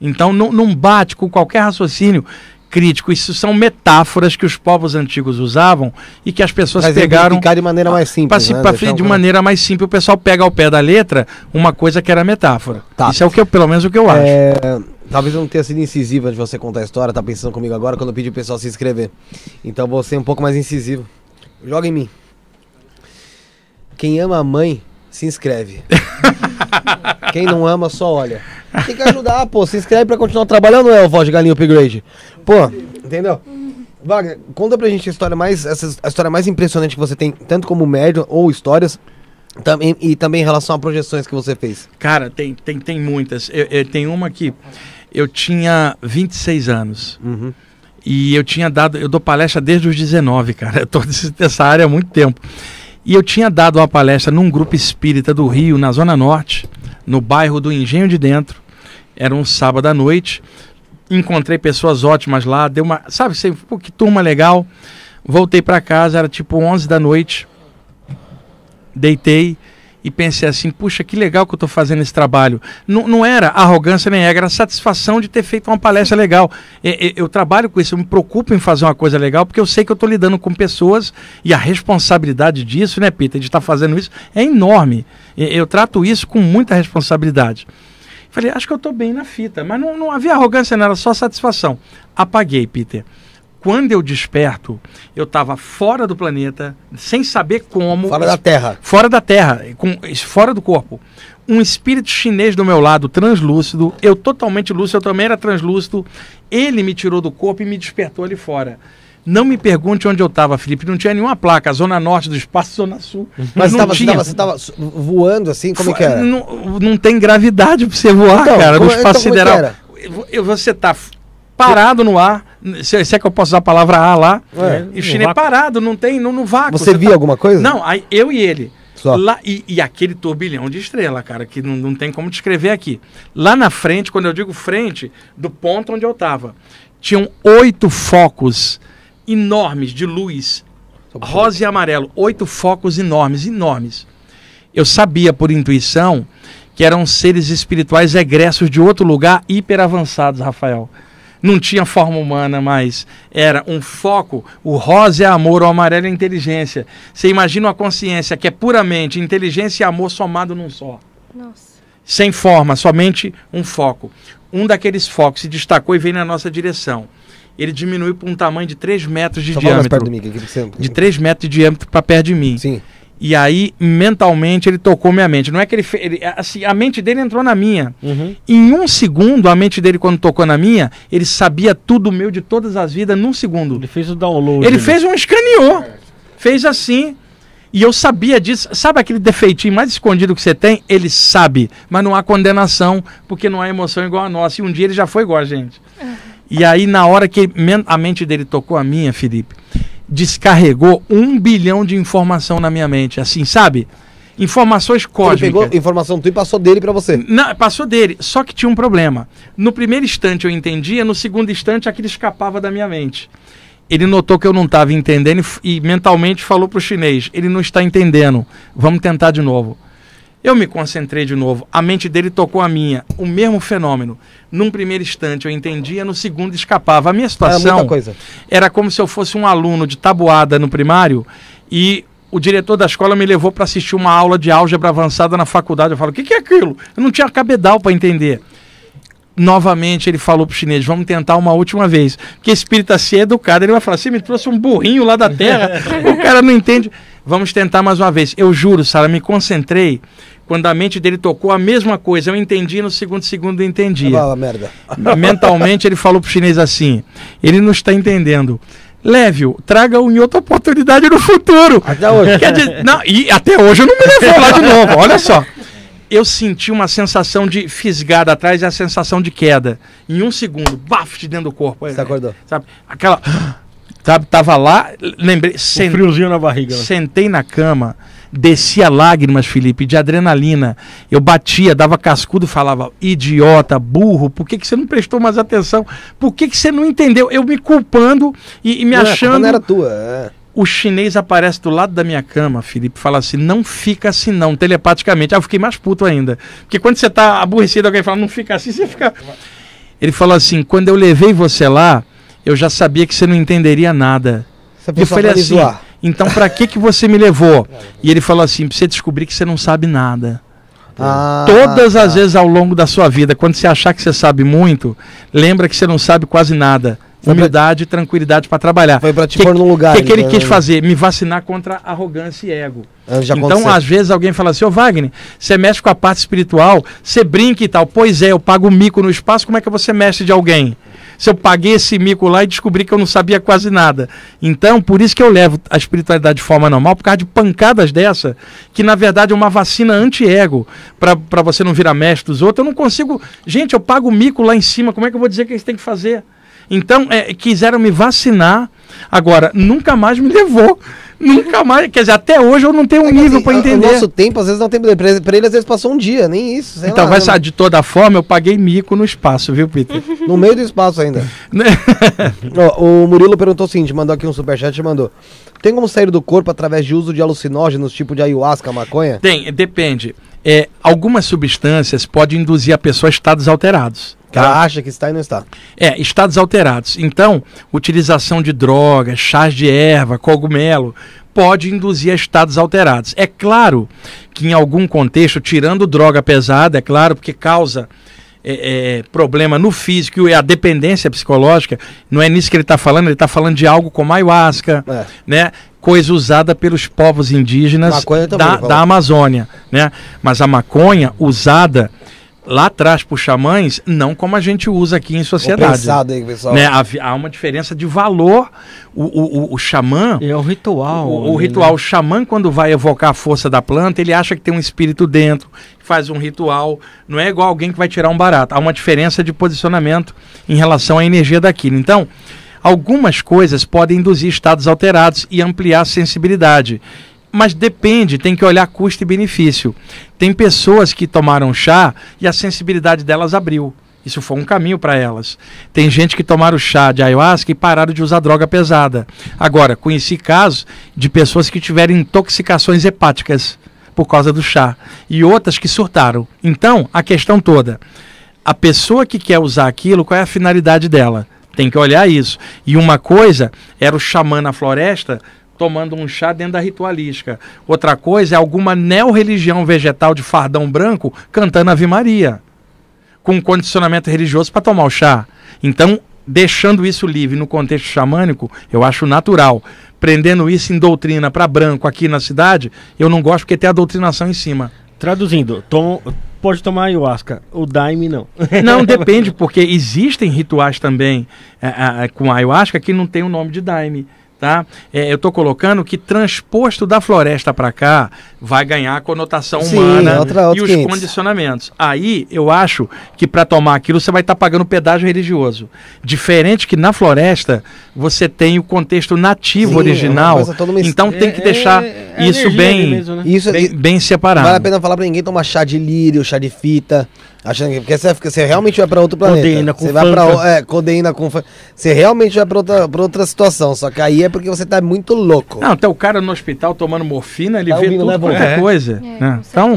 Então não, não bate com qualquer raciocínio crítico. Isso são metáforas que os povos antigos usavam e que as pessoas Mas pegaram. de maneira mais simples. Pra, né? pra, de um... maneira mais simples, o pessoal pega ao pé da letra uma coisa que era metáfora. Tá. Isso é o que eu, pelo menos o que eu é, acho. É... Talvez eu não tenha sido incisivo antes de você contar a história, tá pensando comigo agora quando eu pedi o pessoal se inscrever. Então vou ser um pouco mais incisivo. Joga em mim. Quem ama a mãe se inscreve. Quem não ama, só olha. Tem que ajudar, pô. Se inscreve pra continuar trabalhando, é o Voz de Galinha Upgrade. Pô, entendeu? Wagner, conta pra gente a história mais, essa, a história mais impressionante que você tem, tanto como médium ou histórias, também, e também em relação a projeções que você fez. Cara, tem, tem, tem muitas. Eu, eu, tem uma que eu tinha 26 anos. Uhum. E eu tinha dado, eu dou palestra desde os 19, cara. Eu tô nessa área há muito tempo. E eu tinha dado uma palestra num grupo espírita do Rio, na Zona Norte, no bairro do Engenho de Dentro. Era um sábado à noite. Encontrei pessoas ótimas lá, deu uma, sabe, sei, pô, que turma legal. Voltei para casa, era tipo 11 da noite. Deitei, e pensei assim, puxa, que legal que eu estou fazendo esse trabalho. N não era arrogância nem era, era satisfação de ter feito uma palestra legal. Eu, eu trabalho com isso, eu me preocupo em fazer uma coisa legal, porque eu sei que eu estou lidando com pessoas e a responsabilidade disso, né, Peter, de estar tá fazendo isso, é enorme. Eu, eu trato isso com muita responsabilidade. Falei, acho que eu estou bem na fita, mas não, não havia arrogância, não era só satisfação. Apaguei, Peter quando eu desperto, eu estava fora do planeta, sem saber como. Fora da Terra. Fora da Terra, com, fora do corpo. Um espírito chinês do meu lado, translúcido, eu totalmente lúcido, eu também era translúcido. Ele me tirou do corpo e me despertou ali fora. Não me pergunte onde eu estava, Felipe. Não tinha nenhuma placa, zona norte do espaço, zona sul. Mas tava, tinha. você estava voando assim? Como Fo é que era? Não, não tem gravidade para você voar, então, cara, no é- espaço então, é sideral. Você está parado no ar se, se, é que eu posso usar a palavra A lá. É, é. e o chinês é vácuo. parado, não tem, não não vácuo. Você, você tá via tá... alguma coisa? Não, aí, eu e ele. Só. Lá, e, e, aquele turbilhão de estrela, cara, que não, não tem como descrever aqui. Lá na frente, quando eu digo frente, do ponto onde eu tava, tinham oito focos enormes de luz, rosa e amarelo. Oito focos enormes, enormes. Eu sabia por intuição que eram seres espirituais egressos de outro lugar hiper avançados, Rafael não tinha forma humana, mas era um foco. O rosa é amor, o amarelo é inteligência. Você imagina uma consciência que é puramente inteligência e amor somado num só. Nossa. Sem forma, somente um foco. Um daqueles focos se destacou e veio na nossa direção. Ele diminuiu para um tamanho de 3 metros de Só diâmetro. Mim, é de 3 metros de diâmetro para perto de mim. Sim. E aí, mentalmente, ele tocou minha mente. Não é que ele, ele assim, a mente dele entrou na minha. Uhum. Em um segundo, a mente dele, quando tocou na minha, ele sabia tudo meu de todas as vidas num segundo. Ele fez o download. Ele né? fez um escaneou. Fez assim. E eu sabia disso. Sabe aquele defeitinho mais escondido que você tem? Ele sabe. Mas não há condenação, porque não há emoção igual a nossa. E um dia ele já foi igual a gente. É. E aí, na hora que a mente dele tocou a minha, Felipe, descarregou um bilhão de informação na minha mente, assim, sabe? Informações cósmicas. Ele pegou informação tu e passou dele para você. Não, passou dele, só que tinha um problema. No primeiro instante eu entendia, no segundo instante aquilo escapava da minha mente. Ele notou que eu não estava entendendo e, e mentalmente falou para o chinês: ele não está entendendo, vamos tentar de novo. Eu me concentrei de novo, a mente dele tocou a minha, o mesmo fenômeno. Num primeiro instante eu entendia, no segundo escapava. A minha situação era, era como se eu fosse um aluno de tabuada no primário e o diretor da escola me levou para assistir uma aula de álgebra avançada na faculdade. Eu falo, o que, que é aquilo? Eu não tinha cabedal para entender novamente ele falou pro chinês, vamos tentar uma última vez. Porque espírita se é educado, ele vai falar, assim: me trouxe um burrinho lá da terra, o cara não entende. Vamos tentar mais uma vez. Eu juro, Sara, me concentrei. Quando a mente dele tocou a mesma coisa, eu entendi no segundo segundo eu entendi. Ah, merda. Mentalmente ele falou pro chinês assim: ele não está entendendo. Leve-o, traga-o em outra oportunidade no futuro. Até hoje. Dizer, não, e até hoje eu não me levou lá de novo, olha só eu senti uma sensação de fisgada atrás e a sensação de queda. Em um segundo, baf de dentro do corpo. Você acordou? Sabe? Aquela. Sabe, tá, tava lá, lembrei. Sen... Um friozinho na barriga. Né? Sentei na cama, descia lágrimas, Felipe, de adrenalina. Eu batia, dava cascudo, falava, idiota, burro, por que, que você não prestou mais atenção? Por que, que você não entendeu? Eu me culpando e, e me não, achando. Não era tua. É. O chinês aparece do lado da minha cama, Felipe, fala assim: não fica assim, não, telepaticamente. Ah, eu fiquei mais puto ainda. Porque quando você tá aborrecido, alguém fala, não fica assim, você fica. Ele falou assim: quando eu levei você lá, eu já sabia que você não entenderia nada. Eu falei assim, zoar. então para que que você me levou? E ele falou assim, pra você descobrir que você não sabe nada. Ah, Todas tá. as vezes ao longo da sua vida, quando você achar que você sabe muito, lembra que você não sabe quase nada. Humildade e tranquilidade para trabalhar. Foi para te que, pôr no lugar. O que, que, ele né? quis fazer? Me vacinar contra arrogância e ego. então, aconteceu. às vezes, alguém fala assim: Ô Wagner, você mexe com a parte espiritual, você brinca e tal. Pois é, eu pago o mico no espaço, como é que você mexe de alguém? se eu paguei esse mico lá e descobri que eu não sabia quase nada. Então, por isso que eu levo a espiritualidade de forma normal, por causa de pancadas dessa, que na verdade é uma vacina anti-ego, para você não virar mestre dos outros. Eu não consigo. Gente, eu pago o mico lá em cima, como é que eu vou dizer que eles têm que fazer? Então, é, quiseram me vacinar. Agora, nunca mais me levou. Nunca mais. Quer dizer, até hoje eu não tenho um é nível assim, para entender. O nosso tempo, às vezes, não tem. Para ele, às vezes, passou um dia, nem isso. então, lá, vai né? sair de toda forma, eu paguei mico no espaço, viu, Peter? no meio do espaço ainda. Né? o Murilo perguntou o seguinte: mandou aqui um superchat e mandou. Tem como sair do corpo através de uso de alucinógenos, tipo de ayahuasca, maconha? Tem, depende. É, algumas substâncias podem induzir a pessoa a estados alterados tá? ela acha que está e não está. É, estados alterados. Então, utilização de drogas, chás de erva, cogumelo, pode induzir a estados alterados. É claro que em algum contexto, tirando droga pesada, é claro, porque causa é, é, problema no físico e a dependência psicológica, não é nisso que ele está falando, ele está falando de algo como ayahuasca, é. né? coisa usada pelos povos indígenas da, da Amazônia. Né? Mas a maconha usada lá atrás para os xamãs, não como a gente usa aqui em sociedade. Pensado, hein, pessoal? Né? Há, há, uma diferença de valor. O, o, o, xamã. É o ritual. O, o, né? ritual. O xamã, quando vai evocar a força da planta, ele acha que tem um espírito dentro, faz um ritual. Não é igual alguém que vai tirar um barato. Há uma diferença de posicionamento em relação à energia daquilo. Então. Algumas coisas podem induzir estados alterados e ampliar a sensibilidade mas depende, tem que olhar custo e benefício. Tem pessoas que tomaram chá e a sensibilidade delas abriu. Isso foi um caminho para elas. Tem gente que tomaram chá de ayahuasca e pararam de usar droga pesada. Agora, conheci casos de pessoas que tiveram intoxicações hepáticas por causa do chá e outras que surtaram. Então, a questão toda: a pessoa que quer usar aquilo, qual é a finalidade dela? Tem que olhar isso. E uma coisa era o xamã na floresta tomando um chá dentro da ritualística. Outra coisa é alguma neorreligião vegetal de fardão branco cantando Ave Maria, com condicionamento religioso para tomar o chá. Então, deixando isso livre no contexto xamânico, eu acho natural. Prendendo isso em doutrina para branco aqui na cidade, eu não gosto porque tem a doutrinação em cima. Traduzindo, tom, pode tomar ayahuasca, o daime não. Não, depende, porque existem rituais também é, é, é, com ayahuasca que não tem o nome de daime tá? É, eu estou colocando que transposto da floresta para cá vai ganhar a conotação Sim, humana outra, outra e os 500. condicionamentos. Aí eu acho que para tomar aquilo você vai estar tá pagando pedágio religioso. Diferente que na floresta você tem o contexto nativo Sim, é original. É Então tem é, que deixar é, é isso bem, mesmo, né? isso, bem, bem separado. Vale a pena falar para ninguém tomar chá de lírio, chá de fita. Achando que. Porque você, você realmente vai para outro planeta. Codeína com você vai pra, é, codeína com. Você realmente vai para outra, outra situação. Só que aí é porque você tá muito louco. Não, até o cara no hospital tomando morfina, ele tá vê ouvindo, tudo, qualquer é, é. coisa. É, né? Então,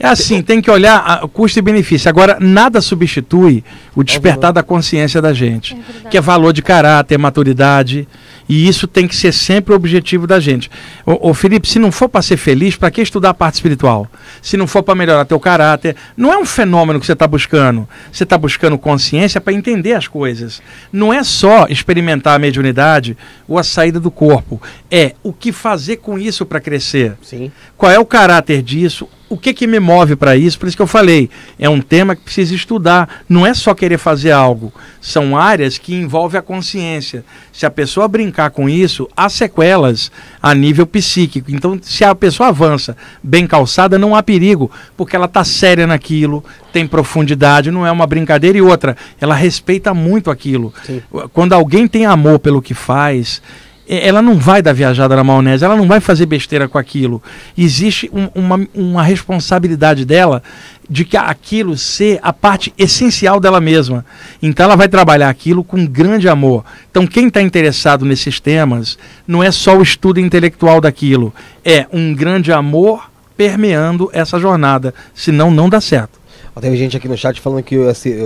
é assim, tem que olhar custo e benefício. Agora, nada substitui o despertar tá da consciência da gente. É que é valor de caráter, maturidade. E isso tem que ser sempre o objetivo da gente. Ô, Felipe, se não for para ser feliz, para que estudar a parte espiritual? Se não for para melhorar teu caráter, não é um fenômeno que você está buscando. Você está buscando consciência para entender as coisas. Não é só experimentar a mediunidade ou a saída do corpo. É o que fazer com isso para crescer. Sim. Qual é o caráter disso? o que, que me move para isso? Por isso que eu falei, é um tema que precisa estudar. Não é só querer fazer algo, são áreas que envolvem a consciência. Se a pessoa brincar com isso, há sequelas a nível psíquico. Então, se a pessoa avança bem calçada, não há perigo, porque ela está séria naquilo, tem profundidade, não é uma brincadeira. E outra, ela respeita muito aquilo. Sim. Quando alguém tem amor pelo que faz, é, ela não vai dar viajada na maionese, ela não vai fazer besteira com aquilo. Existe um, uma, uma responsabilidade dela de que aquilo ser a parte essencial dela mesma. Então ela vai trabalhar aquilo com grande amor. Então quem está interessado nesses temas não é só o estudo intelectual daquilo, é um grande amor permeando essa jornada, senão não dá certo. tem gente aqui no chat falando que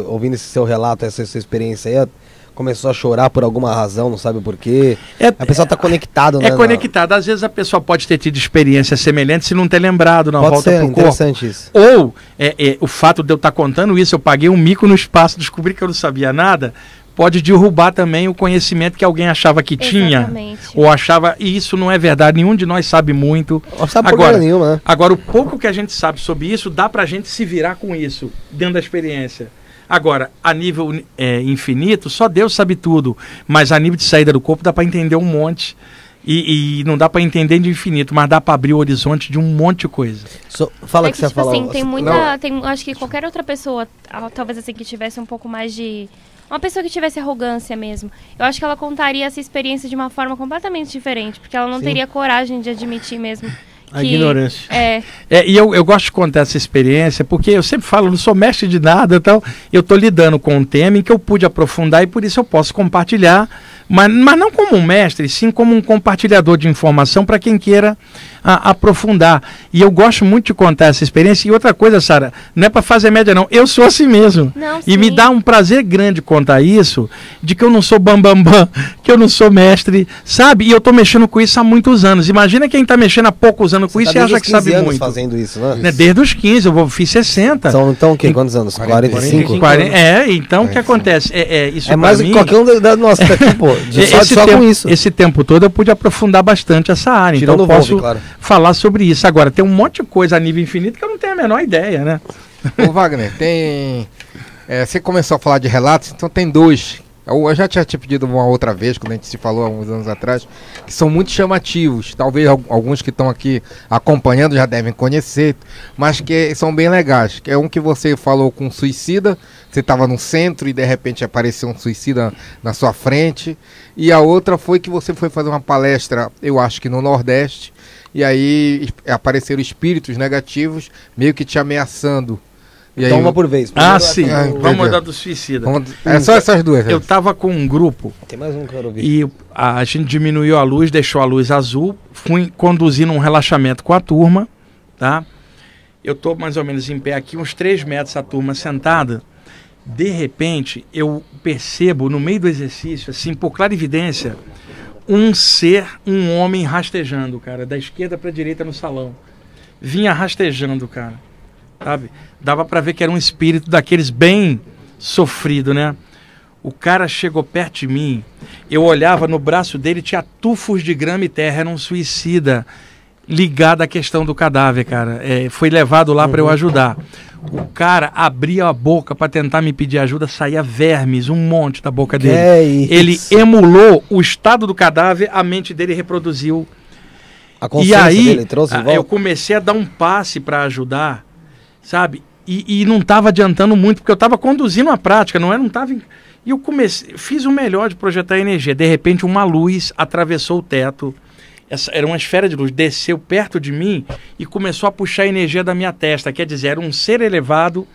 ouvindo esse seu relato, essa, sua experiência aí, começou a chorar por alguma razão, não sabe por quê. É, a pessoa está é, conectada, é né? É conectada. Às vezes a pessoa pode ter tido experiências semelhantes e não ter lembrado na pode volta ser, pro interessante corpo. isso. Ou é, é, o fato de eu estar tá contando isso, eu paguei um mico no espaço, descobri que eu não sabia nada, pode derrubar também o conhecimento que alguém achava que Exatamente. tinha ou achava e isso não é verdade nenhum de nós sabe muito sabe agora nenhuma, né? agora o pouco que a gente sabe sobre isso dá para a gente se virar com isso dentro da experiência Agora, a nível é, infinito, só Deus sabe tudo. Mas a nível de saída do corpo dá para entender um monte. E, e, não dá para entender de infinito, mas dá para abrir o horizonte de um monte de coisa. So, fala é que, que você tipo falou. Assim, tem muita, tem, acho que qualquer outra pessoa, ah, talvez assim que tivesse um pouco mais de uma pessoa que tivesse arrogância mesmo, eu acho que ela contaria essa experiência de uma forma completamente diferente, porque ela não Sim. teria coragem de admitir mesmo a que, ignorância. É. é e eu, eu gosto de contar essa experiência, porque eu sempre falo, não sou mestre de nada então Eu estou lidando com um tema em que eu pude aprofundar e por isso eu posso compartilhar mas, mas não como um mestre, sim como um compartilhador de informação para quem queira a, aprofundar. E eu gosto muito de contar essa experiência. E outra coisa, Sara, não é para fazer média, não. Eu sou assim mesmo. Não, e me dá um prazer grande contar isso, de que eu não sou bambambam, bam, bam, que eu não sou mestre, sabe? E eu estou mexendo com isso há muitos anos. Imagina quem está mexendo há poucos anos com Você isso tá e acha que sabe muito. fazendo isso, né? né desde os 15, eu fiz 60. São, então o Quantos anos? 45? 45 40, é, então o que acontece? É, é, isso é mais do que qualquer um da, da nossa aqui, tipo, pô de só, esse só tempo, com isso. Esse tempo todo eu pude aprofundar bastante essa área. Tirando então eu posso claro. falar sobre isso. Agora, tem um monte de coisa a nível infinito que eu não tenho a menor ideia, né? Ô Wagner, tem... É, você começou a falar de relatos, então tem dois eu já tinha te pedido uma outra vez, quando a gente se falou há uns anos atrás, que são muito chamativos. Talvez alguns que estão aqui acompanhando já devem conhecer, mas que são bem legais. É um que você falou com um suicida, você estava no centro e de repente apareceu um suicida na sua frente. E a outra foi que você foi fazer uma palestra, eu acho que no Nordeste, e aí apareceram espíritos negativos meio que te ameaçando então, uma por vez. ah, sim. É ah, Vamos mandar do suicida. Vamos... É só essas duas. Eu né? tava com um grupo. Tem mais um que eu quero ouvir. E a gente diminuiu a luz, deixou a luz azul. Fui conduzindo um relaxamento com a turma, tá? Eu tô mais ou menos em pé aqui, uns 3 metros a turma sentada. De repente, eu percebo no meio do exercício, assim, por clarividência, um ser, um homem rastejando, cara, da esquerda para direita no salão. Vinha rastejando, cara. Sabe? dava para ver que era um espírito daqueles bem sofrido, né? O cara chegou perto de mim, eu olhava no braço dele, tinha tufos de grama e terra, era um suicida ligado à questão do cadáver, cara. É, foi levado lá para eu uhum. ajudar. O cara abria a boca para tentar me pedir ajuda, saía vermes, um monte da boca dele. É Ele emulou o estado do cadáver, a mente dele reproduziu. e aí, ah, eu comecei a dar um passe para ajudar, sabe? E, e não estava adiantando muito, porque eu estava conduzindo a prática, não é? Não estava. Em... E eu comecei, fiz o melhor de projetar energia. De repente, uma luz atravessou o teto. Essa, era uma esfera de luz, desceu perto de mim e começou a puxar a energia da minha testa. Quer dizer, era um ser elevado,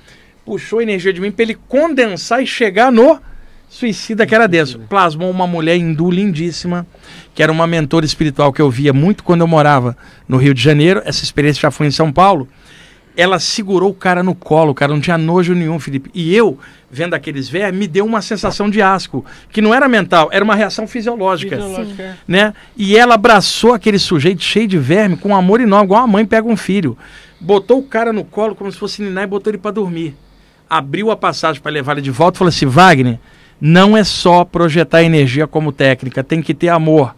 puxou a energia de mim para ele condensar e chegar no suicida que era desse. Plasmou uma mulher hindu lindíssima, que era uma mentora espiritual que eu via muito quando eu morava no Rio de Janeiro. Essa experiência já foi em São Paulo ela segurou o cara no colo, o cara não tinha nojo nenhum, Felipe. E eu, vendo aqueles velhos, me deu uma sensação de asco, que não era mental, era uma reação fisiológica. fisiológica. Né? E ela abraçou aquele sujeito cheio de verme com amor amor não igual a mãe pega um filho. Botou o cara no colo como se fosse ninar e botou ele para dormir. Abriu a passagem para levar ele de volta e falou assim: Wagner, não é só projetar energia como técnica, tem que ter amor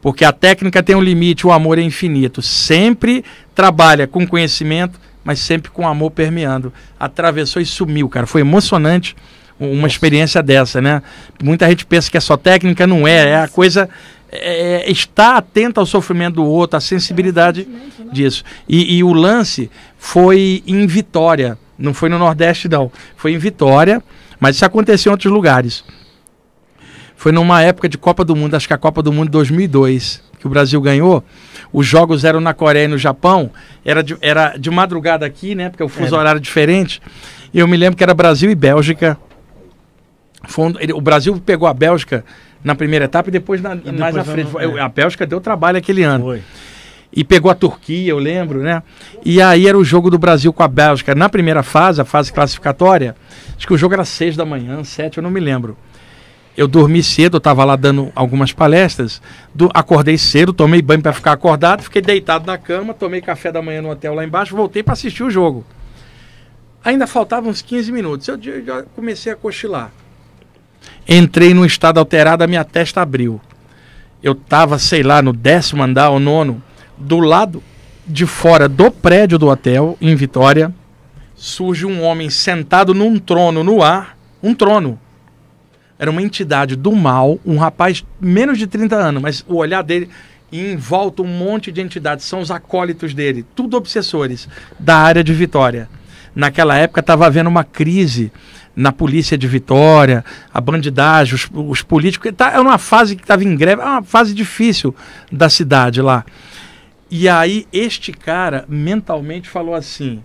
porque a técnica tem um limite, o amor é infinito. Sempre trabalha com conhecimento, mas sempre com amor permeando. Atravessou e sumiu, cara. Foi emocionante uma Nossa. experiência dessa, né? Muita gente pensa que é só técnica, não é. É a coisa. É, é, é, estar atento ao sofrimento do outro, à sensibilidade é né? disso. E, e o lance foi em Vitória, não foi no Nordeste, não. Foi em Vitória, mas isso aconteceu em outros lugares. Foi numa época de Copa do Mundo, acho que a Copa do Mundo 2002, que o Brasil ganhou os jogos eram na Coreia e no Japão, era de, era de madrugada aqui, né? Porque o fuso era. horário é diferente. E eu me lembro que era Brasil e Bélgica. ele, o Brasil pegou a Bélgica na primeira etapa e depois, na, e depois mais na frente. Não... É. A Bélgica deu trabalho aquele ano. Foi. E pegou a Turquia, eu lembro, né? E aí era o jogo do Brasil com a Bélgica. Na primeira fase, a fase classificatória, acho que o jogo era seis da manhã, sete, eu não me lembro eu dormi cedo, eu estava lá dando algumas palestras, do, acordei cedo, tomei banho para ficar acordado, fiquei deitado na cama, tomei café da manhã no hotel lá embaixo, voltei para assistir o jogo. Ainda faltavam uns 15 minutos, eu, eu comecei a cochilar. Entrei num estado alterado, a minha testa abriu. Eu estava, sei lá, no décimo andar ou nono, do lado de fora do prédio do hotel, em Vitória, surge um homem sentado num trono no ar, um trono, era uma entidade do mal, um rapaz menos de 30 anos, mas o olhar dele em volta um monte de entidades, são os acólitos dele, tudo obsessores da área de Vitória. Naquela época estava havendo uma crise na polícia de Vitória, a bandidagem, os, os políticos. Tá, era uma fase que estava em greve, era uma fase difícil da cidade lá. E aí este cara mentalmente falou assim: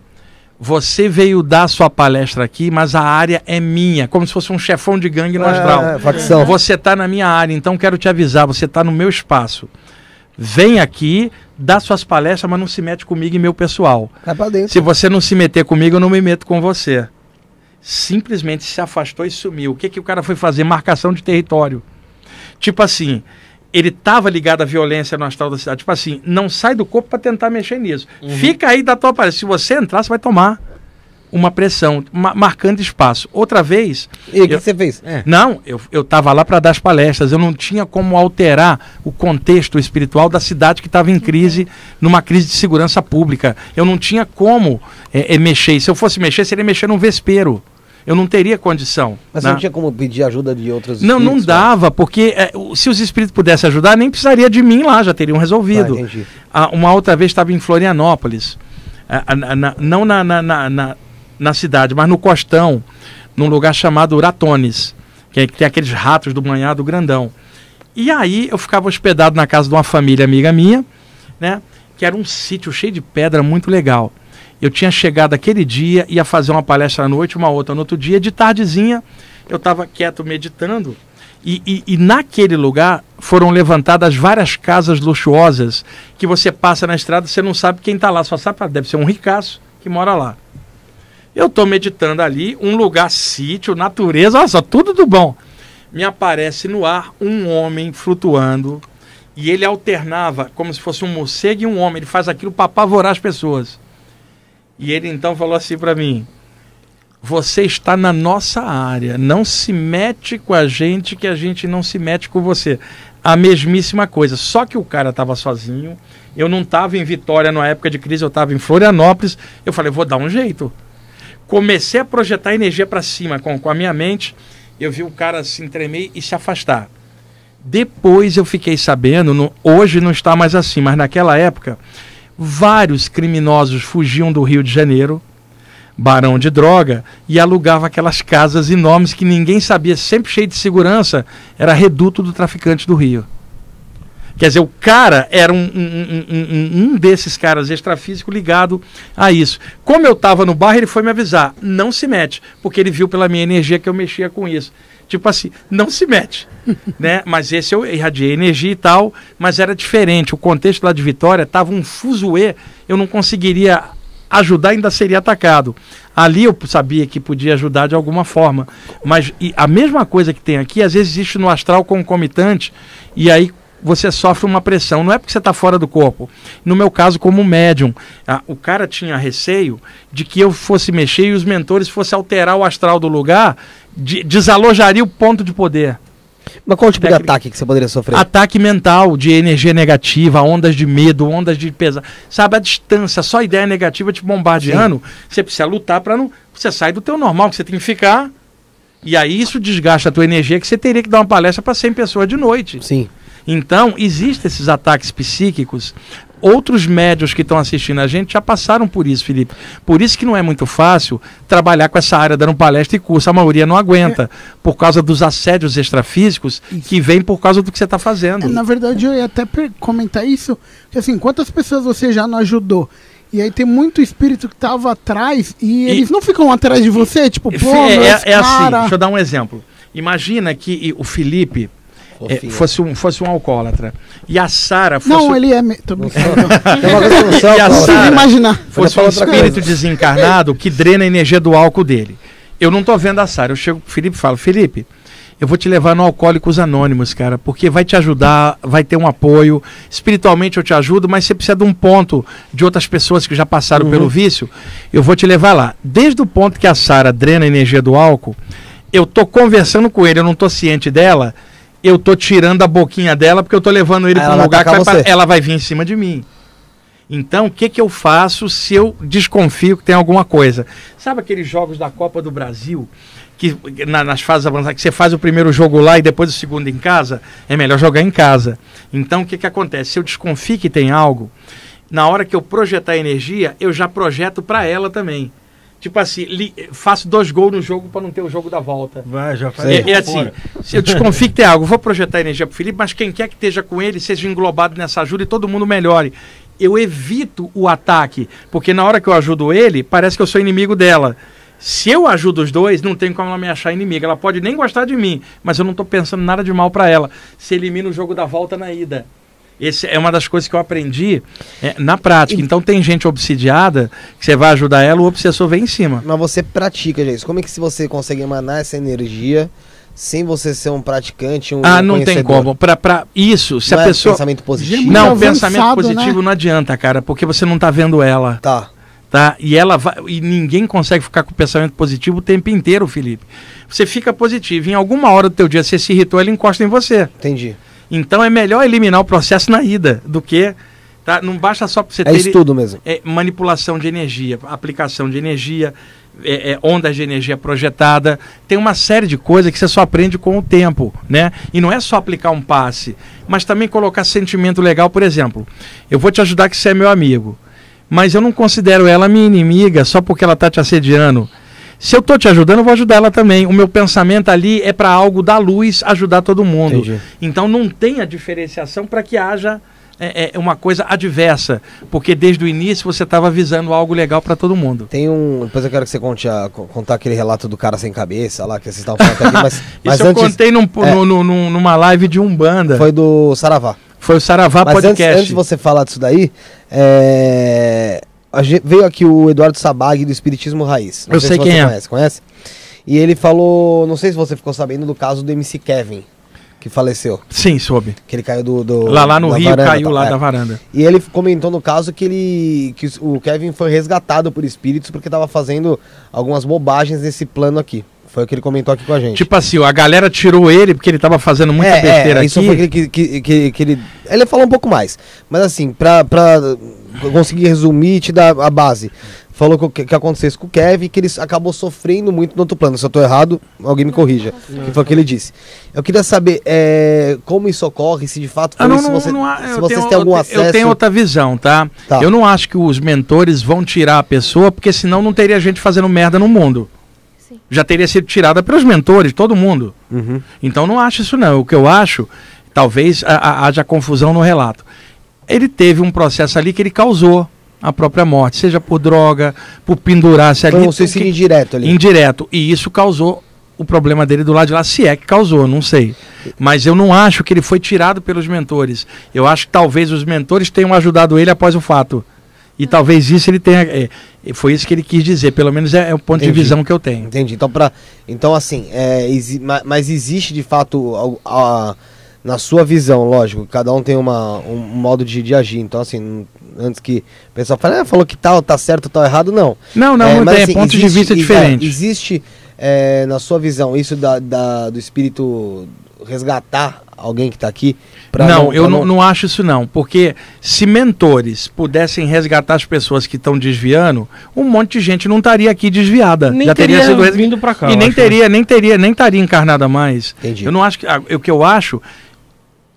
você veio dar sua palestra aqui, mas a área é minha, como se fosse um chefão de gangue no é, astral. É, facção. Você está na minha área, então quero te avisar, você está no meu espaço. Vem aqui, dá suas palestras, mas não se mete comigo e meu pessoal. Vai pra dentro. Se você não se meter comigo, eu não me meto com você. Simplesmente se afastou e sumiu. O que, que o cara foi fazer? Marcação de território. Tipo assim, ele estava ligado à violência no astral da cidade. Tipo assim, não sai do corpo para tentar mexer nisso. Uhum. Fica aí da tua parte. Se você entrar, você vai tomar uma pressão, ma marcando espaço. Outra vez. E o que você fez? É. Não, eu estava lá para dar as palestras. Eu não tinha como alterar o contexto espiritual da cidade que estava em uhum. crise, numa crise de segurança pública. Eu não tinha como é, é, mexer. se eu fosse mexer, seria mexer num vespeiro. Eu não teria condição. Mas né? você não né? tinha como pedir ajuda de outros Não, não dava, né? porque é, se os espíritos pudessem ajudar, nem precisaria de mim lá, já teriam resolvido. Ah, ah uma outra vez estava em Florianópolis, ah, na, não na, na, na, na, cidade, mas no Costão, num lugar chamado Uratones, que, é, que tem aqueles ratos do manhado grandão. E aí eu ficava hospedado na casa de uma família amiga minha, né? Que era um sítio cheio de pedra muito legal. Eu tinha chegado aquele dia, ia fazer uma palestra à noite, uma outra no outro dia. De tardezinha, eu estava quieto meditando. E, e, e, naquele lugar foram levantadas várias casas luxuosas que você passa na estrada, você não sabe quem está lá, só sabe, deve ser um ricaço que mora lá. Eu estou meditando ali, um lugar sítio, natureza, olha só, tudo do bom. Me aparece no ar um homem flutuando e ele alternava como se fosse um morcego e um homem. Ele faz aquilo para apavorar as pessoas. E ele então falou assim para mim: Você está na nossa área, não se mete com a gente que a gente não se mete com você. A mesmíssima coisa, só que o cara estava sozinho, eu não estava em Vitória na época de crise, eu estava em Florianópolis. Eu falei: Vou dar um jeito. Comecei a projetar energia para cima com, com a minha mente. Eu vi o cara se assim tremer e se afastar. Depois eu fiquei sabendo, no, hoje não está mais assim, mas naquela época vários criminosos fugiam do Rio de Janeiro, barão de droga, e alugava aquelas casas enormes que ninguém sabia, sempre cheio de segurança, era reduto do traficante do Rio. Quer dizer, o cara era um, um, um, um desses caras extrafísico ligado a isso. Como eu estava no bairro, ele foi me avisar: não se mete, porque ele viu pela minha energia que eu mexia com isso tipo assim, não se mete. né? Mas esse eu irradiei energia e tal, mas era diferente. O contexto lá de Vitória tava um fuzuê, eu não conseguiria ajudar, ainda seria atacado. Ali eu sabia que podia ajudar de alguma forma. Mas a mesma coisa que tem aqui, às vezes existe no astral concomitante, e aí você sofre uma pressão. Não é porque você está fora do corpo. No meu caso, como médium, a, o cara tinha receio de que eu fosse mexer e os mentores fossem alterar o astral do lugar, de, desalojaria o ponto de poder. Mas qual o tipo de ataque que você poderia sofrer? Ataque mental, de energia negativa, ondas de medo, ondas de pesar. Sabe, a distância, só ideia negativa te bombardeando, Sim. você precisa lutar para não. Você sai do teu normal, que você tem que ficar. E aí isso desgasta a tua energia, que você teria que dar uma palestra para 100 pessoas de noite. Sim. Então, existem esses ataques psíquicos. Outros médios que estão assistindo a gente já passaram por isso, Felipe. Por isso que não é muito fácil trabalhar com essa área, dando palestra e curso. A maioria não aguenta, por causa dos assédios extrafísicos que vem por causa do que você está fazendo. É, na verdade, eu ia até comentar isso, que assim, quantas pessoas você já não ajudou? E aí tem muito espírito que estava atrás e, e, eles não ficam atrás de você, tipo, pô, é, é, é assim, deixa eu dar um exemplo. Imagina que o Felipe é, fosse, um, fosse um alcoólatra. E a Sara fosse. Não, ele é. Me... Tô e a Sara imaginar. fosse um espírito coisa. desencarnado que drena a energia do álcool dele. Eu não tô vendo a Sara. Eu chego pro Felipe e falo: Felipe, eu vou te levar no Alcoólicos Anônimos, cara, porque vai te ajudar, vai ter um apoio. Espiritualmente eu te ajudo, mas você precisa de um ponto de outras pessoas que já passaram uhum. pelo vício. Eu vou te levar lá. Desde o ponto que a Sara drena a energia do álcool, eu tô conversando com ele, eu não tô ciente dela eu tô tirando a boquinha dela porque eu tô levando ele para um lugar que vai ela vai vir em cima de mim. Então, o que, que eu faço se eu desconfio que tem alguma coisa? Sabe aqueles jogos da Copa do Brasil, que na, nas fases avançadas, que você faz o primeiro jogo lá e depois o segundo em casa? É melhor jogar em casa. Então, o que, que acontece? Se eu desconfio que tem algo, na hora que eu projetar energia, eu já projeto para ela também. Tipo assim, li, faço dois gols no jogo para não ter o jogo da volta. Vai, já faz. É, é assim, se eu desconfio que tem algo, vou projetar energia pro Felipe, mas quem quer que esteja com ele seja englobado nessa ajuda e todo mundo melhore. Eu evito o ataque, porque na hora que eu ajudo ele, parece que eu sou inimigo dela. Se eu ajudo os dois, não tem como ela me achar inimiga. Ela pode nem gostar de mim, mas eu não estou pensando nada de mal para ela. Se elimina o jogo da volta na ida. Esse é uma das coisas que eu aprendi é, na prática. Então tem gente obsidiada que você vai ajudar ela, o obsessor vem em cima. Mas você pratica, gente. Como é que você consegue emanar essa energia sem você ser um praticante, um Ah, não tem como. Pra, pra isso, se não a é pessoa... pensamento positivo. Não, é avançado, pensamento positivo né? não adianta, cara, porque você não tá vendo ela. Tá. Tá? E ela vai... e ninguém consegue ficar com pensamento positivo o tempo inteiro, Felipe. Você fica positivo, em alguma hora do teu dia você se irritou, ela encosta em você. Entendi. Então é melhor eliminar o processo na ida do que. Tá? Não basta só você é ter. É estudo mesmo. É, manipulação de energia, aplicação de energia, é, é, ondas de energia projetada. Tem uma série de coisas que você só aprende com o tempo. né? E não é só aplicar um passe, mas também colocar sentimento legal. Por exemplo, eu vou te ajudar que você é meu amigo. Mas eu não considero ela minha inimiga só porque ela está te assediando. Se eu estou te ajudando, eu vou ajudar ela também. O meu pensamento ali é para algo da luz ajudar todo mundo. Entendi. Então não tem a diferenciação para que haja é, é, uma coisa adversa, porque desde o início você estava visando algo legal para todo mundo. Tem um. Depois eu quero que você conte a, contar aquele relato do cara sem cabeça lá, que vocês estavam falando aqui, mas. mas Isso antes, eu contei num, é, no, no, numa live de Umbanda. Foi do Saravá. Foi o Saravá mas Podcast. Antes, antes de você falar disso daí, é gente, veio aqui o Eduardo Sabag do Espiritismo Raiz. Não Eu sei, sei quem é. Conhece, conhece? E ele falou, não sei se você ficou sabendo do caso do MC Kevin, que faleceu. Sim, soube. Que ele caiu do. do lá, lá no Rio varanda, caiu tá, lá é. da varanda. E ele comentou no caso que ele. que o Kevin foi resgatado por espíritos porque estava fazendo algumas bobagens nesse plano aqui. Foi o que ele comentou aqui com a gente. Tipo assim, a galera tirou ele porque ele estava fazendo muita é, é besteira é, isso aqui. Isso foi que, que, que, que, ele. Ele falou um pouco mais. Mas assim, pra. pra conseguir resumir e te dar a base. Falou que, que aconteceu com o Kevin que ele acabou sofrendo muito no outro plano. Se eu estou errado, alguém me corrija. Não, que foi o que ele disse. Eu queria saber é, como isso ocorre, se de fato ah, foi não, isso, não, você, não há, se vocês tenho, têm algum acesso. Eu tenho outra visão, tá? tá? Eu não acho que os mentores vão tirar a pessoa, porque senão não teria gente fazendo merda no mundo já teria sido tirada pelos mentores, todo mundo. Uhum. Então não acho isso não. O que eu acho, talvez a, a, haja confusão no relato ele teve um processo ali que ele causou a própria morte, seja por droga, por pendurar-se ali. Foi um suicídio indireto ali. Indireto. E isso causou o problema dele do lado de lá, se é que causou, não sei. Mas eu não acho que ele foi tirado pelos mentores. Eu acho que talvez os mentores tenham ajudado ele após o fato. E talvez isso ele tenha. É, é foi isso que ele quis dizer, pelo menos é, é o ponto Entendi. de visão que eu tenho. Entendi. Então, pra, então assim, é, exi, mas, mas, existe de fato a, a na sua visão, lógico, cada um tem uma, um modo de, de agir. Então, assim, antes que o pessoal fale, ah, falou que tal, tá certo, tal, errado, não. Não, não, é, mas, tem é assim, existe, de vista é, diferente. existe, é, na sua visão, isso da, da, do espírito resgatar alguém que está aqui? não, não eu não, não acho isso não, porque se mentores pudessem resgatar as pessoas que estão desviando, um monte de gente não estaria aqui desviada. Nem já teria, teria sido vindo para cá. E nem teria, nem teria, nem estaria encarnada mais. Entendi. Eu não acho que ah, o que eu acho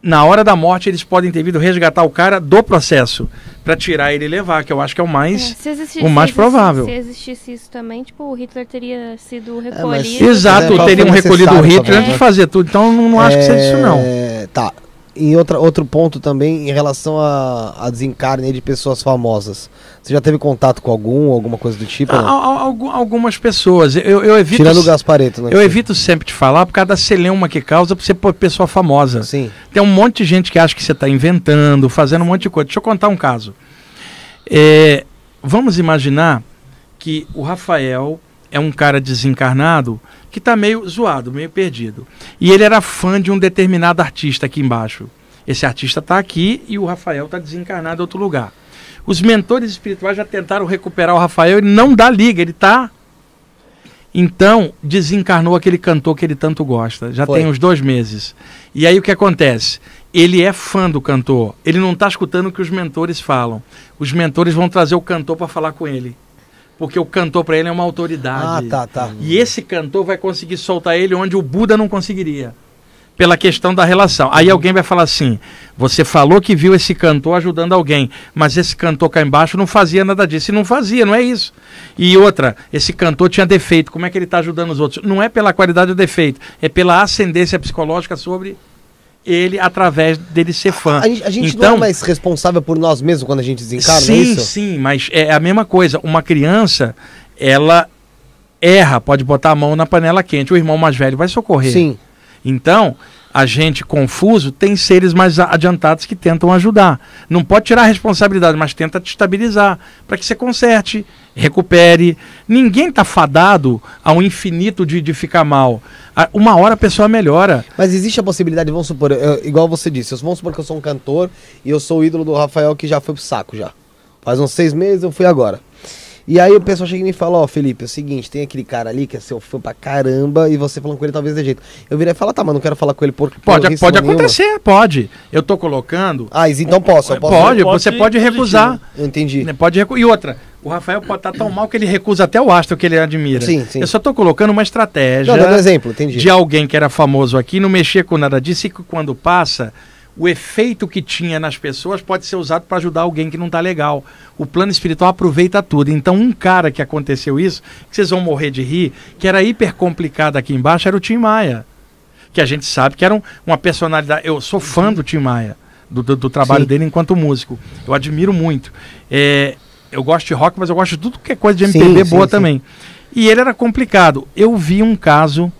na hora da morte eles podem ter vindo resgatar o cara do processo para tirar ele e levar, que eu acho que é o mais é, existisse, o mais provável. Se existisse isso também, tipo, o Hitler teria sido recolhido. É, mas, Exato, é, teriam recolhido o Hitler antes de fazer tudo. Então não, não acho que seja isso não. É, tá, e outra, outro ponto também em relação a, a desencarne de pessoas famosas. Você já teve contato com algum, alguma coisa do tipo? né? algumas pessoas. Eu, eu evito. Tirando o Gaspareto, né? Eu tipo? evito sempre te falar por causa da celeuma que causa pra ser pessoa famosa. Sim. Tem um monte de gente que acha que você está inventando, fazendo um monte de coisa. Deixa eu contar um caso. É, vamos imaginar que o Rafael é um cara desencarnado que está meio zoado, meio perdido. E ele era fã de um determinado artista aqui embaixo. Esse artista está aqui e o Rafael está desencarnado em outro lugar. Os mentores espirituais já tentaram recuperar o Rafael e não dá liga, ele está. Então, desencarnou aquele cantor que ele tanto gosta. Já Foi. tem uns dois meses. E aí o que acontece? Ele é fã do cantor. Ele não está escutando o que os mentores falam. Os mentores vão trazer o cantor para falar com ele. Porque o cantor para ele é uma autoridade. Ah, tá, tá. E esse cantor vai conseguir soltar ele onde o Buda não conseguiria. Pela questão da relação. Aí alguém vai falar assim: você falou que viu esse cantor ajudando alguém, mas esse cantor cá embaixo não fazia nada disso. E não fazia, não é isso. E outra, esse cantor tinha defeito, como é que ele está ajudando os outros? Não é pela qualidade do defeito, é pela ascendência psicológica sobre ele através dele ser fã. A, a gente então, não é então- mais responsável por nós mesmos quando a gente desencarna, é sim, é isso? Sim, mas é a mesma coisa. Uma criança, ela erra, pode botar a mão na panela quente, o irmão mais velho vai socorrer. Sim. Então, a gente confuso, tem seres mais adiantados que tentam ajudar. Não pode tirar a responsabilidade, mas tenta te estabilizar para que você conserte, recupere. Ninguém está fadado ao infinito de, de ficar mal. Uma hora a pessoa melhora. Mas existe a possibilidade, vamos supor, eu, igual você disse, vamos supor que eu sou um cantor e eu sou o ídolo do Rafael que já foi pro saco já. Faz uns seis meses eu fui agora. E aí o pessoal chega e me fala, ó, oh, Felipe, é o seguinte, tem aquele cara ali que é seu fã pra caramba, e você falando com ele talvez de jeito. Eu virei e falar, ah, tá, mas não quero falar com ele por Pode, por pode acontecer, pode. Eu tô colocando. Ah, então posso, eu posso. Pode, você pode recusar. entendi. Né, pode recu... E outra, o Rafael pode estar tá tão mal que ele recusa até o astro que ele admira. Sim, sim. Eu só tô colocando uma estratégia não, dando exemplo, entendi. de alguém que era famoso aqui, não mexia com nada disso e que quando passa o efeito que tinha nas pessoas pode ser usado para ajudar alguém que não está legal. O plano espiritual aproveita tudo. Então, um cara que aconteceu isso, que vocês vão morrer de rir, que era hiper complicado aqui embaixo, era o Tim Maia. Que a gente sabe que era um, uma personalidade. Eu sou fã do Tim Maia, do, do, do trabalho Sim. dele enquanto músico. Eu admiro muito. É, eu gosto de rock, mas eu gosto de tudo que é coisa de MPB sim, boa sim, também. Sim. E ele era complicado. Eu vi um caso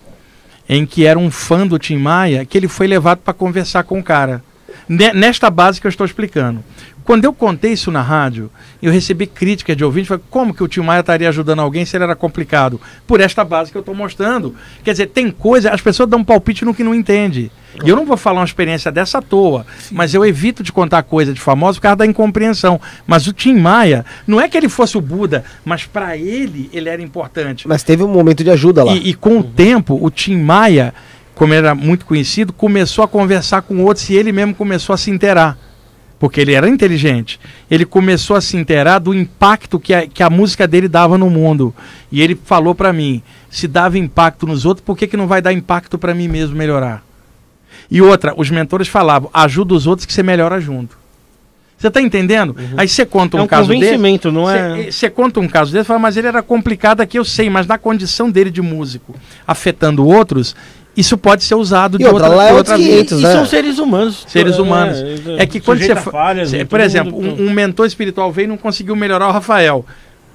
em que era um fã do Tim Maia, que ele foi levado para conversar com o cara. Nesta base que eu estou explicando. Quando eu contei isso na rádio, eu recebi crítica de ouvinte, falei, como que o Tim Maia estaria ajudando alguém se ele era complicado? Por esta base que eu estou mostrando. Quer dizer, tem coisa, as pessoas dão um palpite no que não entende. E eu não vou falar uma experiência dessa à toa, Sim. mas eu evito de contar coisa de famoso por causa da incompreensão. Mas o Tim Maia, não é que ele fosse o Buda, mas para ele, ele era importante. Mas teve um momento de ajuda lá. E, e com uhum. o tempo, o Tim Maia, como era muito conhecido, começou a conversar com outros e ele mesmo começou a se inteirar porque ele era inteligente. Ele começou a se inteirar do impacto que a, que a música dele dava no mundo. E ele falou para mim: se dava impacto nos outros, por que, que não vai dar impacto para mim mesmo melhorar? E outra, os mentores falavam: ajuda os outros que você melhora junto. Você está entendendo? Uhum. Aí você conta um, é um caso não é? Você conta um caso dele, fala, mas ele era complicado aqui, eu sei, mas na condição dele de músico, afetando outros, isso pode ser usado de e outra, outra, é outra clientes, e, e, são seres humanos seres é, humanos é, é que quando você falhas, cê, por exemplo mundo... um, então. um, mentor espiritual veio e não conseguiu melhorar o Rafael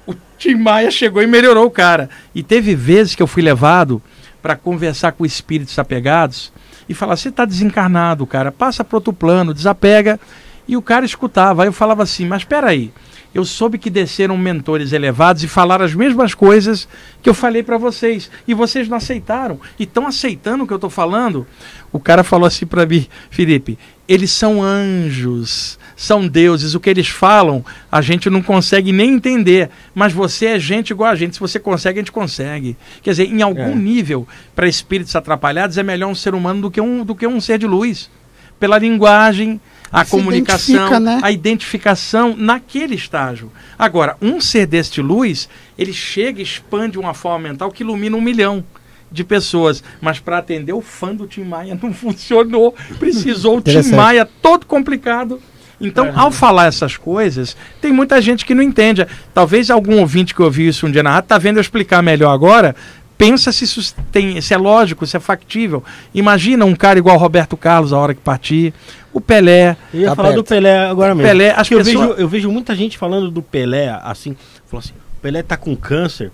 o Tim Maia chegou e melhorou o cara e teve vezes que eu fui levado para conversar com espíritos apegados e falar você está desencarnado cara passa para outro plano desapega e o cara escutava aí eu falava assim mas espera aí eu soube que desceram mentores elevados e falaram as mesmas coisas que eu falei para vocês. E vocês não aceitaram. E estão aceitando o que eu estou falando? O cara falou assim para mim, Felipe, eles são anjos, são deuses. O que eles falam, a gente não consegue nem entender. Mas você é gente igual a gente. Se você consegue, a gente consegue. Quer dizer, em algum é. nível, para espíritos atrapalhados, é melhor um ser humano do que um, do que um ser de luz. Pela linguagem, a Se comunicação, identifica, né? a identificação naquele estágio. Agora, um ser deste luz, ele chega e expande uma forma mental que ilumina um milhão de pessoas, mas para atender o fã do Tim Maia não funcionou, precisou o Tim Maia todo complicado. Então, é. ao falar essas coisas, tem muita gente que não entende. Talvez algum ouvinte que ouviu isso um dia na rádio está vendo eu explicar melhor agora pensa se, sustém, se é lógico, se é factível. Imagina um cara igual Roberto Carlos a hora que partir, o Pelé. Eu ia tá falar perto. do Pelé agora mesmo. Pelé, acho que pessoas... eu, vejo, eu vejo muita gente falando do Pelé assim, falou assim, o Pelé tá com câncer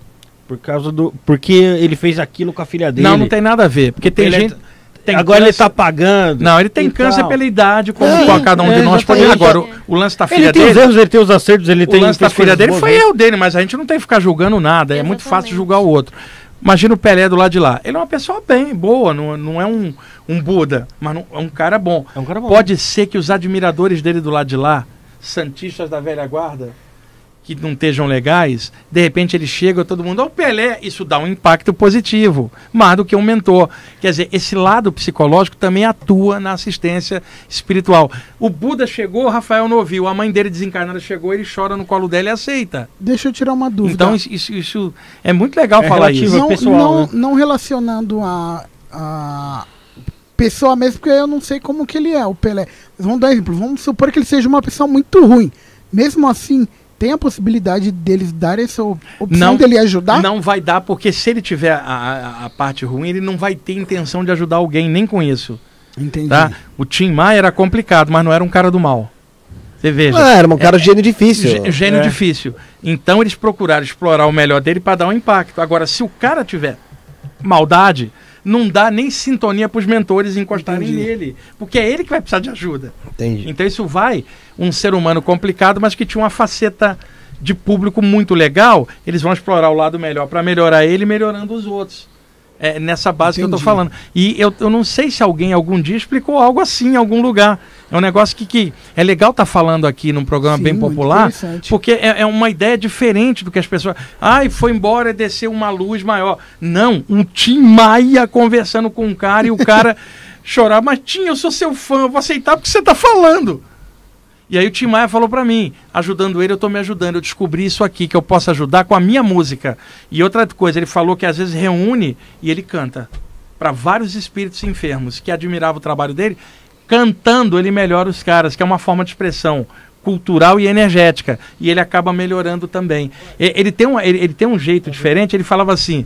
por causa do porque ele fez aquilo com a filha dele. Não, não tem nada a ver, porque tem Pelé gente tá- agora câncer. ele tá pagando. Não, ele tem câncer tal. pela idade, como é, cada um é, de nós pode. Agora, o, o, lance da filha dele. Ele tem os erros, ele tem os acertos, ele o tem. O lance da filha dele foi eu dele, mas a gente não tem que ficar julgando nada. é muito fácil julgar o outro. Imagina o Pelé do lado de lá. Ele é uma pessoa bem, boa, não, não é um, um Buda, mas não, é um cara bom. É um cara bom. Pode ser que os admiradores dele do lado de lá, santistas da velha guarda, que não estejam legais, de repente ele chega, todo mundo, ó, oh, Pelé, isso dá um impacto positivo, mais do que um mentor. Quer dizer, esse lado psicológico também atua na assistência espiritual. O Buda chegou, Rafael não ouviu, a mãe dele desencarnada chegou, ele chora no colo dela e aceita. Deixa eu tirar uma dúvida. Então, isso, isso é muito legal é falar isso. Não, é pessoal, não, né? não relacionando a, a pessoa mesmo, porque eu não sei como que ele é, o Pelé. vamos dar exemplo, vamos supor que ele seja uma pessoa muito ruim. Mesmo assim, tem a possibilidade deles darem essa opção não, dele ajudar? Não vai dar, porque se ele tiver a, a, a, parte ruim, ele não vai ter intenção de ajudar alguém, nem com isso. Entendi. Tá? O Tim Maia era complicado, mas não era um cara do mal. Você veja. Ah, era um cara é, é gênio difícil. Gênio é. difícil. Então eles procuraram explorar o melhor dele para dar um impacto. Agora, se o cara tiver maldade, não dá nem sintonia para os mentores encostarem Entendi. nele, porque é ele que vai precisar de ajuda. Entendi. Então isso vai um ser humano complicado, mas que tinha uma faceta de público muito legal, eles vão explorar o lado melhor para melhorar ele, melhorando os outros. É nessa base Entendi. que eu estou falando. E eu, eu não sei se alguém algum dia explicou algo assim em algum lugar. É um negócio que, que é legal estar tá falando aqui num programa Sim, bem popular, porque é, é, uma ideia diferente do que as pessoas. Ai, foi embora, desceu uma luz maior. Não, um Tim Maia conversando com um cara e o cara chorar. Mas, Tim, eu sou seu fã, vou aceitar porque você está falando. E aí o Tim Maia falou para mim, ajudando ele, eu tô me ajudando, eu descobri isso aqui, que eu posso ajudar com a minha música. E outra coisa, ele falou que às vezes reúne e ele canta para vários espíritos enfermos que admiravam o trabalho dele, cantando ele melhora os caras, que é uma forma de expressão cultural e energética. E ele acaba melhorando também. Ele tem um, ele, ele tem um jeito diferente, ele falava assim...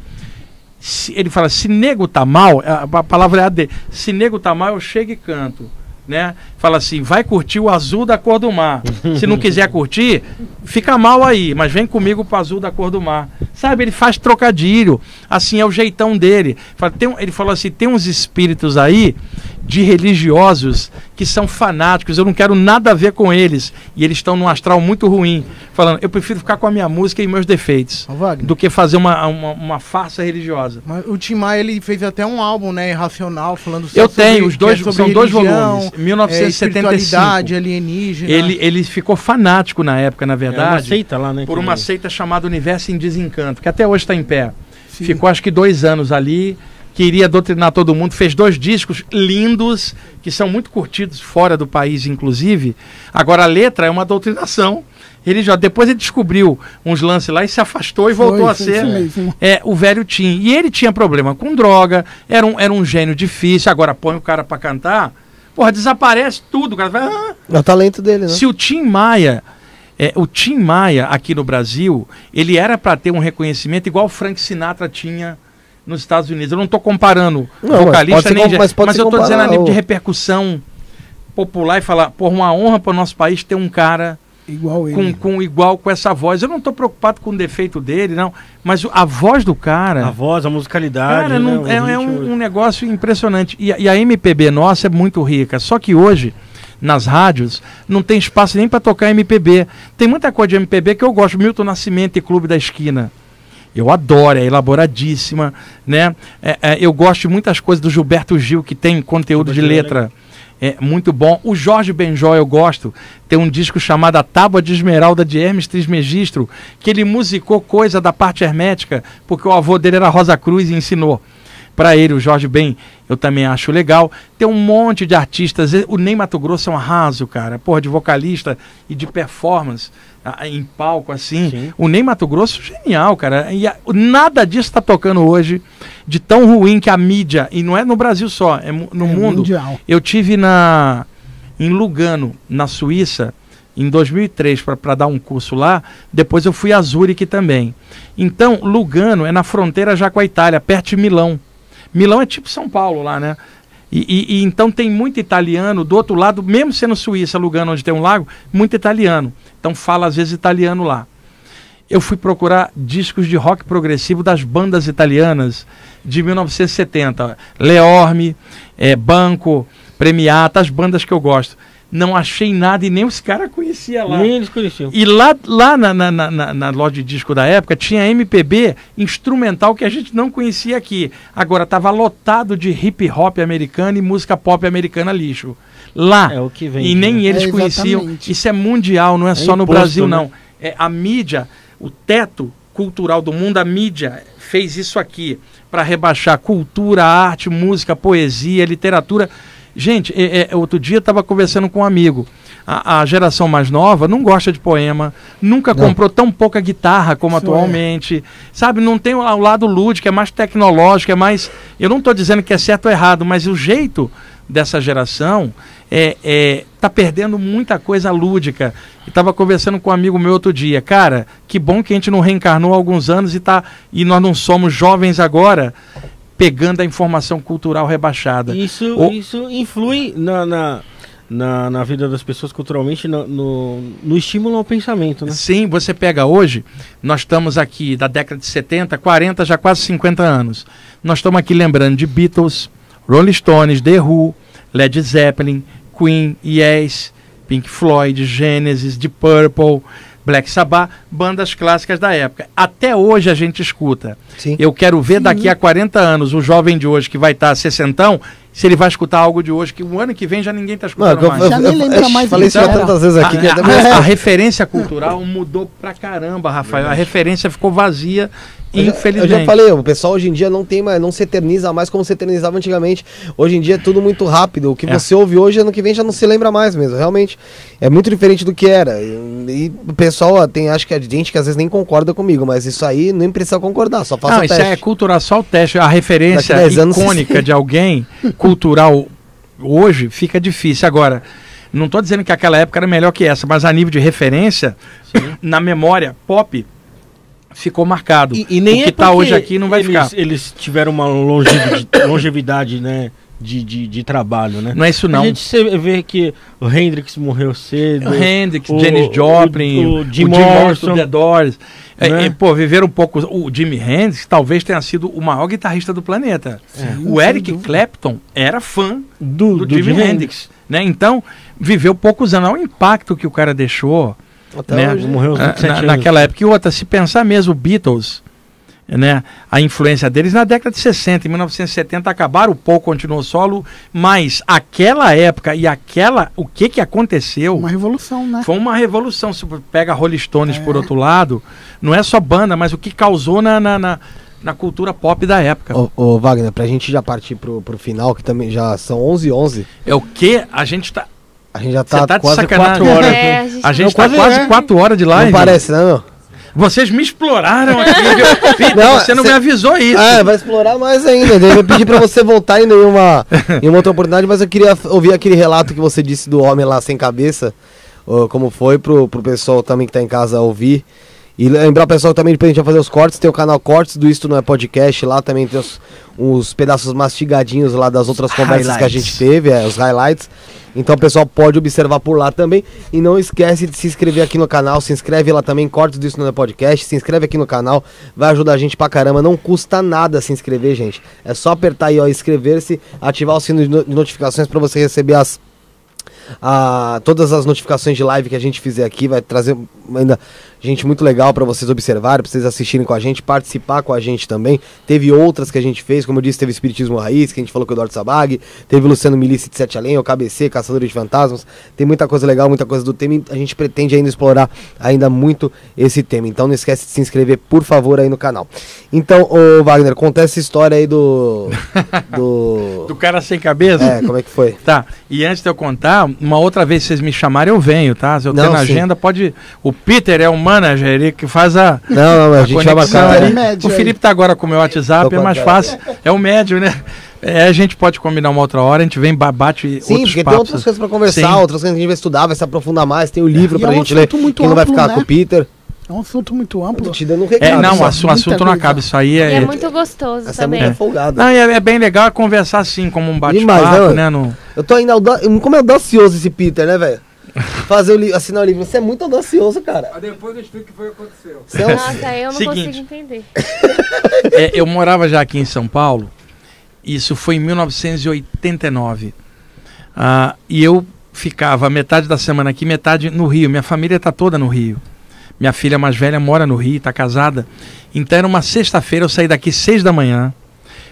Se, ele fala, se nego tá mal, a, a palavra é AD, se nego tá mal, eu chego e canto né? Fala assim, vai curtir o azul da cor do mar. Se não quiser curtir, fica mal aí, mas vem comigo pro azul da cor do mar. Sabe, ele faz trocadilho, assim é o jeitão dele. Fala, tem, ele falou assim, tem uns espíritos aí de religiosos que são fanáticos, eu não quero nada a ver com eles. E eles estão num astral muito ruim, falando, eu prefiro ficar com a minha música e meus defeitos do que fazer uma, uma, uma farsa religiosa. Mas o Tim Maia, ele fez até um álbum, né, irracional, falando Eu tenho, os é dois, são religião, dois volumes, 1975. É, alienígena. Ele, ele ficou fanático na época, na verdade. É uma seita lá, né? Por uma seita chamada Universo em Desencanto, que até hoje está em pé. Ficou acho que dois anos ali, queria doutrinar todo mundo, fez dois discos lindos, que são muito curtidos fora do país, inclusive. Agora, a letra é uma doutrinação. Ele já depois ele descobriu uns lances lá e se afastou e voltou foi, a ser é, o velho Tim. E ele tinha problema com droga, era um, era um gênio difícil. Agora põe o cara para cantar, porra, desaparece tudo. O cara fala, ah. É o talento dele, né? Se o Tim Maia é, o Tim Maia aqui no Brasil, ele era para ter um reconhecimento igual o Frank Sinatra tinha nos Estados Unidos. Eu não estou comparando não, vocalista mas nem. Ser, mas, mas eu estou dizendo a nível de repercussão popular e falar, por uma honra para o nosso país ter um cara igual ele. Com, com igual com essa voz. Eu não estou preocupado com o defeito dele, não. Mas a voz do cara. A voz, a musicalidade. Cara, né, não, né, é, é um, um, negócio impressionante. E, e a MPB nossa é muito rica. Só que hoje nas rádios, não tem espaço nem para tocar MPB. Tem muita coisa de MPB que eu gosto, Milton Nascimento e Clube da Esquina. Eu adoro, é elaboradíssima, né? É, é, eu gosto de muitas coisas do Gilberto Gil, que tem conteúdo de letra. É muito bom. O Jorge Benjó, eu gosto. Tem um disco chamado A Tábua de Esmeralda de Hermes Trismegistro, que ele musicou coisa da parte hermética, porque o avô dele era Rosa Cruz e ensinou para ele, o Jorge Ben, eu também acho legal. Tem um monte de artistas, o Ney Mato Grosso é um arraso, cara, porra, de vocalista e de performance em palco assim. Sim. O Ney Mato Grosso, genial, cara. E a, nada disso está tocando hoje de tão ruim que a mídia, e não é no Brasil só, é no é mundo. Mundial. Eu tive na em Lugano, na Suíça, em 2003 para dar um curso lá, depois eu fui a Zurique também. Então, Lugano é na fronteira já com a Itália, perto de Milão. Milão é tipo São Paulo lá, né? E, e, e, então tem muito italiano do outro lado, mesmo sendo Suíça, Lugano, onde tem um lago, muito italiano. Então fala às vezes italiano lá. Eu fui procurar discos de rock progressivo das bandas italianas de 1970. Leorme, é, Banco, Premiata, as bandas que eu gosto não achei nada e nem os caras conhecia lá. Nem eles conheciam. E lá, lá na, na, na, na, loja de disco da época tinha MPB instrumental que a gente não conhecia aqui. Agora estava lotado de hip hop americano e música pop americana lixo lá. É o que e nem né? eles é, conheciam. Isso é mundial, não é, é só imposto, no Brasil, né? não. É, a mídia, o teto cultural do mundo, a mídia fez isso aqui para rebaixar cultura, arte, música, poesia, literatura. Gente, é, é, outro dia estava conversando com um amigo. A, a, geração mais nova não gosta de poema, nunca não. comprou tão pouca guitarra como Isso é. atualmente. É. Sabe, não tem o, o lado lúdico, é mais tecnológico, é mais. Eu não estou dizendo que é certo ou errado, mas o jeito dessa geração é, é, tá perdendo muita coisa lúdica. Estava conversando com um amigo meu outro dia, cara, que bom que a gente não reencarnou há alguns anos e tá e nós não somos jovens agora pegando a informação cultural rebaixada. Isso, o... isso influi na, na, na, na, vida das pessoas culturalmente, no, no, no, estímulo ao pensamento, né? Sim, você pega hoje, nós estamos aqui da década de 70, 40, já quase 50 anos. Nós estamos aqui lembrando de Beatles, Rolling Stones, The Who, Led Zeppelin, Queen, Yes, Pink Floyd, Genesis, Deep Purple, Black Sabbath, bandas clássicas da época. Até hoje a gente escuta. Sim. Eu quero ver Sim. daqui a 40 anos o jovem de hoje que vai estar tá sessentão, se ele vai escutar algo de hoje, que o ano que vem já ninguém está escutando Não, mais. Eu, eu, já nem lembra mais. Falei isso já tantas vezes aqui. A, a, a, a referência cultural mudou pra caramba, Rafael. A referência ficou vazia Infelizmente. Eu já falei, o pessoal hoje em dia não tem mais, não se eterniza mais como se eternizava antigamente. Hoje em dia é tudo muito rápido. O que é. você ouve hoje, ano que vem já não se lembra mais mesmo. Realmente é muito diferente do que era. E, e o pessoal tem, acho que é gente que às vezes nem concorda comigo, mas isso aí nem precisa concordar, só faça não, o teste. Isso é cultural, só o teste. A referência icônica se... de alguém cultural hoje fica difícil. Agora, não estou dizendo que aquela época era melhor que essa, mas a nível de referência, Sim. na memória pop ficou marcado. E, e nem o que está é hoje aqui não vai eles, ficar. Eles tiveram uma longevidade, né? De, de, de, trabalho, né? Não é isso não. A gente vê que o Hendrix morreu cedo. O Hendrix, o, Janis Joplin, o, o, Jim, o Morrison, The Doors. Né? É, é, pô, viveram um pouco... O Jimi Hendrix talvez tenha sido o maior guitarrista do planeta. Sim, o Eric Clapton era fã do, do, do Jimi Hendrix. Hendrix. Né? Então, viveu poucos anos. Olha o impacto que o cara deixou até né? hoje. Morreu na, anos. Naquela época. E outra, se pensar mesmo, Beatles, né? a influência deles na década de 60, em 1970 acabaram, o Paul continuou solo, mas aquela época e aquela, o que que aconteceu? Uma revolução, né? Foi uma revolução, se pega Rolling Stones é. por outro lado, não é só banda, mas o que causou na, na, na, na cultura pop da época. Ô, ô Wagner, pra gente já partir pro, pro final, que também já são 11 h 11 É o que a gente tá, a gente já tá, tá quase quatro horas. É, né? a gente, a tá gente tá quase, quatro horas de live. Não parece, né, não, Vocês me exploraram aqui. filho, não, você não cê... me avisou isso. Ah, vai explorar mais ainda. Eu vou pedir pra você voltar ainda em uma, em uma outra oportunidade, mas eu queria ouvir aquele relato que você disse do homem lá sem cabeça, como foi, pro, pro pessoal também que tá em casa ouvir. E lembrar o pessoal também, depois a gente vai fazer os cortes, tem o canal Cortes do Isto Não É Podcast, lá também tem os, os pedaços mastigadinhos lá das outras conversas highlights. que a gente teve, é, os highlights. Então o pessoal pode observar por lá também. E não esquece de se inscrever aqui no canal, se inscreve lá também, Cortes do isto Não É Podcast, se inscreve aqui no canal, vai ajudar a gente pra caramba. Não custa nada se inscrever, gente. É só apertar aí, ó, inscrever-se, ativar o sino de notificações para você receber as a, todas as notificações de live que a gente fizer aqui, vai trazer ainda gente muito legal para vocês observarem, para vocês assistirem com a gente, participar com a gente também. Teve outras que a gente fez, como eu disse, teve Espiritismo Raiz, que a gente falou com o Eduardo Sabag, teve Luciano Milice de Sete Além, o KBC, Caçadores de Fantasmas. Tem muita coisa legal, muita coisa do tema. A gente pretende ainda explorar ainda muito esse tema. Então não esquece de se inscrever, por favor, aí no canal. Então, ô Wagner, conta essa história aí do. Do, do cara sem cabeça? É, como é que foi? Tá. E antes de eu contar, uma outra vez vocês me chamarem, eu venho, tá? Se eu tenho na agenda, pode. O Peter é um né, ele que faz a. Não, não, a, a gente conexão. vai marcar. Né? O Felipe tá agora com o meu WhatsApp, é mais fácil. É o médio, né? É, a gente pode combinar uma outra hora, a gente vem, bate Sim, porque papos. tem outras coisas para conversar, Sim. outras coisas que a gente vai estudar, vai se aprofundar mais, tem o é. livro para a é um gente ler, que não vai ficar né? com o né? Peter. É um assunto muito amplo. te dando um é, recado. É, não, o assunto, não acaba. Isso aí é. é muito gostoso essa também. É muito folgado. Não, é, é, bem legal conversar assim, como um bate-papo, né, né? No... Eu tô ainda. Como é audacioso esse Peter, né, velho? fazer o livro, assinar o livro. Você é muito audacioso, cara. depois eu explico o que foi que aconteceu. Você é Nossa, eu não Seguinte. consigo entender. É, eu morava já aqui em São Paulo, isso foi em 1989. Ah, e eu ficava metade da semana aqui, metade no Rio. Minha família está toda no Rio. Minha filha mais velha mora no Rio, está casada. Então era uma sexta-feira, eu saí daqui seis da manhã,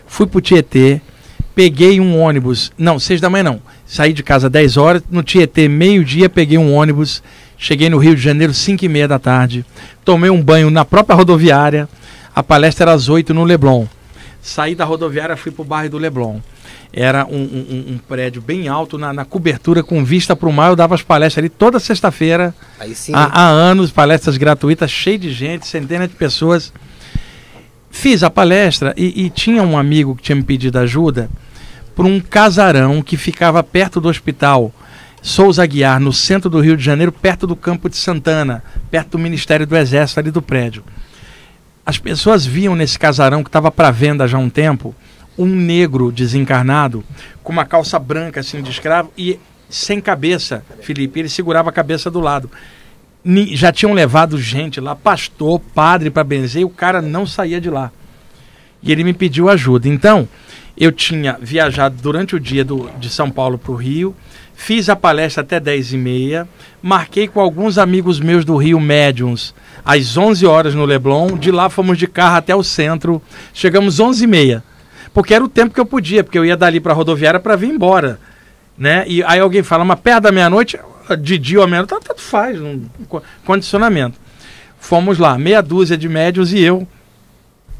fui para o Tietê, peguei um ônibus. Não, seis da manhã não. Saí de casa 10 horas, no Tietê, meio-dia, peguei um ônibus. Cheguei no Rio de Janeiro, 5 e meia da tarde. Tomei um banho na própria rodoviária. A palestra era às 8 no Leblon. Saí da rodoviária, fui para o bairro do Leblon. Era um, um, um prédio bem alto, na, na cobertura, com vista para o mar. Eu dava as palestras ali toda sexta-feira. Há, há anos, palestras gratuitas, cheio de gente, centenas de pessoas fiz a palestra e, e, tinha um amigo que tinha me pedido ajuda por um casarão que ficava perto do hospital Souza Guiar, no centro do Rio de Janeiro, perto do campo de Santana, perto do Ministério do Exército, ali do prédio. As pessoas viam nesse casarão, que estava para venda já há um tempo, um negro desencarnado, com uma calça branca, assim, de escravo, e sem cabeça, Felipe. Ele segurava a cabeça do lado. Já tinham levado gente lá, pastor, padre, para benzer, e o cara não saía de lá. E ele me pediu ajuda. Então, eu tinha viajado durante o dia do, de São Paulo para o Rio, fiz a palestra até 10 e meia, marquei com alguns amigos meus do Rio Médiums às 11 horas no Leblon, de lá fomos de carro até o centro, chegamos 11 e meia, porque era o tempo que eu podia, porque eu ia dali para a rodoviária para vir embora. Né? E aí alguém fala, mas perto da meia-noite, de dia ou menos, tanto faz, um condicionamento. Fomos lá, meia dúzia de médios e eu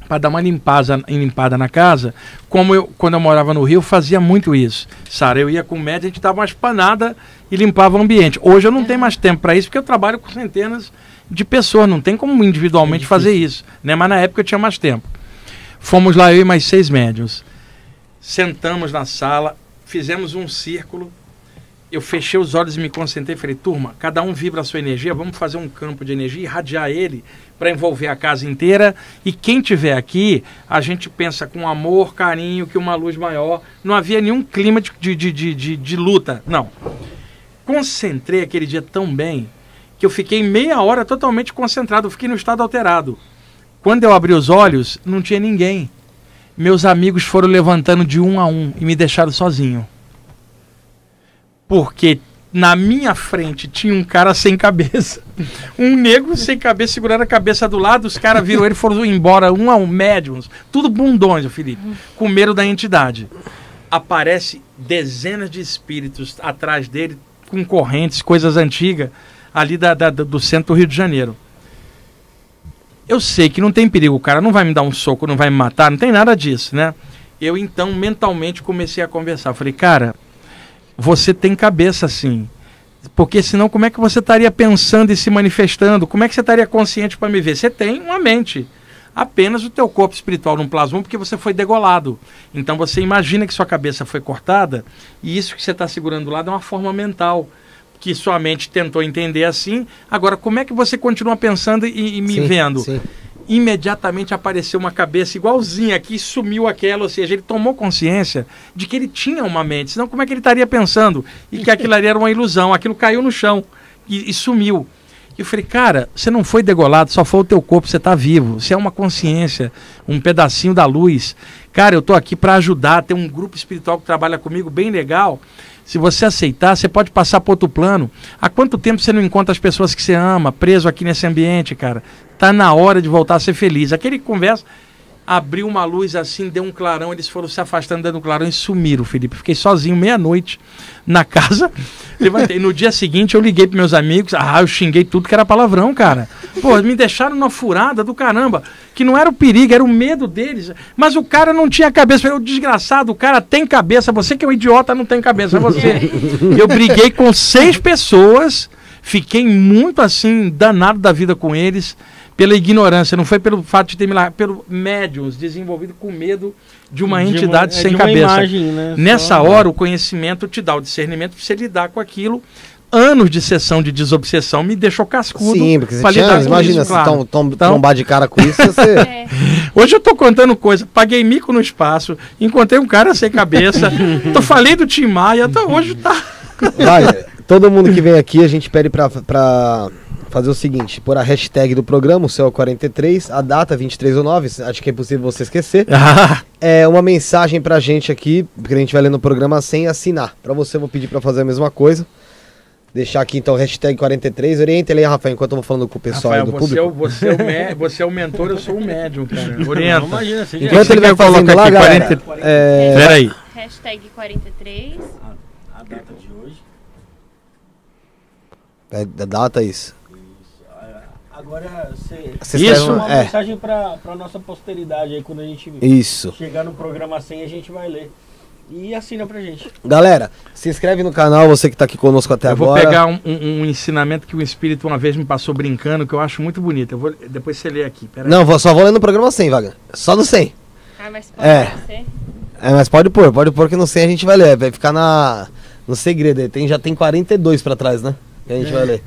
para dar uma limpada, limpada na casa, como eu, quando eu morava no Rio, fazia muito isso. Sara, eu ia com o médico, a gente dava uma espanada e limpava o ambiente. Hoje eu não é. tenho mais tempo para isso, porque eu trabalho com centenas de pessoas, não tem como individualmente é fazer isso. Né? Mas na época eu tinha mais tempo. Fomos lá, eu e mais seis médios. Sentamos na sala, fizemos um círculo. Eu fechei os olhos e me concentrei. Falei, turma, cada um vibra a sua energia, vamos fazer um campo de energia e irradiar ele para envolver a casa inteira. E quem tiver aqui, a gente pensa com amor, carinho, que uma luz maior. Não havia nenhum clima de, de, de, de, de luta, não. Concentrei aquele dia tão bem que eu fiquei meia hora totalmente concentrado, eu fiquei no estado alterado. Quando eu abri os olhos, não tinha ninguém. Meus amigos foram levantando de um a um e me deixaram sozinho. Porque na minha frente tinha um cara sem cabeça. Um negro sem cabeça, segurando a cabeça do lado, os caras viram ele foram embora, um a um, médiums, tudo bundões, o Felipe, com medo da entidade. Aparece dezenas de espíritos atrás dele, com correntes, coisas antigas, ali da, da do centro do Rio de Janeiro. Eu sei que não tem perigo, o cara não vai me dar um soco, não vai me matar, não tem nada disso, né? Eu então mentalmente comecei a conversar. Falei, cara, você tem cabeça assim. Porque senão, como é que você estaria pensando e se manifestando? Como é que você estaria consciente para me ver? Você tem uma mente. Apenas o teu corpo espiritual não plasmou porque você foi degolado. Então você imagina que sua cabeça foi cortada e isso que você está segurando lá é uma forma mental que sua mente tentou entender assim. Agora, como é que você continua pensando e, e me sim, vendo? Sim imediatamente apareceu uma cabeça igualzinha aqui e sumiu aquela, ou seja, ele tomou consciência de que ele tinha uma mente, senão como é que ele estaria pensando? E que aquilo ali era uma ilusão, aquilo caiu no chão e, e sumiu. E eu falei, cara, você não foi degolado, só foi o teu corpo, você está vivo. Você é uma consciência, um pedacinho da luz. Cara, eu estou aqui para ajudar, tem um grupo espiritual que trabalha comigo bem legal. Se você aceitar, você pode passar para outro plano. Há quanto tempo você não encontra as pessoas que você ama, preso aqui nesse ambiente, cara? Tá na hora de voltar a ser feliz. Aquele conversa abriu uma luz assim, deu um clarão, eles foram se afastando, dando um clarão e sumiram, Felipe. Fiquei sozinho meia-noite na casa. Levantei. No dia seguinte eu liguei para meus amigos, ah, eu xinguei tudo que era palavrão, cara. Pô, me deixaram numa furada do caramba, que não era o perigo, era o medo deles. Mas o cara não tinha cabeça. Eu, desgraçado, o cara tem cabeça. Você que é um idiota não tem cabeça, é você. eu briguei com seis pessoas, fiquei muito assim, danado da vida com eles pela ignorância, não foi pelo fato de ter milagre, pelo médiums desenvolvido com medo de uma de entidade é, uma, sem é cabeça. Imagem, né? Nessa Só, hora, né? o conhecimento te dá o discernimento para você lidar com aquilo. Anos de sessão de desobsessão me deixou cascudo. Sim, porque você tinha, imagina, isso, claro. se tom, tom, tombar de cara com isso, você... é. Hoje eu tô contando coisa, paguei mico no espaço, encontrei um cara sem cabeça, tô, falei do Tim Maia, então hoje tá... Vai, todo mundo que vem aqui, a gente pede para pra fazer o seguinte: pôr a hashtag do programa, o céu 43, a data 23 ou 9, acho que é impossível você esquecer. é uma mensagem pra gente aqui, porque a gente vai ler no programa sem assinar. Pra você, eu vou pedir pra fazer a mesma coisa. Deixar aqui então hashtag 43. Orienta ele aí, Rafael, enquanto eu vou falando com o pessoal Rafael, do você público. É o, você, é o me, você é o mentor, eu sou o médium, cara. Orienta. Não, imagina, assim, enquanto ele vai falando lá, 40, galera. 40, é... Peraí. Hashtag 43. A, a data de hoje. É, da data é isso agora você, isso Isso, uma é. mensagem para a nossa posteridade aí quando a gente Isso. chegar no programa 100 a gente vai ler. E assina pra gente. Galera, se inscreve no canal, você que tá aqui conosco até agora. Eu vou pegar um, um, um, ensinamento que o Espírito uma vez me passou brincando, que eu acho muito bonito. Eu vou, depois você lê aqui. Pera Não, vou, só vou ler no programa 100, vaga Só no 100. Ah, mas pode é. Ser? É, mas pode pôr, pode pôr que no 100 a gente vai ler. Vai ficar na, no segredo aí. Tem, já tem 42 pra trás, né? Que a gente é. vai ler.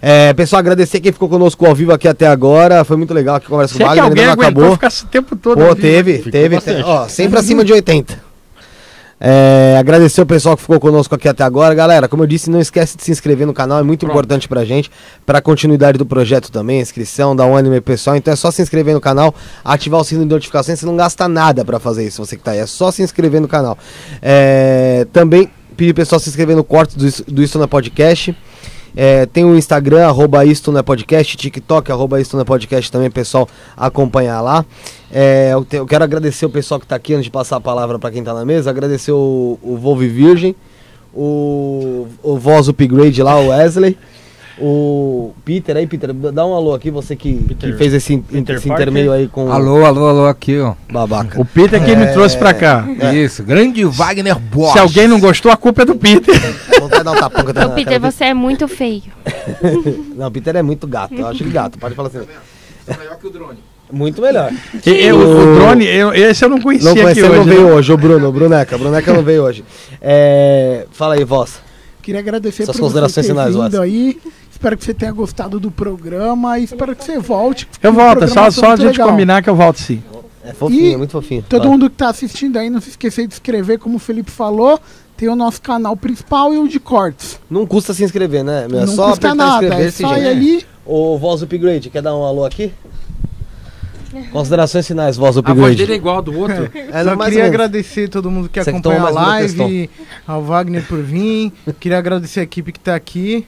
É, pessoal, agradecer quem ficou conosco ao vivo aqui até agora. Foi muito legal que conversa com o Wagner, é não acabou. Ficar esse tempo todo Pô, teve, Ficou teve, ó, sempre acima de 80. É, agradecer o pessoal que ficou conosco aqui até agora. Galera, como eu disse, não esquece de se inscrever no canal, é muito Pronto. importante pra gente, pra continuidade do projeto também, inscrição, da um anime pessoal. Então é só se inscrever no canal, ativar o sino de notificações, você não gasta nada pra fazer isso, você que tá aí. É só se inscrever no canal. É, também pedir pessoal se inscrever no corte do, do Isso na Podcast. É, tem o Instagram, arroba isto não é podcast, TikTok, arroba isto não é podcast também, pessoal, acompanhar lá. É, eu, te, eu, quero agradecer o pessoal que está aqui, antes de passar a palavra para quem está na mesa, agradecer o, o Volve Virgem, o, o Voz Upgrade lá, o Wesley. O Peter, aí, Peter, dá um alô aqui, você que, que fez esse, esse intermeio aí com. Alô, alô, alô, aqui, ó. Babaca. O Peter que é... me trouxe pra cá. É. Isso, grande Wagner Bosch. Se alguém não gostou, a culpa é do Peter. Vontade dar um Ô, Peter, você é muito feio. não, o Peter é muito gato. Eu acho ele gato, pode falar assim. É melhor que o drone. Muito melhor. Eu, o... drone, eu, esse eu não conhecia não conheci, aqui hoje. Não né? veio hoje, o Bruno, o Bruneca. O Bruneca não veio hoje. É, fala aí, vossa. Queria agradecer Essas por considerações você ter vindo aí Espero que você tenha gostado do programa e espero que você volte. Eu volto, só, só a gente legal. combinar que eu volto sim. É fofinho, e é muito fofinho. Todo claro. mundo que está assistindo aí, não se esquecer de inscrever, como o Felipe falou. Tem o nosso canal principal e o de cortes. Não custa se inscrever, né? É não só custa nada. É só ir ali. O Voz Upgrade, quer dar um alô aqui? Considerações finais, voz upgrade. A voz dele é igual do outro. É, Só queria agradecer todo mundo que Você acompanha a live, ao Wagner por vir. queria agradecer a equipe que está aqui.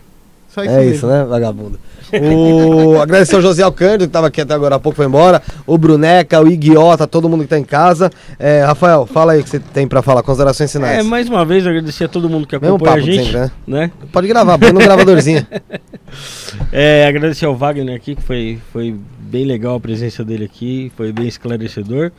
Só isso é mesmo. isso, né, vagabundo? O... Agradecer ao José Alcântara, que estava aqui até agora há pouco, foi embora. O Bruneca, o Iguiota, todo mundo que está em casa. É, Rafael, fala aí o que você tem para falar, considerações sinais. É, mais uma vez agradecer a todo mundo que acompanha papo a gente. Sempre, né? né? Pode gravar, põe no gravadorzinho. É, agradecer ao Wagner aqui, que foi, foi bem legal a presença dele aqui, foi bem esclarecedor.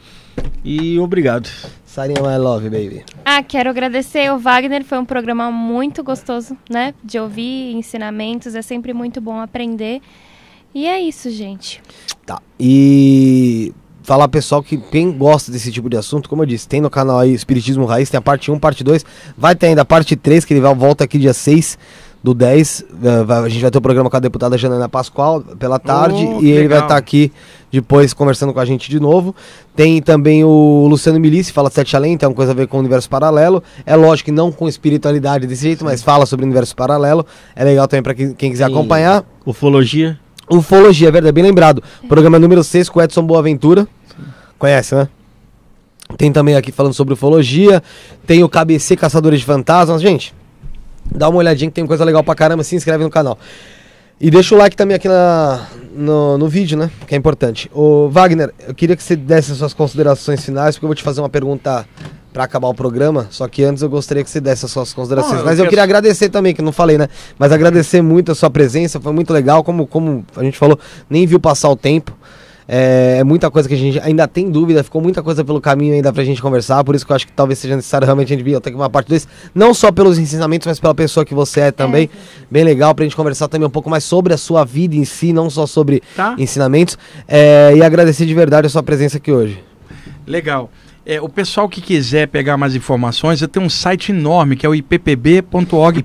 E obrigado. Sarinha, my love, baby. Ah, quero agradecer o Wagner, foi um programa muito gostoso, né? De ouvir ensinamentos, é sempre muito bom aprender. E é isso, gente. Tá. E falar pessoal que quem gosta desse tipo de assunto, como eu disse, tem no canal aí Espiritismo Raiz, tem a parte 1, parte 2, vai ter ainda a parte 3, que ele volta aqui dia 6 do 10. Eh, a gente vai ter o um programa com a deputada Janana Pascoal pela tarde oh, e ele vai estar tá aqui depois conversando com a gente de novo. Tem também o Luciano Milici, fala Sete Além, tem alguma coisa a ver com o universo paralelo. É lógico que não com espiritualidade desse jeito, Sim. mas fala sobre o universo paralelo. É legal também para quem, quem, quiser Sim. acompanhar. Ufologia. Ufologia, é verdade, bem lembrado. É. Programa número 6 com Edson Boaventura. Sim. Conhece, né? Tem também aqui falando sobre ufologia. Tem o KBC Caçadores de Fantasmas. Gente, dá uma olhadinha que tem coisa legal pra caramba. Se inscreve no canal. E deixa o like também aqui na, no, no vídeo, né? Que é importante. O Wagner, eu queria que você desse as suas considerações finais, porque eu vou te fazer uma pergunta para acabar o programa. Só que antes eu gostaria que você desse as suas considerações. Não, eu mas eu queria agradecer também, que não falei, né? Mas agradecer muito a sua presença, foi muito legal. Como, como a gente falou, nem viu passar o tempo. É, é, muita coisa que a gente ainda tem dúvida, ficou muita coisa pelo caminho ainda pra gente conversar, por isso que eu acho que talvez seja necessário realmente a gente vir ter uma parte desse, não só pelos ensinamentos, mas pela pessoa que você é também. É. Bem legal pra gente conversar também um pouco mais sobre a sua vida em si, não só sobre tá. ensinamentos. É, e agradecer de verdade a sua presença aqui hoje. Legal. É, o pessoal que quiser pegar mais informações, eu tenho um site enorme que é o ippb.org.br.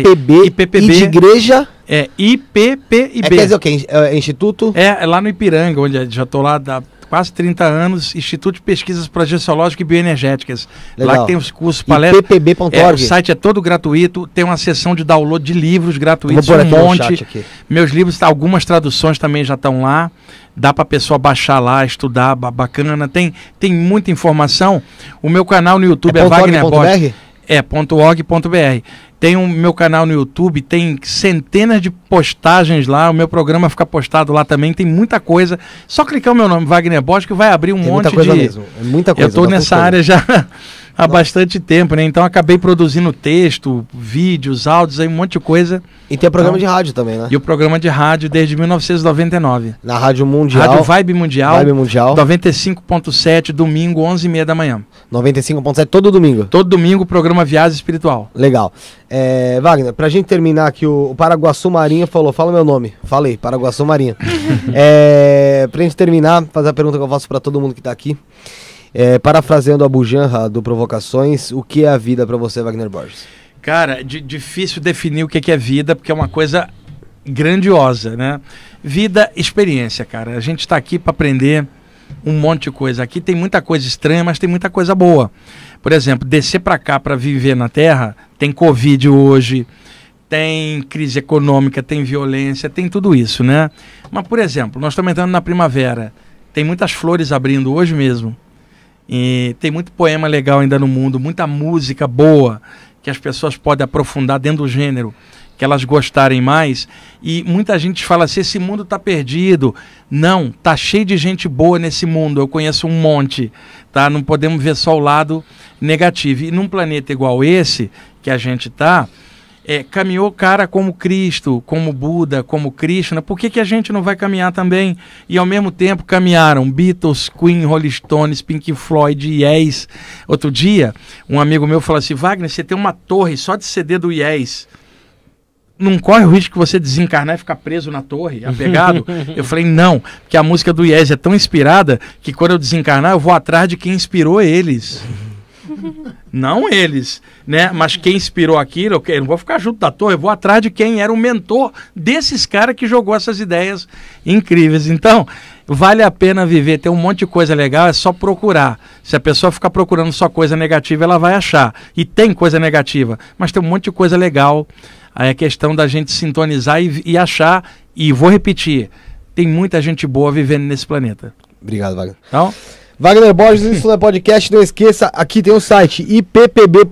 IPPB, IPPB de igreja? É, IPPB. É, quer dizer o quê? É, é instituto? É, é lá no Ipiranga, onde é, já estou lá da quase 30 anos, Instituto de Pesquisas Progeológicas e Bioenergéticas. Legal. Lá que tem os cursos, palestras. É, o site é todo gratuito, tem uma seção de download de livros gratuitos, um monte. Meus livros, algumas traduções também já estão lá. Dá para a pessoa baixar lá, estudar, bacana. Tem, tem muita informação. O meu canal no YouTube é, é Wagner Bosch. É, ponto .org.br. Tem o um, meu canal no YouTube, tem centenas de postagens lá. O meu programa fica postado lá também. Tem muita coisa. Só clicar o meu nome, Wagner Bosch, que vai abrir um tem monte muita coisa de. Mesmo. É muita coisa. Eu estou tá nessa área já há bastante tempo, né? Então acabei produzindo texto, vídeos, áudios, aí um monte de coisa. E tem o programa então, de rádio também, né? E o programa de rádio desde 1999. Na Rádio Mundial. Rádio Vibe Mundial. Vibe Mundial. 95.7, domingo, 11h30 da manhã. 95.7, todo domingo? Todo domingo, programa Viagem Espiritual. Legal. É, Wagner, pra gente terminar aqui, o, o Paraguaçu Marinha falou, fala meu nome. Falei, Paraguaçu Marinha. é, pra gente terminar, fazer a pergunta que eu faço pra todo mundo que tá aqui. É, parafraseando a Bujanra do Provocações, o que é a vida para você, Wagner Borges? Cara, difícil definir o é que é vida, porque é uma coisa grandiosa, né? Vida, experiência, cara. A gente está aqui para aprender um monte de coisa. Aqui tem muita coisa estranha, mas tem muita coisa boa. Por exemplo, descer para cá para viver na Terra, tem Covid hoje, tem crise econômica, tem violência, tem tudo isso, né? Mas, por exemplo, nós estamos entrando na primavera. Tem muitas flores abrindo hoje mesmo. E tem muito poema legal ainda no mundo, muita música boa que as pessoas podem aprofundar dentro do gênero que elas gostarem mais. E muita gente fala assim: esse mundo está perdido. Não, tá cheio de gente boa nesse mundo. Eu conheço um monte, tá? Não podemos ver só o lado negativo. E num planeta igual esse que a gente está é, caminhou cara como Cristo, como Buda, como Krishna, por que, que a gente não vai caminhar também? E ao mesmo tempo caminharam Beatles, Queen, Rolling Stones, Pink Floyd, Yes. Outro dia, um amigo meu falou assim: Wagner, você tem uma torre só de CD do Yes. Não corre o risco de você desencarnar e ficar preso na torre, apegado? eu falei, não, porque a música do Yes é tão inspirada que quando eu desencarnar eu vou atrás de quem inspirou eles não eles, né? Mas quem inspirou aquilo, eu não vou ficar junto da torre, eu vou atrás de quem era o mentor desses caras que jogou essas ideias incríveis. Então, vale a pena viver, tem um monte de coisa legal, é só procurar. Se a pessoa ficar procurando só coisa negativa, ela vai achar. E tem coisa negativa, mas tem um monte de coisa legal. Aí é questão da gente sintonizar e, e achar, e vou repetir, tem muita gente boa vivendo nesse planeta. Obrigado, Wagner. Então, Wagner Borges, isso é podcast. Não esqueça, aqui tem o site ippb.org.br.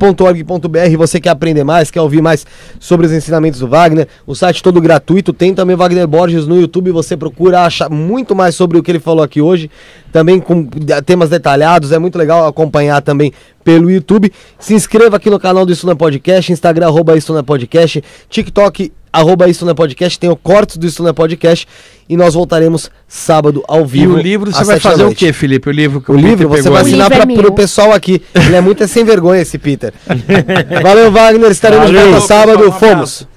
Você quer aprender mais, quer ouvir mais sobre os ensinamentos do Wagner? O site todo gratuito. Tem também Wagner Borges no YouTube. Você procura, acha muito mais sobre o que ele falou aqui hoje. Também com temas detalhados. É muito legal acompanhar também pelo YouTube. Se inscreva aqui no canal do Isso Não é Podcast, Instagram, arroba Isso Não é Podcast, TikTok arroba Isso Não é Podcast, tem o corte do Isso Não é Podcast e nós voltaremos sábado ao vivo. E o livro você vai fazer o quê, Felipe? O livro que o, o livro você vai assinar para é o pessoal aqui. Ele é muito sem vergonha esse Peter. Valeu, Wagner, estaremos Valeu, volta sábado. Fomos.